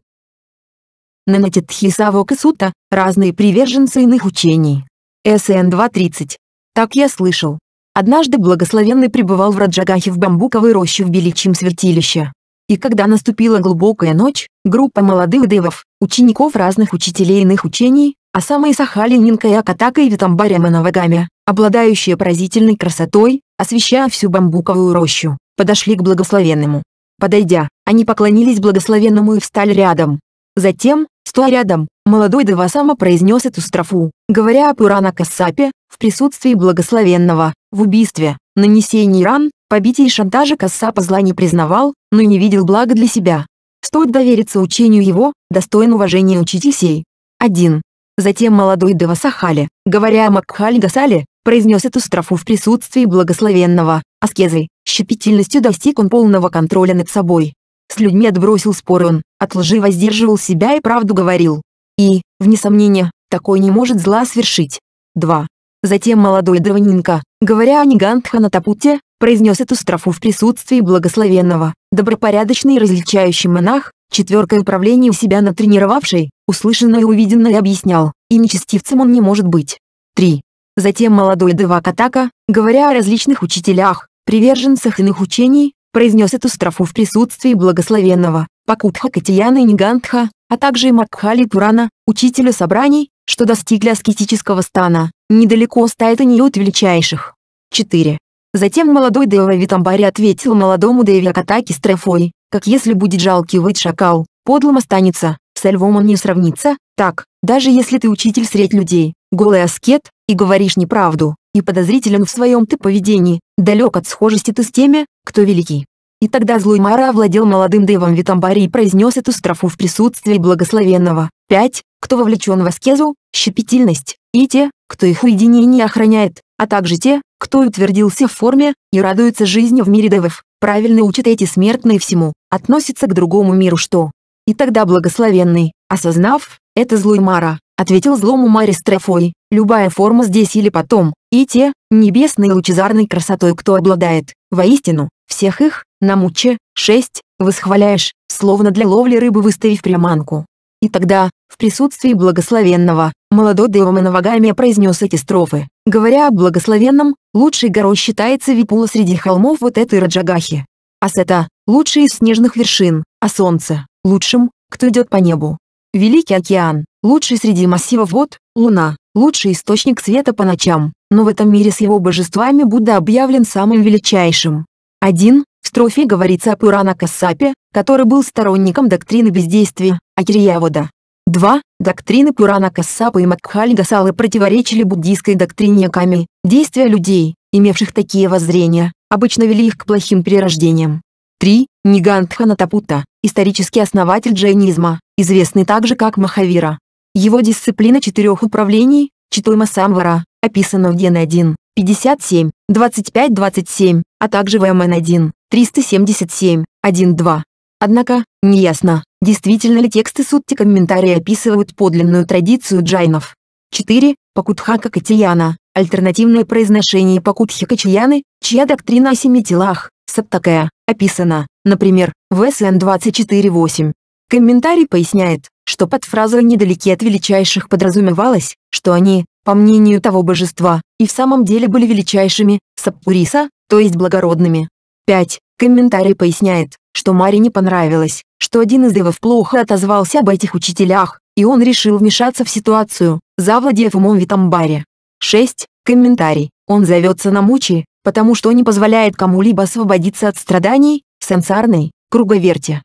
Нанатитхи Савок и Сута – разные приверженцы иных учений. СН 2.30. Так я слышал. Однажды благословенный пребывал в Раджагахе в бамбуковой роще в величьем святилище. И когда наступила глубокая ночь, группа молодых девов, учеников разных учителей иных учений, а самые Сахалиненко и Акатака и Витамбаряма Новогами, обладающие поразительной красотой, освещая всю бамбуковую рощу, подошли к благословенному. Подойдя, они поклонились благословенному и встали рядом. Затем, стоя рядом, молодой Девасама произнес эту строфу, говоря о Пурана Кассапе, в присутствии благословенного, в убийстве, нанесении ран, Побитий и шантажа Кассапа зла не признавал, но и не видел блага для себя. Стоит довериться учению его, достоин уважения учитель сей. 1. Затем молодой Девасахали, говоря о Макхаль Гасале, произнес эту строфу в присутствии благословенного, аскезой, щепетильностью достиг он полного контроля над собой. С людьми отбросил споры он, от лжи воздерживал себя и правду говорил. И, вне сомнения, такой не может зла свершить. 2. Затем молодой Драванинка, говоря о Нигантха на Тапуте, произнес эту строфу в присутствии благословенного, добропорядочный и различающий монах, четверкой у себя натренировавший, услышанное и увиденное объяснял, и нечестивцем он не может быть. 3. Затем молодой девак Атака, говоря о различных учителях, приверженцах иных учений, произнес эту строфу в присутствии благословенного, Пакутха Катияна и Нигантха, а также и Макхали Пурана, учителю собраний, что достигли аскетического стана, недалеко ста они от величайших. 4. Затем молодой Дейлови Витамбари ответил молодому Дэви Акатаки с Трефой, как если будет жалкий выть шакал, подлым останется, со львом он не сравнится, так, даже если ты учитель средь людей, голый аскет, и говоришь неправду, и подозрителен в своем ты поведении, далек от схожести ты с теми, кто великий. И тогда злой Мара овладел молодым Девом Витамбари и произнес эту строфу в присутствии благословенного. 5. Кто вовлечен в аскезу, щепетильность, и те, кто их уединение охраняет, а также те, кто утвердился в форме и радуется жизни в мире девов, правильно учат эти смертные всему, относятся к другому миру что. И тогда благословенный, осознав, это злой Мара, ответил злому Маре Страфой, любая форма здесь или потом, и те, небесной лучезарной красотой кто обладает, воистину, всех их, на муче, шесть, восхваляешь, словно для ловли рыбы выставив приманку. И тогда, в присутствии благословенного, Молодой Деомен Вагами произнес эти строфы. Говоря о благословенном, лучшей горой считается Випула среди холмов вот этой Раджагахи. А Сета – лучший из снежных вершин, а Солнце – лучшим, кто идет по небу. Великий океан – лучший среди массивов вод, Луна – лучший источник света по ночам, но в этом мире с его божествами Будда объявлен самым величайшим. 1. В строфе говорится о Пурана Кассапе, который был сторонником доктрины бездействия, а 2. Доктрины Пурана Кассапа и Макхальда Салы противоречили буддийской доктрине Ками. Действия людей, имевших такие воззрения, обычно вели их к плохим перерождениям. 3. Нигантхана Тапута, исторический основатель джайнизма, известный также как Махавира. Его дисциплина четырех управлений, Читуйма Самвара, описана в Ген 1, 57, 25-27, а также в МН 1, 377, 1-2. Однако, неясно, действительно ли тексты сутти комментарии описывают подлинную традицию джайнов. 4. Пакутхака Катияна. Альтернативное произношение Пакутхи Качияны, чья доктрина о семи телах, Саптакая, описана, например, в СН 24.8. Комментарий поясняет, что под фразой «недалеки от величайших» подразумевалось, что они, по мнению того божества, и в самом деле были величайшими, Саппуриса, то есть благородными. 5. Комментарий поясняет, что Маре не понравилось, что один из девов плохо отозвался об этих учителях, и он решил вмешаться в ситуацию, завладев умом в этом 6. Комментарий. Он зовется на мучи, потому что не позволяет кому-либо освободиться от страданий, сенсарной, круговерти.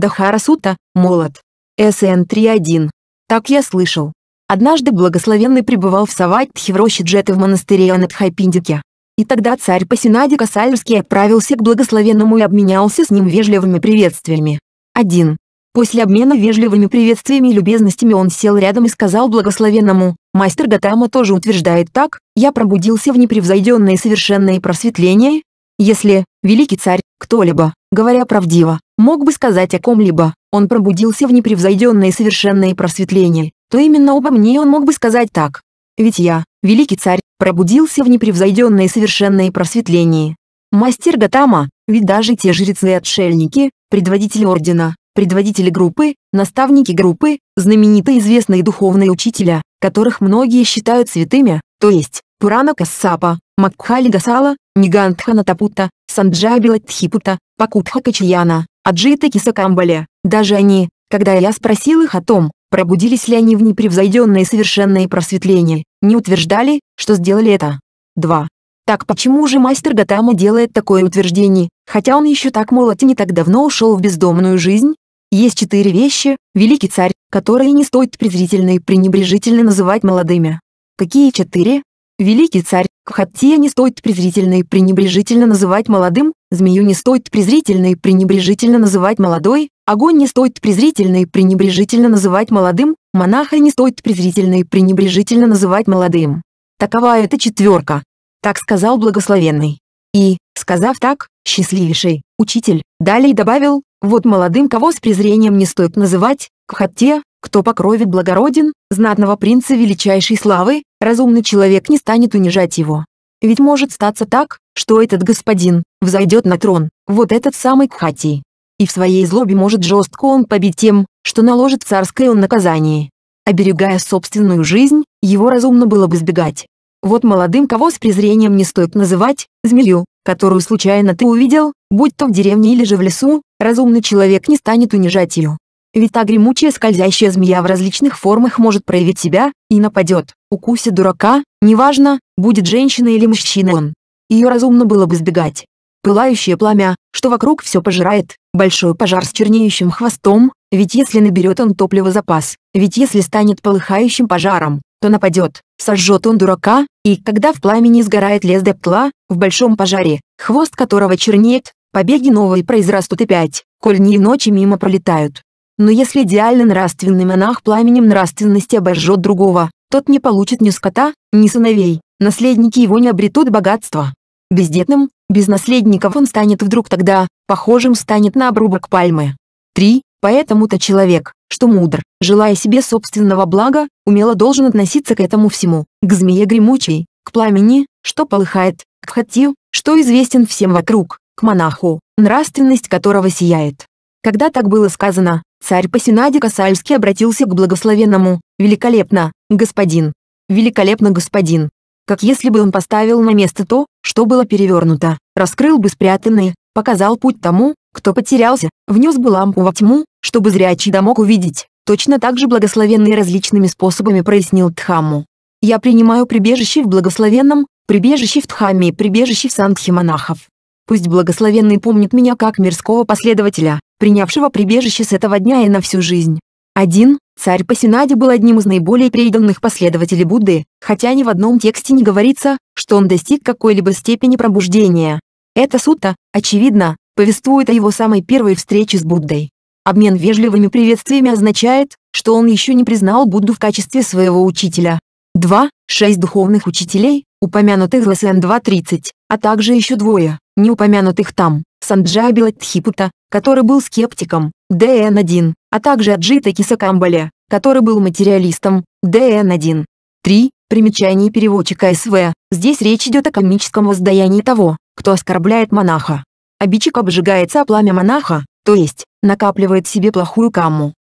Дахарасута, молот. СН 3.1. Так я слышал. Однажды благословенный пребывал в Саватхе в роще Джеты в монастыре Анатхайпиндике. И тогда царь Пасинади Касальский отправился к благословенному и обменялся с ним вежливыми приветствиями. 1. После обмена вежливыми приветствиями и любезностями он сел рядом и сказал благословенному, «Мастер Гатама тоже утверждает так, я пробудился в непревзойденное совершенное просветление, если, великий царь, кто-либо, говоря правдиво, мог бы сказать о ком-либо, он пробудился в непревзойденное совершенное просветление, то именно обо мне он мог бы сказать так. Ведь я, великий царь, пробудился в непревзойденное совершенное просветление. Мастер Гатама, ведь даже те жрецы и отшельники, предводители ордена, предводители группы, наставники группы, знаменитые известные духовные учителя, которых многие считают святыми, то есть Пурана Кассапа, Макхали Гасала, Нигантха Натапута, Санджабила Тхипута, Пакутха Качаяна, Аджит и Кисакамбале. Даже они, когда я спросил их о том, пробудились ли они в непревзойденные совершенные просветления, не утверждали, что сделали это. 2. Так почему же мастер Гатама делает такое утверждение, хотя он еще так молод и не так давно ушел в бездомную жизнь? Есть четыре вещи, великий царь, которые не стоит презрительно и пренебрежительно называть молодыми. Какие четыре? Великий царь, Хотя не стоит презрительно и пренебрежительно называть молодым, змею не стоит презрительно и пренебрежительно называть молодой, огонь не стоит презрительно и пренебрежительно называть молодым, монаха не стоит презрительно и пренебрежительно называть молодым. Такова эта четверка. Так сказал благословенный. И, сказав так, счастливейший, учитель, далее добавил, вот молодым кого с презрением не стоит называть, кхатте, кто по крови благороден, знатного принца величайшей славы, разумный человек не станет унижать его. Ведь может статься так, что этот господин взойдет на трон, вот этот самый Кхати. И в своей злобе может жестко он побить тем, что наложит царское он наказание. Оберегая собственную жизнь, его разумно было бы избегать. Вот молодым кого с презрением не стоит называть, змею, которую случайно ты увидел, будь то в деревне или же в лесу, разумный человек не станет унижать ее, ведь та гремучая скользящая змея в различных формах может проявить себя и нападет, укусит дурака, неважно, будет женщина или мужчина он. Ее разумно было бы избегать. Пылающее пламя, что вокруг все пожирает, большой пожар с чернеющим хвостом, ведь если наберет он топливо запас, ведь если станет полыхающим пожаром, то нападет, сожжет он дурака, и когда в пламени сгорает лес дептла, в большом пожаре, хвост которого чернеет, побеги новые произрастут опять, коль дни и ночи мимо пролетают. Но если идеально нравственный монах пламенем нравственности обожжет другого, тот не получит ни скота, ни сыновей, наследники его не обретут богатства. Бездетным, без наследников он станет вдруг тогда, похожим станет на обрубок пальмы. 3. Поэтому-то человек, что мудр, желая себе собственного блага, умело должен относиться к этому всему, к змее гремучей, к пламени, что полыхает, к хатью, что известен всем вокруг, к монаху, нравственность которого сияет. Когда так было сказано, Царь Пасинаде Касальский обратился к благословенному. «Великолепно, господин! Великолепно, господин!» Как если бы он поставил на место то, что было перевернуто, раскрыл бы спрятанное, показал путь тому, кто потерялся, внес бы лампу во тьму, чтобы зрячий да мог увидеть. Точно так же благословенный различными способами прояснил Тхаму. «Я принимаю прибежище в благословенном, прибежище в Тхаме и прибежище в Сангхе монахов. Пусть благословенный помнит меня как мирского последователя, принявшего прибежище с этого дня и на всю жизнь. Один, царь Пасинади был одним из наиболее преданных последователей Будды, хотя ни в одном тексте не говорится, что он достиг какой-либо степени пробуждения. Эта сута, очевидно, повествует о его самой первой встрече с Буддой. Обмен вежливыми приветствиями означает, что он еще не признал Будду в качестве своего учителя. 2. Шесть духовных учителей, упомянутых СН 2.30, а также еще двое, не упомянутых там, Санджая Белатхипута, который был скептиком, ДН-1, а также Аджита Кисакамбаля, который был материалистом, ДН-1. 3. Примечание переводчика СВ. Здесь речь идет о комическом воздаянии того, кто оскорбляет монаха. Обидчик обжигается о пламя монаха, то есть, накапливает в себе плохую камму.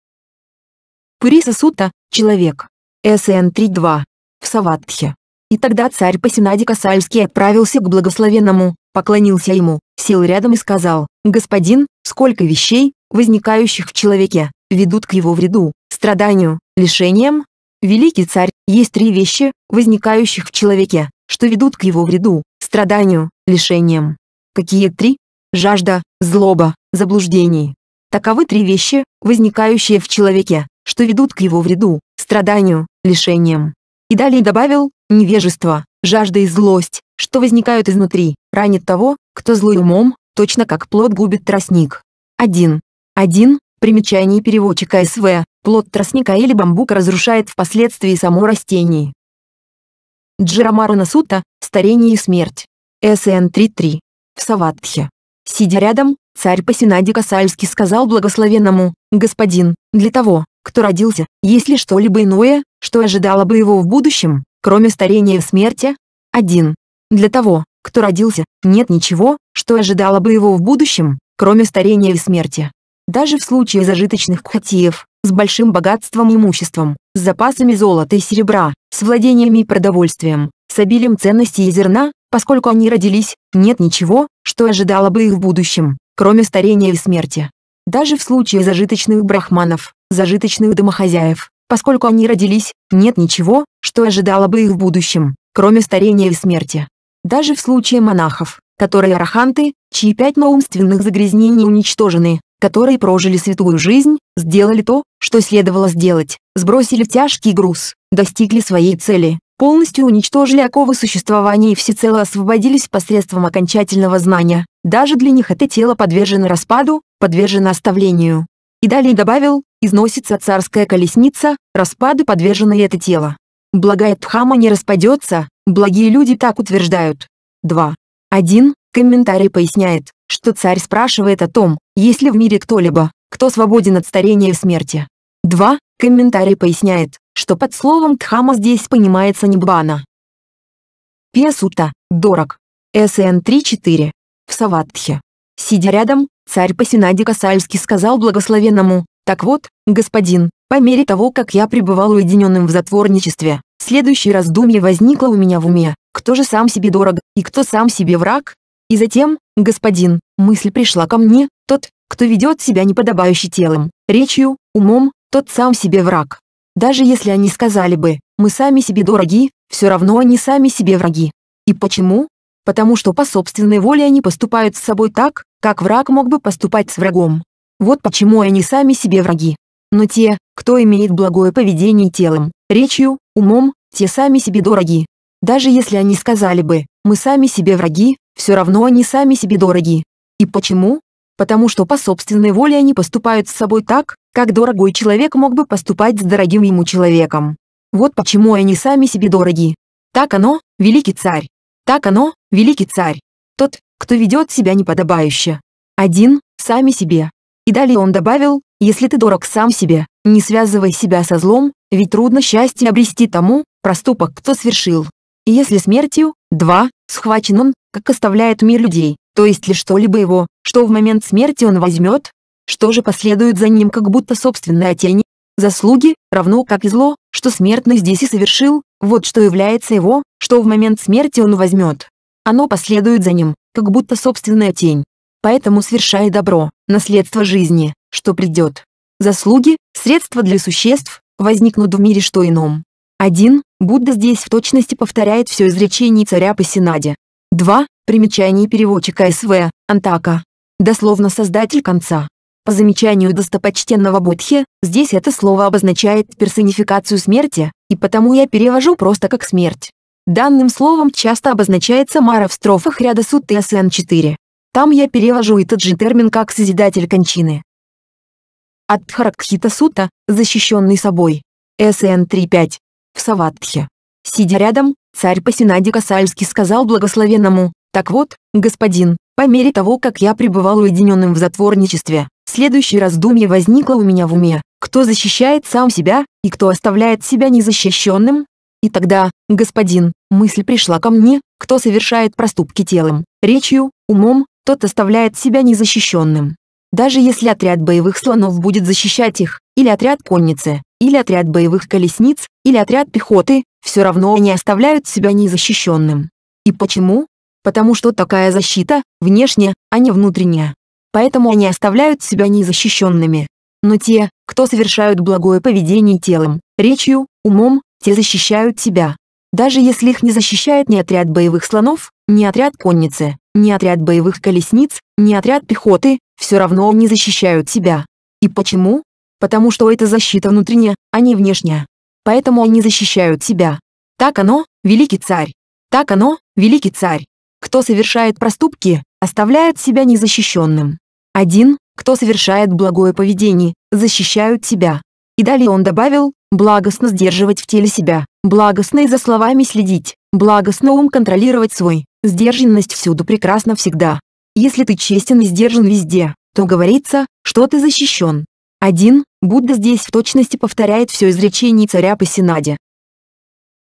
Пуриса Сута, человек. СН 3.2. В Саватхе. И тогда царь Пасенадика Сальский отправился к благословенному, поклонился ему, сел рядом и сказал, «Господин, сколько вещей, возникающих в человеке, ведут к его вреду, страданию, лишениям?» Великий царь, есть три вещи, возникающих в человеке, что ведут к его вреду, страданию, лишениям. Какие три? Жажда, злоба, заблуждение. Таковы три вещи, возникающие в человеке, что ведут к его вреду, страданию, лишениям. И далее добавил, Невежество, жажда и злость, что возникают изнутри, ранит того, кто злой умом, точно как плод губит тростник. 1. 1. Примечание переводчика СВ. Плод тростника или бамбука разрушает впоследствии само растение. Джирамару Насута «Старение и смерть». СН 3.3. В Саватхе. Сидя рядом, царь Пасинади Касальский сказал благословенному, «Господин, для того, кто родился, есть ли что-либо иное, что ожидало бы его в будущем?» Кроме старения и смерти, один. Для того, кто родился, нет ничего, что ожидало бы его в будущем, кроме старения и смерти. Даже в случае зажиточных кхатиев, с большим богатством и имуществом, с запасами золота и серебра, с владениями и продовольствием, с обилием ценностей и зерна, поскольку они родились, нет ничего, что ожидало бы их в будущем, кроме старения и смерти. Даже в случае зажиточных брахманов, зажиточных домохозяев, Поскольку они родились, нет ничего, что ожидало бы их в будущем, кроме старения и смерти. Даже в случае монахов, которые араханты, чьи пять умственных загрязнений уничтожены, которые прожили святую жизнь, сделали то, что следовало сделать, сбросили тяжкий груз, достигли своей цели, полностью уничтожили оковы существования и всецело освободились посредством окончательного знания. Даже для них это тело подвержено распаду, подвержено оставлению, и далее добавил, износится царская колесница, распаду подвержено это тело. Благая Дхама не распадется, благие люди так утверждают. 2. 1. Комментарий поясняет, что царь спрашивает о том, есть ли в мире кто-либо, кто свободен от старения и смерти. 2. Комментарий поясняет, что под словом Дхама здесь понимается Ниббана. Песута Дорог. СН 3.4. В Саватхе. Сидя рядом, царь Пасинади Касальский сказал благословенному, «Так вот, господин, по мере того, как я пребывал уединенным в затворничестве, следующее раздумье возникло у меня в уме, кто же сам себе дорог, и кто сам себе враг? И затем, господин, мысль пришла ко мне, тот, кто ведет себя неподобающе телом, речью, умом, тот сам себе враг. Даже если они сказали бы, мы сами себе дороги, все равно они сами себе враги. И почему? потому что по собственной воле они поступают с собой так, как враг мог бы поступать с врагом. Вот почему они сами себе враги. Но те, кто имеет благое поведение телом, речью, умом, те сами себе дороги. Даже если они сказали бы «мы сами себе враги», все равно они сами себе дороги. И почему? Потому что по собственной воле они поступают с собой так, как дорогой человек мог бы поступать с дорогим ему человеком. Вот почему они сами себе дороги. Так оно, великий царь. Так оно, великий царь, тот, кто ведет себя неподобающе. Один, сами себе. И далее он добавил, если ты дорог сам себе, не связывай себя со злом, ведь трудно счастье обрести тому, проступок кто совершил. И если смертью, два, схвачен он, как оставляет мир людей, то есть ли что-либо его, что в момент смерти он возьмет, что же последует за ним как будто собственная тень, заслуги, равно как и зло, что смертный здесь и совершил, вот что является его, что в момент смерти он возьмет. Оно последует за ним, как будто собственная тень. Поэтому свершай добро, наследство жизни, что придет. Заслуги, средства для существ, возникнут в мире что ином. 1. Будда здесь в точности повторяет все изречение царя Пасинаде. 2. Примечание переводчика СВ, Антака. Дословно создатель конца. По замечанию достопочтенного Будхи, здесь это слово обозначает персонификацию смерти, и потому я перевожу просто как смерть. Данным словом часто обозначается Мара в строфах ряда сут и СН4. Там я перевожу этот же термин как «созидатель кончины». От сутта, защищенный собой. СН 3.5. В Саватхе. Сидя рядом, царь Пасинади Касальский сказал благословенному, «Так вот, господин, по мере того, как я пребывал уединенным в затворничестве, следующее раздумье возникло у меня в уме, кто защищает сам себя, и кто оставляет себя незащищенным, и тогда, господин, мысль пришла ко мне, кто совершает проступки телом, речью, умом, тот оставляет себя незащищенным. Даже если отряд боевых слонов будет защищать их, или отряд конницы, или отряд боевых колесниц, или отряд пехоты, все равно они оставляют себя незащищенным. И почему? Потому что такая защита, внешняя, а не внутренняя. Поэтому они оставляют себя незащищенными. Но те, кто совершают благое поведение телом, речью, умом, те защищают тебя. Даже если их не защищает ни отряд боевых слонов, ни отряд конницы, ни отряд боевых колесниц, ни отряд пехоты, все равно они защищают тебя. И почему? Потому что это защита внутренняя, а не внешняя. Поэтому они защищают тебя. Так оно, великий царь. Так оно, великий царь. Кто совершает проступки, оставляет себя незащищенным. Один, кто совершает благое поведение, защищают тебя. И далее он добавил, благостно сдерживать в теле себя, благостно и за словами следить, благостно ум контролировать свой, сдержанность всюду прекрасна всегда. Если ты честен и сдержан везде, то говорится, что ты защищен. 1. Будда здесь в точности повторяет все изречение царя Пасинаде.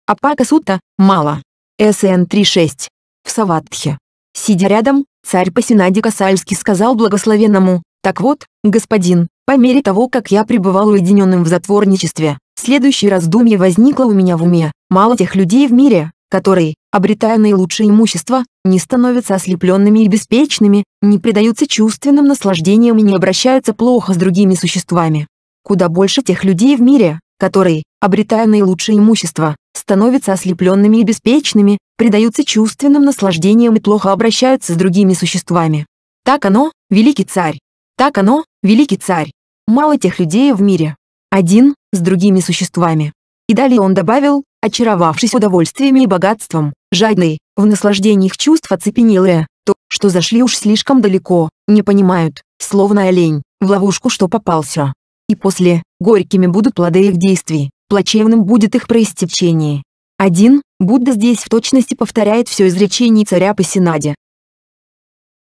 Апака Сутта, Мала. СН 3.6. В Саватхе. Сидя рядом, царь Пасинаде Касальский сказал благословенному, «Так вот, господин, по мере того, как я пребывал уединенным в затворничестве, Следующее раздумье возникло у меня в уме. Мало тех людей в мире, которые, обретая наилучшее имущество, не становятся ослепленными и беспечными, не предаются чувственным наслаждениям и не обращаются плохо с другими существами. Куда больше тех людей в мире, которые, обретая наилучшее имущество, становятся ослепленными и беспечными, предаются чувственным наслаждениям и плохо обращаются с другими существами. Так оно, великий царь. Так оно, великий царь. Мало тех людей в мире, один с другими существами. И далее он добавил, очаровавшись удовольствиями и богатством, жадный, в наслаждениях чувств оцепенелые, то, что зашли уж слишком далеко, не понимают, словно олень, в ловушку что попался. И после, горькими будут плоды их действий, плачевным будет их проистечение. Один, Будда здесь в точности повторяет все изречение царя Пасинаде.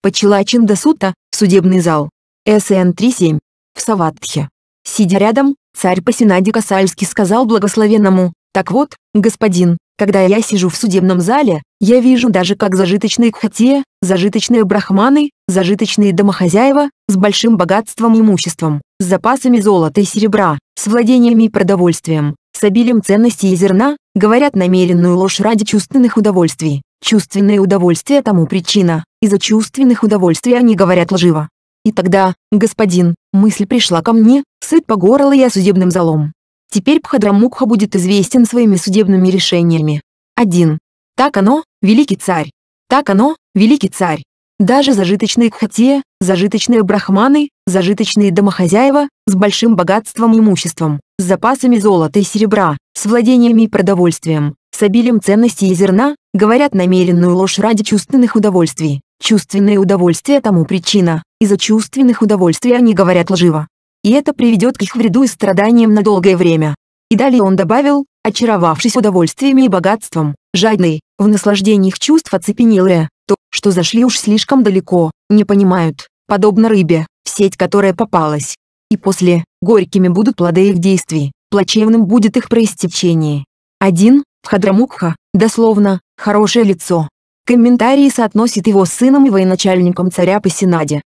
Пачилачин Дасута, судебный зал. СН 3.7. В Саватхе. Сидя рядом, царь Пасинади Касальский сказал благословенному, «Так вот, господин, когда я сижу в судебном зале, я вижу даже как зажиточные кхатия, зажиточные брахманы, зажиточные домохозяева, с большим богатством и имуществом, с запасами золота и серебра, с владениями и продовольствием, с обилием ценностей и зерна, говорят намеренную ложь ради чувственных удовольствий. Чувственные удовольствия тому причина, из-за чувственных удовольствий они говорят лживо. И тогда, господин, мысль пришла ко мне, сыт по горло я судебным залом. Теперь Пхадрамукха будет известен своими судебными решениями. 1. Так оно, великий царь. Так оно, великий царь. Даже зажиточные кхатия, зажиточные брахманы, зажиточные домохозяева с большим богатством и имуществом, с запасами золота и серебра, с владениями и продовольствием, с обилием ценностей и зерна, говорят намеренную ложь ради чувственных удовольствий. Чувственные удовольствия тому причина, из-за чувственных удовольствий они говорят лживо. И это приведет к их вреду и страданиям на долгое время. И далее он добавил, очаровавшись удовольствиями и богатством, жадный, в наслаждениях чувств оцепенелые, то, что зашли уж слишком далеко, не понимают, подобно рыбе, в сеть которая попалась. И после, горькими будут плоды их действий, плачевным будет их проистечение. 1. Хадрамукха, дословно, «хорошее лицо». Комментарии соотносит его с сыном и военачальником царя Пасинаде.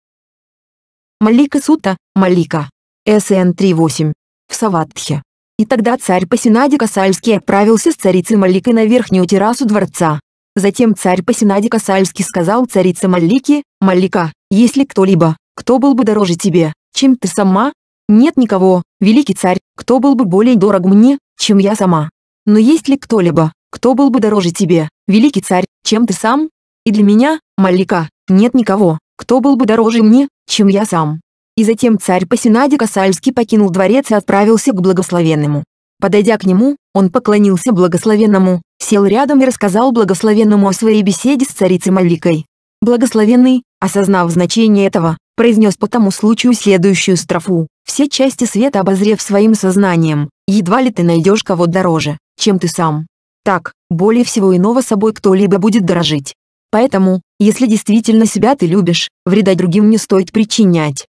Малика Сута, Малика. СН 3.8. В Саватхе. И тогда царь Пасинади Касальский отправился с царицей Маликой на верхнюю террасу дворца. Затем царь Пасинади Касальский сказал царице Малике, «Малика, если кто-либо, кто был бы дороже тебе, чем ты сама? Нет никого, великий царь, кто был бы более дорог мне, чем я сама. Но есть ли кто-либо, кто был бы дороже тебе, великий царь, чем ты сам? И для меня, Малика, нет никого, кто был бы дороже мне, чем я сам. И затем царь Пасинаде Касальский покинул дворец и отправился к благословенному. Подойдя к нему, он поклонился благословенному, сел рядом и рассказал благословенному о своей беседе с царицей Маликой. Благословенный, осознав значение этого, произнес по тому случаю следующую строфу. Все части света обозрев своим сознанием, Едва ли ты найдешь кого дороже, чем ты сам. Так, более всего иного собой кто-либо будет дорожить. Поэтому, если действительно себя ты любишь, вреда другим не стоит причинять.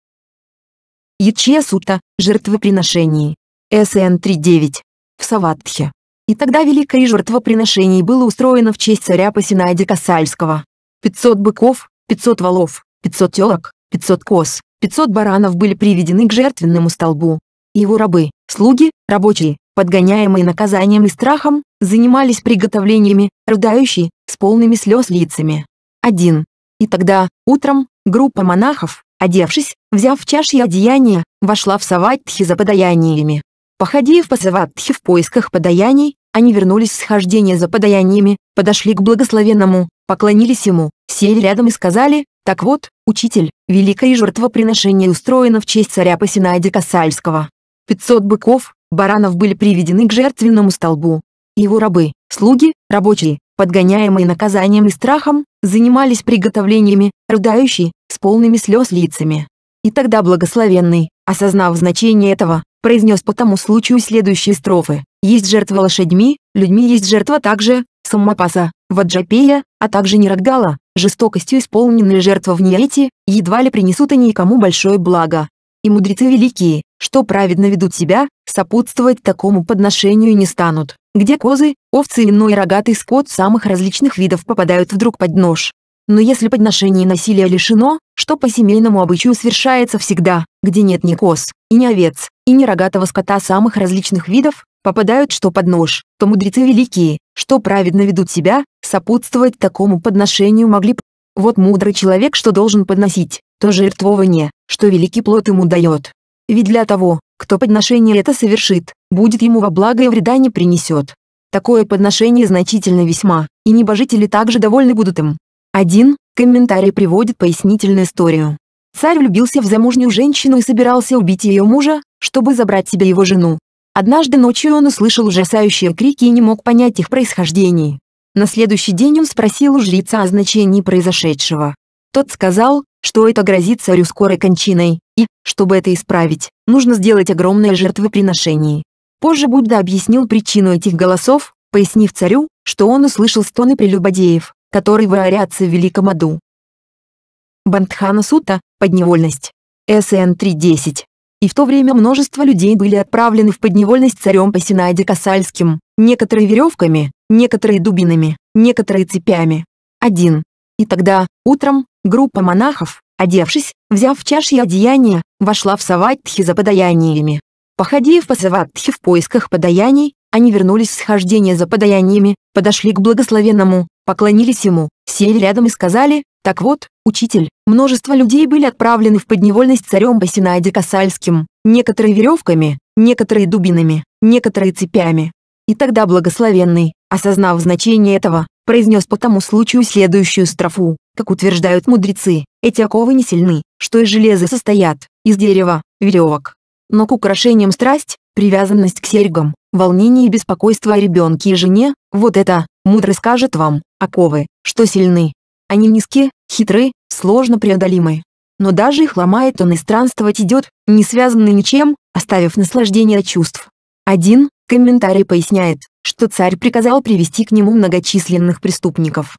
Ячья сута, жертвоприношений. СН 3.9. В Саватхе. И тогда великое жертвоприношение было устроено в честь царя Пасинаиди Касальского. 500 быков, 500 валов, 500 телок, 500 коз, 500 баранов были приведены к жертвенному столбу, его рабы, слуги, рабочие, подгоняемые наказанием и страхом, занимались приготовлениями, рыдающие, с полными слез лицами. Один. И тогда, утром, группа монахов, одевшись, взяв чаши одеяния, вошла в Саватхи за подаяниями. Походив по Саватхи в поисках подаяний, они вернулись с хождения за подаяниями, подошли к благословенному, поклонились ему, сели рядом и сказали, «Так вот, учитель, великое жертвоприношение устроено в честь царя Пасинади Касальского. 500 быков, баранов были приведены к жертвенному столбу. Его рабы, слуги, рабочие, подгоняемые наказанием и страхом, занимались приготовлениями, рыдающие, с полными слез лицами. И тогда благословенный, осознав значение этого, произнес по тому случаю следующие строфы. «Есть жертва лошадьми, людьми есть жертва также, Саммапаса, ваджапея, а также нерагдала, жестокостью исполненные жертва в Ниете, едва ли принесут они кому большое благо и мудрецы великие, что праведно ведут себя, сопутствовать такому подношению не станут, где козы, овцы и иной рогатый скот самых различных видов попадают вдруг под нож. Но если подношение насилия лишено, что по семейному обычаю совершается всегда, где нет ни коз, и ни овец, и ни рогатого скота самых различных видов, попадают что под нож, то мудрецы великие, что праведно ведут себя, сопутствовать такому подношению могли. Вот мудрый человек что должен подносить, то жертвование, что великий плод ему дает. Ведь для того, кто подношение это совершит, будет ему во благо и вреда не принесет. Такое подношение значительно весьма, и небожители также довольны будут им. Один комментарий приводит пояснительную историю. Царь влюбился в замужнюю женщину и собирался убить ее мужа, чтобы забрать себе его жену. Однажды ночью он услышал ужасающие крики и не мог понять их происхождение. На следующий день он спросил у жреца о значении произошедшего. Тот сказал, что это грозит царю скорой кончиной, и, чтобы это исправить, нужно сделать огромное жертвоприношение. Позже Будда объяснил причину этих голосов, пояснив царю, что он услышал стоны прелюбодеев, которые варятся в Великом Аду. Бандхана Сута, подневольность. СН 3.10. И в то время множество людей были отправлены в подневольность царем по Пасинаде Касальским, некоторые веревками, некоторые дубинами, некоторые цепями. 1. И тогда, утром, Группа монахов, одевшись, взяв чаши одеяния, вошла в саватхи за подаяниями. Походив по саватхи в поисках подаяний, они вернулись с хождения за подаяниями, подошли к благословенному, поклонились ему, сели рядом и сказали, «Так вот, учитель, множество людей были отправлены в подневольность царем Басинаде Касальским, некоторые веревками, некоторые дубинами, некоторые цепями». И тогда благословенный, осознав значение этого, произнес по тому случаю следующую строфу. Как утверждают мудрецы, эти оковы не сильны, что из железа состоят, из дерева, веревок. Но к украшениям страсть, привязанность к серьгам, волнение и беспокойство о ребенке и жене, вот это, мудрый скажет вам, оковы, что сильны. Они низки, хитры, сложно преодолимы. Но даже их ломает он и странствовать идет, не связанный ничем, оставив наслаждение чувств. Один комментарий поясняет, что царь приказал привести к нему многочисленных преступников,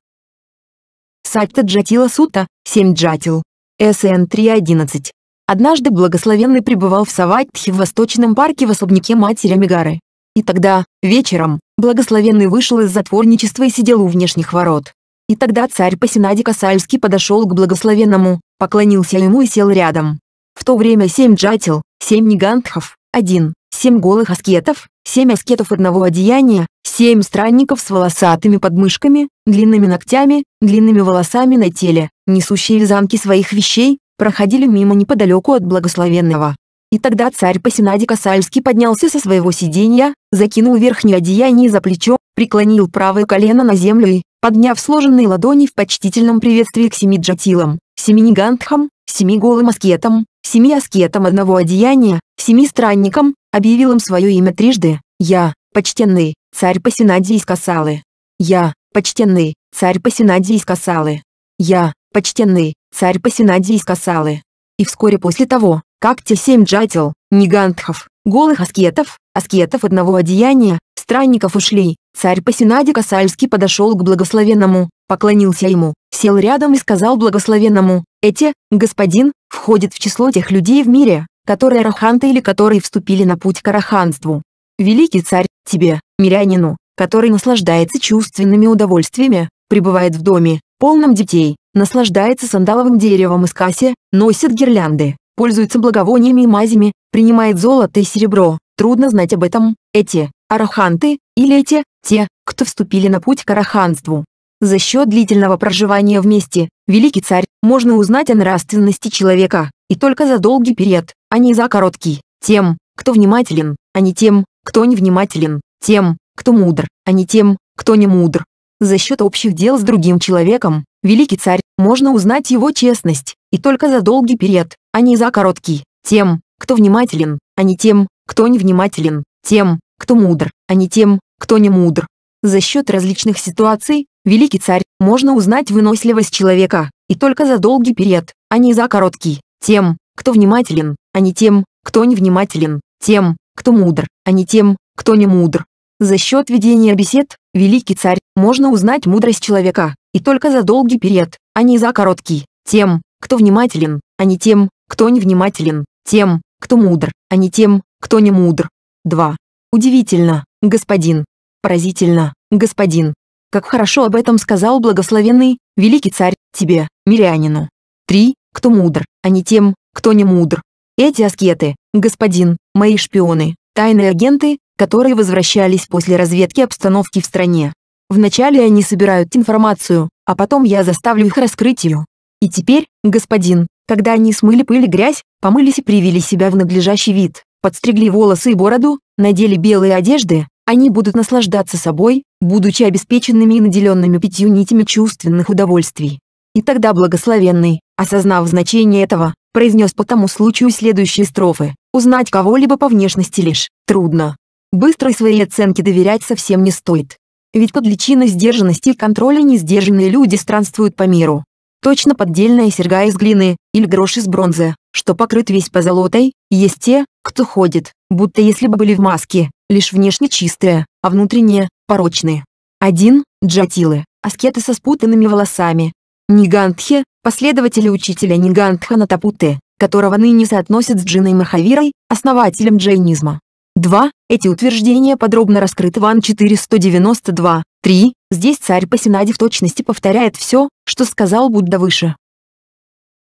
Сатта Джатила Сута, 7 Джатил. СН 3.11. Однажды благословенный пребывал в Саватхе в Восточном парке в особняке матери Мигары. И тогда, вечером, благословенный вышел из затворничества и сидел у внешних ворот. И тогда царь Пасинади Касальский подошел к благословенному, поклонился ему и сел рядом. В то время семь джатил, семь нигантхов, один, семь голых аскетов, семь аскетов одного одеяния, Семь странников с волосатыми подмышками, длинными ногтями, длинными волосами на теле, несущие замки своих вещей, проходили мимо неподалеку от благословенного. И тогда царь Пасинади Касальский поднялся со своего сиденья, закинул верхнее одеяние за плечо, преклонил правое колено на землю и, подняв сложенные ладони в почтительном приветствии к семи джатилам, семи нигантхам, семи голым аскетам, семи аскетам одного одеяния, семи странникам, объявил им свое имя трижды. «Я, почтенный, царь Пасинадий Скасалы. Я, почтенный, царь Пасинадий Скасалы. Я, почтенный, царь Пасинадий Скасалы. И вскоре после того, как те семь джател, нигантхов, голых аскетов, аскетов одного одеяния, странников ушли, царь Пасинади Касальский подошел к благословенному, поклонился ему, сел рядом и сказал благословенному, «Эти, господин, входят в число тех людей в мире, которые араханты или которые вступили на путь к араханству. Великий царь, Тебе, мирянину, который наслаждается чувственными удовольствиями, пребывает в доме, полном детей, наслаждается сандаловым деревом из касси, носит гирлянды, пользуется благовониями и мазями, принимает золото и серебро. Трудно знать об этом. Эти араханты или эти те, кто вступили на путь к араханству. За счет длительного проживания вместе, великий царь, можно узнать о нравственности человека, и только за долгий период, а не за короткий, тем, кто внимателен, а не тем, кто невнимателен тем, кто мудр, а не тем, кто не мудр. За счет общих дел с другим человеком, великий царь, можно узнать его честность, и только за долгий период, а не за короткий, тем, кто внимателен, а не тем, кто невнимателен, тем, кто мудр, а не тем, кто не мудр. За счет различных ситуаций, великий царь, можно узнать выносливость человека, и только за долгий период, а не за короткий, тем, кто внимателен, а не тем, кто невнимателен, тем, кто мудр, а не тем, кто не мудр. За счет ведения бесед, великий царь, можно узнать мудрость человека, и только за долгий период, а не за короткий, тем, кто внимателен, а не тем, кто невнимателен, тем, кто мудр, а не тем, кто не мудр. 2. Удивительно, господин. Поразительно, господин. Как хорошо об этом сказал благословенный, великий царь, тебе, мирянину. 3. Кто мудр, а не тем, кто не мудр. Эти аскеты, господин, мои шпионы, тайные агенты, которые возвращались после разведки обстановки в стране. Вначале они собирают информацию, а потом я заставлю их раскрыть ее. И теперь, господин, когда они смыли пыль и грязь, помылись и привели себя в надлежащий вид, подстригли волосы и бороду, надели белые одежды, они будут наслаждаться собой, будучи обеспеченными и наделенными пятью нитями чувственных удовольствий. И тогда благословенный, осознав значение этого, произнес по тому случаю следующие строфы. Узнать кого-либо по внешности лишь трудно. Быстрой своей оценке доверять совсем не стоит. Ведь под личиной сдержанности и контроля несдержанные люди странствуют по миру. Точно поддельная серьга из глины или грош из бронзы, что покрыт весь позолотой, есть те, кто ходит, будто если бы были в маске, лишь внешне чистые, а внутренние – порочные. Один – джатилы, аскеты со спутанными волосами. Нигантхи, последователи учителя Нигантхана Тапуте, которого ныне соотносят с Джиной Махавирой, основателем джайнизма. 2. Эти утверждения подробно раскрыты в Ан 492. 3. Здесь царь Пасинади в точности повторяет все, что сказал Будда выше.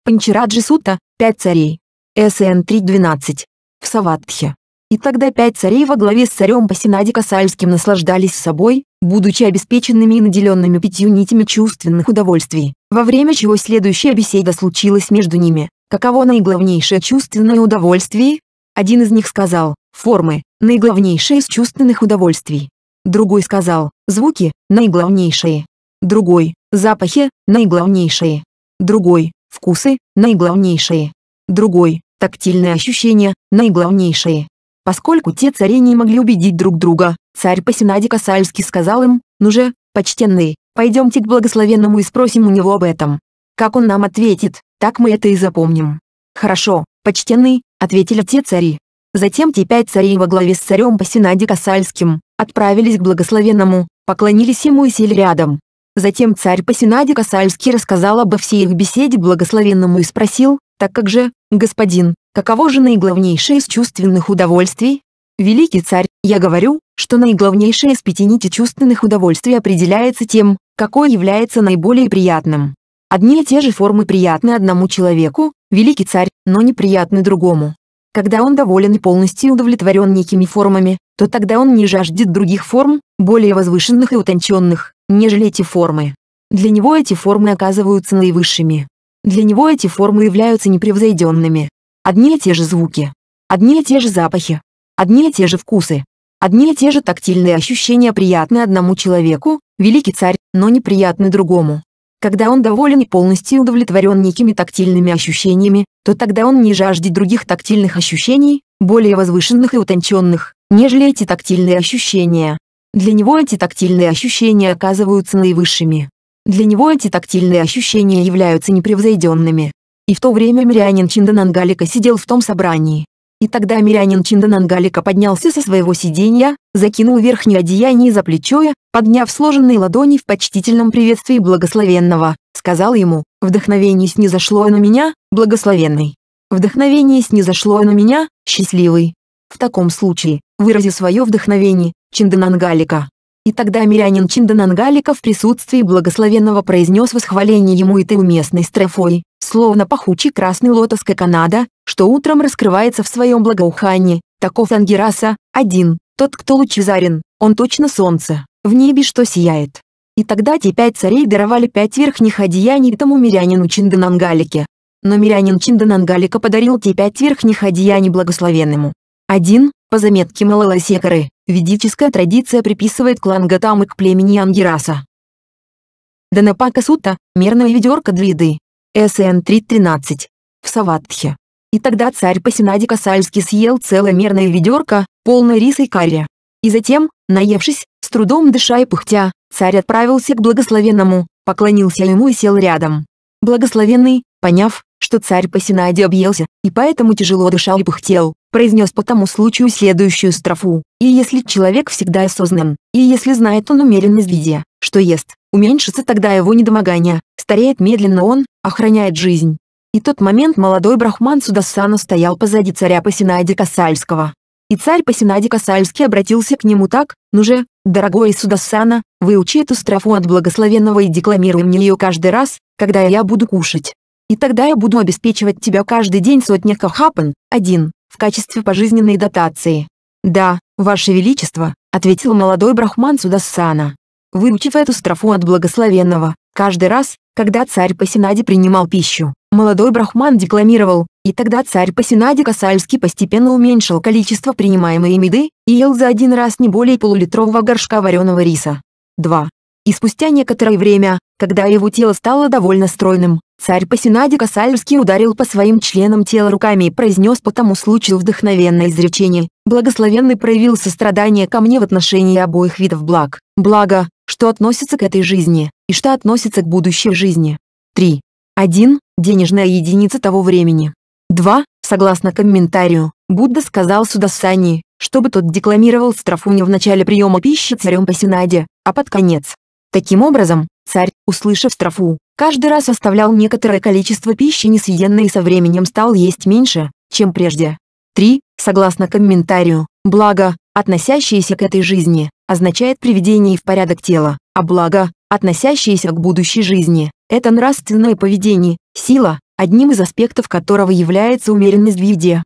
Панчараджи Сутта, Пять царей. СН 3.12. В Саватхе. И тогда пять царей во главе с царем Пасинади Касальским наслаждались собой, будучи обеспеченными и наделенными пятью нитями чувственных удовольствий во время чего следующая беседа случилась между ними. Каково наиглавнейшее чувственное удовольствие? Один из них сказал, формы, наиглавнейшее из чувственных удовольствий. Другой сказал, звуки, наиглавнейшие. Другой, запахи, наиглавнейшие. Другой, вкусы, наиглавнейшие. Другой, тактильные ощущения, наиглавнейшие. Поскольку те цари не могли убедить друг друга, царь Пасинади Касальский сказал им, «Ну же, почтенные, Пойдемте к благословенному и спросим у него об этом. Как он нам ответит, так мы это и запомним. Хорошо, почтенный, ответили те цари. Затем те пять царей во главе с царем Пасинади Касальским, отправились к благословенному, поклонились ему и сели рядом. Затем царь Пасинади Касальский рассказал обо всей их беседе благословенному и спросил, так как же, господин, каково же наиглавнейшее из чувственных удовольствий? Великий царь, я говорю, что наиглавнейшее из пяти нити чувственных удовольствий определяется тем, какой является наиболее приятным. Одни и те же формы приятны одному человеку, великий царь, но неприятны другому. Когда он доволен и полностью удовлетворен некими формами, то тогда он не жаждет других форм, более возвышенных и утонченных, нежели эти формы. Для него эти формы оказываются наивысшими. Для него эти формы являются непревзойденными. Одни и те же звуки. Одни и те же запахи. Одни и те же вкусы. Одни и те же тактильные ощущения приятны одному человеку, великий царь, но неприятный другому. Когда он доволен и полностью удовлетворен некими тактильными ощущениями, то тогда он не жаждет других тактильных ощущений, более возвышенных и утонченных, нежели эти тактильные ощущения. Для него эти тактильные ощущения оказываются наивысшими. Для него эти тактильные ощущения являются непревзойденными. И в то время мирянин Чинданангалика сидел в том собрании. И тогда мирянин Чинданангалика поднялся со своего сиденья, закинул верхнее одеяние за плечо подняв сложенные ладони в почтительном приветствии благословенного, сказал ему, «Вдохновение снизошло на меня, благословенный. Вдохновение снизошло на меня, счастливый. В таком случае, вырази свое вдохновение, Чинданангалика». И тогда мирянин Чинданангалика в присутствии благословенного произнес восхваление ему этой уместной строфой, словно пахучий красный лотос Канада, что утром раскрывается в своем благоухании, таков Ангераса, один, тот кто лучезарен, он точно солнце в небе что сияет. И тогда те пять царей даровали пять верхних одеяний тому мирянину Чинданангалике. Но мирянин Чинданангалика подарил те пять верхних одеяний благословенному. 1. По заметке Малаласекары, ведическая традиция приписывает клан Гатамы к племени Ангераса. Данапака Сута, мерная ведерко Двиды. СН 3.13. В Саватхе. И тогда царь Пасинади Касальский съел целое мерное ведерко, полное риса и карри. И затем, наевшись, с трудом дыша и пыхтя, царь отправился к благословенному, поклонился ему и сел рядом. Благословенный, поняв, что царь по Синаде объелся, и поэтому тяжело дышал и пыхтел, произнес по тому случаю следующую строфу. «И если человек всегда осознан, и если знает он умеренность в еде, что ест, уменьшится тогда его недомогание, стареет медленно он, охраняет жизнь». И тот момент молодой брахман Судасана стоял позади царя Пасинади Касальского, и царь Пасинадика Сальский обратился к нему так, «Ну же, дорогой Судасана, выучи эту строфу от благословенного и декламируй мне ее каждый раз, когда я буду кушать. И тогда я буду обеспечивать тебя каждый день сотни кахапан, один, в качестве пожизненной дотации». «Да, Ваше Величество», — ответил молодой брахман Судасана. Выучив эту строфу от благословенного, каждый раз, когда царь Пасинади принимал пищу, молодой брахман декламировал, и тогда царь Пасинади Касальский постепенно уменьшил количество принимаемой меды и ел за один раз не более полулитрового горшка вареного риса. 2. И спустя некоторое время, когда его тело стало довольно стройным, царь Пасинади Касальский ударил по своим членам тела руками и произнес по тому случаю вдохновенное изречение «Благословенный проявил сострадание ко мне в отношении обоих видов благ, благо, что относится к этой жизни, и что относится к будущей жизни». 3. 1. Денежная единица того времени. 2. Согласно комментарию, Будда сказал Судасани, чтобы тот декламировал страфу не в начале приема пищи царем Пасинаде, а под конец. Таким образом, царь, услышав страфу каждый раз оставлял некоторое количество пищи несъеденной и со временем стал есть меньше, чем прежде. 3. Согласно комментарию, благо, относящееся к этой жизни, означает приведение в порядок тела, а благо, относящееся к будущей жизни, это нравственное поведение, сила, одним из аспектов которого является умеренность в еде.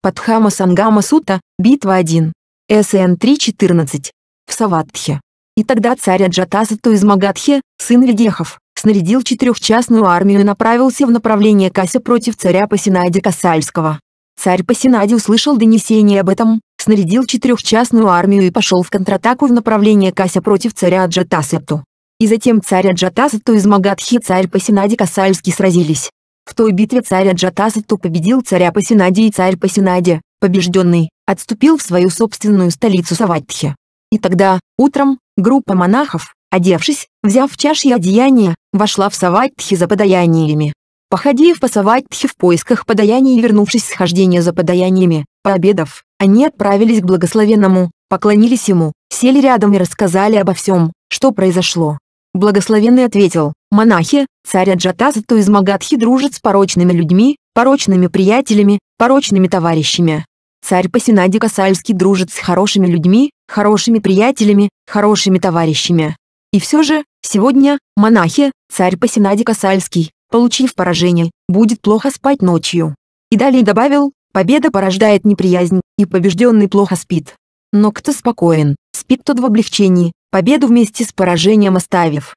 Падхама Сангама Сута, битва 1. СН 3.14. В Саватхе. И тогда царь Аджатасату из Магадхе, сын Ведехов, снарядил четырехчастную армию и направился в направление Кася против царя Пасинади Касальского. Царь Пасинади услышал донесение об этом, снарядил четырехчастную армию и пошел в контратаку в направление Кася против царя Аджатасапту и затем царь Аджатасату из Магадхи и царь Пасинади Касальский сразились. В той битве царь Аджатасату победил царя Пасинади и царь Пасинади, побежденный, отступил в свою собственную столицу Саватхи. И тогда, утром, группа монахов, одевшись, взяв чаши и одеяния, вошла в Саватхи за подаяниями. Походив по Саватхе в поисках подаяний и вернувшись с хождения за подаяниями, пообедав, они отправились к благословенному, поклонились ему, сели рядом и рассказали обо всем, что произошло. Благословенный ответил, монахи, царь Аджатазату из Магадхи дружит с порочными людьми, порочными приятелями, порочными товарищами. Царь Пасинади Касальский дружит с хорошими людьми, хорошими приятелями, хорошими товарищами. И все же, сегодня, монахи, царь Пасинади Касальский, получив поражение, будет плохо спать ночью. И далее добавил, победа порождает неприязнь, и побежденный плохо спит. Но кто спокоен, спит тот в облегчении, победу вместе с поражением оставив.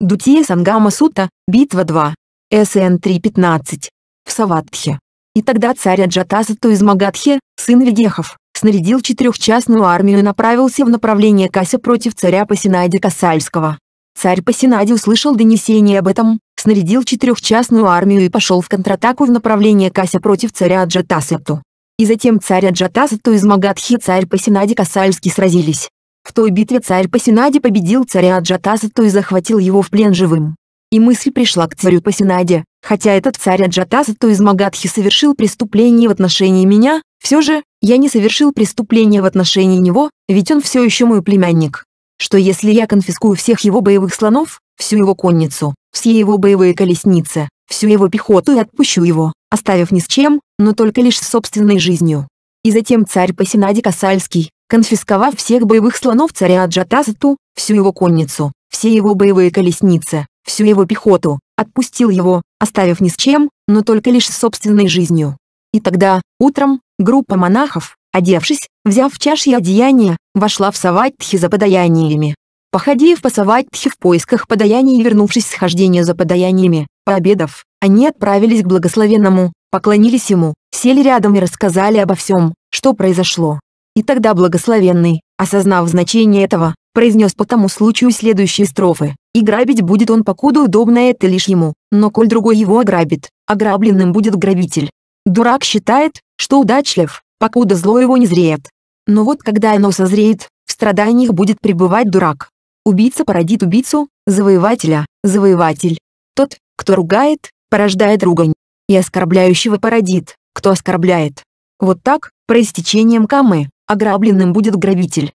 Дутия Сангама Сута, битва 2, СН 3.15, в Саватхе. И тогда царь Аджатасату из Магадхе, сын ведехов, снарядил четырехчастную армию и направился в направление Кася против царя Пасинади Касальского. Царь Пасинади услышал донесение об этом, снарядил четырехчастную армию и пошел в контратаку в направление Кася против царя Аджатасату. И затем царь Аджатасату из Магадхи и царь Пасинади Касальский сразились. В той битве царь Пасинаде победил царя Аджатазату и захватил его в плен живым. И мысль пришла к царю Пасинаде, хотя этот царь Аджатазату из Магадхи совершил преступление в отношении меня, все же, я не совершил преступления в отношении него, ведь он все еще мой племянник. Что если я конфискую всех его боевых слонов, всю его конницу, все его боевые колесницы, всю его пехоту и отпущу его, оставив ни с чем, но только лишь с собственной жизнью. И затем царь Пасинади Касальский, конфисковав всех боевых слонов царя Аджатазату, всю его конницу, все его боевые колесницы, всю его пехоту, отпустил его, оставив ни с чем, но только лишь собственной жизнью. И тогда, утром, группа монахов, одевшись, взяв чаши одеяния, вошла в Саваттхи за подаяниями. Походив по Саваттхе в поисках подаяний и вернувшись с хождения за подаяниями, пообедав, они отправились к благословенному, поклонились ему, сели рядом и рассказали обо всем, что произошло. И тогда благословенный, осознав значение этого, произнес по тому случаю следующие строфы. «И грабить будет он покуда удобно это лишь ему, но коль другой его ограбит, ограбленным будет грабитель». Дурак считает, что удачлив, покуда зло его не зреет. Но вот когда оно созреет, в страданиях будет пребывать дурак. Убийца породит убийцу, завоевателя, завоеватель. Тот, кто ругает, порождает ругань. И оскорбляющего породит, кто оскорбляет. Вот так, проистечением камы, Ограбленным будет грабитель.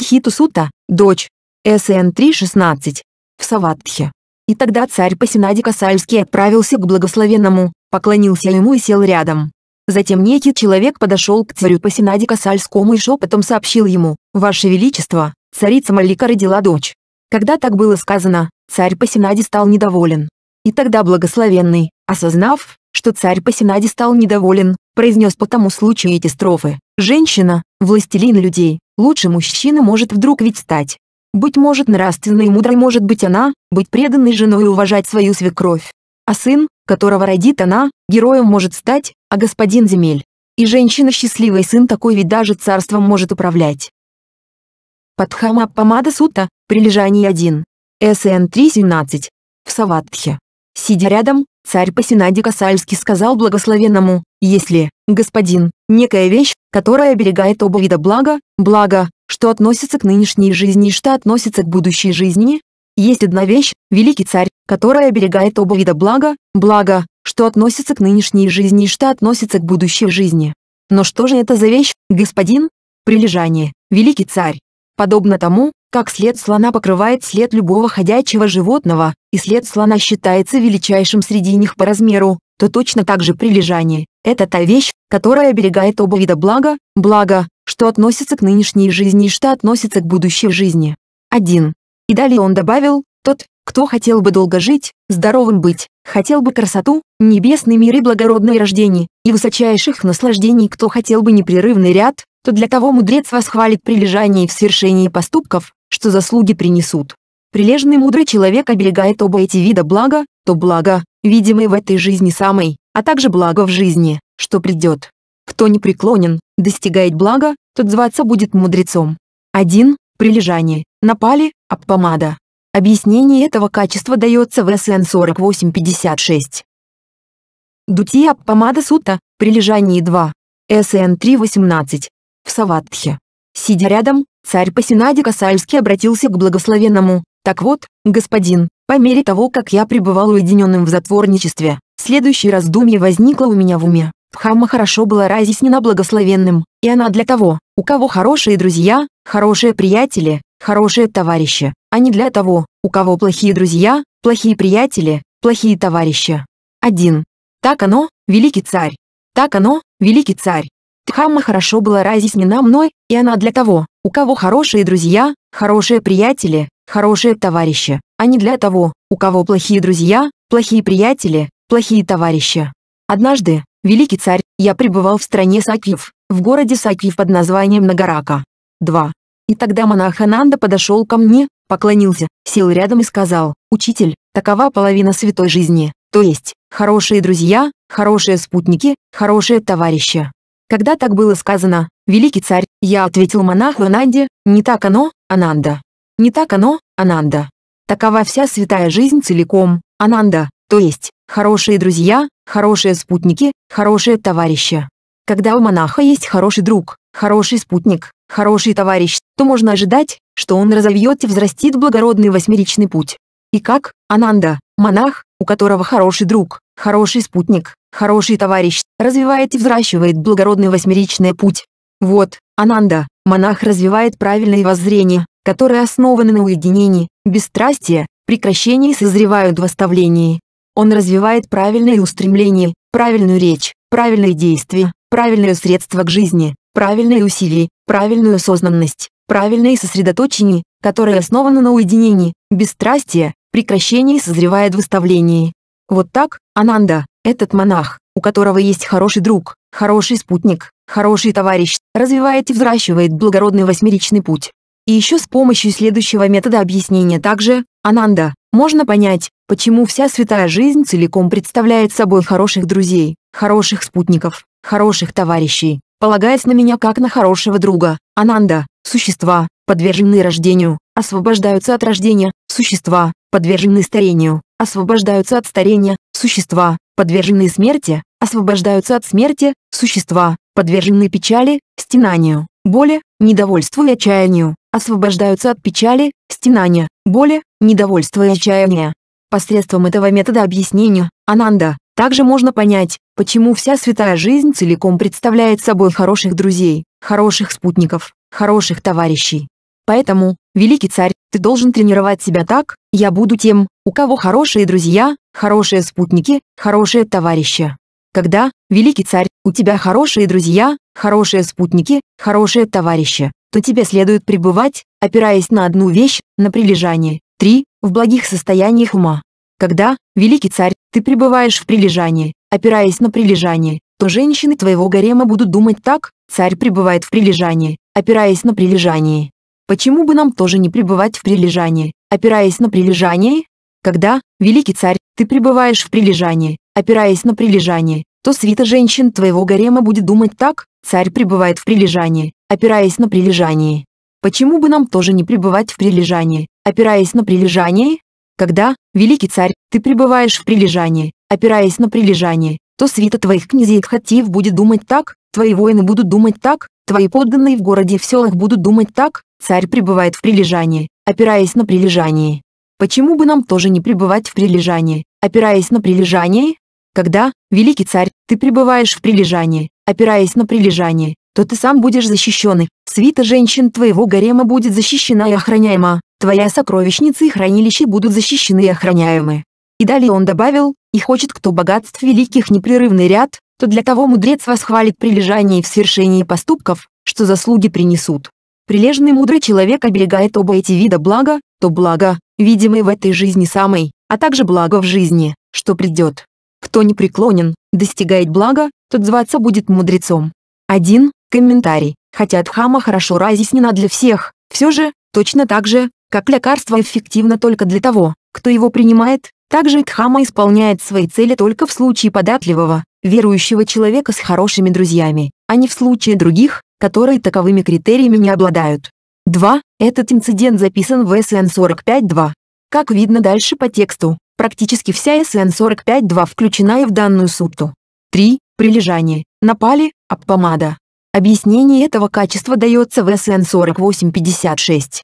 Хитусута, дочь. СН 3.16. В Саватхе. И тогда царь Пасинади Касальский отправился к благословенному, поклонился ему и сел рядом. Затем некий человек подошел к царю Пасинади Касальскому и шепотом сообщил ему, «Ваше Величество, царица Малика родила дочь». Когда так было сказано, царь Пасинади стал недоволен. И тогда благословенный, осознав, что царь Пасинади стал недоволен, произнес по тому случаю эти строфы. Женщина, властелин людей, лучше мужчина может вдруг ведь стать. Быть может нравственной и мудрой может быть она, быть преданной женой и уважать свою свекровь. А сын, которого родит она, героем может стать, а господин земель. И женщина счастливый сын такой ведь даже царством может управлять. Падхама Памада Сута, прилежание 1. СН 3.17. В Саватхе. Сидя рядом, Царь Пасенади Касальский сказал благословенному, «Если, господин, некая вещь, которая оберегает оба вида блага, благо, что относится к нынешней жизни и что относится к будущей жизни, есть одна вещь, великий царь, которая оберегает оба вида блага, благо, что относится к нынешней жизни и что относится к будущей жизни. Но что же это за вещь, господин? Прилежание, великий царь. Подобно тому, как след слона покрывает след любого ходячего животного, и след слона считается величайшим среди них по размеру, то точно так же прилежание – это та вещь, которая оберегает оба вида блага, благо, что относится к нынешней жизни и что относится к будущей жизни. 1. И далее он добавил, тот, кто хотел бы долго жить, здоровым быть, хотел бы красоту, небесный мир и благородное рождение, и высочайших наслаждений, кто хотел бы непрерывный ряд, то для того мудрец восхвалит прилежание в свершении поступков, что заслуги принесут. Прилежный мудрый человек оберегает оба эти вида блага, то благо, видимое в этой жизни самой, а также благо в жизни, что придет. Кто не преклонен, достигает блага, тот зваться будет мудрецом. 1. Прилежание. Напали, аппомада. Объяснение этого качества дается в СН 4856. Дути аппомада сута, прилежание 2. СН 318. В Саватхе. Сидя рядом, Царь Пасинади Касальский обратился к благословенному. «Так вот, господин, по мере того, как я пребывал уединенным в затворничестве, следующее раздумье возникло у меня в уме. Дхамма хорошо была разъяснена благословенным, и она для того, у кого хорошие друзья, хорошие приятели, хорошие товарищи, а не для того, у кого плохие друзья, плохие приятели, плохие товарищи. 1. Так оно, великий царь. Так оно, великий царь. Хамма хорошо была разъяснена мной, и она для того, у кого хорошие друзья, хорошие приятели, хорошие товарищи, а не для того, у кого плохие друзья, плохие приятели, плохие товарищи. Однажды, великий царь, я пребывал в стране Сакьев, в городе Сакьев под названием Нагарака. 2. И тогда монах Ананда подошел ко мне, поклонился, сел рядом и сказал, «Учитель, такова половина святой жизни, то есть, хорошие друзья, хорошие спутники, хорошие товарищи. Когда так было сказано, «Великий царь», я ответил монаху Ананде, «Не так оно, Ананда. Не так оно, Ананда. Такова вся святая жизнь целиком, Ананда, то есть, хорошие друзья, хорошие спутники, хорошие товарищи. Когда у монаха есть хороший друг, хороший спутник, хороший товарищ, то можно ожидать, что он разовьет и взрастит благородный восьмеричный путь. И как, Ананда, монах, у которого хороший друг, хороший спутник, Хороший товарищ, развивает и взращивает благородный восьмеричный путь. Вот, Ананда, монах развивает правильные воззрения, которые основаны на уединении, бесстрастии, прекращении и созревают в оставлении. Он развивает правильные устремления, правильную речь, правильные действия, правильные средства к жизни, правильные усилия, правильную осознанность, правильное сосредоточение, которое основано на уединении, бесстрастии, прекращении и созревает в выставлении. Вот так, Ананда, этот монах, у которого есть хороший друг, хороший спутник, хороший товарищ, развивает и взращивает благородный восьмеричный путь. И еще с помощью следующего метода объяснения также, Ананда, можно понять, почему вся святая жизнь целиком представляет собой хороших друзей, хороших спутников, хороших товарищей, Полагаясь на меня как на хорошего друга, Ананда, существа, подверженные рождению, освобождаются от рождения, существа, подверженные старению, освобождаются от старения, существа, подверженные смерти, освобождаются от смерти, существа, подверженные печали, стенанию, боли, недовольству и отчаянию, освобождаются от печали, стенания, боли, недовольства и отчаяния. Посредством этого метода объяснения, Ананда, также можно понять, почему вся святая жизнь целиком представляет собой хороших друзей, хороших спутников, хороших товарищей. Поэтому, великий царь, ты должен тренировать себя так, я буду тем, у кого хорошие друзья, хорошие спутники, хорошие товарищи. Когда, великий царь, у тебя хорошие друзья, хорошие спутники, хорошие товарищи, то тебе следует пребывать, опираясь на одну вещь, на прилежание. 3. В благих состояниях ума. Когда, великий царь, ты пребываешь в прилежании, опираясь на прилежание, то женщины твоего гарема будут думать так, царь пребывает в прилежании, опираясь на прилежание. Почему бы нам тоже не пребывать в прилежании, опираясь на прилежание? Когда, великий царь, ты пребываешь в прилежании, опираясь на прилежание, то свита женщин твоего гарема будет думать так, царь пребывает в прилежании, опираясь на прилежание. Почему бы нам тоже не пребывать в прилежании, опираясь на прилежание? Когда, великий царь, ты пребываешь в прилежании, опираясь на прилежание, то свита твоих князей Хатиев будет думать так, твои воины будут думать так, твои подданные в городе и в селах будут думать так, царь пребывает в прилежании, опираясь на прилежание. Почему бы нам тоже не пребывать в прилежании, опираясь на прилежание? Когда, великий царь, ты пребываешь в прилежании, опираясь на прилежание, то ты сам будешь защищен, и свита женщин твоего гарема будет защищена и охраняема, твоя сокровищница и хранилище будут защищены и охраняемы. И далее он добавил, и хочет кто богатств великих непрерывный ряд, то для того мудрец восхвалит прилежание в свершении поступков, что заслуги принесут. Прилежный мудрый человек оберегает оба эти вида блага, то благо, видимое в этой жизни самой, а также благо в жизни, что придет. Кто не преклонен, достигает блага, тот зваться будет мудрецом. Один комментарий, хотя Дхамма хорошо разъяснена для всех, все же, точно так же, как лекарство эффективно только для того, кто его принимает, также Дхамма исполняет свои цели только в случае податливого, верующего человека с хорошими друзьями, а не в случае других, которые таковыми критериями не обладают. 2. Этот инцидент записан в СН 45.2. Как видно дальше по тексту, практически вся СН-45-2 включена и в данную супту. 3. Прилежание. Напали, аппомада. Объяснение этого качества дается в СН-4856.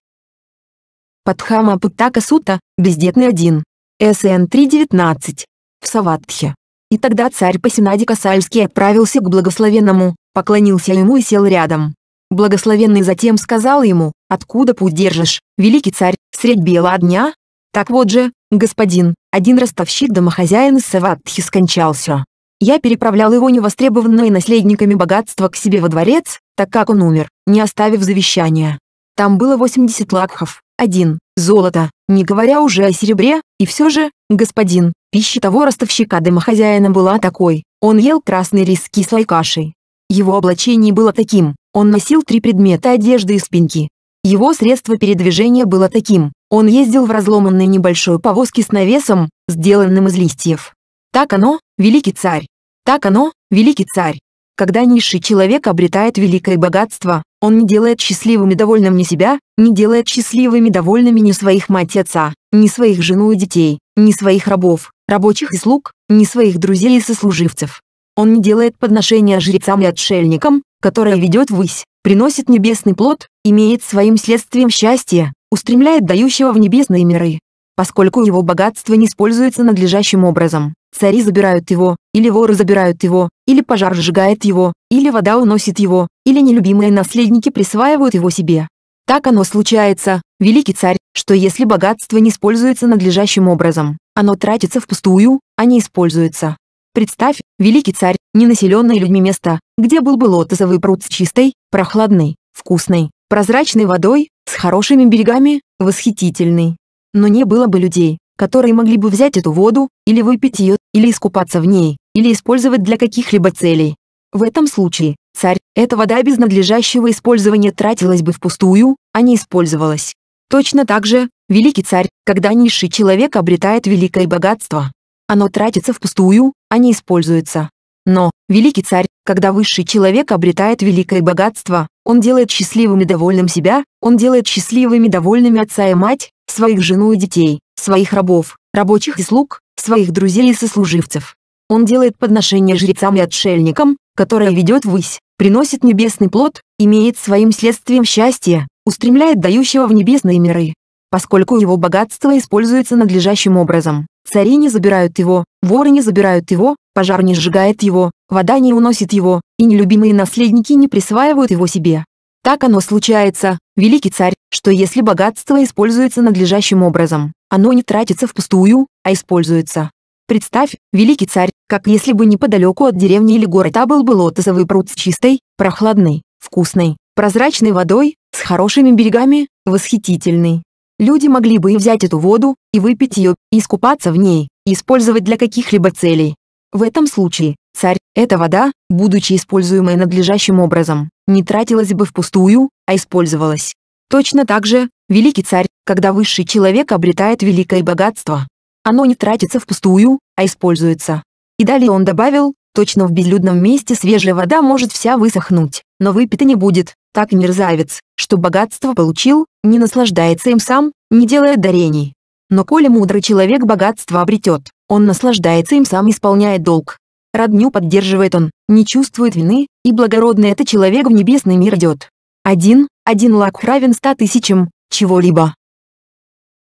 Падхама Путтака Сута, бездетный 1. СН-319. В Саватхе. И тогда царь Пасинади Касальский отправился к благословенному, поклонился ему и сел рядом. Благословенный затем сказал ему, «Откуда путь держишь, великий царь, средь бела дня?» Так вот же, господин, один ростовщик-домохозяин из Саватхи скончался. Я переправлял его невостребованное наследниками богатство к себе во дворец, так как он умер, не оставив завещания. Там было 80 лакхов, один, золото, не говоря уже о серебре, и все же, господин, пища того ростовщика-домохозяина была такой, он ел красный рис с кислой кашей. Его облачение было таким, он носил три предмета одежды и спинки. Его средство передвижения было таким, он ездил в разломанной небольшой повозке с навесом, сделанным из листьев. Так оно, великий царь. Так оно, великий царь. Когда низший человек обретает великое богатство, он не делает счастливым и довольным ни себя, не делает счастливыми и довольными ни своих мать и отца, ни своих жену и детей, ни своих рабов, рабочих и слуг, ни своих друзей и сослуживцев. Он не делает подношения жрецам и отшельникам, которые ведет высь, приносит небесный плод, имеет своим следствием счастье, устремляет дающего в небесные миры. Поскольку его богатство не используется надлежащим образом, цари забирают его, или воры забирают его, или пожар сжигает его, или вода уносит его, или нелюбимые наследники присваивают его себе. Так оно случается, великий царь, что если богатство не используется надлежащим образом, оно тратится впустую, а не используется. Представь, великий царь, ненаселенные людьми места, где был бы лотосовый пруд с чистой, прохладной, вкусной, прозрачной водой, с хорошими берегами, восхитительный, Но не было бы людей, которые могли бы взять эту воду, или выпить ее, или искупаться в ней, или использовать для каких-либо целей. В этом случае, царь, эта вода без надлежащего использования тратилась бы впустую, а не использовалась. Точно так же, великий царь, когда низший человек обретает великое богатство. Оно тратится впустую, а не используется. Но, великий царь, когда высший человек обретает великое богатство, он делает счастливым и довольным себя, он делает счастливыми и довольными отца и мать, своих жену и детей, своих рабов, рабочих и слуг, своих друзей и сослуживцев. Он делает подношение жрецам и отшельникам, которое ведет ввысь, приносит небесный плод, имеет своим следствием счастье, устремляет дающего в небесные миры, поскольку его богатство используется надлежащим образом. Цари не забирают его, воры не забирают его, пожар не сжигает его, вода не уносит его, и нелюбимые наследники не присваивают его себе. Так оно случается, великий царь, что если богатство используется надлежащим образом, оно не тратится впустую, а используется. Представь, великий царь, как если бы неподалеку от деревни или города был бы лотосовый пруд с чистой, прохладной, вкусной, прозрачной водой, с хорошими берегами, восхитительный, Люди могли бы и взять эту воду, и выпить ее, и искупаться в ней, и использовать для каких-либо целей. В этом случае, царь, эта вода, будучи используемой надлежащим образом, не тратилась бы впустую, а использовалась. Точно так же, великий царь, когда высший человек обретает великое богатство, оно не тратится впустую, а используется. И далее он добавил, точно в безлюдном месте свежая вода может вся высохнуть, но выпита не будет, так мерзавец, что богатство получил, не наслаждается им сам, не делая дарений. Но коли мудрый человек богатство обретет, он наслаждается им сам исполняя долг. Родню поддерживает он, не чувствует вины, и благородный это человек в небесный мир идет. Один, один лак равен ста тысячам, чего-либо.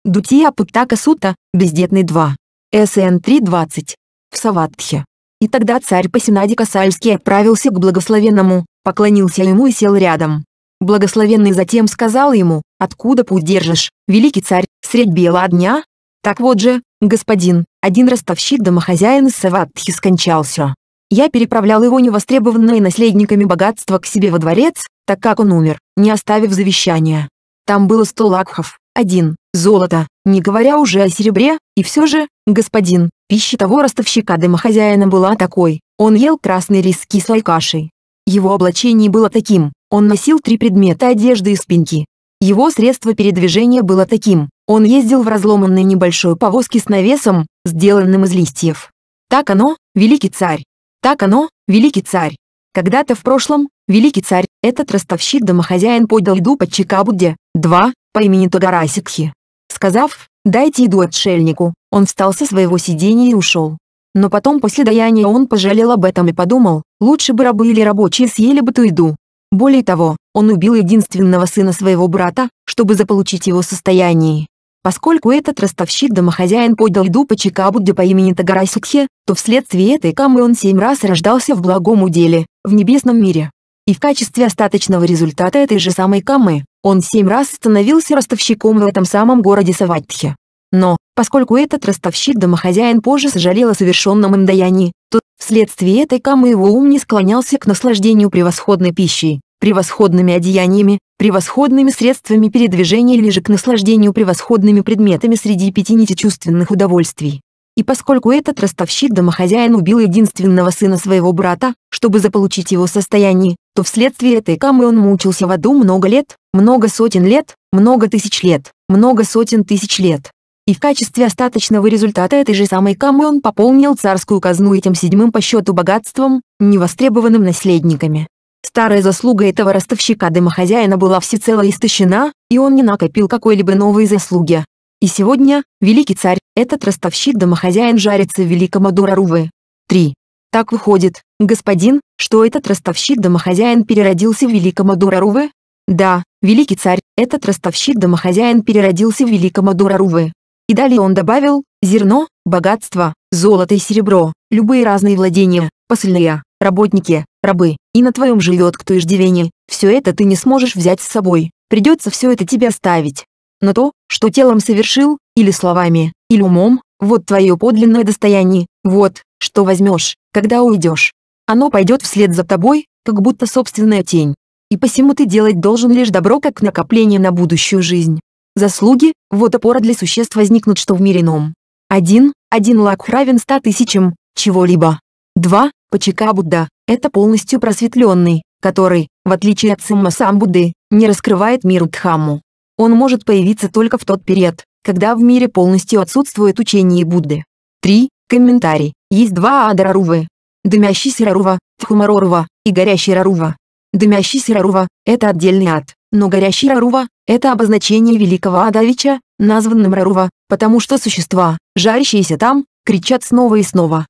Дутия Путтака Сута, бездетный 2. СН 3.20. В Саватхе. И тогда царь Пасинади Касальский отправился к благословенному, поклонился ему и сел рядом. Благословенный затем сказал ему, «Откуда путь держишь, великий царь, средь бела дня?» «Так вот же, господин, один ростовщик-домохозяин из Саватхи скончался. Я переправлял его невостребованное наследниками богатства к себе во дворец, так как он умер, не оставив завещания. Там было сто лакхов, один, золото, не говоря уже о серебре, и все же, господин, пища того ростовщика-домохозяина была такой, он ел красный рис с кислой кашей, его облачение было таким. Он носил три предмета одежды и спинки. Его средство передвижения было таким. Он ездил в разломанной небольшой повозке с навесом, сделанным из листьев. Так оно, великий царь. Так оно, великий царь. Когда-то в прошлом, великий царь, этот ростовщик-домохозяин подал еду под Чикабудде, 2, по имени Тогарасикхи. Сказав «дайте еду отшельнику», он встал со своего сидения и ушел. Но потом после даяния он пожалел об этом и подумал, Лучше бы рабы или рабочие съели бы ту еду. Более того, он убил единственного сына своего брата, чтобы заполучить его состояние. Поскольку этот ростовщик-домохозяин подал еду по Чикабуде по имени Тагарасикхе, то вследствие этой камы он семь раз рождался в благом уделе, в небесном мире. И в качестве остаточного результата этой же самой камы, он семь раз становился ростовщиком в этом самом городе Саватхе. Но, поскольку этот ростовщик-домохозяин позже сожалел о совершенном им даянии, то, вследствие этой камы его ум не склонялся к наслаждению превосходной пищей, превосходными одеяниями, превосходными средствами передвижения или же к наслаждению превосходными предметами среди пяти чувственных удовольствий. И поскольку этот ростовщик-домохозяин убил единственного сына своего брата, чтобы заполучить его состояние, то вследствие этой камы он мучился в аду много лет, много сотен лет, много тысяч лет, много сотен тысяч лет и в качестве остаточного результата этой же самой камы он пополнил царскую казну этим седьмым по счету богатством, невостребованным наследниками. Старая заслуга этого ростовщика домохозяина была всецело истощена, и он не накопил какой-либо новой заслуги. И сегодня, великий царь, этот ростовщик-домохозяин жарится в великом Адурарувы. 3. Так выходит, господин, что этот ростовщик-домохозяин переродился в великом Адурарувы? Да, великий царь, этот ростовщик-домохозяин переродился в великом Адурарувы. И далее он добавил, зерно, богатство, золото и серебро, любые разные владения, посыльные, работники, рабы, и на твоем живет кто иждивение, все это ты не сможешь взять с собой, придется все это тебе оставить. Но то, что телом совершил, или словами, или умом, вот твое подлинное достояние, вот, что возьмешь, когда уйдешь. Оно пойдет вслед за тобой, как будто собственная тень. И посему ты делать должен лишь добро как накопление на будущую жизнь. Заслуги – вот опора для существ возникнут что в мире ином. 1. Один лак равен 100 тысячам чего-либо. 2. Пачика Будда – это полностью просветленный, который, в отличие от Сумма сам Будды, не раскрывает миру Дхамму. Он может появиться только в тот период, когда в мире полностью отсутствует учение Будды. 3. Комментарий. Есть два адарарувы. Дымящийся рарува, тхумарорува и горящий рарува. Дымящийся рарува – это отдельный ад но горящий Рарува – это обозначение великого Адавича, названным Рарува, потому что существа, жарящиеся там, кричат снова и снова.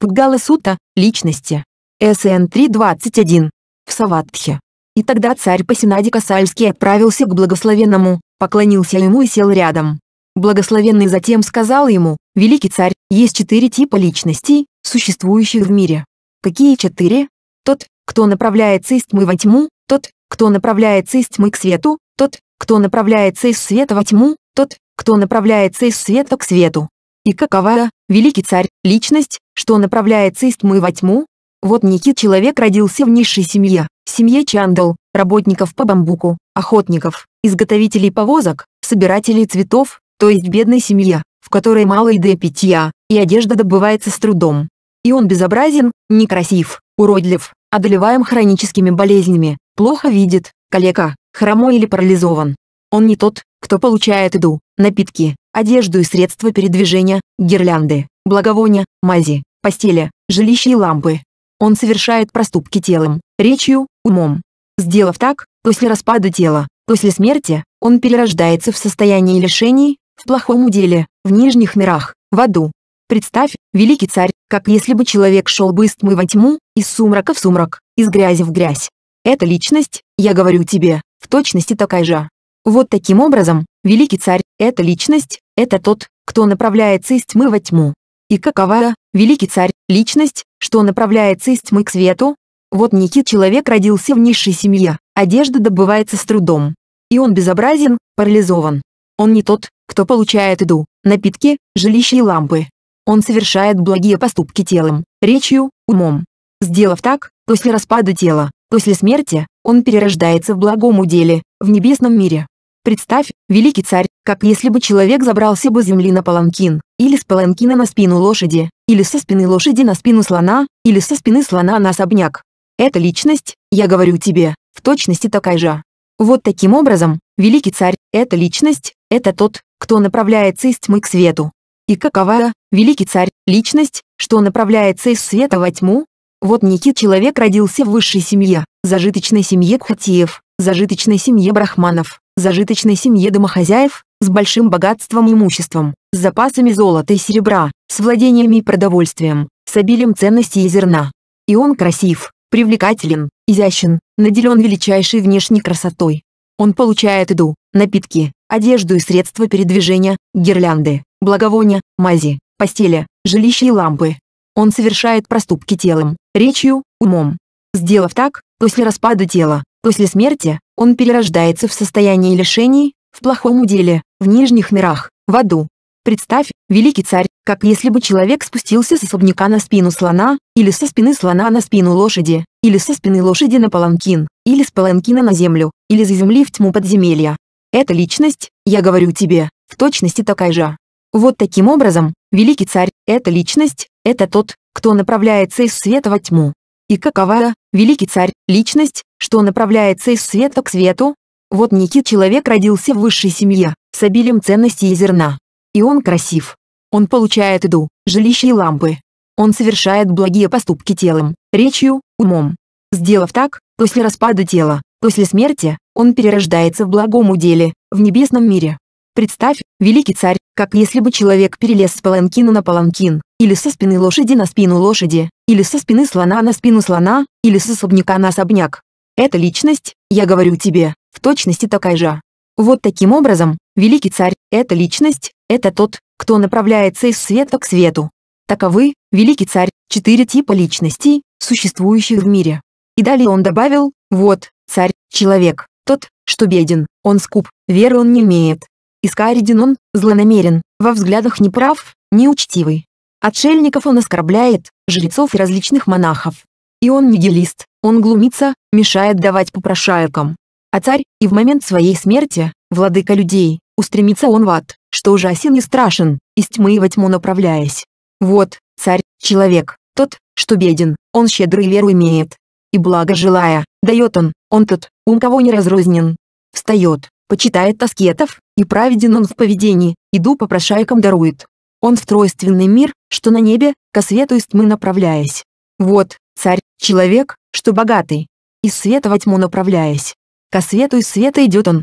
Пугала Сута – личности. СН 3.21. В Саватхе. И тогда царь Пасинади Касальский отправился к благословенному, поклонился ему и сел рядом. Благословенный затем сказал ему, «Великий царь, есть четыре типа личностей, существующих в мире. Какие четыре? Тот, кто направляется из тьмы во тьму, тот, кто направляется из тьмы к свету, тот, кто направляется из света во тьму, тот, кто направляется из света к свету. И какова, великий царь, личность, что направляется из тьмы во тьму? Вот некий человек родился в низшей семье, в семье Чандал, работников по бамбуку, охотников, изготовителей повозок, собирателей цветов, то есть бедной семье, в которой мало еды и питья, и одежда добывается с трудом. И он безобразен, некрасив, уродлив, одолеваем хроническими болезнями, плохо видит, калека, хромой или парализован. Он не тот, кто получает еду, напитки, одежду и средства передвижения, гирлянды, благовония, мази, постели, жилище и лампы. Он совершает проступки телом, речью, умом. Сделав так, после распада тела, после смерти, он перерождается в состоянии лишений, в плохом уделе, в нижних мирах, в аду. Представь, великий царь, как если бы человек шел бы из тьмы во тьму, из сумрака в сумрак, из грязи в грязь. Эта личность, я говорю тебе, в точности такая же. Вот таким образом, великий царь, эта личность, это тот, кто направляется из тьмы во тьму. И какова, великий царь, личность, что направляется из тьмы к свету? Вот некий человек родился в низшей семье, одежда добывается с трудом. И он безобразен, парализован. Он не тот, кто получает еду, напитки, жилище и лампы. Он совершает благие поступки телом, речью, умом. Сделав так, после распада тела, после смерти, он перерождается в благом уделе, в небесном мире. Представь, великий царь, как если бы человек забрался бы с земли на паланкин, или с паланкина на спину лошади, или со спины лошади на спину слона, или со спины слона на особняк. Эта личность, я говорю тебе, в точности такая же. Вот таким образом, великий царь, эта личность, это тот, кто направляется из тьмы к свету. И какова Великий царь – личность, что направляется из света во тьму. Вот некий человек родился в высшей семье, зажиточной семье кхатиев, зажиточной семье брахманов, зажиточной семье домохозяев, с большим богатством и имуществом, с запасами золота и серебра, с владениями и продовольствием, с обилием ценностей и зерна. И он красив, привлекателен, изящен, наделен величайшей внешней красотой. Он получает еду, напитки, одежду и средства передвижения, гирлянды, благовония, мази, постели, жилища и лампы. Он совершает проступки телом, речью, умом. Сделав так, после распада тела, после смерти, он перерождается в состоянии лишений, в плохом уделе, в нижних мирах, в аду. Представь, великий царь, как если бы человек спустился с особняка на спину слона, или со спины слона на спину лошади, или со спины лошади на паланкин, или с паланкина на землю, или за земли в тьму подземелья. Эта личность, я говорю тебе, в точности такая же. Вот таким образом, великий царь – это личность, это тот, кто направляется из света во тьму. И какова, великий царь, личность, что направляется из света к свету? Вот некий человек родился в высшей семье, с обилием ценностей и зерна. И он красив. Он получает еду, жилище и лампы. Он совершает благие поступки телом, речью, умом. Сделав так, после распада тела, после смерти, он перерождается в благом уделе, в небесном мире. Представь, великий царь, как если бы человек перелез с паланкина на паланкин, или со спины лошади на спину лошади, или со спины слона на спину слона, или с особняка на особняк. Эта личность, я говорю тебе, в точности такая же. Вот таким образом, великий царь – это личность, это тот, кто направляется из света к свету. Таковы, великий царь, четыре типа личностей, существующих в мире. И далее он добавил, вот, царь, человек, тот, что беден, он скуп, веры он не имеет, Искаридин он, злонамерен, во взглядах неправ, неучтивый. Отшельников он оскорбляет, жрецов и различных монахов. И он нигилист, он глумится, мешает давать попрошайкам. А царь, и в момент своей смерти, владыка людей, устремится он в ад, что ужасен и страшен, из тьмы и во тьму направляясь. Вот, царь, человек, тот, что беден, он щедрый веру имеет. И благо желая, дает он, он тот, ум кого не разрознен. Встает, почитает таскетов, и праведен он в поведении, иду по прошайкам дарует. Он в тройственный мир, что на небе, ко свету из тьмы направляясь. Вот, царь, человек, что богатый, из света во тьму направляясь. Ко свету из света идет он.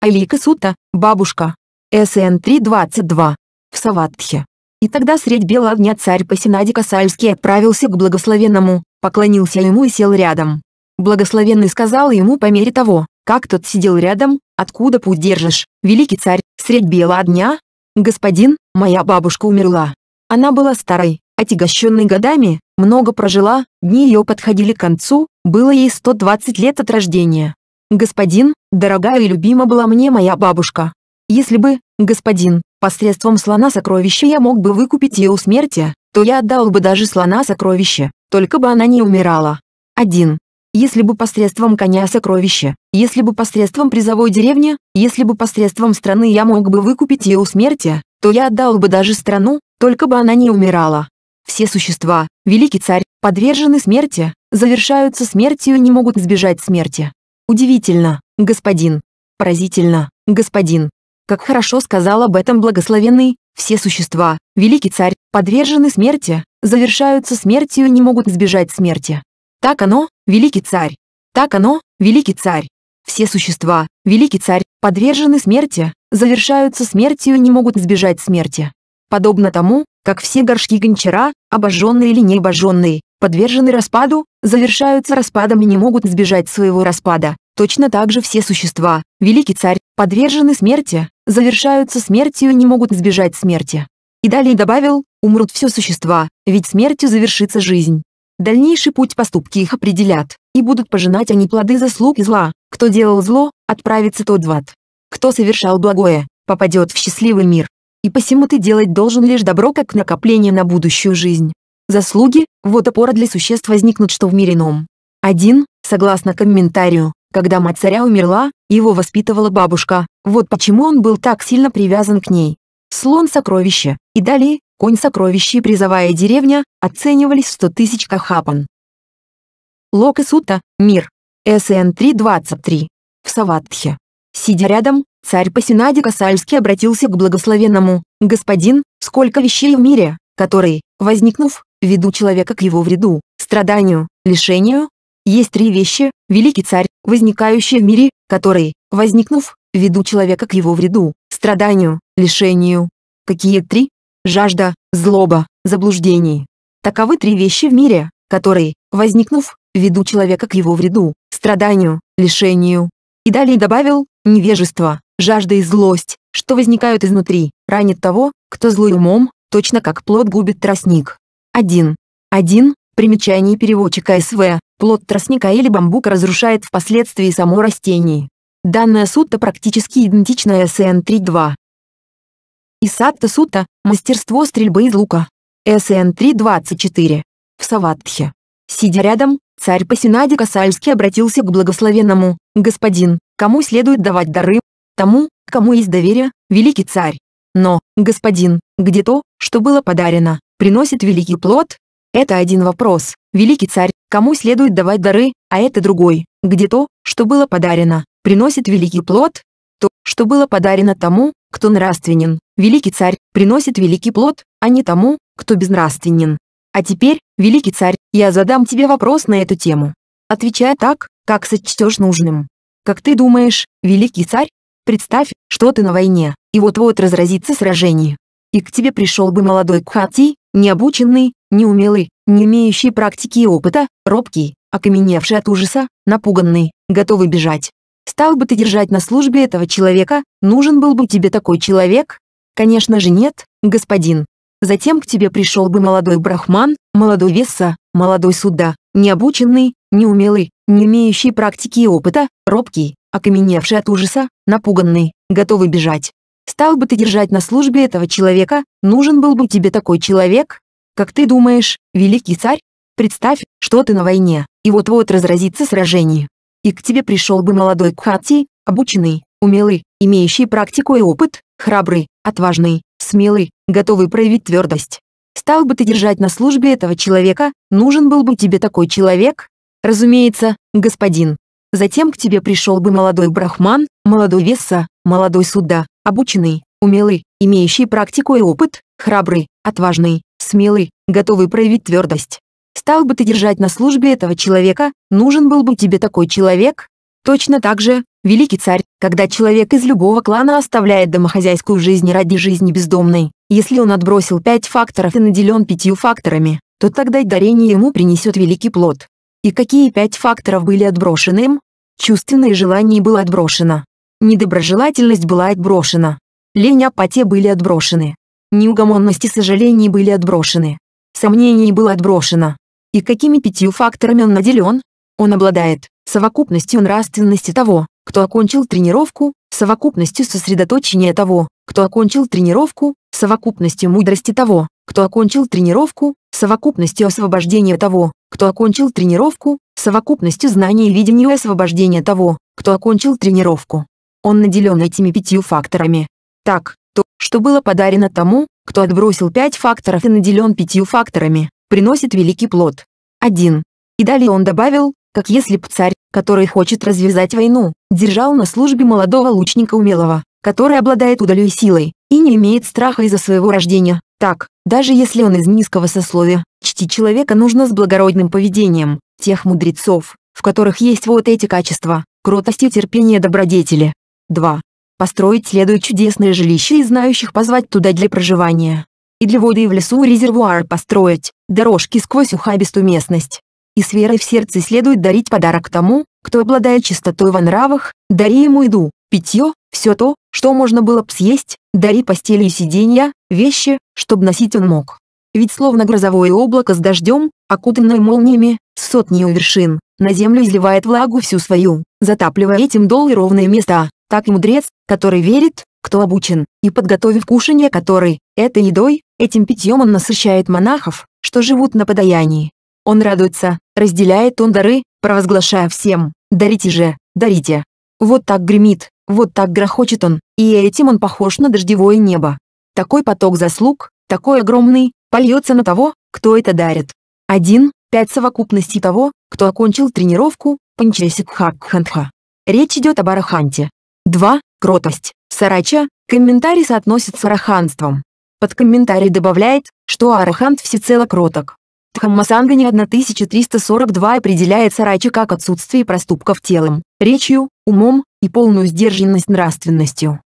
Алика Сута, бабушка. СН 322. В Саватхе. И тогда средь белого дня царь Пасинади Касальский отправился к благословенному, поклонился ему и сел рядом. Благословенный сказал ему по мере того, как тот сидел рядом, откуда путь держишь, великий царь, средь бела дня? Господин, моя бабушка умерла. Она была старой, отягощенной годами, много прожила, дни ее подходили к концу, было ей 120 лет от рождения. Господин, дорогая и любима была мне моя бабушка. Если бы, господин, посредством слона сокровища я мог бы выкупить ее у смерти, то я отдал бы даже слона сокровище, только бы она не умирала. 1 если бы посредством коня сокровища, если бы посредством призовой деревни, если бы посредством страны я мог бы выкупить ее у смерти, то я отдал бы даже страну, только бы она не умирала. Все существа, великий царь, подвержены смерти, завершаются смертью и не могут избежать смерти. Удивительно, господин. Поразительно, господин. Как хорошо сказал об этом благословенный, все существа, великий царь, подвержены смерти, завершаются смертью и не могут избежать смерти. Так оно, великий царь. Так оно, великий царь. Все существа, великий царь, подвержены смерти, завершаются смертью и не могут избежать смерти. Подобно тому, как все горшки гончара, обожженные или не обожженные, подвержены распаду, завершаются распадом и не могут избежать своего распада. Точно так же все существа, великий царь, подвержены смерти, завершаются смертью и не могут избежать смерти. И далее добавил, умрут все существа, ведь смертью завершится жизнь. Дальнейший путь поступки их определят, и будут пожинать они плоды заслуг и зла. Кто делал зло, отправится тот в ад. Кто совершал благое, попадет в счастливый мир. И посему ты делать должен лишь добро как накопление на будущую жизнь. Заслуги – вот опора для существ возникнут что в мире ином. 1. Согласно комментарию, когда мать царя умерла, его воспитывала бабушка, вот почему он был так сильно привязан к ней. Слон сокровище, и далее, конь сокровища и призовая деревня оценивались в 100 тысяч кахапан. Лок и Сута, мир. СН 3.23. В Саватхе. Сидя рядом, царь Пасинади Касальский обратился к благословенному, «Господин, сколько вещей в мире, которые, возникнув, ведут человека к его вреду, страданию, лишению? Есть три вещи, великий царь, возникающие в мире, которые, возникнув, ведут человека к его вреду, страданию, лишению. Какие три?» жажда, злоба, заблуждение. Таковы три вещи в мире, которые, возникнув, ведут человека к его вреду, страданию, лишению. И далее добавил, невежество, жажда и злость, что возникают изнутри, ранит того, кто злой умом, точно как плод губит тростник. 1. 1. Примечание переводчика СВ. Плод тростника или бамбука разрушает впоследствии само растение. Данная сутта практически идентична СН 3.2. Исатта Сута «Мастерство стрельбы из лука». СН 3.24. В Саватхе. Сидя рядом, царь Пасинади Касальский обратился к благословенному «Господин, кому следует давать дары? Тому, кому есть доверие, великий царь. Но, господин, где то, что было подарено, приносит великий плод? Это один вопрос, великий царь, кому следует давать дары, а это другой, где то, что было подарено, приносит великий плод? То, что было подарено тому, кто нравственен, Великий царь приносит великий плод, а не тому, кто безнравственен. А теперь, великий царь, я задам тебе вопрос на эту тему. Отвечай так, как сочтешь нужным. Как ты думаешь, великий царь? Представь, что ты на войне, и вот-вот разразится сражение. И к тебе пришел бы молодой кхати, необученный, неумелый, не имеющий практики и опыта, робкий, окаменевший от ужаса, напуганный, готовый бежать. Стал бы ты держать на службе этого человека, нужен был бы тебе такой человек, Конечно же нет, господин. Затем к тебе пришел бы молодой брахман, молодой веса, молодой суда, необученный, неумелый, не имеющий практики и опыта, робкий, окаменевший от ужаса, напуганный, готовый бежать. Стал бы ты держать на службе этого человека, нужен был бы тебе такой человек? Как ты думаешь, великий царь? Представь, что ты на войне, и вот-вот разразится сражение. И к тебе пришел бы молодой кхати, обученный, умелый, имеющий практику и опыт, храбрый, отважный, смелый, готовый проявить твердость. Стал бы ты держать на службе этого человека, нужен был бы тебе такой человек? Разумеется, господин. Затем к тебе пришел бы молодой брахман, молодой весса, молодой суда, обученный, умелый, имеющий практику и опыт, храбрый, отважный, смелый, готовый проявить твердость. Стал бы ты держать на службе этого человека, нужен был бы тебе такой человек? Точно так же, Великий царь, когда человек из любого клана оставляет домохозяйскую жизнь ради жизни бездомной, если он отбросил пять факторов и наделен пятью факторами, то тогда дарение ему принесет великий плод. И какие пять факторов были отброшены им? Чувственное желание было отброшено. Недоброжелательность была отброшена. Лень и апатия были отброшены. Неугомонность и сожаление были отброшены. Сомнение было отброшено. И какими пятью факторами он наделен? Он обладает совокупностью нравственности того, кто окончил тренировку, совокупностью сосредоточения того, кто окончил тренировку, совокупностью мудрости того, кто окончил тренировку, совокупностью освобождения того, кто окончил тренировку, совокупностью знаний и видения освобождения того, кто окончил тренировку. Он наделен этими пятью факторами. Так, то, что было подарено тому, кто отбросил пять факторов и наделен пятью факторами, приносит великий плод. 1. И далее он добавил, как если б царь, который хочет развязать войну, держал на службе молодого лучника умелого, который обладает удалью и силой, и не имеет страха из-за своего рождения. Так, даже если он из низкого сословия, чтить человека нужно с благородным поведением, тех мудрецов, в которых есть вот эти качества, кротость и терпение добродетели. 2. Построить следует чудесное жилище и знающих позвать туда для проживания. И для воды и в лесу резервуар построить, дорожки сквозь ухабистую местность, и с верой в сердце следует дарить подарок тому, кто обладает чистотой во нравах, дари ему еду, питье, все то, что можно было б съесть, дари постели и сиденья, вещи, чтобы носить он мог. Ведь словно грозовое облако с дождем, окутанное молниями, с сотней вершин, на землю изливает влагу всю свою, затапливая этим долы ровные места, так и мудрец, который верит, кто обучен, и подготовив кушанье который, этой едой, этим питьем он насыщает монахов, что живут на подаянии. Он радуется, разделяет он дары, провозглашая всем «дарите же, дарите». Вот так гремит, вот так грохочет он, и этим он похож на дождевое небо. Такой поток заслуг, такой огромный, польется на того, кто это дарит. Один: пять совокупностей того, кто окончил тренировку Панчесикхакхантха. Речь идет об араханте. Два: Кротость. Сарача. Комментарий соотносит с араханством. Под комментарий добавляет, что арахант всецело кроток. Тхаммасангани 1342 определяет сарачи как отсутствие проступков телом, речью, умом и полную сдержанность нравственностью.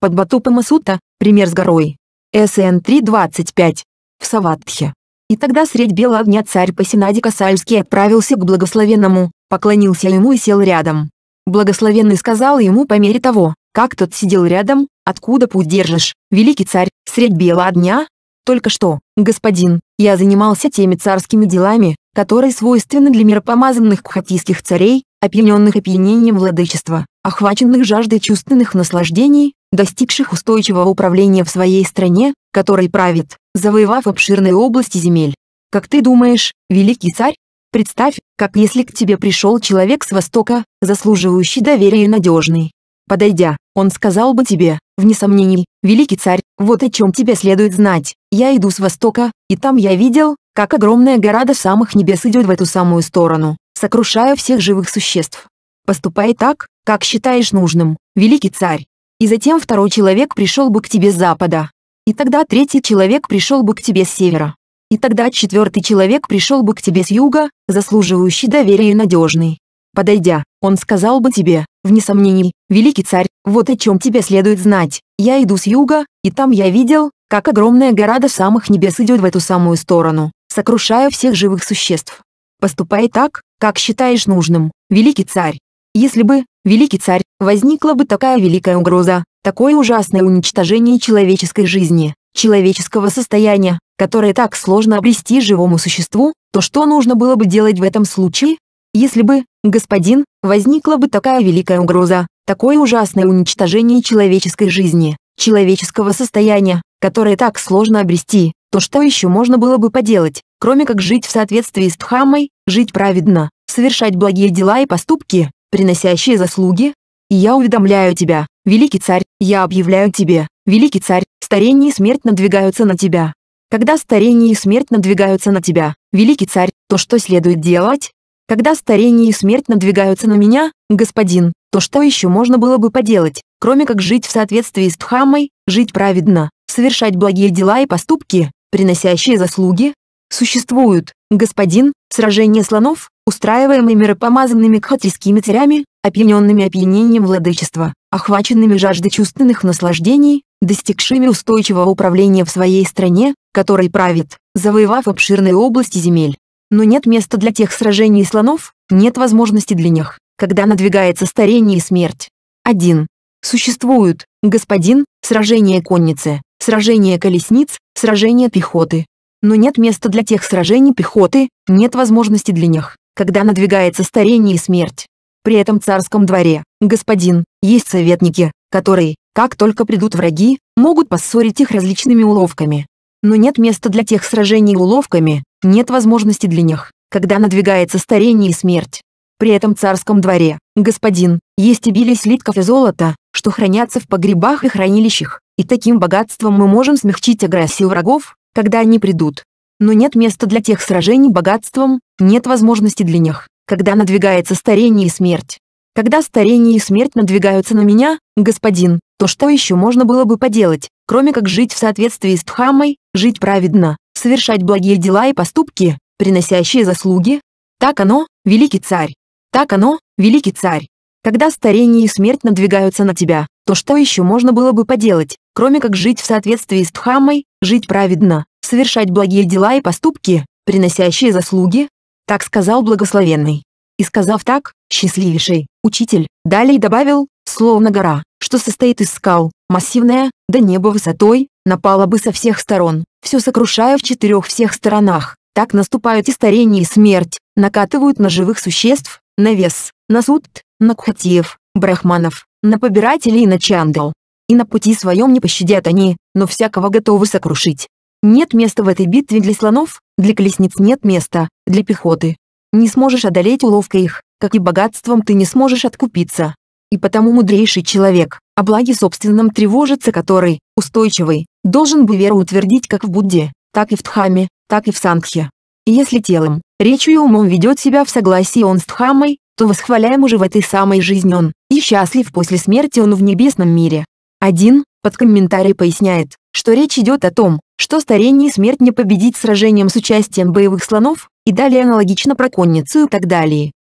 Под Батупамасута, пример с горой. СН 3.25. В Саватхе. И тогда средь бела огня царь Пасинади Касальский отправился к благословенному, поклонился ему и сел рядом. Благословенный сказал ему по мере того, как тот сидел рядом, «Откуда путь держишь, великий царь, средь бела дня, только что, господин, я занимался теми царскими делами, которые свойственны для миропомазанных кхатийских царей, опьяненных опьянением владычества, охваченных жаждой чувственных наслаждений, достигших устойчивого управления в своей стране, которой правит, завоевав обширные области земель. Как ты думаешь, великий царь? Представь, как если к тебе пришел человек с Востока, заслуживающий доверия и надежный, Подойдя, он сказал бы тебе, вне сомнений, великий царь, вот о чем тебе следует знать. Я иду с востока, и там я видел, как огромная гора до самых небес идет в эту самую сторону, сокрушая всех живых существ. Поступай так, как считаешь нужным, великий царь. И затем второй человек пришел бы к тебе с запада. И тогда третий человек пришел бы к тебе с севера. И тогда четвертый человек пришел бы к тебе с юга, заслуживающий доверия и надежный. Подойдя, он сказал бы тебе, Вне сомнений, великий царь, вот о чем тебе следует знать. Я иду с юга, и там я видел, как огромная гора до самых небес идет в эту самую сторону, сокрушая всех живых существ. Поступай так, как считаешь нужным, великий царь. Если бы, великий царь, возникла бы такая великая угроза, такое ужасное уничтожение человеческой жизни, человеческого состояния, которое так сложно обрести живому существу, то что нужно было бы делать в этом случае? Если бы, господин, возникла бы такая великая угроза, такое ужасное уничтожение человеческой жизни, человеческого состояния, которое так сложно обрести, то что еще можно было бы поделать, кроме как жить в соответствии с Дхаммой, жить праведно, совершать благие дела и поступки, приносящие заслуги? И я уведомляю тебя, великий царь, я объявляю тебе, великий царь, старение и смерть надвигаются на тебя. Когда старение и смерть надвигаются на тебя, великий царь, то что следует делать? Когда старение и смерть надвигаются на меня, господин, то что еще можно было бы поделать, кроме как жить в соответствии с Дхаммой, жить праведно, совершать благие дела и поступки, приносящие заслуги? Существуют, господин, сражения слонов, устраиваемые миропомазанными кхатрийскими царями, опьяненными опьянением владычества, охваченными жаждой чувственных наслаждений, достигшими устойчивого управления в своей стране, которой правит, завоевав обширные области земель, но нет места для тех сражений слонов, нет возможности для них, когда надвигается старение и смерть. 1. Существуют, господин, сражения конницы, сражения колесниц, сражения пехоты. Но нет места для тех сражений пехоты, нет возможности для них, когда надвигается старение и смерть. При этом царском дворе, господин, есть советники, которые, как только придут враги, могут поссорить их различными уловками, но нет места для тех сражений уловками, нет возможности для них, когда надвигается старение и смерть. При этом царском дворе, господин, есть обилие слитков и золота, что хранятся в погребах и хранилищах, и таким богатством мы можем смягчить агрессию врагов, когда они придут. Но нет места для тех сражений богатством, нет возможности для них, когда надвигается старение и смерть. Когда старение и смерть надвигаются на меня, господин, то что еще можно было бы поделать, кроме как жить в соответствии с Дхаммой, жить праведно, совершать благие дела и поступки, приносящие заслуги. Так оно, великий царь. Так оно, великий царь. Когда старение и смерть надвигаются на тебя, то что еще можно было бы поделать, кроме как жить в соответствии с Дхаммой, жить праведно, совершать благие дела и поступки, приносящие заслуги? Так сказал благословенный. И сказав так, счастливейший, учитель, далее добавил, словно гора, что состоит из скал, массивная, до неба высотой, напала бы со всех сторон, все сокрушая в четырех всех сторонах. Так наступают и старение и смерть, накатывают на живых существ, на вес, на суд, на кхатиев, брахманов, на побирателей и на чандал. И на пути своем не пощадят они, но всякого готовы сокрушить. Нет места в этой битве для слонов, для колесниц нет места, для пехоты. Не сможешь одолеть уловкой их, как и богатством ты не сможешь откупиться и потому мудрейший человек, о благе собственном тревожится который, устойчивый, должен бы веру утвердить как в Будде, так и в Дхаме, так и в Сангхе. И если телом, речью и умом ведет себя в согласии он с Дхамой, то восхваляем уже в этой самой жизни он, и счастлив после смерти он в небесном мире. Один, под комментарий поясняет, что речь идет о том, что старение и смерть не победить сражением с участием боевых слонов, и далее аналогично про конницу и так далее.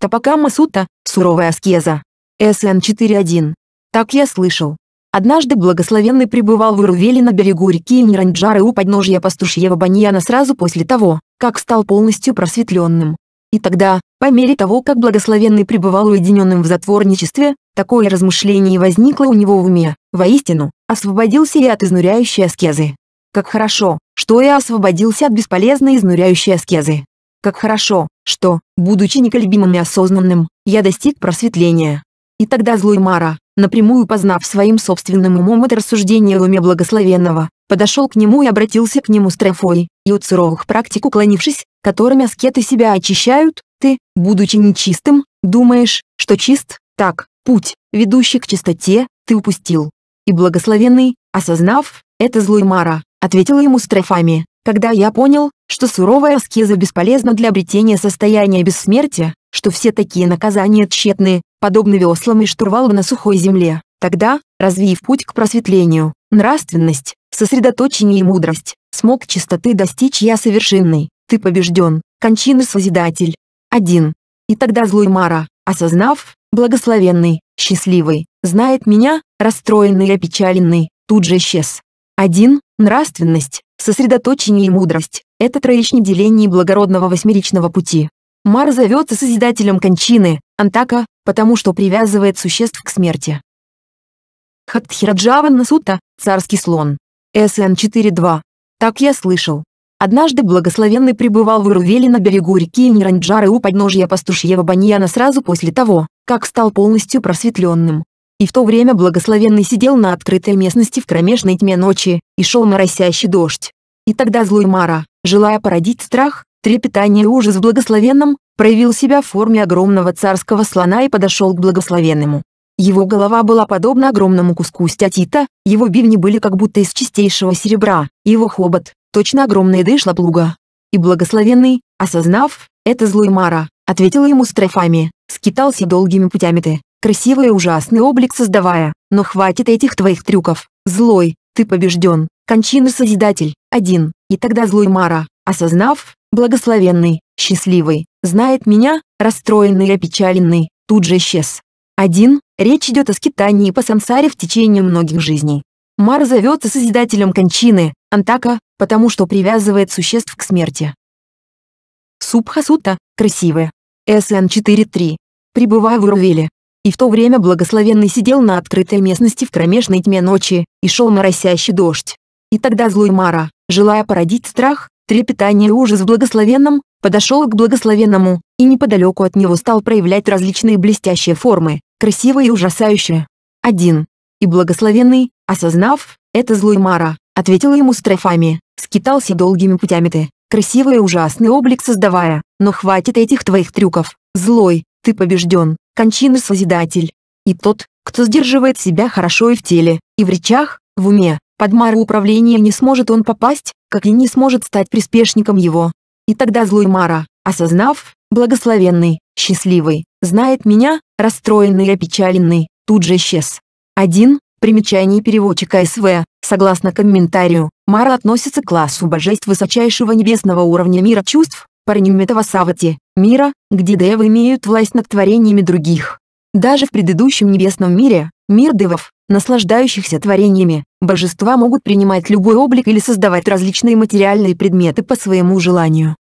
Топакама Масута суровая аскеза. СН 4.1. Так я слышал. Однажды благословенный пребывал в Ирувеле на берегу реки Ниранджары у подножья пастушьего баньяна сразу после того, как стал полностью просветленным. И тогда, по мере того, как благословенный пребывал уединенным в затворничестве, такое размышление возникло у него в уме, воистину, освободился я от изнуряющей аскезы. Как хорошо, что я освободился от бесполезной изнуряющей аскезы. Как хорошо, что, будучи неколебимым и осознанным, я достиг просветления. И тогда злой Мара, напрямую познав своим собственным умом это рассуждение о уме благословенного, подошел к нему и обратился к нему с трофой, и от суровых практик уклонившись, которыми аскеты себя очищают, ты, будучи нечистым, думаешь, что чист, так, путь, ведущий к чистоте, ты упустил. И благословенный, осознав, это злой Мара, ответил ему с трофами, когда я понял, что суровая аскеза бесполезна для обретения состояния бессмертия, что все такие наказания тщетны, подобны веслам и штурвалу на сухой земле, тогда, развив путь к просветлению, нравственность, сосредоточение и мудрость, смог чистоты достичь я совершенной, ты побежден, кончины Созидатель. 1. И тогда злой Мара, осознав, благословенный, счастливый, знает меня, расстроенный и опечаленный, тут же исчез. 1. Нравственность, сосредоточение и мудрость – это троичное деление благородного восьмеричного пути. Мар зовется Созидателем кончины, Антака, потому что привязывает существ к смерти. Хатхираджаван Насута, царский слон. СН 4.2. Так я слышал. Однажды благословенный пребывал в Ирувеле на берегу реки Ниранджары у подножья пастушьего баньяна сразу после того, как стал полностью просветленным. И в то время благословенный сидел на открытой местности в кромешной тьме ночи, и шел моросящий дождь. И тогда злой Мара, желая породить страх, трепетание и ужас в благословенном, проявил себя в форме огромного царского слона и подошел к благословенному. Его голова была подобна огромному куску стятита, его бивни были как будто из чистейшего серебра, его хобот – точно огромные дышла плуга. И благословенный, осознав, это злой Мара, ответил ему строфами, скитался долгими путями ты, красивый и ужасный облик создавая, но хватит этих твоих трюков, злой, ты побежден, кончины Созидатель, один, и тогда злой Мара, осознав, благословенный, счастливый, знает меня, расстроенный и опечаленный, тут же исчез. Один. Речь идет о скитании по сансаре в течение многих жизней. Мара зовется Созидателем кончины, Антака, потому что привязывает существ к смерти. Субхасута, красивая. СН 4.3. Прибывая в Урвеле. И в то время благословенный сидел на открытой местности в кромешной тьме ночи, и шел моросящий дождь. И тогда злой Мара, желая породить страх, трепетание и ужас в благословенном, подошел к благословенному, и неподалеку от него стал проявлять различные блестящие формы, красивые и ужасающие. Один И благословенный, осознав, это злой Мара, ответил ему строфами, скитался долгими путями ты, красивый и ужасный облик создавая, но хватит этих твоих трюков, злой, ты побежден, кончины созидатель. И тот, кто сдерживает себя хорошо и в теле, и в речах, в уме, под Мару управления не сможет он попасть, как и не сможет стать приспешником его. И тогда злой Мара, осознав, благословенный, счастливый, знает меня, расстроенный и опечаленный, тут же исчез. 1. Примечание переводчика СВ. Согласно комментарию, Мара относится к классу божеств высочайшего небесного уровня мира чувств, парниметова савати, мира, где девы имеют власть над творениями других. Даже в предыдущем небесном мире, мир девов, наслаждающихся творениями, божества могут принимать любой облик или создавать различные материальные предметы по своему желанию.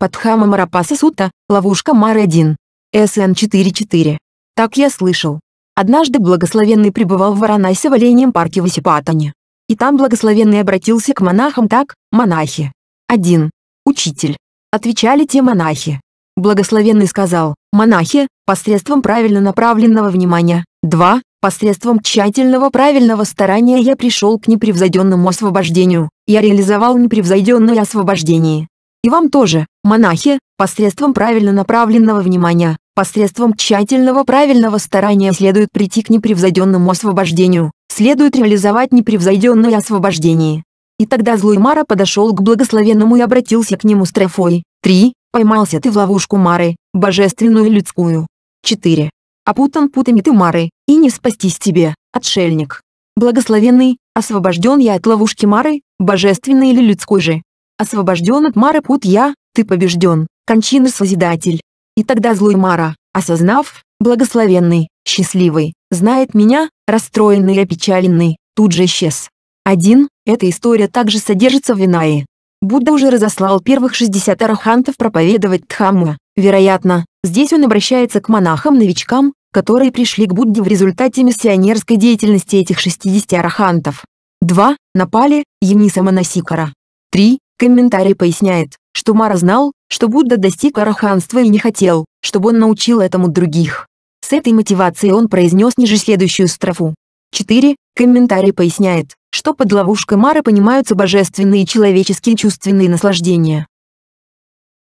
Падхама Марапаса Сута, ловушка Мар-1. СН 4.4. Так я слышал. Однажды благословенный пребывал в Варанасе в оленем парке Васипатане, И там благословенный обратился к монахам так, монахи. 1. Учитель. Отвечали те монахи. Благословенный сказал, монахи, посредством правильно направленного внимания, 2. Посредством тщательного правильного старания я пришел к непревзойденному освобождению, я реализовал непревзойденное освобождение. И вам тоже, монахи, посредством правильно направленного внимания, посредством тщательного правильного старания следует прийти к непревзойденному освобождению, следует реализовать непревзойденное освобождение. И тогда злой Мара подошел к благословенному и обратился к нему с трофой. 3. Поймался ты в ловушку Мары, божественную и людскую. 4. Опутан путами ты Мары, и не спастись тебе, отшельник. Благословенный, освобожден я от ловушки Мары, божественной или людской же. Освобожден от Мары пут я, ты побежден, кончины Созидатель. И тогда злой Мара, осознав, благословенный, счастливый, знает меня, расстроенный и опечаленный, тут же исчез. 1. Эта история также содержится в Винае. Будда уже разослал первых 60 арахантов проповедовать Дхамму. Вероятно, здесь он обращается к монахам-новичкам, которые пришли к Будде в результате миссионерской деятельности этих 60 арахантов. 2. Напали, Яниса Манасикара. 3. Комментарий поясняет, что Мара знал, что Будда достиг араханства и не хотел, чтобы он научил этому других. С этой мотивацией он произнес ниже следующую строфу. 4. Комментарий поясняет, что под ловушкой Мары понимаются божественные и человеческие чувственные наслаждения.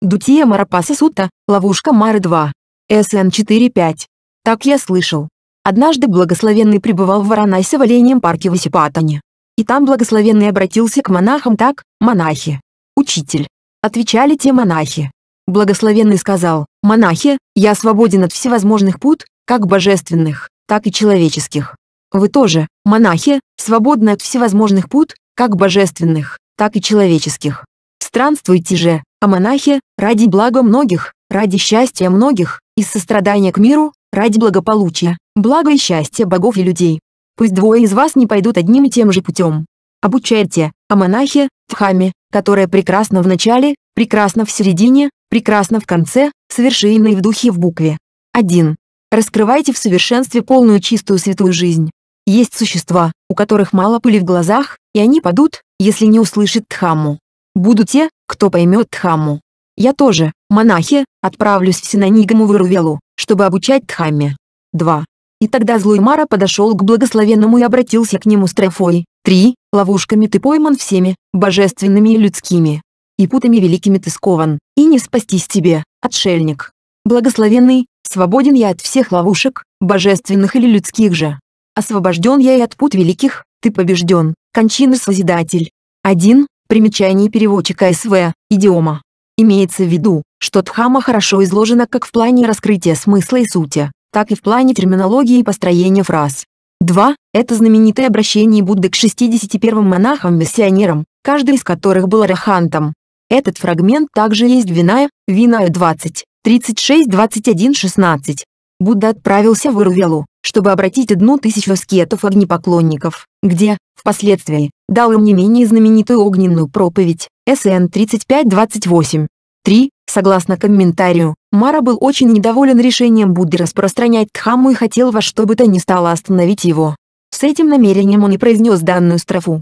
Дутия Марапаса Сута, ловушка Мары 2. СН 4.5. Так я слышал. Однажды благословенный пребывал в Варанасе в оленьем парке в Исипатане. И там благословенный обратился к монахам так, монахи. Учитель. Отвечали те монахи. Благословенный сказал, монахи, я свободен от всевозможных пут, как божественных, так и человеческих. Вы тоже, монахи, свободны от всевозможных пут, как божественных, так и человеческих. Странствуйте же, а монахи, ради блага многих, ради счастья многих, из сострадания к миру, ради благополучия, блага и счастья богов и людей. Пусть двое из вас не пойдут одним и тем же путем. Обучайте, а монахи, в хаме, которая прекрасна в начале, прекрасна в середине, прекрасна в конце, совершенной в духе в букве. 1. Раскрывайте в совершенстве полную чистую святую жизнь, есть существа, у которых мало пыли в глазах, и они падут, если не услышат тхаму. Будут те, кто поймет тхаму. Я тоже, монахи, отправлюсь в Синанигаму в Ирувелу, чтобы обучать тхаме. 2. И тогда злой Мара подошел к благословенному и обратился к нему с трофой. 3. Ловушками ты пойман всеми, божественными и людскими. И путами великими ты скован, и не спастись тебе, отшельник. Благословенный, свободен я от всех ловушек, божественных или людских же. Освобожден я и от пут великих, ты побежден, кончины Созидатель. 1. Примечание переводчика СВ, идиома. Имеется в виду, что Дхамма хорошо изложена как в плане раскрытия смысла и сути, так и в плане терминологии и построения фраз. 2. Это знаменитое обращение Будды к 61 монахам-миссионерам, каждый из которых был арахантом. Этот фрагмент также есть в Виная, Виная 20, 36-21-16. Будда отправился в Ирувелу, чтобы обратить одну тысячу аскетов-огнепоклонников, где, впоследствии, дал им не менее знаменитую огненную проповедь, СН 3528. 3. Согласно комментарию, Мара был очень недоволен решением Будды распространять Дхамму и хотел во что бы то ни стало остановить его. С этим намерением он и произнес данную строфу.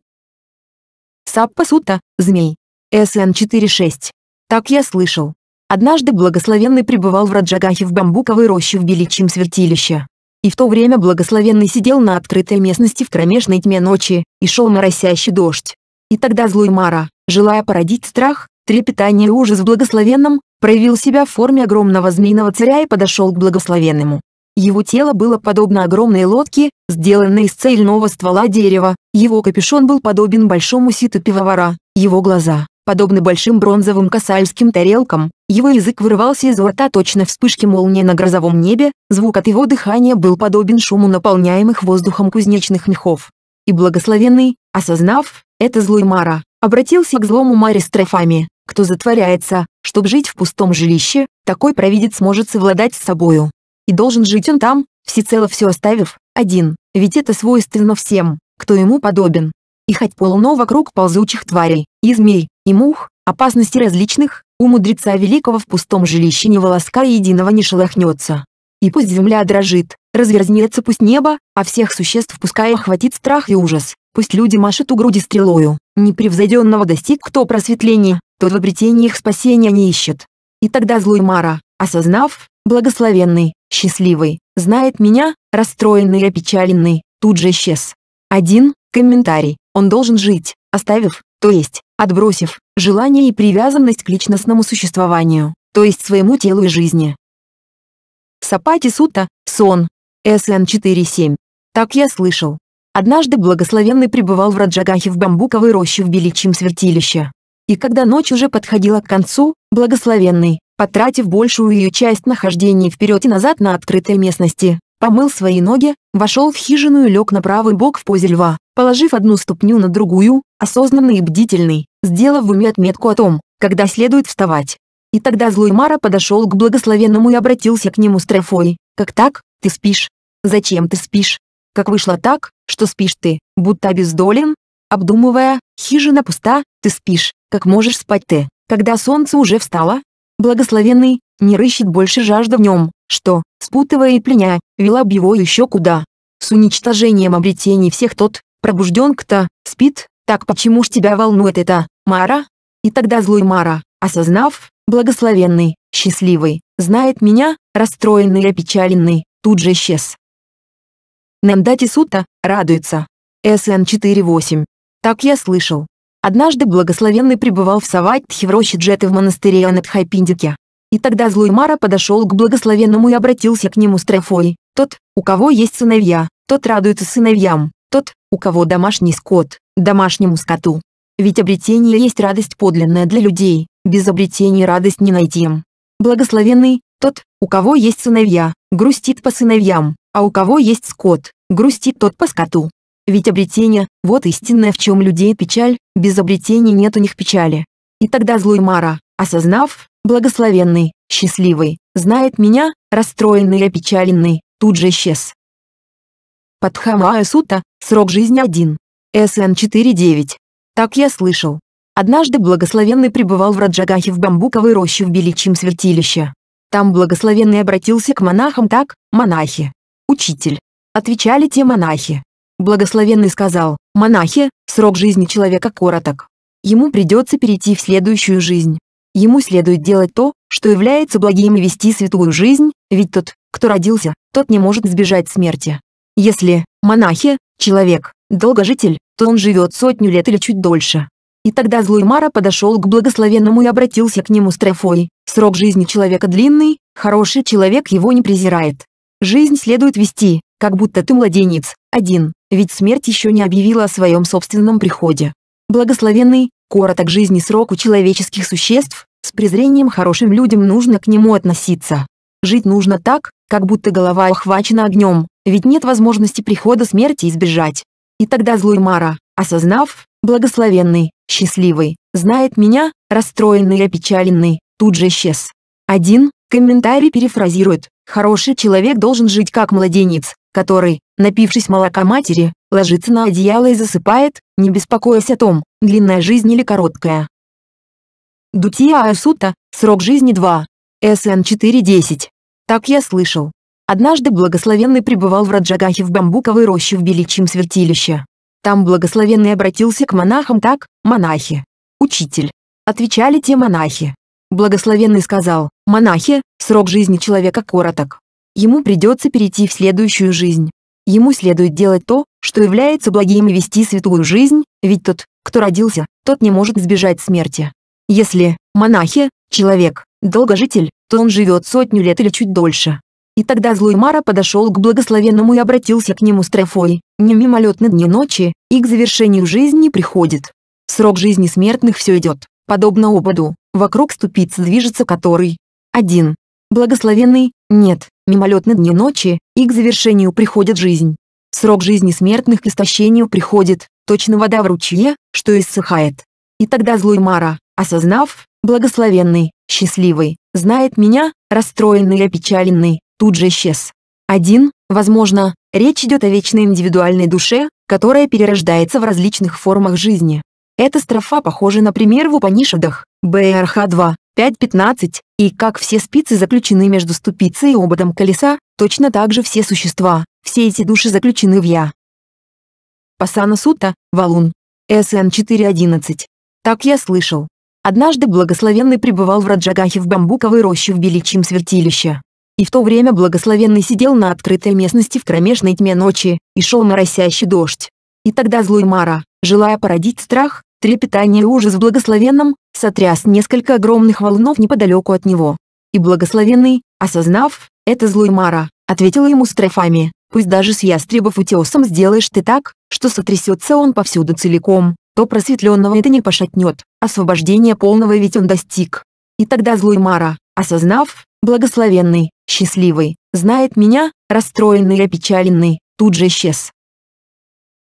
Саппа Сута, Змей. СН 4.6. Так я слышал. Однажды благословенный пребывал в Раджагахе в бамбуковой роще в Беличьем святилище. И в то время благословенный сидел на открытой местности в кромешной тьме ночи, и шел моросящий дождь. И тогда злой Мара, желая породить страх, трепетание и ужас в благословенном, проявил себя в форме огромного змеиного царя и подошел к благословенному. Его тело было подобно огромной лодке, сделанной из цельного ствола дерева, его капюшон был подобен большому ситу пивовара, его глаза, Подобно большим бронзовым касальским тарелкам, его язык вырывался из рта точно вспышки молнии на грозовом небе, звук от его дыхания был подобен шуму наполняемых воздухом кузнечных мехов. И благословенный, осознав, это злой Мара, обратился к злому Маре с трофами, кто затворяется, чтобы жить в пустом жилище, такой провидец может совладать с собою. И должен жить он там, всецело все оставив, один, ведь это свойственно всем, кто ему подобен. И хоть полно вокруг ползучих тварей, и змей, и мух, опасности различных, у мудреца великого в пустом жилище ни волоска единого не шелохнется. И пусть земля дрожит, разверзнется пусть небо, а всех существ пускай охватит страх и ужас, пусть люди машут у груди стрелою, непревзойденного достиг кто просветления, тот в обретении их спасения не ищет. И тогда злой Мара, осознав, благословенный, счастливый, знает меня, расстроенный и опечаленный, тут же исчез. Один комментарий, он должен жить, оставив, то есть, отбросив желание и привязанность к личностному существованию, то есть своему телу и жизни. Сапати Сута, сон, СН 4.7. Так я слышал. Однажды благословенный пребывал в Раджагахе в бамбуковой роще в Беличьем святилище. И когда ночь уже подходила к концу, благословенный, потратив большую ее часть нахождения вперед и назад на открытой местности, помыл свои ноги, вошел в хижину и лег на правый бок в позе льва, положив одну ступню на другую, осознанный и бдительный, сделав в уме отметку о том, когда следует вставать. И тогда злой Мара подошел к благословенному и обратился к нему с трофой. «Как так? Ты спишь? Зачем ты спишь? Как вышло так, что спишь ты, будто обездолен?» Обдумывая, хижина пуста, ты спишь, как можешь спать ты, когда солнце уже встало? Благословенный, не рыщет больше жажда в нем, что, спутывая и пленя, вела б его еще куда. С уничтожением обретений всех тот, пробужден кто, спит, так почему ж тебя волнует это, Мара? И тогда злой Мара, осознав, благословенный, счастливый, знает меня, расстроенный и опечаленный, тут же исчез. Немдати Сута, радуется. СН 4.8. Так я слышал. Однажды благословенный пребывал в Саватхе в роще Джеты в монастыре Анатхайпиндике. И тогда злой Мара подошел к благословенному и обратился к нему с трофой. Тот, у кого есть сыновья, тот радуется сыновьям, тот, у кого домашний скот, домашнему скоту. Ведь обретение есть радость подлинная для людей, без обретения радость не найти Благословенный, тот, у кого есть сыновья, грустит по сыновьям, а у кого есть скот, грустит тот по скоту. Ведь обретение, вот истинное в чем людей печаль, без обретения нет у них печали. И тогда злой Мара, осознав, благословенный, счастливый, знает меня, расстроенный и опечаленный, тут же исчез. Падхамая Сута, срок жизни один. СН-4-9. Так я слышал. Однажды благословенный пребывал в Раджагахе в бамбуковой роще в Беличьем святилище. Там благословенный обратился к монахам так, монахи. Учитель. Отвечали те монахи. Благословенный сказал, монахи, срок жизни человека короток. Ему придется перейти в следующую жизнь. Ему следует делать то, что является благим и вести святую жизнь, ведь тот, кто родился, тот не может сбежать смерти. Если, монахи, человек, долгожитель, что он живет сотню лет или чуть дольше. И тогда злой Мара подошел к благословенному и обратился к нему с трофой. Срок жизни человека длинный, хороший человек его не презирает. Жизнь следует вести, как будто ты младенец, один, ведь смерть еще не объявила о своем собственном приходе. Благословенный, короток жизни срок у человеческих существ, с презрением хорошим людям нужно к нему относиться. Жить нужно так, как будто голова охвачена огнем, ведь нет возможности прихода смерти избежать. И тогда злой Мара, осознав, благословенный, счастливый, знает меня, расстроенный и опечаленный, тут же исчез. Один комментарий перефразирует, хороший человек должен жить как младенец, который, напившись молока матери, ложится на одеяло и засыпает, не беспокоясь о том, длинная жизнь или короткая. Дутия Асута, срок жизни 2. СН 4.10. Так я слышал. Однажды благословенный пребывал в Раджагахе в бамбуковой роще в Беличьем святилище. Там благословенный обратился к монахам так, монахи. Учитель. Отвечали те монахи. Благословенный сказал, монахи, срок жизни человека короток. Ему придется перейти в следующую жизнь. Ему следует делать то, что является благим и вести святую жизнь, ведь тот, кто родился, тот не может избежать смерти. Если, монахи, человек, долгожитель, то он живет сотню лет или чуть дольше. И тогда злой Мара подошел к благословенному и обратился к нему с трофой. Не мимолетны дни ночи, и к завершению жизни приходит. Срок жизни смертных все идет, подобно ободу, вокруг ступицы движется который. один Благословенный, нет, мимолетны дни ночи, и к завершению приходит жизнь. Срок жизни смертных к истощению приходит, точно вода в ручье, что иссыхает. И тогда злой Мара, осознав, благословенный, счастливый, знает меня, расстроенный и опечаленный, тут же исчез. Один, возможно, речь идет о вечной индивидуальной душе, которая перерождается в различных формах жизни. Эта строфа похожа, например, в Упанишадах, БРХ 2, 5.15, и как все спицы заключены между ступицей и ободом колеса, точно так же все существа, все эти души заключены в «я». Пасана Сута, Валун, СН 4.11. Так я слышал. Однажды благословенный пребывал в Раджагахе в бамбуковой роще в Беличьем святилище. И в то время благословенный сидел на открытой местности в кромешной тьме ночи, и шел моросящий дождь. И тогда злой Мара, желая породить страх, трепетание и ужас в Благословенном, сотряс несколько огромных волнов неподалеку от него. И благословенный, осознав, это злой Мара, ответил ему строфами, пусть даже с ястребов утесом сделаешь ты так, что сотрясется он повсюду целиком, то просветленного это не пошатнет, освобождение полного ведь он достиг. И тогда злой Мара, осознав, благословенный, счастливый, знает меня, расстроенный и опечаленный, тут же исчез.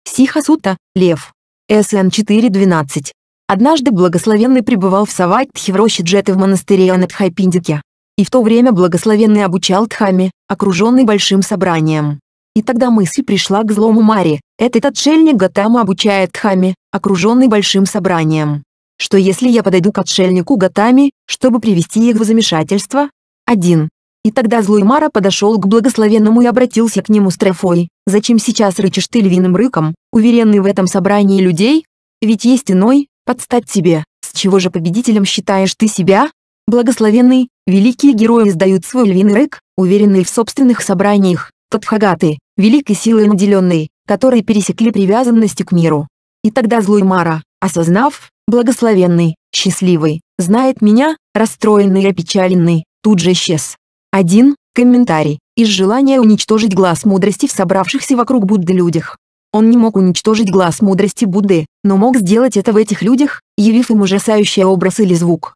Сихасута, Лев. СН 4.12. Однажды благословенный пребывал в Саватхи в роще Джеты в монастыре Анатхайпиндике. И в то время благословенный обучал Тхаме, окруженный большим собранием. И тогда мысль пришла к злому Маре, этот отшельник Гатама обучает Тхаме, окруженный большим собранием. Что если я подойду к отшельнику Гатами, чтобы привести их в замешательство, один. И тогда злой Мара подошел к благословенному и обратился к нему с Трефой. «Зачем сейчас рычешь ты львиным рыком, уверенный в этом собрании людей? Ведь есть иной, подстать себе. С чего же победителем считаешь ты себя?» Благословенный, великие герои издают свой львиный рык, уверенный в собственных собраниях, Тадхагаты, великой силой наделенный, которые пересекли привязанности к миру. И тогда злой Мара, осознав, благословенный, счастливый, знает меня, расстроенный и опечаленный, тут же исчез. Один комментарий из желания уничтожить глаз мудрости в собравшихся вокруг Будды людях. Он не мог уничтожить глаз мудрости Будды, но мог сделать это в этих людях, явив им ужасающий образ или звук.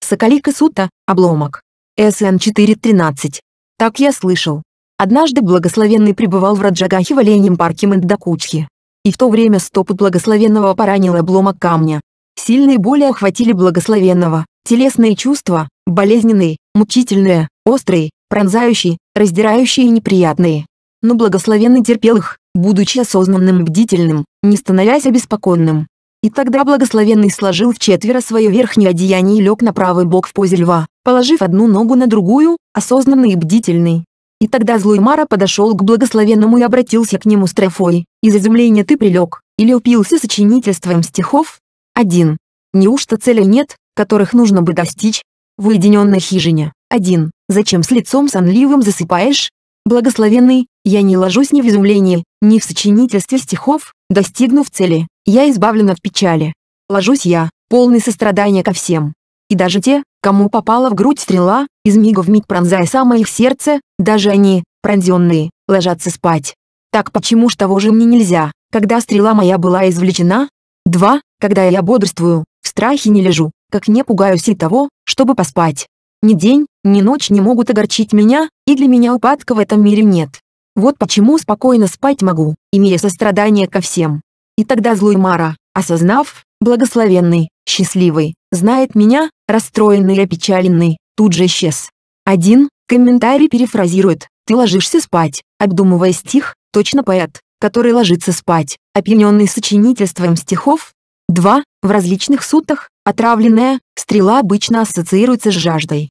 Соколика Сута, обломок. СН 4.13. Так я слышал. Однажды благословенный пребывал в Раджагахе в оленьем парке Мандакучхи. И в то время стопы благословенного поранил обломок камня. Сильные боли охватили благословенного, телесные чувства, болезненные, мучительные, острые, пронзающие, раздирающие и неприятные. Но благословенный терпел их, будучи осознанным и бдительным, не становясь обеспокоенным. И тогда благословенный сложил в четверо свое верхнее одеяние и лег на правый бок в позе льва, положив одну ногу на другую, осознанный и бдительный. И тогда злой Мара подошел к благословенному и обратился к нему с трофой. «Из изумления ты прилег, или упился сочинительством стихов?» 1. Неужто целей нет, которых нужно бы достичь, в уединенной хижине. Один. Зачем с лицом сонливым засыпаешь? Благословенный, я не ложусь ни в изумлении, ни в сочинительстве стихов, достигнув цели. Я избавлен от печали. Ложусь я, полный сострадания ко всем. И даже те, кому попала в грудь стрела, из мига в миг пронзая самое их сердце, даже они, пронзенные, ложатся спать. Так почему ж того же мне нельзя, когда стрела моя была извлечена? Два, Когда я бодрствую, в страхе не лежу, как не пугаюсь и того, чтобы поспать. Ни день, ни ночь не могут огорчить меня, и для меня упадка в этом мире нет. Вот почему спокойно спать могу, имея сострадание ко всем. И тогда злой Мара, осознав, благословенный, счастливый, знает меня, расстроенный и опечаленный, тут же исчез. Один комментарий перефразирует «Ты ложишься спать», обдумывая стих, точно поэт, который ложится спать, опьяненный сочинительством стихов. Два В различных сутах, Отравленная стрела обычно ассоциируется с жаждой.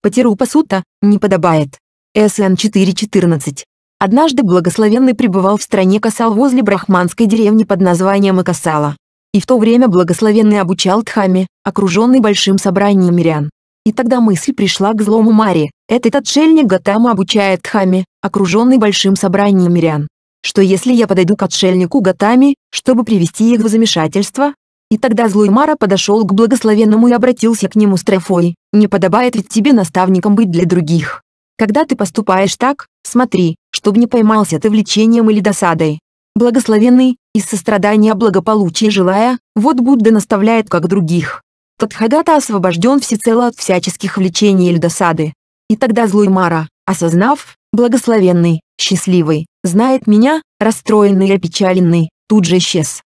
Потеру сута не подобает. СН 4.14. Однажды благословенный пребывал в стране Касал возле брахманской деревни под названием Икасала. И в то время благословенный обучал Дхаме, окруженный большим собранием мирян. И тогда мысль пришла к злому Маре, этот отшельник Гатама обучает Дхаме, окруженный большим собранием мирян. Что если я подойду к отшельнику Гатами, чтобы привести их в замешательство, и тогда злой Мара подошел к благословенному и обратился к нему с трофой. «Не подобает ведь тебе наставником быть для других. Когда ты поступаешь так, смотри, чтобы не поймался ты влечением или досадой. Благословенный, из сострадания благополучия желая, вот Будда наставляет как других. Тадхагата освобожден всецело от всяческих влечений или досады. И тогда злой Мара, осознав, благословенный, счастливый, знает меня, расстроенный и опечаленный, тут же исчез.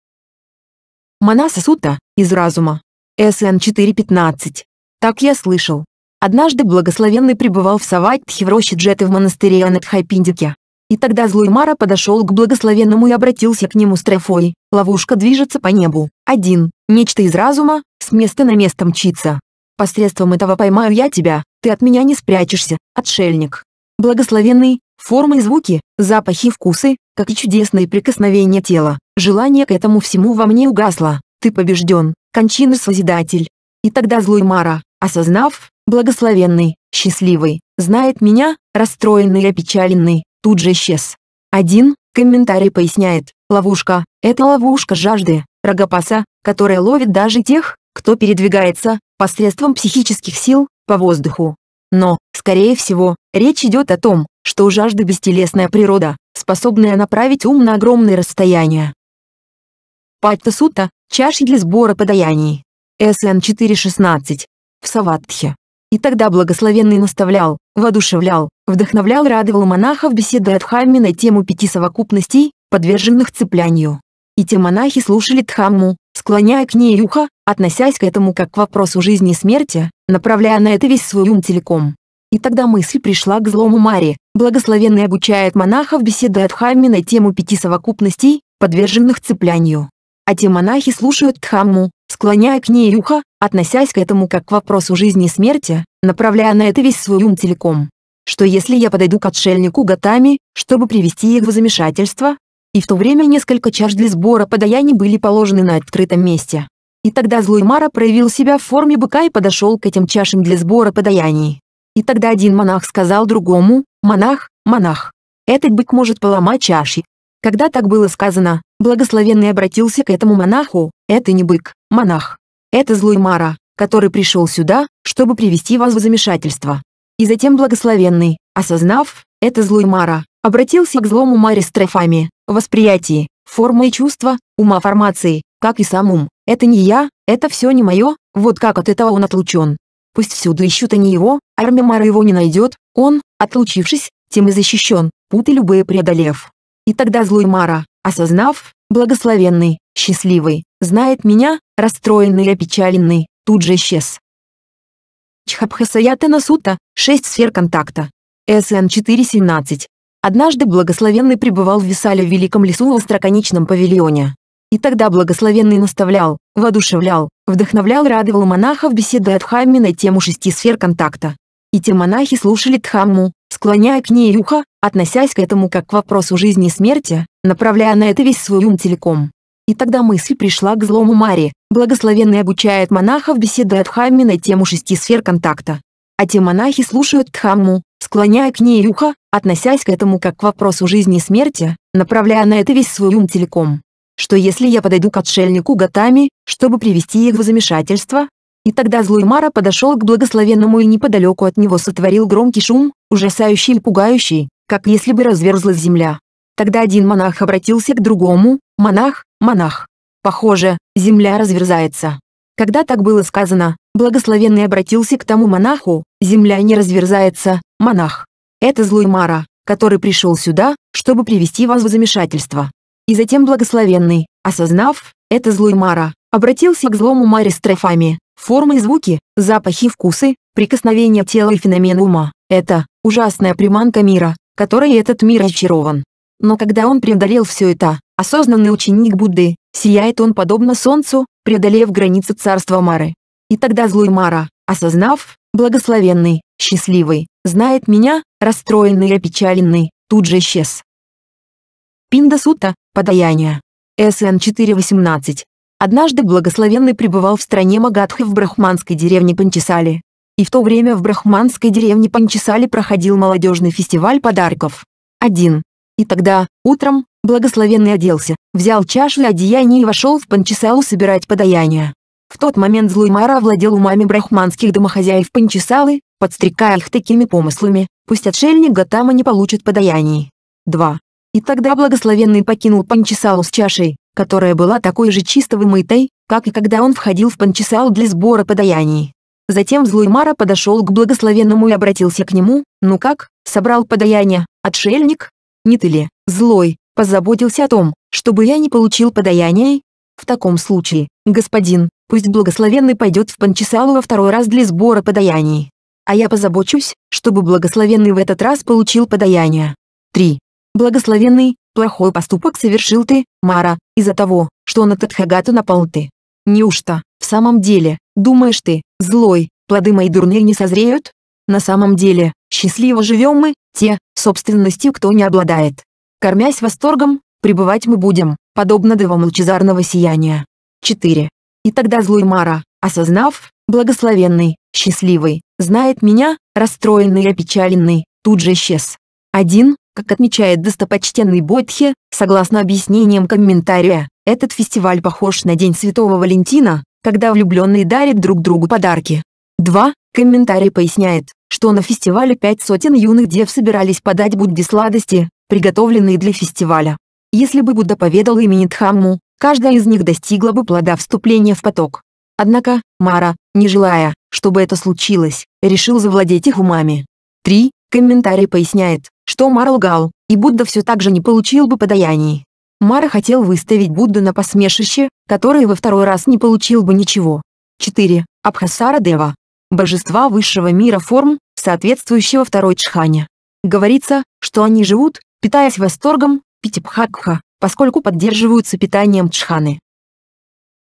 Манаса Сута из разума. СН 4.15. Так я слышал. Однажды благословенный пребывал в Саватхе в роще Джеты в монастыре Анатхайпиндике. И тогда злой Мара подошел к благословенному и обратился к нему с трофой. Ловушка движется по небу. Один. Нечто из разума, с места на место мчится. Посредством этого поймаю я тебя, ты от меня не спрячешься, отшельник. Благословенный, формы и звуки, запахи и вкусы, как и чудесные прикосновения тела, Желание к этому всему во мне угасло. Ты побежден, кончина Созидатель. И тогда злой Мара, осознав, благословенный, счастливый, знает меня, расстроенный и опечаленный, тут же исчез. Один комментарий поясняет, ловушка – это ловушка жажды, рогопаса, которая ловит даже тех, кто передвигается посредством психических сил по воздуху. Но, скорее всего, речь идет о том, что у жажды бестелесная природа, способная направить ум на огромные расстояния. Патта Сута, чаши для сбора подаяний. СН 4.16. В Саватхе. И тогда благословенный наставлял, воодушевлял, вдохновлял радовал монахов беседой от Дхамми на тему пяти совокупностей, подверженных цеплянию. И те монахи слушали Дхамму, склоняя к ней ухо, относясь к этому как к вопросу жизни и смерти, направляя на это весь свой ум целиком. И тогда мысль пришла к злому Маре, благословенный обучает монахов беседой от Дхамми на тему пяти совокупностей, подверженных цеплянию а те монахи слушают Дхамму, склоняя к ней ухо, относясь к этому как к вопросу жизни и смерти, направляя на это весь свой ум целиком. Что если я подойду к отшельнику Гатами, чтобы привести их в замешательство? И в то время несколько чаш для сбора подаяний были положены на открытом месте. И тогда злой Мара проявил себя в форме быка и подошел к этим чашам для сбора подаяний. И тогда один монах сказал другому, «Монах, монах, этот бык может поломать чаши». Когда так было сказано, Благословенный обратился к этому монаху, это не бык, монах. Это злой Мара, который пришел сюда, чтобы привести вас в замешательство. И затем благословенный, осознав, это злой Мара, обратился к злому Маре с трофами, восприятии, формой чувства, ума формации, как и сам ум. Это не я, это все не мое, вот как от этого он отлучен. Пусть всюду ищут они его, армия Мара его не найдет, он, отлучившись, тем и защищен, путы любые преодолев. И тогда злой Мара, Осознав, благословенный, счастливый, знает меня, расстроенный и опечаленный, тут же исчез. Чхабхасаятена сута, 6 сфер контакта. СН 4.17. Однажды благословенный пребывал в Висале в Великом лесу в остроконечном павильоне. И тогда благословенный наставлял, воодушевлял, вдохновлял и радовал монахов беседой от Хамми на тему шести сфер контакта. И те монахи слушали Дхамму, склоняя к ней ухо, относясь к этому как к вопросу жизни и смерти, направляя на это весь свой ум целиком. И тогда мысль пришла к злому Мари, благословенный обучает монахов беседы Дхамми на тему шести сфер контакта. А те монахи слушают Дхамму, склоняя к ней ухо, относясь к этому как к вопросу жизни и смерти, направляя на это весь свой ум целиком. Что если я подойду к отшельнику Гатами, чтобы привести их в замешательство? И тогда злой Мара подошел к благословенному и неподалеку от него сотворил громкий шум, ужасающий и пугающий, как если бы разверзлась земля. Тогда один монах обратился к другому, монах, монах. Похоже, земля разверзается. Когда так было сказано, благословенный обратился к тому монаху, земля не разверзается, монах. Это злой Мара, который пришел сюда, чтобы привести вас в замешательство. И затем благословенный, осознав, это злой Мара, обратился к злому Маре с трофами, формы и звуки, запахи и вкусы, прикосновения тела и феномен ума. Это ужасная приманка мира, которой этот мир очарован. Но когда он преодолел все это, осознанный ученик Будды, сияет он подобно солнцу, преодолев границы царства Мары. И тогда злой Мара, осознав, благословенный, счастливый, знает меня, расстроенный и опечаленный, тут же исчез. Пиндасута, подаяние. СН 4.18. Однажды благословенный пребывал в стране Магадхи в брахманской деревне Панчисали, и в то время в брахманской деревне Панчисали проходил молодежный фестиваль подарков. Один. И тогда, утром, благословенный оделся, взял чашу и одеяние и вошел в Панчесалу собирать подаяния. В тот момент злой Мара овладел умами брахманских домохозяев Панчесалы, подстрекая их такими помыслами, пусть отшельник Гатама не получит подаяний. 2. И тогда благословенный покинул Панчесалу с чашей, которая была такой же чисто вымытой, как и когда он входил в Панчесалу для сбора подаяний. Затем злой Мара подошел к благословенному и обратился к нему, «Ну как, собрал подаяние, отшельник? Не ты ли, злой, позаботился о том, чтобы я не получил подаяние? В таком случае, господин, пусть благословенный пойдет в Панчесалу во второй раз для сбора подаяний. А я позабочусь, чтобы благословенный в этот раз получил подаяние. 3. Благословенный, плохой поступок совершил ты, Мара, из-за того, что на Тадхагату напал ты. Неужто, в самом деле, Думаешь ты, злой, плоды мои дурные не созреют? На самом деле, счастливо живем мы, те, собственностью кто не обладает. Кормясь восторгом, пребывать мы будем, подобно дывам лучезарного сияния. 4. И тогда злой Мара, осознав, благословенный, счастливый, знает меня, расстроенный и опечаленный, тут же исчез. Один, Как отмечает достопочтенный Бодхи, согласно объяснениям комментария, этот фестиваль похож на День Святого Валентина, когда влюбленные дарят друг другу подарки. 2. Комментарий поясняет, что на фестивале пять сотен юных дев собирались подать Будде сладости, приготовленные для фестиваля. Если бы Будда поведал имени Дхамму, каждая из них достигла бы плода вступления в поток. Однако, Мара, не желая, чтобы это случилось, решил завладеть их умами. 3. Комментарий поясняет, что Мара лгал, и Будда все так же не получил бы подаяний. Мара хотел выставить Будду на посмешище, который во второй раз не получил бы ничего. 4. Абхасара Дева. Божества высшего мира форм, соответствующего второй Чхане. Говорится, что они живут, питаясь восторгом, Питипхакха, поскольку поддерживаются питанием Чханы.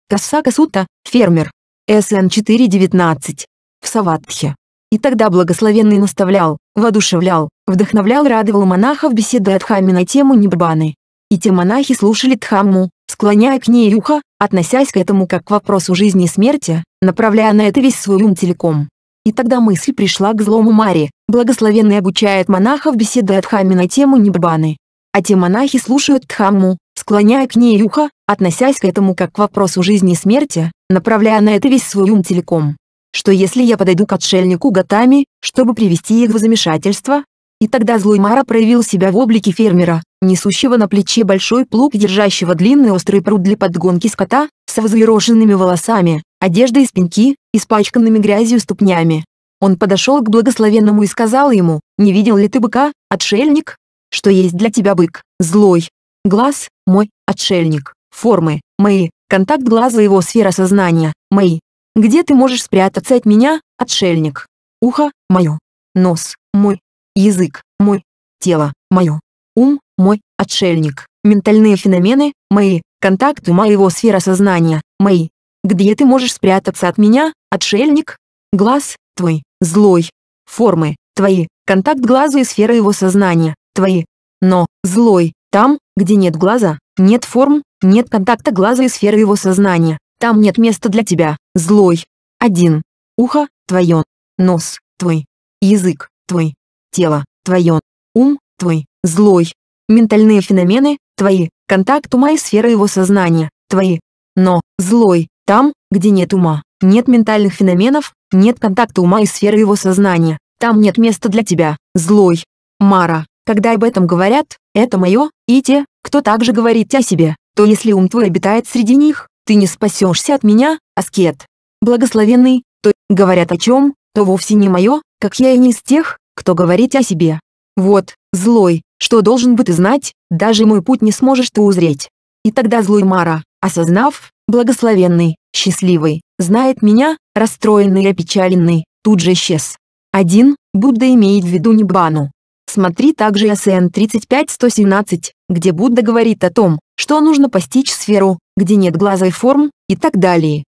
Касака Сута, фермер. СН 4.19. В Саватхе. И тогда благословенный наставлял, воодушевлял, вдохновлял радовал монахов беседой Адхами на тему Ниббаны и те монахи слушали Дхамму, склоняя к ней ухо, относясь к этому как к вопросу жизни и смерти, направляя на это весь свой ум целиком. И тогда мысль пришла к злому Маре, благословенный обучает монахов беседы о Дхамме на тему Ниббаны. А те монахи слушают Дхамму, склоняя к ней ухо, относясь к этому как к вопросу жизни и смерти, направляя на это весь свой ум целиком. Что если я подойду к отшельнику Гатами, чтобы привести их в замешательство, и тогда злой Мара проявил себя в облике фермера, несущего на плече большой плуг, держащего длинный острый пруд для подгонки скота, с взъерошенными волосами, одеждой из пеньки, испачканными грязью ступнями. Он подошел к благословенному и сказал ему, «Не видел ли ты быка, отшельник? Что есть для тебя бык, злой? Глаз, мой, отшельник, формы, мои, контакт глаза его сфера сознания, мои. Где ты можешь спрятаться от меня, отшельник? Ухо, мое. Нос, мой, Язык – мой. Тело – мое. Ум – мой. Отшельник. Ментальные феномены – мои. Контакты – моего сфера сознания – мои. Где ты можешь спрятаться от меня, отшельник? Глаз – твой. Злой. Формы – твои. Контакт глазу и сфера его сознания – твои. Но, злой, там, где нет глаза, нет форм, нет контакта глаза и сферы его сознания. Там нет места для тебя, злой. Один. Ухо – твое. Нос – твой. Язык – твой тело – твое, ум – твой, злой, ментальные феномены – твои, контакт ума и сфера его сознания – твои. Но злой – там, где нет ума, нет ментальных феноменов, нет контакта ума и сферы его сознания, там нет места для тебя, злой. Мара, когда об этом говорят, это мое, и те, кто также говорит о себе, то если ум твой обитает среди них, ты не спасешься от меня, аскет. Благословенный, то говорят о чем, то вовсе не мое, как я и не из тех, кто говорит о себе. Вот, злой, что должен бы ты знать, даже мой путь не сможешь ты узреть. И тогда злой Мара, осознав, благословенный, счастливый, знает меня, расстроенный и опечаленный, тут же исчез. Один Будда имеет в виду Ниббану. Смотри также СН 35-117, где Будда говорит о том, что нужно постичь сферу, где нет глаза и форм, и так далее.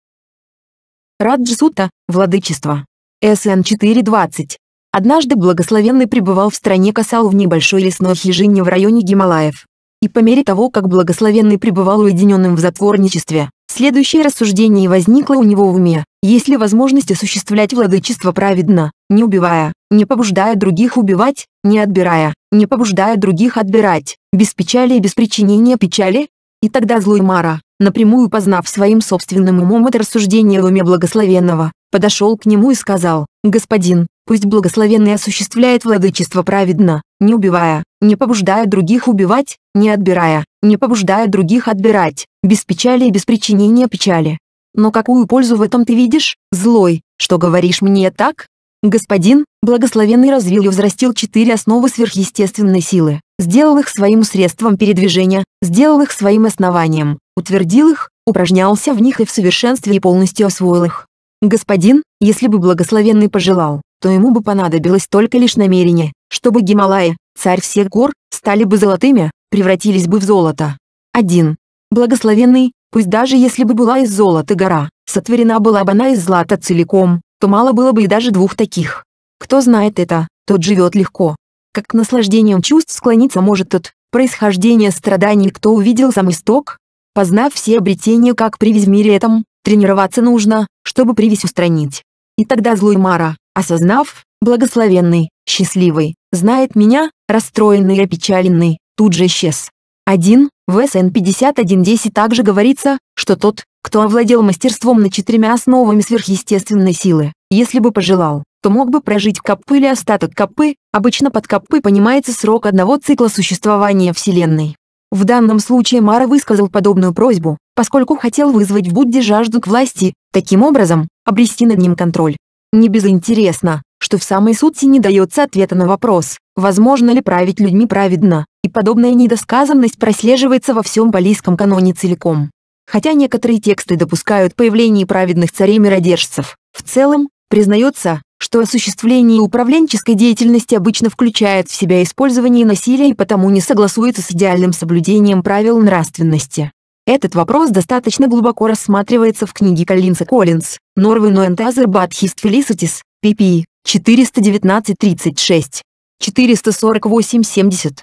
Раджсута, владычество. СН 4.20. Однажды благословенный пребывал в стране Касау в небольшой лесной хижине в районе Гималаев. И по мере того, как благословенный пребывал уединенным в затворничестве, следующее рассуждение возникло у него в уме. Есть ли возможность осуществлять владычество праведно, не убивая, не побуждая других убивать, не отбирая, не побуждая других отбирать, без печали и без причинения печали? И тогда злой Мара, напрямую познав своим собственным умом это рассуждение в уме благословенного, подошел к нему и сказал, «Господин, Пусть благословенный осуществляет владычество праведно, не убивая, не побуждая других убивать, не отбирая, не побуждая других отбирать, без печали и без причинения печали. Но какую пользу в этом ты видишь, злой, что говоришь мне так? Господин, благословенный развил и взрастил четыре основы сверхъестественной силы, сделал их своим средством передвижения, сделал их своим основанием, утвердил их, упражнялся в них и в совершенстве и полностью освоил их. Господин, если бы благословенный пожелал, то ему бы понадобилось только лишь намерение, чтобы Гималаи, царь всех гор, стали бы золотыми, превратились бы в золото. 1. Благословенный, пусть даже если бы была из золота гора, сотворена была бы она из злата целиком, то мало было бы и даже двух таких. Кто знает это, тот живет легко. Как к наслаждениям чувств склониться может тот, происхождение страданий кто увидел сам исток? Познав все обретения как привязь в мире этом, тренироваться нужно, чтобы привязь устранить. И тогда злой Мара, осознав, благословенный, счастливый, знает меня, расстроенный и опечаленный, тут же исчез. 1. В СН 51.10 также говорится, что тот, кто овладел мастерством над четырьмя основами сверхъестественной силы, если бы пожелал, то мог бы прожить копы или остаток копы, обычно под копы понимается срок одного цикла существования Вселенной. В данном случае Мара высказал подобную просьбу, поскольку хотел вызвать в Будде жажду к власти, таким образом, обрести над ним контроль. Не безинтересно, что в самой сути не дается ответа на вопрос, возможно ли править людьми праведно, и подобная недосказанность прослеживается во всем балийском каноне целиком. Хотя некоторые тексты допускают появление праведных царей-миродержцев, в целом, признается, что осуществление управленческой деятельности обычно включает в себя использование насилия и потому не согласуется с идеальным соблюдением правил нравственности. Этот вопрос достаточно глубоко рассматривается в книге Коллинса Коллинс «Norway no Antasar but his felicities» pp. 419-36. 448-70.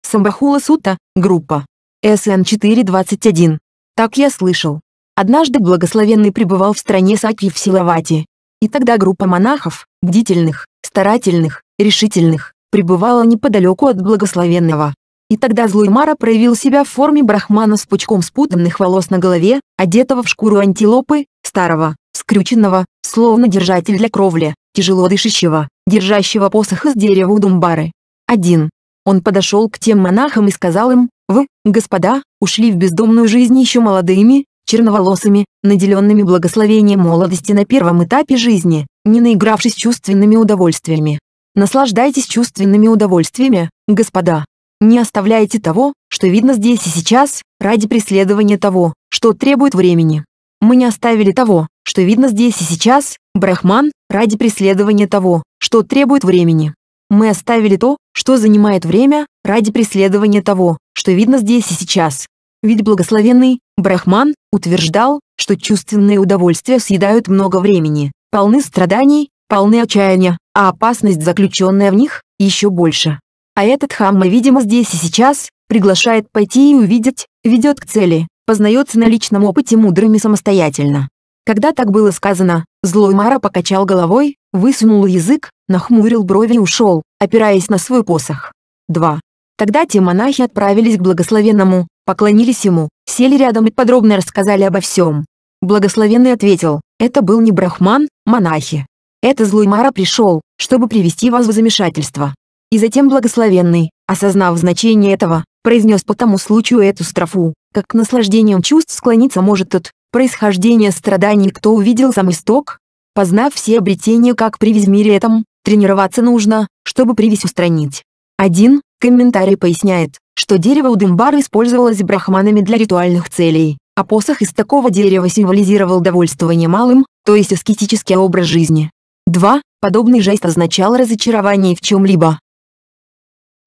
Самбахула Сута, группа. СН 421. Так я слышал. Однажды благословенный пребывал в стране Саки в Силавате. И тогда группа монахов, бдительных, старательных, решительных, пребывала неподалеку от благословенного. И тогда злой Мара проявил себя в форме брахмана с пучком спутанных волос на голове, одетого в шкуру антилопы, старого, скрюченного, словно держатель для кровли, тяжело дышащего, держащего посох из дерева у думбары. 1. Он подошел к тем монахам и сказал им, «Вы, господа, ушли в бездомную жизнь еще молодыми, черноволосыми, наделенными благословением молодости на первом этапе жизни, не наигравшись чувственными удовольствиями. Наслаждайтесь чувственными удовольствиями, господа, не оставляете того, что видно здесь и сейчас, ради преследования того, что требует времени. Мы не оставили того, что видно здесь и сейчас, брахман, ради преследования того, что требует времени. Мы оставили то, что занимает время, ради преследования того, что видно здесь и сейчас. Ведь благословенный Брахман утверждал, что чувственные удовольствия съедают много времени, полны страданий, полны отчаяния, а опасность, заключенная в них, еще больше. А этот хамма, видимо здесь и сейчас, приглашает пойти и увидеть, ведет к цели, познается на личном опыте мудрыми самостоятельно. Когда так было сказано, злой Мара покачал головой, высунул язык, нахмурил брови и ушел, опираясь на свой посох. 2. Тогда те монахи отправились к благословенному, поклонились ему, сели рядом и подробно рассказали обо всем. Благословенный ответил, это был не брахман, монахи. Это злой Мара пришел, чтобы привести вас в замешательство и затем благословенный, осознав значение этого, произнес по тому случаю эту строфу, как к наслаждениям чувств склониться может тот, происхождение страданий кто увидел сам исток, познав все обретения как привязь в мире этом, тренироваться нужно, чтобы привязь устранить. Один комментарий поясняет, что дерево удымбар использовалось брахманами для ритуальных целей, а посох из такого дерева символизировал довольствование малым, то есть аскетический образ жизни. 2. Подобный жест означал разочарование в чем-либо,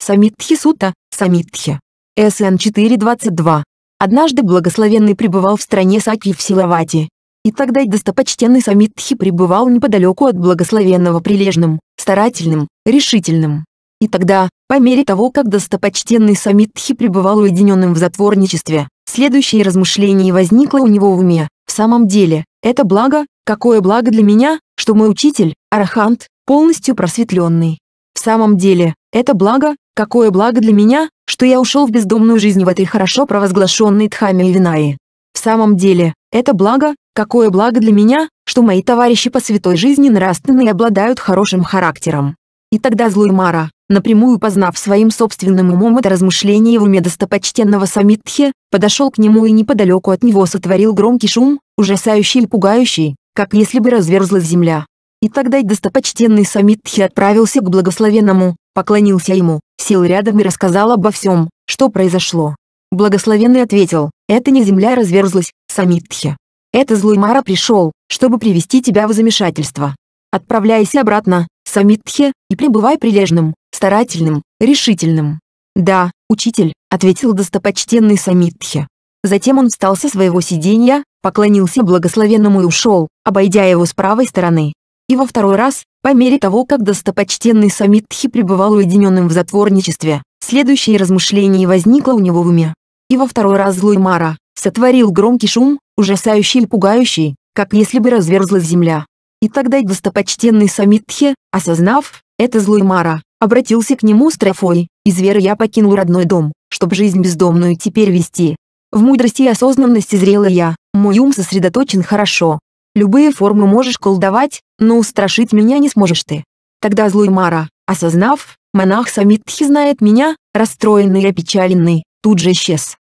Самитхи Сута, Самитхи. СН 4.22. Однажды благословенный пребывал в стране Саки в Силовати, И тогда достопочтенный Самитхи пребывал неподалеку от благословенного прилежным, старательным, решительным. И тогда, по мере того, как достопочтенный Самитхи пребывал уединенным в затворничестве, следующее размышление возникло у него в уме. В самом деле, это благо, какое благо для меня, что мой учитель, Арахант, полностью просветленный. В самом деле, это благо, Какое благо для меня, что я ушел в бездомную жизнь в этой хорошо провозглашенной Тхаме Винаи. В самом деле, это благо, какое благо для меня, что мои товарищи по святой жизни нравственные обладают хорошим характером. И тогда злой Мара, напрямую познав своим собственным умом это размышление в уме достопочтенного Самитхи, подошел к нему и неподалеку от него сотворил громкий шум, ужасающий и пугающий, как если бы разверзлась земля. И тогда достопочтенный Самитхи отправился к благословенному, поклонился ему, сел рядом и рассказал обо всем, что произошло. Благословенный ответил, «Это не земля разверзлась, Самитхи. Это злой Мара пришел, чтобы привести тебя в замешательство. Отправляйся обратно, Самитхи, и пребывай прилежным, старательным, решительным». «Да, учитель», — ответил достопочтенный Самитхи. Затем он встал со своего сиденья, поклонился благословенному и ушел, обойдя его с правой стороны и во второй раз, по мере того, как достопочтенный Самитхи пребывал уединенным в затворничестве, следующее размышление возникло у него в уме. И во второй раз злой Мара сотворил громкий шум, ужасающий и пугающий, как если бы разверзлась земля. И тогда достопочтенный Самитхи, осознав, это злой Мара, обратился к нему с трофой, «Из веры я покинул родной дом, чтобы жизнь бездомную теперь вести. В мудрости и осознанности зрела я, мой ум сосредоточен хорошо, Любые формы можешь колдовать, но устрашить меня не сможешь ты. Тогда злой Мара, осознав, монах Самитхи знает меня, расстроенный и опечаленный, тут же исчез.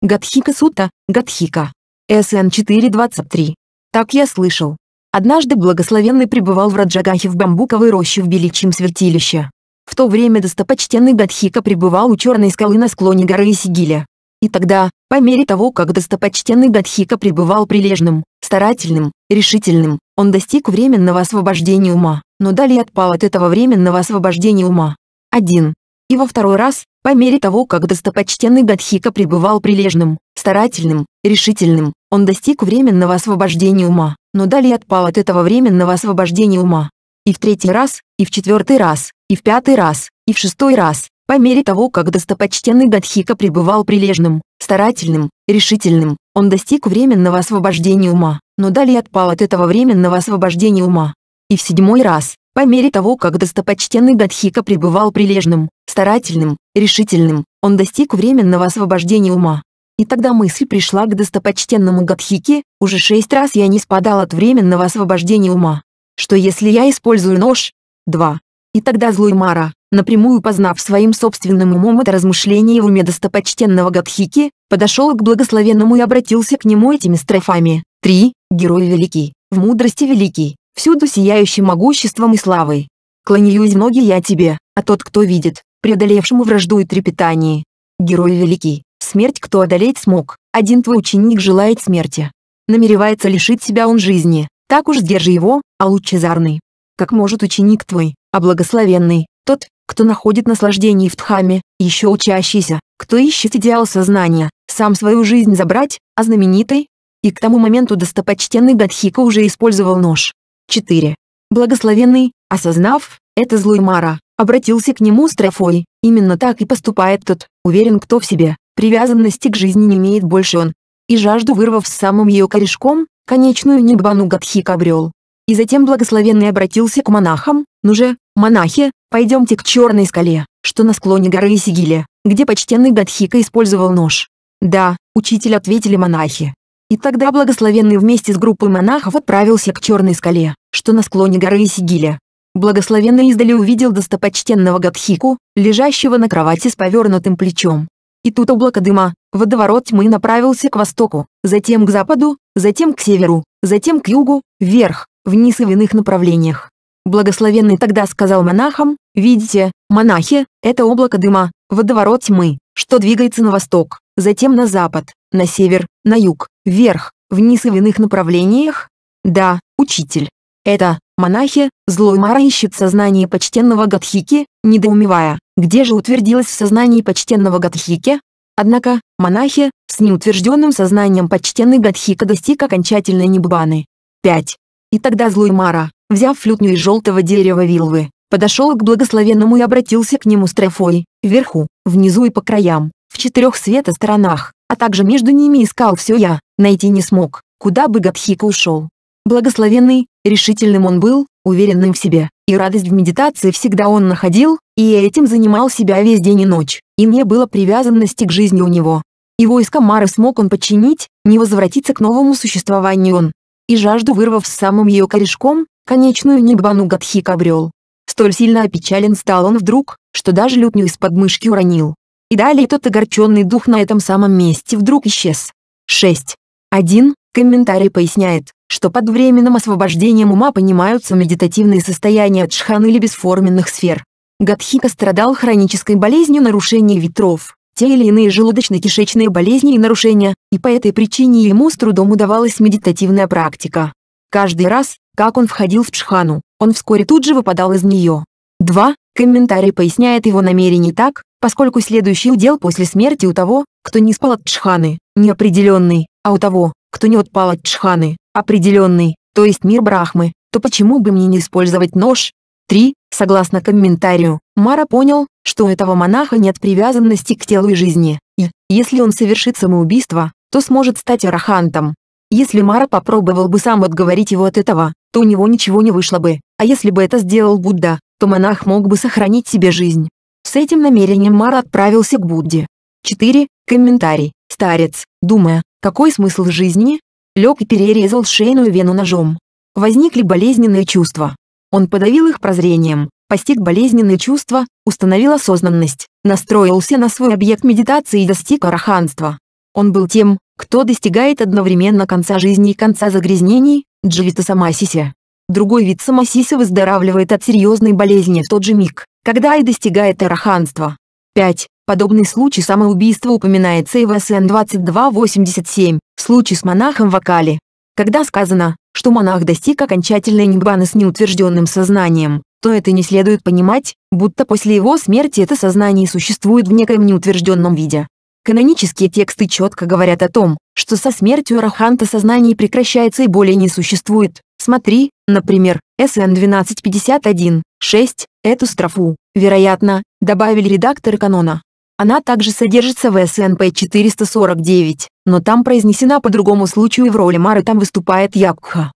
Гадхика Сута, Гадхика. СН 4.23. Так я слышал. Однажды благословенный пребывал в Раджагахе в бамбуковой роще в Беличьем святилище. В то время достопочтенный Гадхика пребывал у черной скалы на склоне горы Сигиля. И тогда, по мере того, как достопочтенный Гадхика пребывал прилежным, старательным, решительным, он достиг временного освобождения ума, но далее отпал от этого временного освобождения ума. 1. И во второй раз, по мере того, как достопочтенный Гадхика пребывал прилежным, старательным, решительным, он достиг временного освобождения ума, но далее отпал от этого временного освобождения ума. И в третий раз, и в четвертый раз, и в пятый раз, и в шестой раз, по мере того, как достопочтенный Гадхика пребывал прилежным, старательным, решительным, он достиг временного освобождения ума, но далее отпал от этого временного освобождения ума. И в седьмой раз, по мере того, как достопочтенный Гадхика пребывал прилежным, старательным, решительным, он достиг временного освобождения ума. И тогда мысль пришла к достопочтенному Гадхике, уже шесть раз я не спадал от временного освобождения ума. Что если я использую нож? 2. И тогда злой Мара, напрямую познав своим собственным умом это размышление в уме достопочтенного Гатхики, подошел к благословенному и обратился к нему этими строфами. три, Герой великий, в мудрости великий, всюду сияющий могуществом и славой. Клоняюсь ноги я тебе, а тот, кто видит, преодолевшему вражду и трепетание. Герой великий, смерть кто одолеть смог, один твой ученик желает смерти. Намеревается лишить себя он жизни, так уж сдержи его, а лучезарный. Как может ученик твой, а благословенный, тот, кто находит наслаждение в Дхамме, еще учащийся, кто ищет идеал сознания, сам свою жизнь забрать, а знаменитый. И к тому моменту достопочтенный Датхика уже использовал нож. 4. Благословенный, осознав, это злой Мара, обратился к нему с трофой, именно так и поступает тот, уверен кто в себе, привязанности к жизни не имеет больше он. И жажду вырвав с самым ее корешком, конечную небану Гадхик обрел. И затем благословенный обратился к монахам, ну же, монахи, Пойдемте к черной скале, что на склоне горы Сигиле, где почтенный Гадхика использовал нож. Да, учитель ответили монахи. И тогда благословенный вместе с группой монахов отправился к черной скале, что на склоне горы Сигиля. Благословенный издали увидел достопочтенного Гадхику, лежащего на кровати с повернутым плечом. И тут облако дыма, водоворот тьмы направился к востоку, затем к западу, затем к северу, затем к югу, вверх, вниз и в иных направлениях. Благословенный тогда сказал монахам, «Видите, монахи, это облако дыма, водоворот тьмы, что двигается на восток, затем на запад, на север, на юг, вверх, вниз и в иных направлениях? Да, учитель. Это, монахи, злой Мара ищет сознание почтенного Гатхики, недоумевая, где же утвердилось в сознании почтенного Гатхики? Однако, монахи, с неутвержденным сознанием почтенный Гатхика достиг окончательной небубаны. 5. И тогда злой Мара, взяв флютню из желтого дерева вилвы, подошел к благословенному и обратился к нему с трофой, вверху, внизу и по краям, в четырех света сторонах, а также между ними искал все я, найти не смог, куда бы Габхика ушел. Благословенный, решительным он был, уверенным в себе, и радость в медитации всегда он находил, и этим занимал себя весь день и ночь, и не было привязанности к жизни у него. Его из комары смог он подчинить, не возвратиться к новому существованию он. И жажду вырвав с самым ее корешком, конечную Нигбану Гадхик обрел. Столь сильно опечален стал он вдруг, что даже лютню из подмышки уронил. И далее тот огорченный дух на этом самом месте вдруг исчез. 6. 1. Комментарий поясняет, что под временным освобождением ума понимаются медитативные состояния от шхан или бесформенных сфер. Гадхика страдал хронической болезнью нарушения ветров, те или иные желудочно-кишечные болезни и нарушения, и по этой причине ему с трудом удавалась медитативная практика. Каждый раз, как он входил в Чхану, он вскоре тут же выпадал из нее. 2. Комментарий поясняет его намерение так, поскольку следующий удел после смерти у того, кто не спал от Чханы, неопределенный, а у того, кто не отпал от Чханы, определенный, то есть мир Брахмы, то почему бы мне не использовать нож? 3. Согласно комментарию, Мара понял, что у этого монаха нет привязанности к телу и жизни, и, если он совершит самоубийство, то сможет стать арахантом. Если Мара попробовал бы сам отговорить его от этого, то у него ничего не вышло бы, а если бы это сделал Будда, то монах мог бы сохранить себе жизнь. С этим намерением Мара отправился к Будде. 4. Комментарий. Старец, думая, какой смысл в жизни, лег и перерезал шейную вену ножом. Возникли болезненные чувства. Он подавил их прозрением, постиг болезненные чувства, установил осознанность, настроился на свой объект медитации и достиг араханства. Он был тем, кто достигает одновременно конца жизни и конца загрязнений, Дживита Самасися. Другой вид Самасиса выздоравливает от серьезной болезни в тот же миг, когда и достигает араханства. 5. Подобный случай самоубийства упоминается и в СН 2287, в случае с монахом в Акале. Когда сказано, что монах достиг окончательной ниббаны с неутвержденным сознанием, то это не следует понимать, будто после его смерти это сознание существует в некоем неутвержденном виде. Канонические тексты четко говорят о том, что со смертью Раханта сознание прекращается и более не существует. Смотри, например, СН 1251, 6, эту строфу, вероятно, добавили редакторы канона. Она также содержится в СНП 449, но там произнесена по другому случаю и в роли Мары там выступает Якха.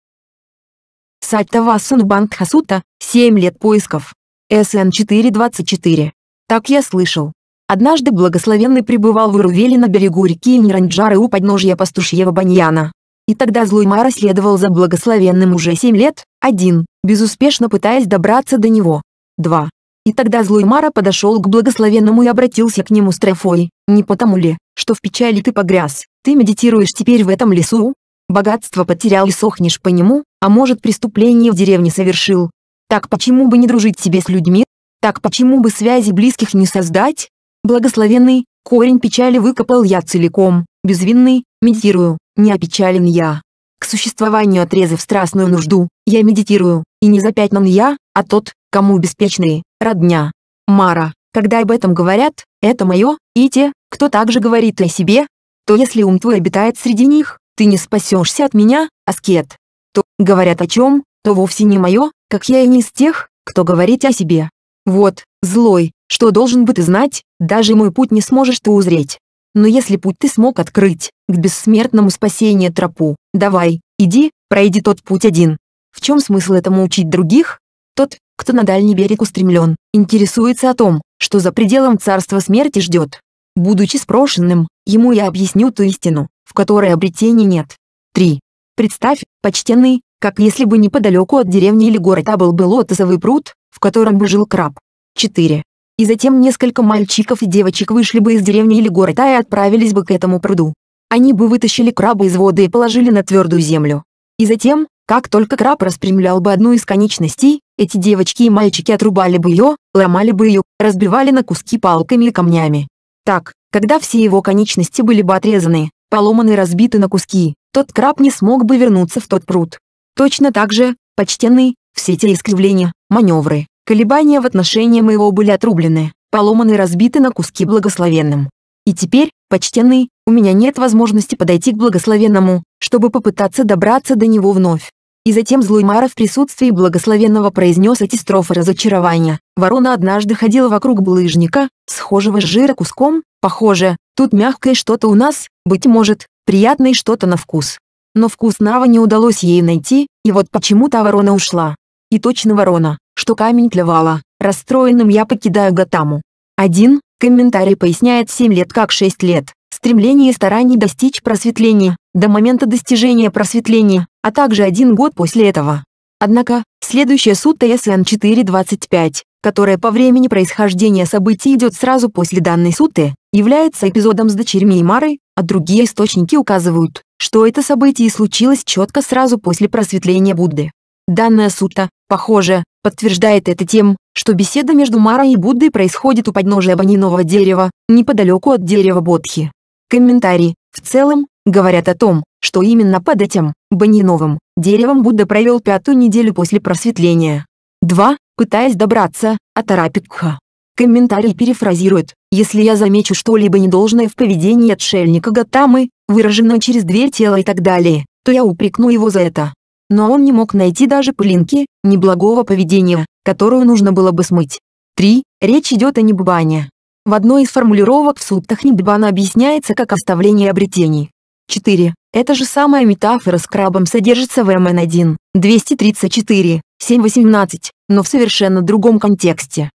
Сатта Васунбанг Хасута, 7 лет поисков. СН 424. Так я слышал. Однажды благословенный пребывал в Урвеле на берегу реки Ниранджары у подножья пастушьего баньяна. И тогда злой Мара следовал за благословенным уже семь лет, один, безуспешно пытаясь добраться до него. Два. И тогда злой Мара подошел к благословенному и обратился к нему с трофой. «Не потому ли, что в печали ты погряз, ты медитируешь теперь в этом лесу? Богатство потерял и сохнешь по нему, а может преступление в деревне совершил? Так почему бы не дружить себе с людьми? Так почему бы связи близких не создать? Благословенный, корень печали выкопал я целиком, безвинный, медитирую, не опечален я. К существованию отрезав страстную нужду, я медитирую, и не запятнан я, а тот, кому беспечные, родня. Мара, когда об этом говорят, это мое, и те, кто также говорит о себе, то если ум твой обитает среди них, ты не спасешься от меня, аскет. То, говорят о чем, то вовсе не мое, как я и не из тех, кто говорит о себе. Вот, злой, что должен бы ты знать, даже мой путь не сможешь ты узреть. Но если путь ты смог открыть, к бессмертному спасению тропу, давай, иди, пройди тот путь один. В чем смысл этому учить других? Тот, кто на дальний берег устремлен, интересуется о том, что за пределом царства смерти ждет. Будучи спрошенным, ему я объясню ту истину, в которой обретения нет. 3. Представь, почтенный, как если бы неподалеку от деревни или города был бы лотосовый пруд, в котором бы жил краб. 4 и затем несколько мальчиков и девочек вышли бы из деревни или города и отправились бы к этому пруду. Они бы вытащили краба из воды и положили на твердую землю. И затем, как только краб распрямлял бы одну из конечностей, эти девочки и мальчики отрубали бы ее, ломали бы ее, разбивали на куски палками и камнями. Так, когда все его конечности были бы отрезаны, поломаны и разбиты на куски, тот краб не смог бы вернуться в тот пруд. Точно так же, почтенный, все те искривления, маневры, Колебания в отношении моего были отрублены, поломаны и разбиты на куски благословенным. И теперь, почтенный, у меня нет возможности подойти к благословенному, чтобы попытаться добраться до него вновь. И затем злой Мара в присутствии благословенного произнес эти строфы разочарования. Ворона однажды ходила вокруг булыжника, схожего с жира куском, похоже, тут мягкое что-то у нас, быть может, приятное что-то на вкус. Но вкус Нава не удалось ей найти, и вот почему-то ворона ушла. И точно ворона что камень для Расстроенным я покидаю Гатаму. Один комментарий поясняет 7 лет как 6 лет. Стремление и старание достичь просветления, до момента достижения просветления, а также один год после этого. Однако, следующая сутта СН-425, которая по времени происхождения событий идет сразу после данной сутты, является эпизодом с дочерьми Имары, а другие источники указывают, что это событие случилось четко сразу после просветления Будды. Данная сутта, похоже, подтверждает это тем, что беседа между Марой и Буддой происходит у подножия баниного дерева, неподалеку от дерева Бодхи. Комментарии В целом, говорят о том, что именно под этим, баниновым, деревом Будда провел пятую неделю после просветления. 2. Пытаясь добраться, от Арапикха. Комментарий перефразирует, «Если я замечу что-либо недолжное в поведении отшельника Гатамы, выраженное через дверь тела и так далее, то я упрекну его за это но он не мог найти даже пылинки неблагого поведения, которую нужно было бы смыть. 3. Речь идет о небывании. В одной из формулировок в суттах небывана объясняется как оставление обретений. 4. Эта же самая метафора с крабом содержится в МН1, 234, 7.18, но в совершенно другом контексте.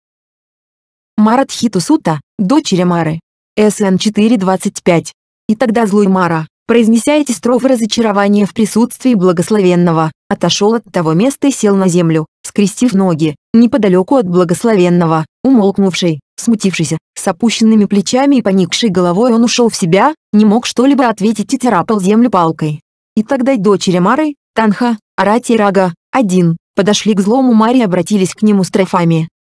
Маратхиту Сута, дочери Мары. СН 4.25. И тогда злой Мара, Произнеся эти строфы разочарования в присутствии благословенного, отошел от того места и сел на землю, скрестив ноги, неподалеку от благословенного, умолкнувший, смутившийся, с опущенными плечами и поникшей головой он ушел в себя, не мог что-либо ответить и царапал землю палкой. И тогда дочери Мары, Танха, Арати и Рага, один, подошли к злому Маре и обратились к нему с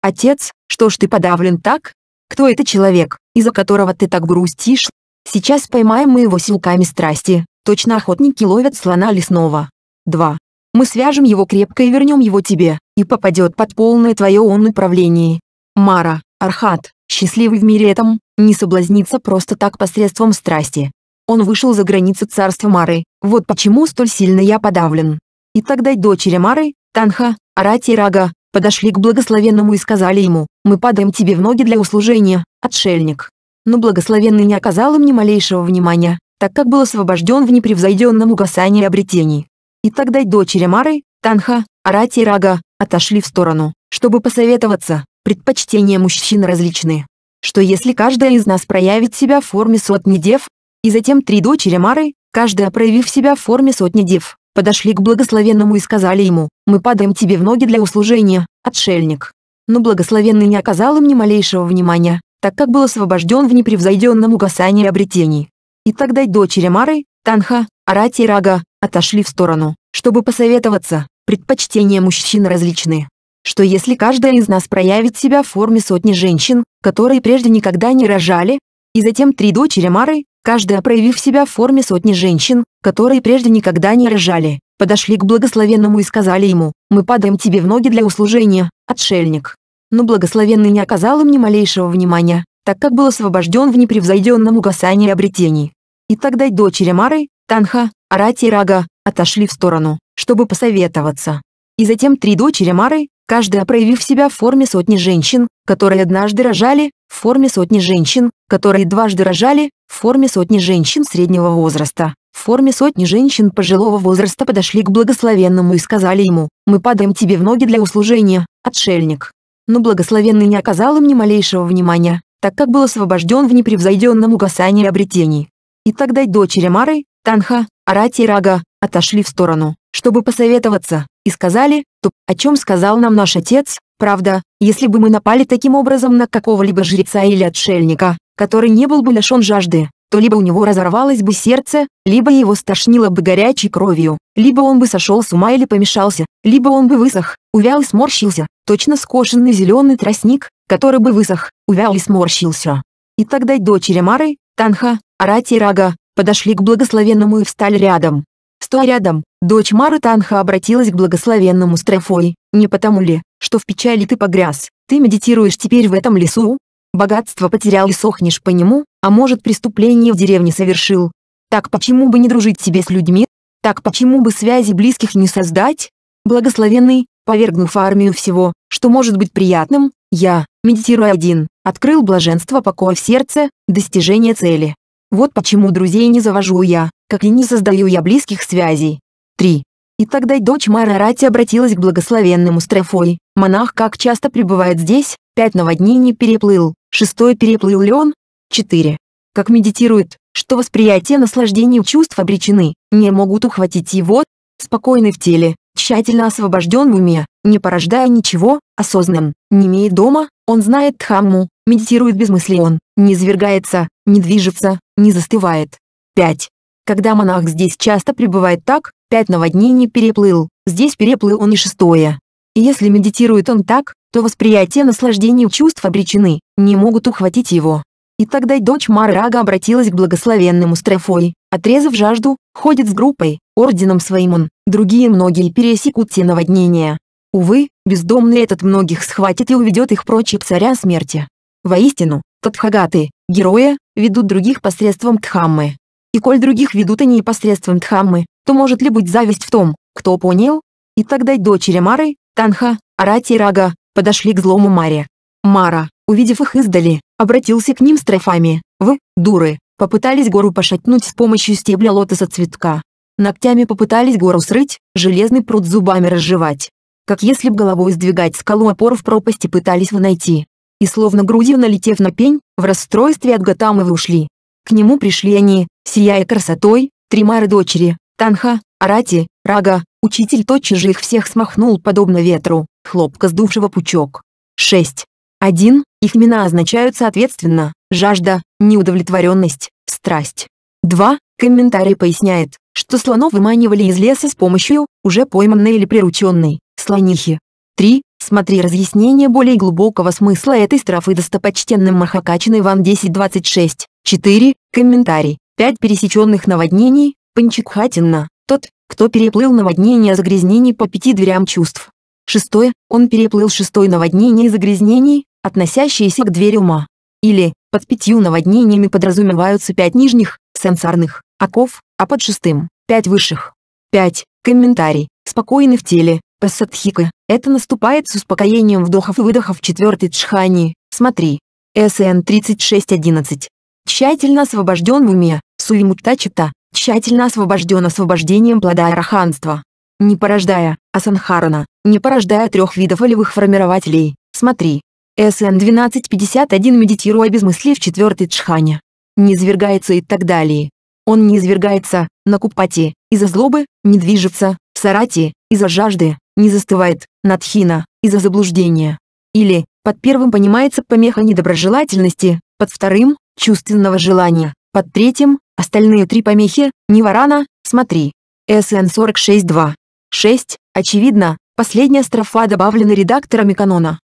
«Отец, что ж ты подавлен так? Кто это человек, из-за которого ты так грустишь?» Сейчас поймаем мы его силками страсти, точно охотники ловят слона лесного. 2. Мы свяжем его крепко и вернем его тебе, и попадет под полное твое он управление. Мара, Архат, счастливый в мире этом, не соблазнится просто так посредством страсти. Он вышел за границы царства Мары, вот почему столь сильно я подавлен. И тогда дочери Мары, Танха, Арати и Рага, подошли к благословенному и сказали ему, «Мы падаем тебе в ноги для услужения, отшельник» но благословенный не оказал им ни малейшего внимания, так как был освобожден в непревзойденном угасании обретений. И тогда дочери Мары, Танха, Арати и Рага, отошли в сторону, чтобы посоветоваться, предпочтения мужчин различны. Что если каждая из нас проявит себя в форме сотни дев, и затем три дочери Мары, каждая проявив себя в форме сотни дев, подошли к благословенному и сказали ему, «Мы падаем тебе в ноги для услужения, отшельник». Но благословенный не оказал им ни малейшего внимания, так как был освобожден в непревзойденном угасании обретений. И тогда дочери Мары, Танха, Арати и Рага, отошли в сторону, чтобы посоветоваться, предпочтения мужчин различны. Что если каждая из нас проявит себя в форме сотни женщин, которые прежде никогда не рожали, и затем три дочери Мары, каждая проявив себя в форме сотни женщин, которые прежде никогда не рожали, подошли к благословенному и сказали ему, «Мы падаем тебе в ноги для услужения, отшельник» но благословенный не оказал им ни малейшего внимания, так как был освобожден в непревзойденном угасании обретений. И тогда дочери Мары, Танха, Арати и Рага, отошли в сторону, чтобы посоветоваться. И затем три дочери Мары, каждая проявив себя в форме сотни женщин, которые однажды рожали, в форме сотни женщин, которые дважды рожали, в форме сотни женщин среднего возраста, в форме сотни женщин пожилого возраста подошли к благословенному и сказали ему, «Мы падаем тебе в ноги для услужения, отшельник» но благословенный не оказал им ни малейшего внимания, так как был освобожден в непревзойденном угасании обретений. И тогда дочери Мары, Танха, Арати и Рага, отошли в сторону, чтобы посоветоваться, и сказали, то, о чем сказал нам наш отец, правда, если бы мы напали таким образом на какого-либо жреца или отшельника, который не был бы лишен жажды, то либо у него разорвалось бы сердце, либо его стошнило бы горячей кровью, либо он бы сошел с ума или помешался, либо он бы высох, увял и сморщился, точно скошенный зеленый тростник, который бы высох, увял и сморщился. И тогда дочери Мары, Танха, Арати и Рага, подошли к благословенному и встали рядом. Стоя рядом, дочь Мары Танха обратилась к благословенному строфой: не потому ли, что в печали ты погряз, ты медитируешь теперь в этом лесу? Богатство потерял и сохнешь по нему, а может преступление в деревне совершил. Так почему бы не дружить себе с людьми? Так почему бы связи близких не создать? Благословенный, повергнув армию всего, что может быть приятным, я, медитируя один, открыл блаженство покоя в сердце, достижение цели. Вот почему друзей не завожу я, как и не создаю я близких связей. 3. И тогда дочь Марарати обратилась к благословенному Страфой. Монах как часто пребывает здесь, пять наводнений переплыл, Шестой переплыл ли он, 4. Как медитирует, что восприятие наслаждения чувств обречены, не могут ухватить его, спокойный в теле, тщательно освобожден в уме, не порождая ничего, осознан, не имеет дома, он знает Дхамму, медитирует без мысли он, не извергается, не движется, не застывает. 5. Когда монах здесь часто пребывает так, пять наводнений переплыл, здесь переплыл он и шестое. И если медитирует он так, то восприятие наслаждения чувств обречены, не могут ухватить его, и тогда дочь Марага обратилась к благословенному Страфой, отрезав жажду, ходит с группой, орденом своим он, другие многие пересекут те наводнения. Увы, бездомный этот многих схватит и уведет их прочь от царя смерти. Воистину, Тадхагаты, героя, ведут других посредством тхаммы. И коль других ведут они посредством тхаммы, то может ли быть зависть в том, кто понял? И тогда дочери Мары, Танха, Арати и Рага, подошли к злому Маре. Мара, увидев их издали, обратился к ним с трофами. «Вы, дуры, попытались гору пошатнуть с помощью стебля лотоса цветка. Ногтями попытались гору срыть, железный пруд зубами разжевать. Как если б головой сдвигать скалу опор в пропасти пытались вы найти. И словно грудью налетев на пень, в расстройстве от вы ушли. К нему пришли они, сияя красотой, три мары дочери, Танха, Арати, Рага, учитель тотчас же их всех смахнул подобно ветру, хлопка сдувшего пучок. 6. 1. Их имена означают соответственно «жажда», «неудовлетворенность», «страсть». 2. Комментарий поясняет, что слонов выманивали из леса с помощью уже пойманной или прирученной слонихи. 3. Смотри разъяснение более глубокого смысла этой строфы достопочтенным Махакачиной Ван 10.26. 4. Комментарий. 5 пересеченных наводнений, Панчикхатинна, тот, кто переплыл наводнение загрязнений по пяти дверям чувств. Шестое, он переплыл шестое наводнение загрязнений, относящиеся к двери ума. Или, под пятью наводнениями подразумеваются пять нижних, сенсорных, оков, а под шестым – пять высших. Пять. Комментарий. Спокойный в теле, пассатхика. Это наступает с успокоением вдохов и выдохов четвертой джхани. Смотри. СН 36.11. Тщательно освобожден в уме, суимутта чита, тщательно освобожден освобождением плода араханства. Не порождая, асанхарана, не порождая трех видов олевых формирователей. Смотри. СН 1251 медитируя без мысли в четвертой джхане. Не извергается и так далее. Он не извергается, на купати из-за злобы, не движется, в сарати из-за жажды, не застывает, надхина, из-за заблуждения. Или, под первым понимается помеха недоброжелательности, под вторым – чувственного желания, под третьим – остальные три помехи, не варана смотри. СН 46.2. 6. Очевидно, последняя строфа добавлена редакторами канона.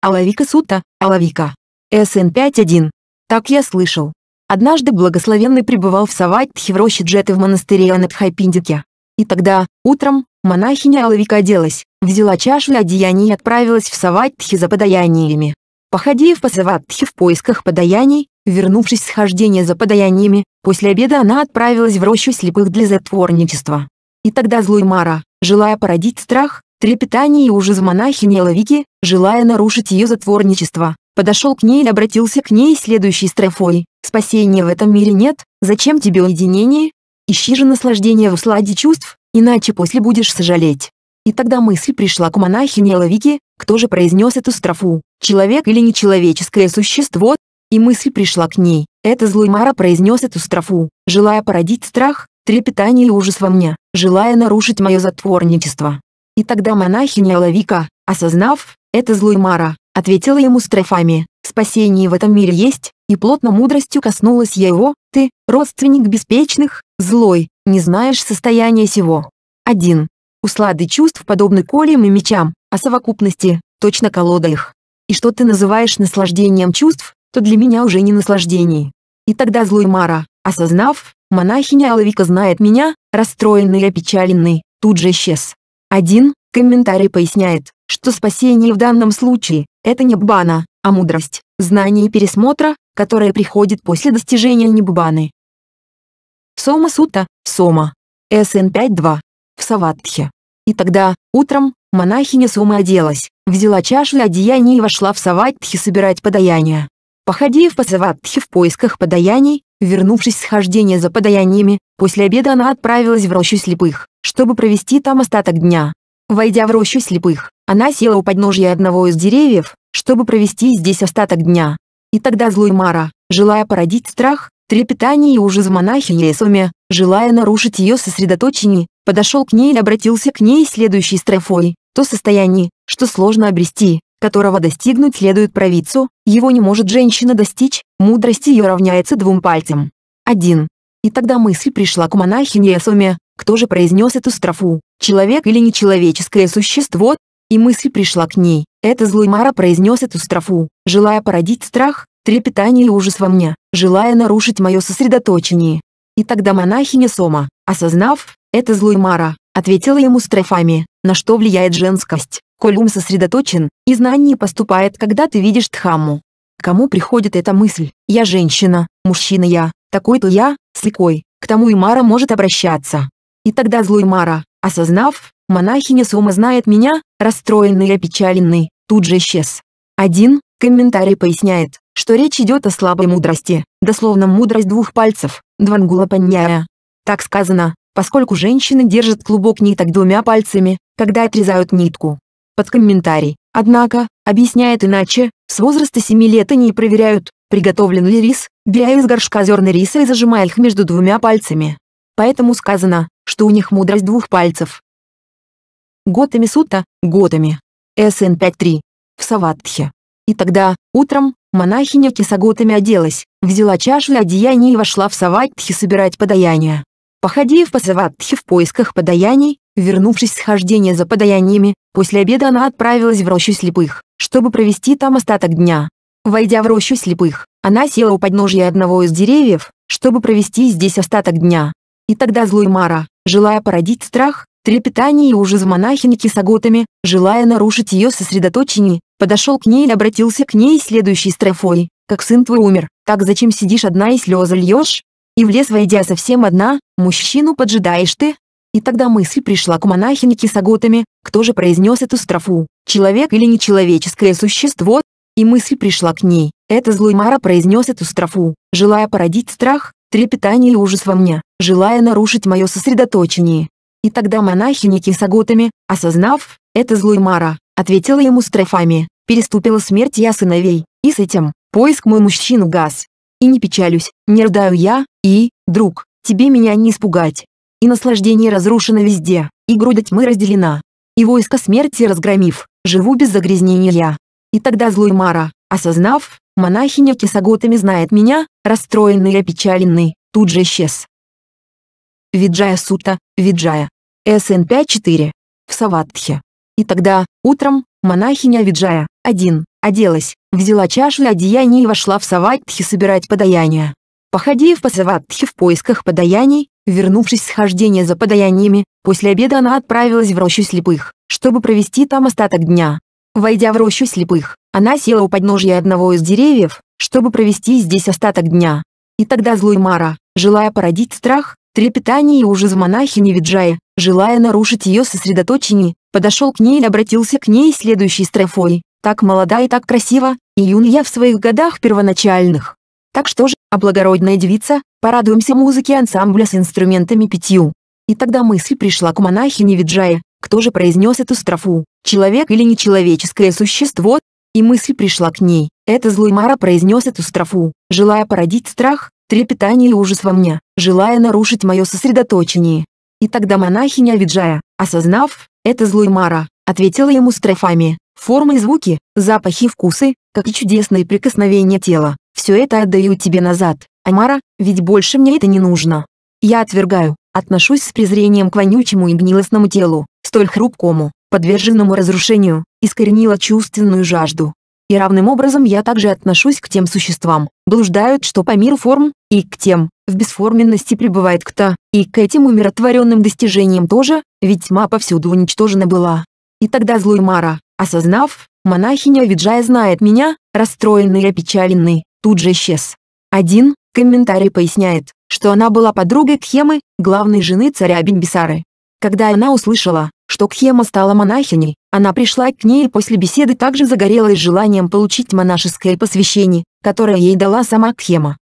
Алавика Сута, Алавика. СН 5.1. Так я слышал. Однажды благословенный пребывал в Саватхе в роще Джеты в монастыре Анатхайпиндике. И тогда, утром, монахиня Алавика оделась, взяла чашу и одеяние и отправилась в Саватхи за подаяниями. Походив по Саватхе в поисках подаяний, вернувшись с хождения за подаяниями, после обеда она отправилась в рощу слепых для затворничества. И тогда злой Мара, желая породить страх, Трепетание и ужас монахини Лавики, желая нарушить ее затворничество, подошел к ней и обратился к ней следующей строфой. «Спасения в этом мире нет, зачем тебе уединение? Ищи же наслаждение в усладе чувств, иначе после будешь сожалеть». И тогда мысль пришла к монахине Лавики, кто же произнес эту строфу, человек или нечеловеческое существо, и мысль пришла к ней. Это злой Мара произнес эту строфу, желая породить страх, трепетание и ужас во мне, желая нарушить мое затворничество. И тогда монахиня Лавика, осознав, это злой Мара, ответила ему строфами, «Спасение в этом мире есть, и плотно мудростью коснулась я его, ты, родственник беспечных, злой, не знаешь состояния сего». 1. Услады чувств подобны колям и мечам, а совокупности, точно колода их. И что ты называешь наслаждением чувств, то для меня уже не наслаждение. И тогда злой Мара, осознав, монахиня Алавика знает меня, расстроенный и опечаленный, тут же исчез. Один комментарий поясняет, что спасение в данном случае – это не бана, а мудрость, знание и пересмотра, которое приходит после достижения неббаны. Сома Сута, Сома. СН 5.2. В Саватхе. И тогда, утром, монахиня Сома оделась, взяла чашу и одеяние и вошла в Саватхи собирать подаяния. Походив по Саватхе в поисках подаяний, вернувшись с хождения за подаяниями, После обеда она отправилась в рощу слепых, чтобы провести там остаток дня. Войдя в рощу слепых, она села у подножья одного из деревьев, чтобы провести здесь остаток дня. И тогда злой Мара, желая породить страх, трепетание и ужас монахине Эсуме, желая нарушить ее сосредоточение, подошел к ней и обратился к ней следующей строфой. То состояние, что сложно обрести, которого достигнуть следует провидцу, его не может женщина достичь, мудрости ее равняется двум пальцам. 1. И тогда мысль пришла к монахине Асуме, кто же произнес эту строфу, человек или нечеловеческое существо? И мысль пришла к ней, это злой Мара произнес эту строфу, желая породить страх, трепетание и ужас во мне, желая нарушить мое сосредоточение. И тогда монахиня Сома, осознав, это злой Мара, ответила ему строфами, на что влияет женскость, коль ум сосредоточен, и знание поступает, когда ты видишь Тхаму, Кому приходит эта мысль? Я женщина, мужчина я, такой-то я, с рекой, к тому и Мара может обращаться. И тогда злой Мара, осознав, монахиня Сома знает меня, расстроенный и опечаленный, тут же исчез. Один комментарий поясняет, что речь идет о слабой мудрости, дословно мудрость двух пальцев, двангулапаньяя. Так сказано, поскольку женщины держат клубок ниток двумя пальцами, когда отрезают нитку. Под комментарий, однако, объясняет иначе, с возраста семи лет они проверяют, приготовлен ли рис, беря из горшка зерна риса и зажимая их между двумя пальцами. Поэтому сказано, что у них мудрость двух пальцев. Готами Сута, Готами. СН 5.3. В Саватхе. И тогда, утром, монахиня кисаготами оделась, взяла чашу и одеяние и вошла в Саватхи собирать подаяния. Походив по Саватхе в поисках подаяний, вернувшись с хождения за подаяниями, после обеда она отправилась в рощу слепых, чтобы провести там остаток дня. Войдя в рощу слепых, она села у подножья одного из деревьев, чтобы провести здесь остаток дня. И тогда злой Мара, желая породить страх, трепетание и ужас монахиньки с аготами, желая нарушить ее сосредоточение, подошел к ней и обратился к ней следующей строфой. «Как сын твой умер, так зачем сидишь одна и слезы льешь? И в лес войдя совсем одна, мужчину поджидаешь ты?» И тогда мысль пришла к монахинике с аготами, кто же произнес эту строфу, человек или нечеловеческое существо, и мысль пришла к ней. Это злой Мара произнес эту строфу, желая породить страх, трепетание и ужас во мне, желая нарушить мое сосредоточение. И тогда монахини Кисаготами, осознав, это злой Мара, ответила ему строфами, переступила смерть я сыновей, и с этим, поиск мой мужчину газ. И не печалюсь, не рыдаю я, и, друг, тебе меня не испугать. И наслаждение разрушено везде, и грудь тьмы разделена. И войско смерти разгромив, живу без загрязнения я. И тогда злой Мара, осознав, монахиня кисаготами знает меня, расстроенный и опечаленный, тут же исчез. Виджая Сута, Виджая. СН 5.4. В Саватхе. И тогда, утром, монахиня Виджая, один, оделась, взяла чашу и одеяние и вошла в Саватхи собирать подаяния. Походив по Саватхе в поисках подаяний, вернувшись с хождения за подаяниями, после обеда она отправилась в рощу слепых, чтобы провести там остаток дня. Войдя в рощу слепых, она села у подножья одного из деревьев, чтобы провести здесь остаток дня. И тогда злой Мара, желая породить страх, трепетание и ужас монахини Виджая, желая нарушить ее сосредоточение, подошел к ней и обратился к ней следующей строфой. «Так молода и так красива, и юн я в своих годах первоначальных». Так что же, а благородная девица, порадуемся музыке ансамбля с инструментами пятью. И тогда мысль пришла к монахине Виджая кто же произнес эту строфу, человек или нечеловеческое существо, и мысль пришла к ней. Это злой Мара произнес эту строфу, желая породить страх, трепетание и ужас во мне, желая нарушить мое сосредоточение. И тогда монахиня Виджая, осознав, это злой Мара, ответила ему строфами, формы и звуки, запахи и вкусы, как и чудесные прикосновения тела. Все это отдаю тебе назад, Амара, ведь больше мне это не нужно. Я отвергаю, отношусь с презрением к вонючему и гнилостному телу, столь хрупкому, подверженному разрушению, искоренила чувственную жажду. И равным образом я также отношусь к тем существам, блуждают что по миру форм, и к тем, в бесформенности пребывает кто, и к этим умиротворенным достижениям тоже, ведь тьма повсюду уничтожена была. И тогда злой Мара, осознав, монахиня Виджая знает меня, расстроенный и опечаленный, тут же исчез. Один комментарий поясняет, что она была подругой Кхемы, главной жены царя Бенбисары, Когда она услышала, что Кхема стала монахиней, она пришла к ней после беседы также загорелась желанием получить монашеское посвящение, которое ей дала сама Кхема.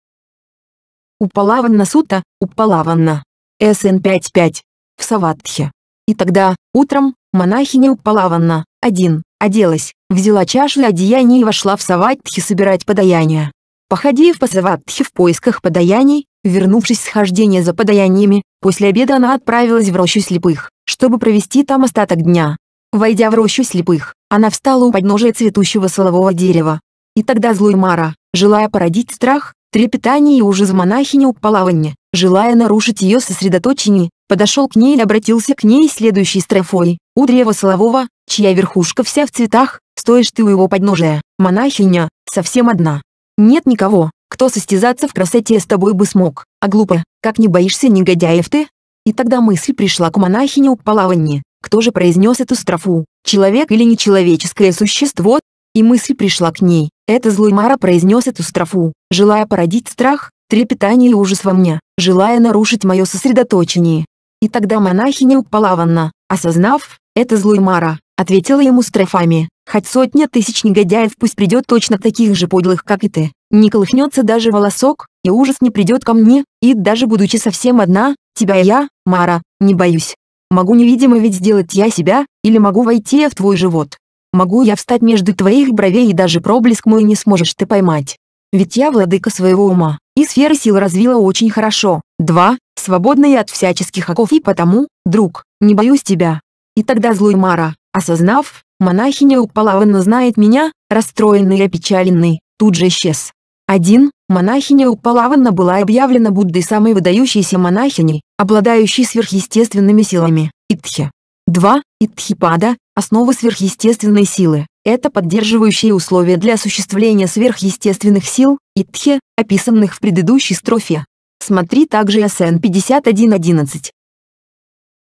Упалаванна Сута, Упалаванна. СН 5.5. В Саватхе. И тогда, утром, монахиня Упалаванна, один, оделась, взяла чашу одеяния и вошла в Саватхи собирать подаяния. Походив по Саватхе в поисках подаяний, вернувшись с хождения за подаяниями, после обеда она отправилась в рощу слепых, чтобы провести там остаток дня. Войдя в рощу слепых, она встала у подножия цветущего солового дерева. И тогда злой Мара, желая породить страх, трепетание и ужас монахини упала в желая нарушить ее сосредоточение, подошел к ней и обратился к ней следующей строфой. «У древа солового, чья верхушка вся в цветах, стоишь ты у его подножия, монахиня, совсем одна». Нет никого, кто состязаться в красоте с тобой бы смог, а глупо, как не боишься негодяев ты? И тогда мысль пришла к монахине у Палаванне, кто же произнес эту строфу, человек или нечеловеческое существо? И мысль пришла к ней, это злой Мара произнес эту строфу, желая породить страх, трепетание и ужас во мне, желая нарушить мое сосредоточение. И тогда монахиня Упалаванна, осознав, это злой Мара, ответила ему строфами, Хоть сотня тысяч негодяев пусть придет точно таких же подлых, как и ты. Не колыхнется даже волосок, и ужас не придет ко мне, и даже будучи совсем одна, тебя я, Мара, не боюсь. Могу невидимо ведь сделать я себя, или могу войти в твой живот. Могу я встать между твоих бровей и даже проблеск мой не сможешь ты поймать. Ведь я владыка своего ума, и сферы сил развила очень хорошо. Два, Свободная от всяческих оков и потому, друг, не боюсь тебя. И тогда злой Мара, осознав, Монахиня Упалавана знает меня, расстроенный и опечаленный, тут же исчез. 1. Монахиня Упалавана была объявлена Буддой самой выдающейся монахиней, обладающей сверхъестественными силами, Итхи. 2. Итхипада – основа сверхъестественной силы. Это поддерживающие условия для осуществления сверхъестественных сил, Итхи, описанных в предыдущей строфе. Смотри также СН 51.11.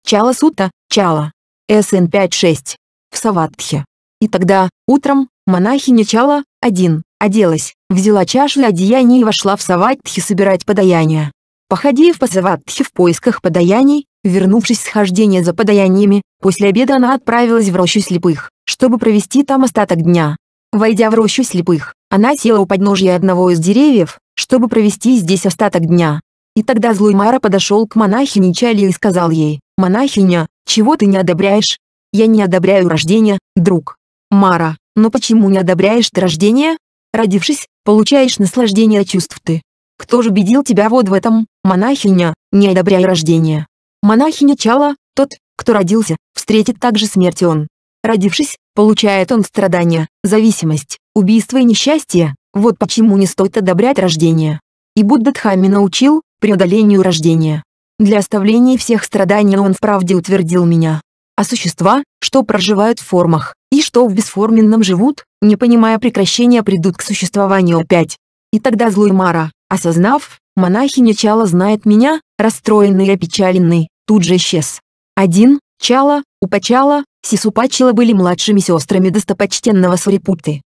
Чала Сута, Чала. СН 5.6 в Саватхе. И тогда, утром, монахиня Чала, один, оделась, взяла чашу и одеяние и вошла в Саватхи собирать подаяния. Походив по Саватхе в поисках подаяний, вернувшись с хождения за подаяниями, после обеда она отправилась в рощу слепых, чтобы провести там остаток дня. Войдя в рощу слепых, она села у подножья одного из деревьев, чтобы провести здесь остаток дня. И тогда злой Мара подошел к монахине Чали и сказал ей, «Монахиня, чего ты не одобряешь, я не одобряю рождение, друг. Мара, но ну почему не одобряешь ты рождение? Родившись, получаешь наслаждение чувств ты. Кто же убедил тебя вот в этом, монахиня, не одобряя рождение? Монахиня Чала, тот, кто родился, встретит также смерть он. Родившись, получает он страдания, зависимость, убийство и несчастье, вот почему не стоит одобрять рождение. И Будда Дхами научил преодолению рождения. Для оставления всех страданий он вправде утвердил меня а существа, что проживают в формах, и что в бесформенном живут, не понимая прекращения придут к существованию опять. И тогда злой Мара, осознав, монахиня Чала знает меня, расстроенный и опечаленный, тут же исчез. Один, Чала, Упачала, Сисупачила были младшими сестрами достопочтенного Сурипуты.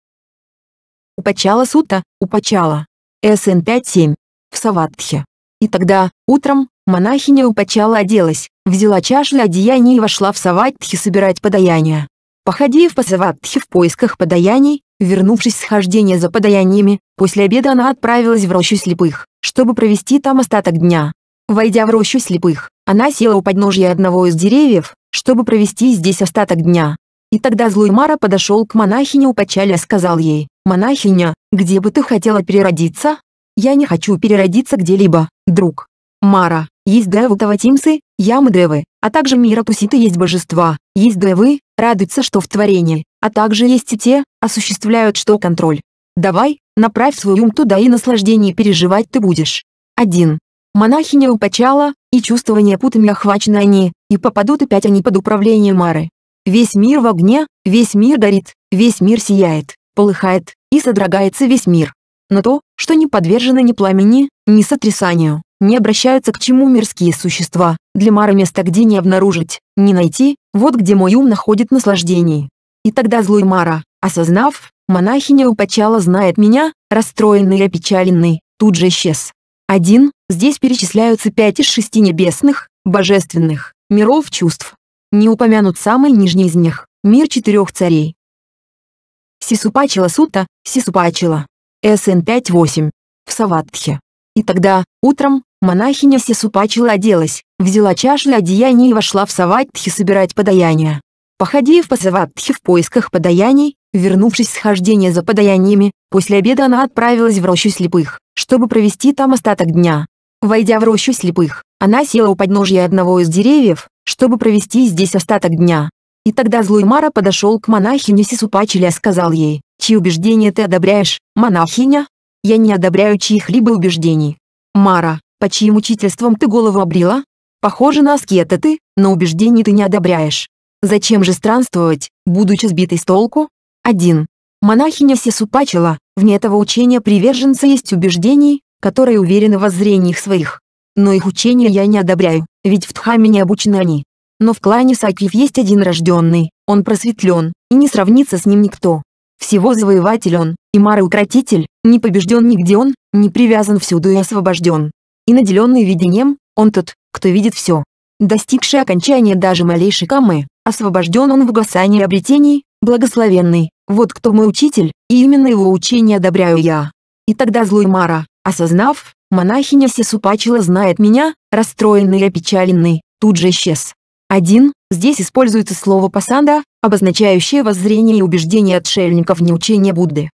Упачала Сута, Упачала. СН 5-7. В Саватхе. И тогда, утром, монахиня Упачала оделась, Взяла чашу для одеяния и вошла в Саватхи собирать подаяния. Походив по Саватхи в поисках подаяний, вернувшись с хождения за подаяниями, после обеда она отправилась в рощу слепых, чтобы провести там остаток дня. Войдя в рощу слепых, она села у подножья одного из деревьев, чтобы провести здесь остаток дня. И тогда злой Мара подошел к монахине у печали и сказал ей, «Монахиня, где бы ты хотела переродиться?» «Я не хочу переродиться где-либо, друг». «Мара, есть девы Таватимсы, Ямы-девы, а также мира Мирапуситы есть божества, есть девы, радуются что в творении, а также есть и те, осуществляют что контроль. Давай, направь свой ум туда и наслаждение переживать ты будешь. 1. Монахиня упачала и чувствования путами охвачены они, и попадут опять они под управление Мары. Весь мир в огне, весь мир горит, весь мир сияет, полыхает, и содрогается весь мир. Но то, что не подвержено ни пламени, ни сотрясанию, не обращаются к чему мирские существа. Для Мары место где не обнаружить, не найти, вот где мой ум находит наслаждение. И тогда злой Мара, осознав, монахиня упочала знает меня, расстроенный и опечаленный, тут же исчез. Один Здесь перечисляются пять из шести небесных, божественных, миров чувств. Не упомянут самый нижний из них, мир четырех царей. Сисупачила Сута, Сисупачила. СН 5.8. В Саватхе. И тогда, утром, Монахиня сесупачила оделась, взяла чашу и одеяние и вошла в Саватхи собирать подаяния. Походив по Саватхи в поисках подаяний, вернувшись с хождения за подаяниями, после обеда она отправилась в рощу слепых, чтобы провести там остаток дня. Войдя в рощу слепых, она села у подножья одного из деревьев, чтобы провести здесь остаток дня. И тогда злой Мара подошел к монахине Сисупачеля и сказал ей, «Чьи убеждения ты одобряешь, монахиня?» «Я не одобряю чьих-либо убеждений». «Мара, по чьим учительством ты голову обрила? Похоже на аскета ты, но убеждений ты не одобряешь. Зачем же странствовать, будучи сбитой с толку? 1. Монахиня всесупачила, вне этого учения приверженцы есть убеждений, которые уверены в воззрениях своих. Но их учения я не одобряю, ведь в Дхаме не обучены они. Но в клане Сакьев есть один рожденный, он просветлен, и не сравнится с ним никто. Всего завоеватель он, и Мары укротитель, не побежден нигде он, не привязан всюду и освобожден и наделенный видением, он тот, кто видит все. Достигший окончания даже малейшей камы, освобожден он в гасании обретений, благословенный, вот кто мой учитель, и именно его учение одобряю я. И тогда злой Мара, осознав, монахиня Сесупачила знает меня, расстроенный и опечаленный, тут же исчез. Один. Здесь используется слово «пасанда», обозначающее воззрение и убеждение отшельников не учения Будды.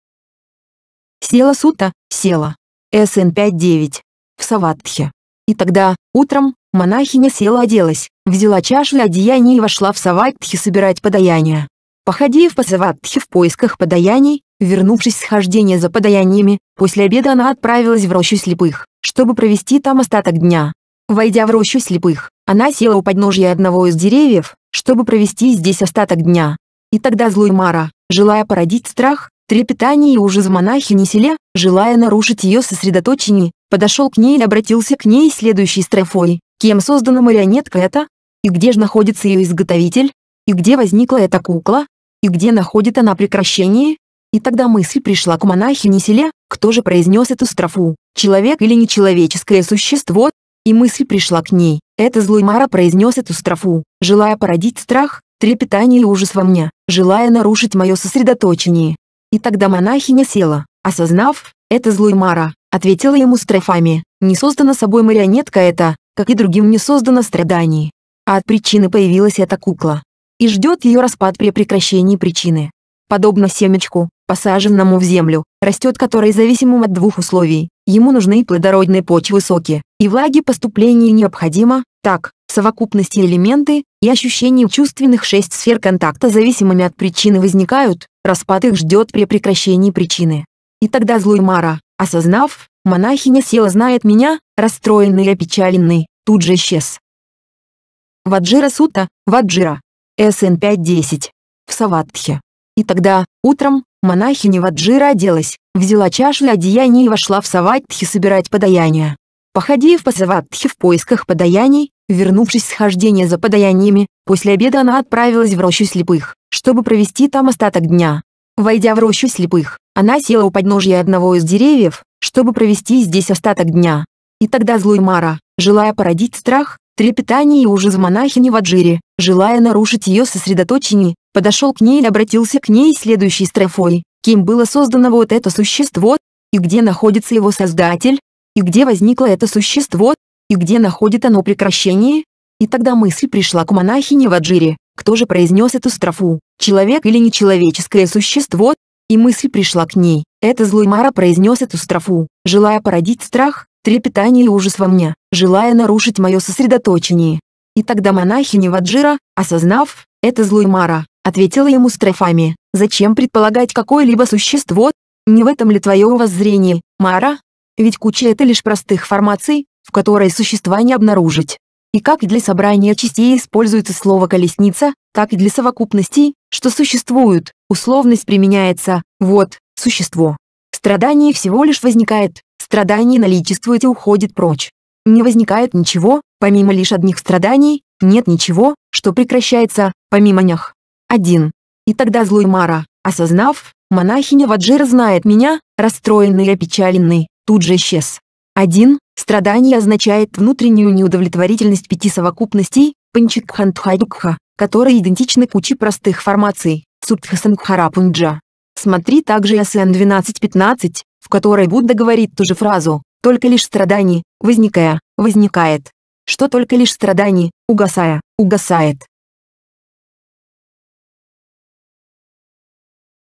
Села Сута, Села. СН 5.9 в Саватхе. И тогда, утром, монахиня села оделась, взяла чашу и одеяние и вошла в Саватхи собирать подаяния. Походив по Саватхе в поисках подаяний, вернувшись с хождения за подаяниями, после обеда она отправилась в рощу слепых, чтобы провести там остаток дня. Войдя в рощу слепых, она села у подножья одного из деревьев, чтобы провести здесь остаток дня. И тогда злой Мара, желая породить страх, Трепетание и ужас монахини селя, желая нарушить ее сосредоточение, подошел к ней и обратился к ней следующей строфой. Кем создана марионетка эта? И где же находится ее изготовитель? И где возникла эта кукла? И где находит она прекращение? И тогда мысль пришла к монахине селя, кто же произнес эту строфу, человек или нечеловеческое существо? И мысль пришла к ней, это злой Мара произнес эту строфу, желая породить страх, трепетание и ужас во мне, желая нарушить мое сосредоточение. И тогда монахиня села, осознав, это злой Мара, ответила ему строфами, не создана собой марионетка это, как и другим не создано страданий. А от причины появилась эта кукла. И ждет ее распад при прекращении причины. Подобно семечку, посаженному в землю, растет который зависимым от двух условий. Ему нужны плодородные почвы соки, и влаги поступления необходимо, так, в совокупности элементы и ощущения чувственных шесть сфер контакта зависимыми от причины возникают, Распад их ждет при прекращении причины. И тогда злой Мара, осознав, монахиня села знает меня, расстроенный и опечаленный, тут же исчез. Ваджира Сута, Ваджира. СН 5.10. В Саватхе. И тогда, утром, монахиня Ваджира оделась, взяла чашу и одеяние и вошла в Саватхи собирать подаяния. Походив по Саватхе в поисках подаяний, вернувшись с хождения за подаяниями, после обеда она отправилась в рощу слепых чтобы провести там остаток дня. Войдя в рощу слепых, она села у подножья одного из деревьев, чтобы провести здесь остаток дня. И тогда злой Мара, желая породить страх, трепетание и ужас монахини в Аджире, желая нарушить ее сосредоточение, подошел к ней и обратился к ней следующей строфой, кем было создано вот это существо, и где находится его создатель, и где возникло это существо, и где находит оно прекращение. И тогда мысль пришла к монахине Ваджире кто же произнес эту строфу, человек или нечеловеческое существо, и мысль пришла к ней. Это злой Мара произнес эту строфу, желая породить страх, трепетание и ужас во мне, желая нарушить мое сосредоточение. И тогда монахиня Ваджира, осознав, это злой Мара, ответила ему строфами, «Зачем предполагать какое-либо существо? Не в этом ли твое воззрение, Мара? Ведь куча это лишь простых формаций, в которой существа не обнаружить. И как для собрания частей используется слово «колесница», так и для совокупностей, что существуют, условность применяется, вот, существо. Страдание всего лишь возникает, страдание наличествует и уходит прочь. Не возникает ничего, помимо лишь одних страданий, нет ничего, что прекращается, помимо них. 1. И тогда злой Мара, осознав, монахиня Ваджира знает меня, расстроенный и опечаленный, тут же исчез. 1. Страдание означает внутреннюю неудовлетворительность пяти совокупностей, панчикхантхадукха, которые идентичны куче простых формаций, субдхасангхарапунджа. Смотри также СН 12.15, в которой Будда говорит ту же фразу «Только лишь страдание, возникая, возникает, что только лишь страдание, угасая, угасает».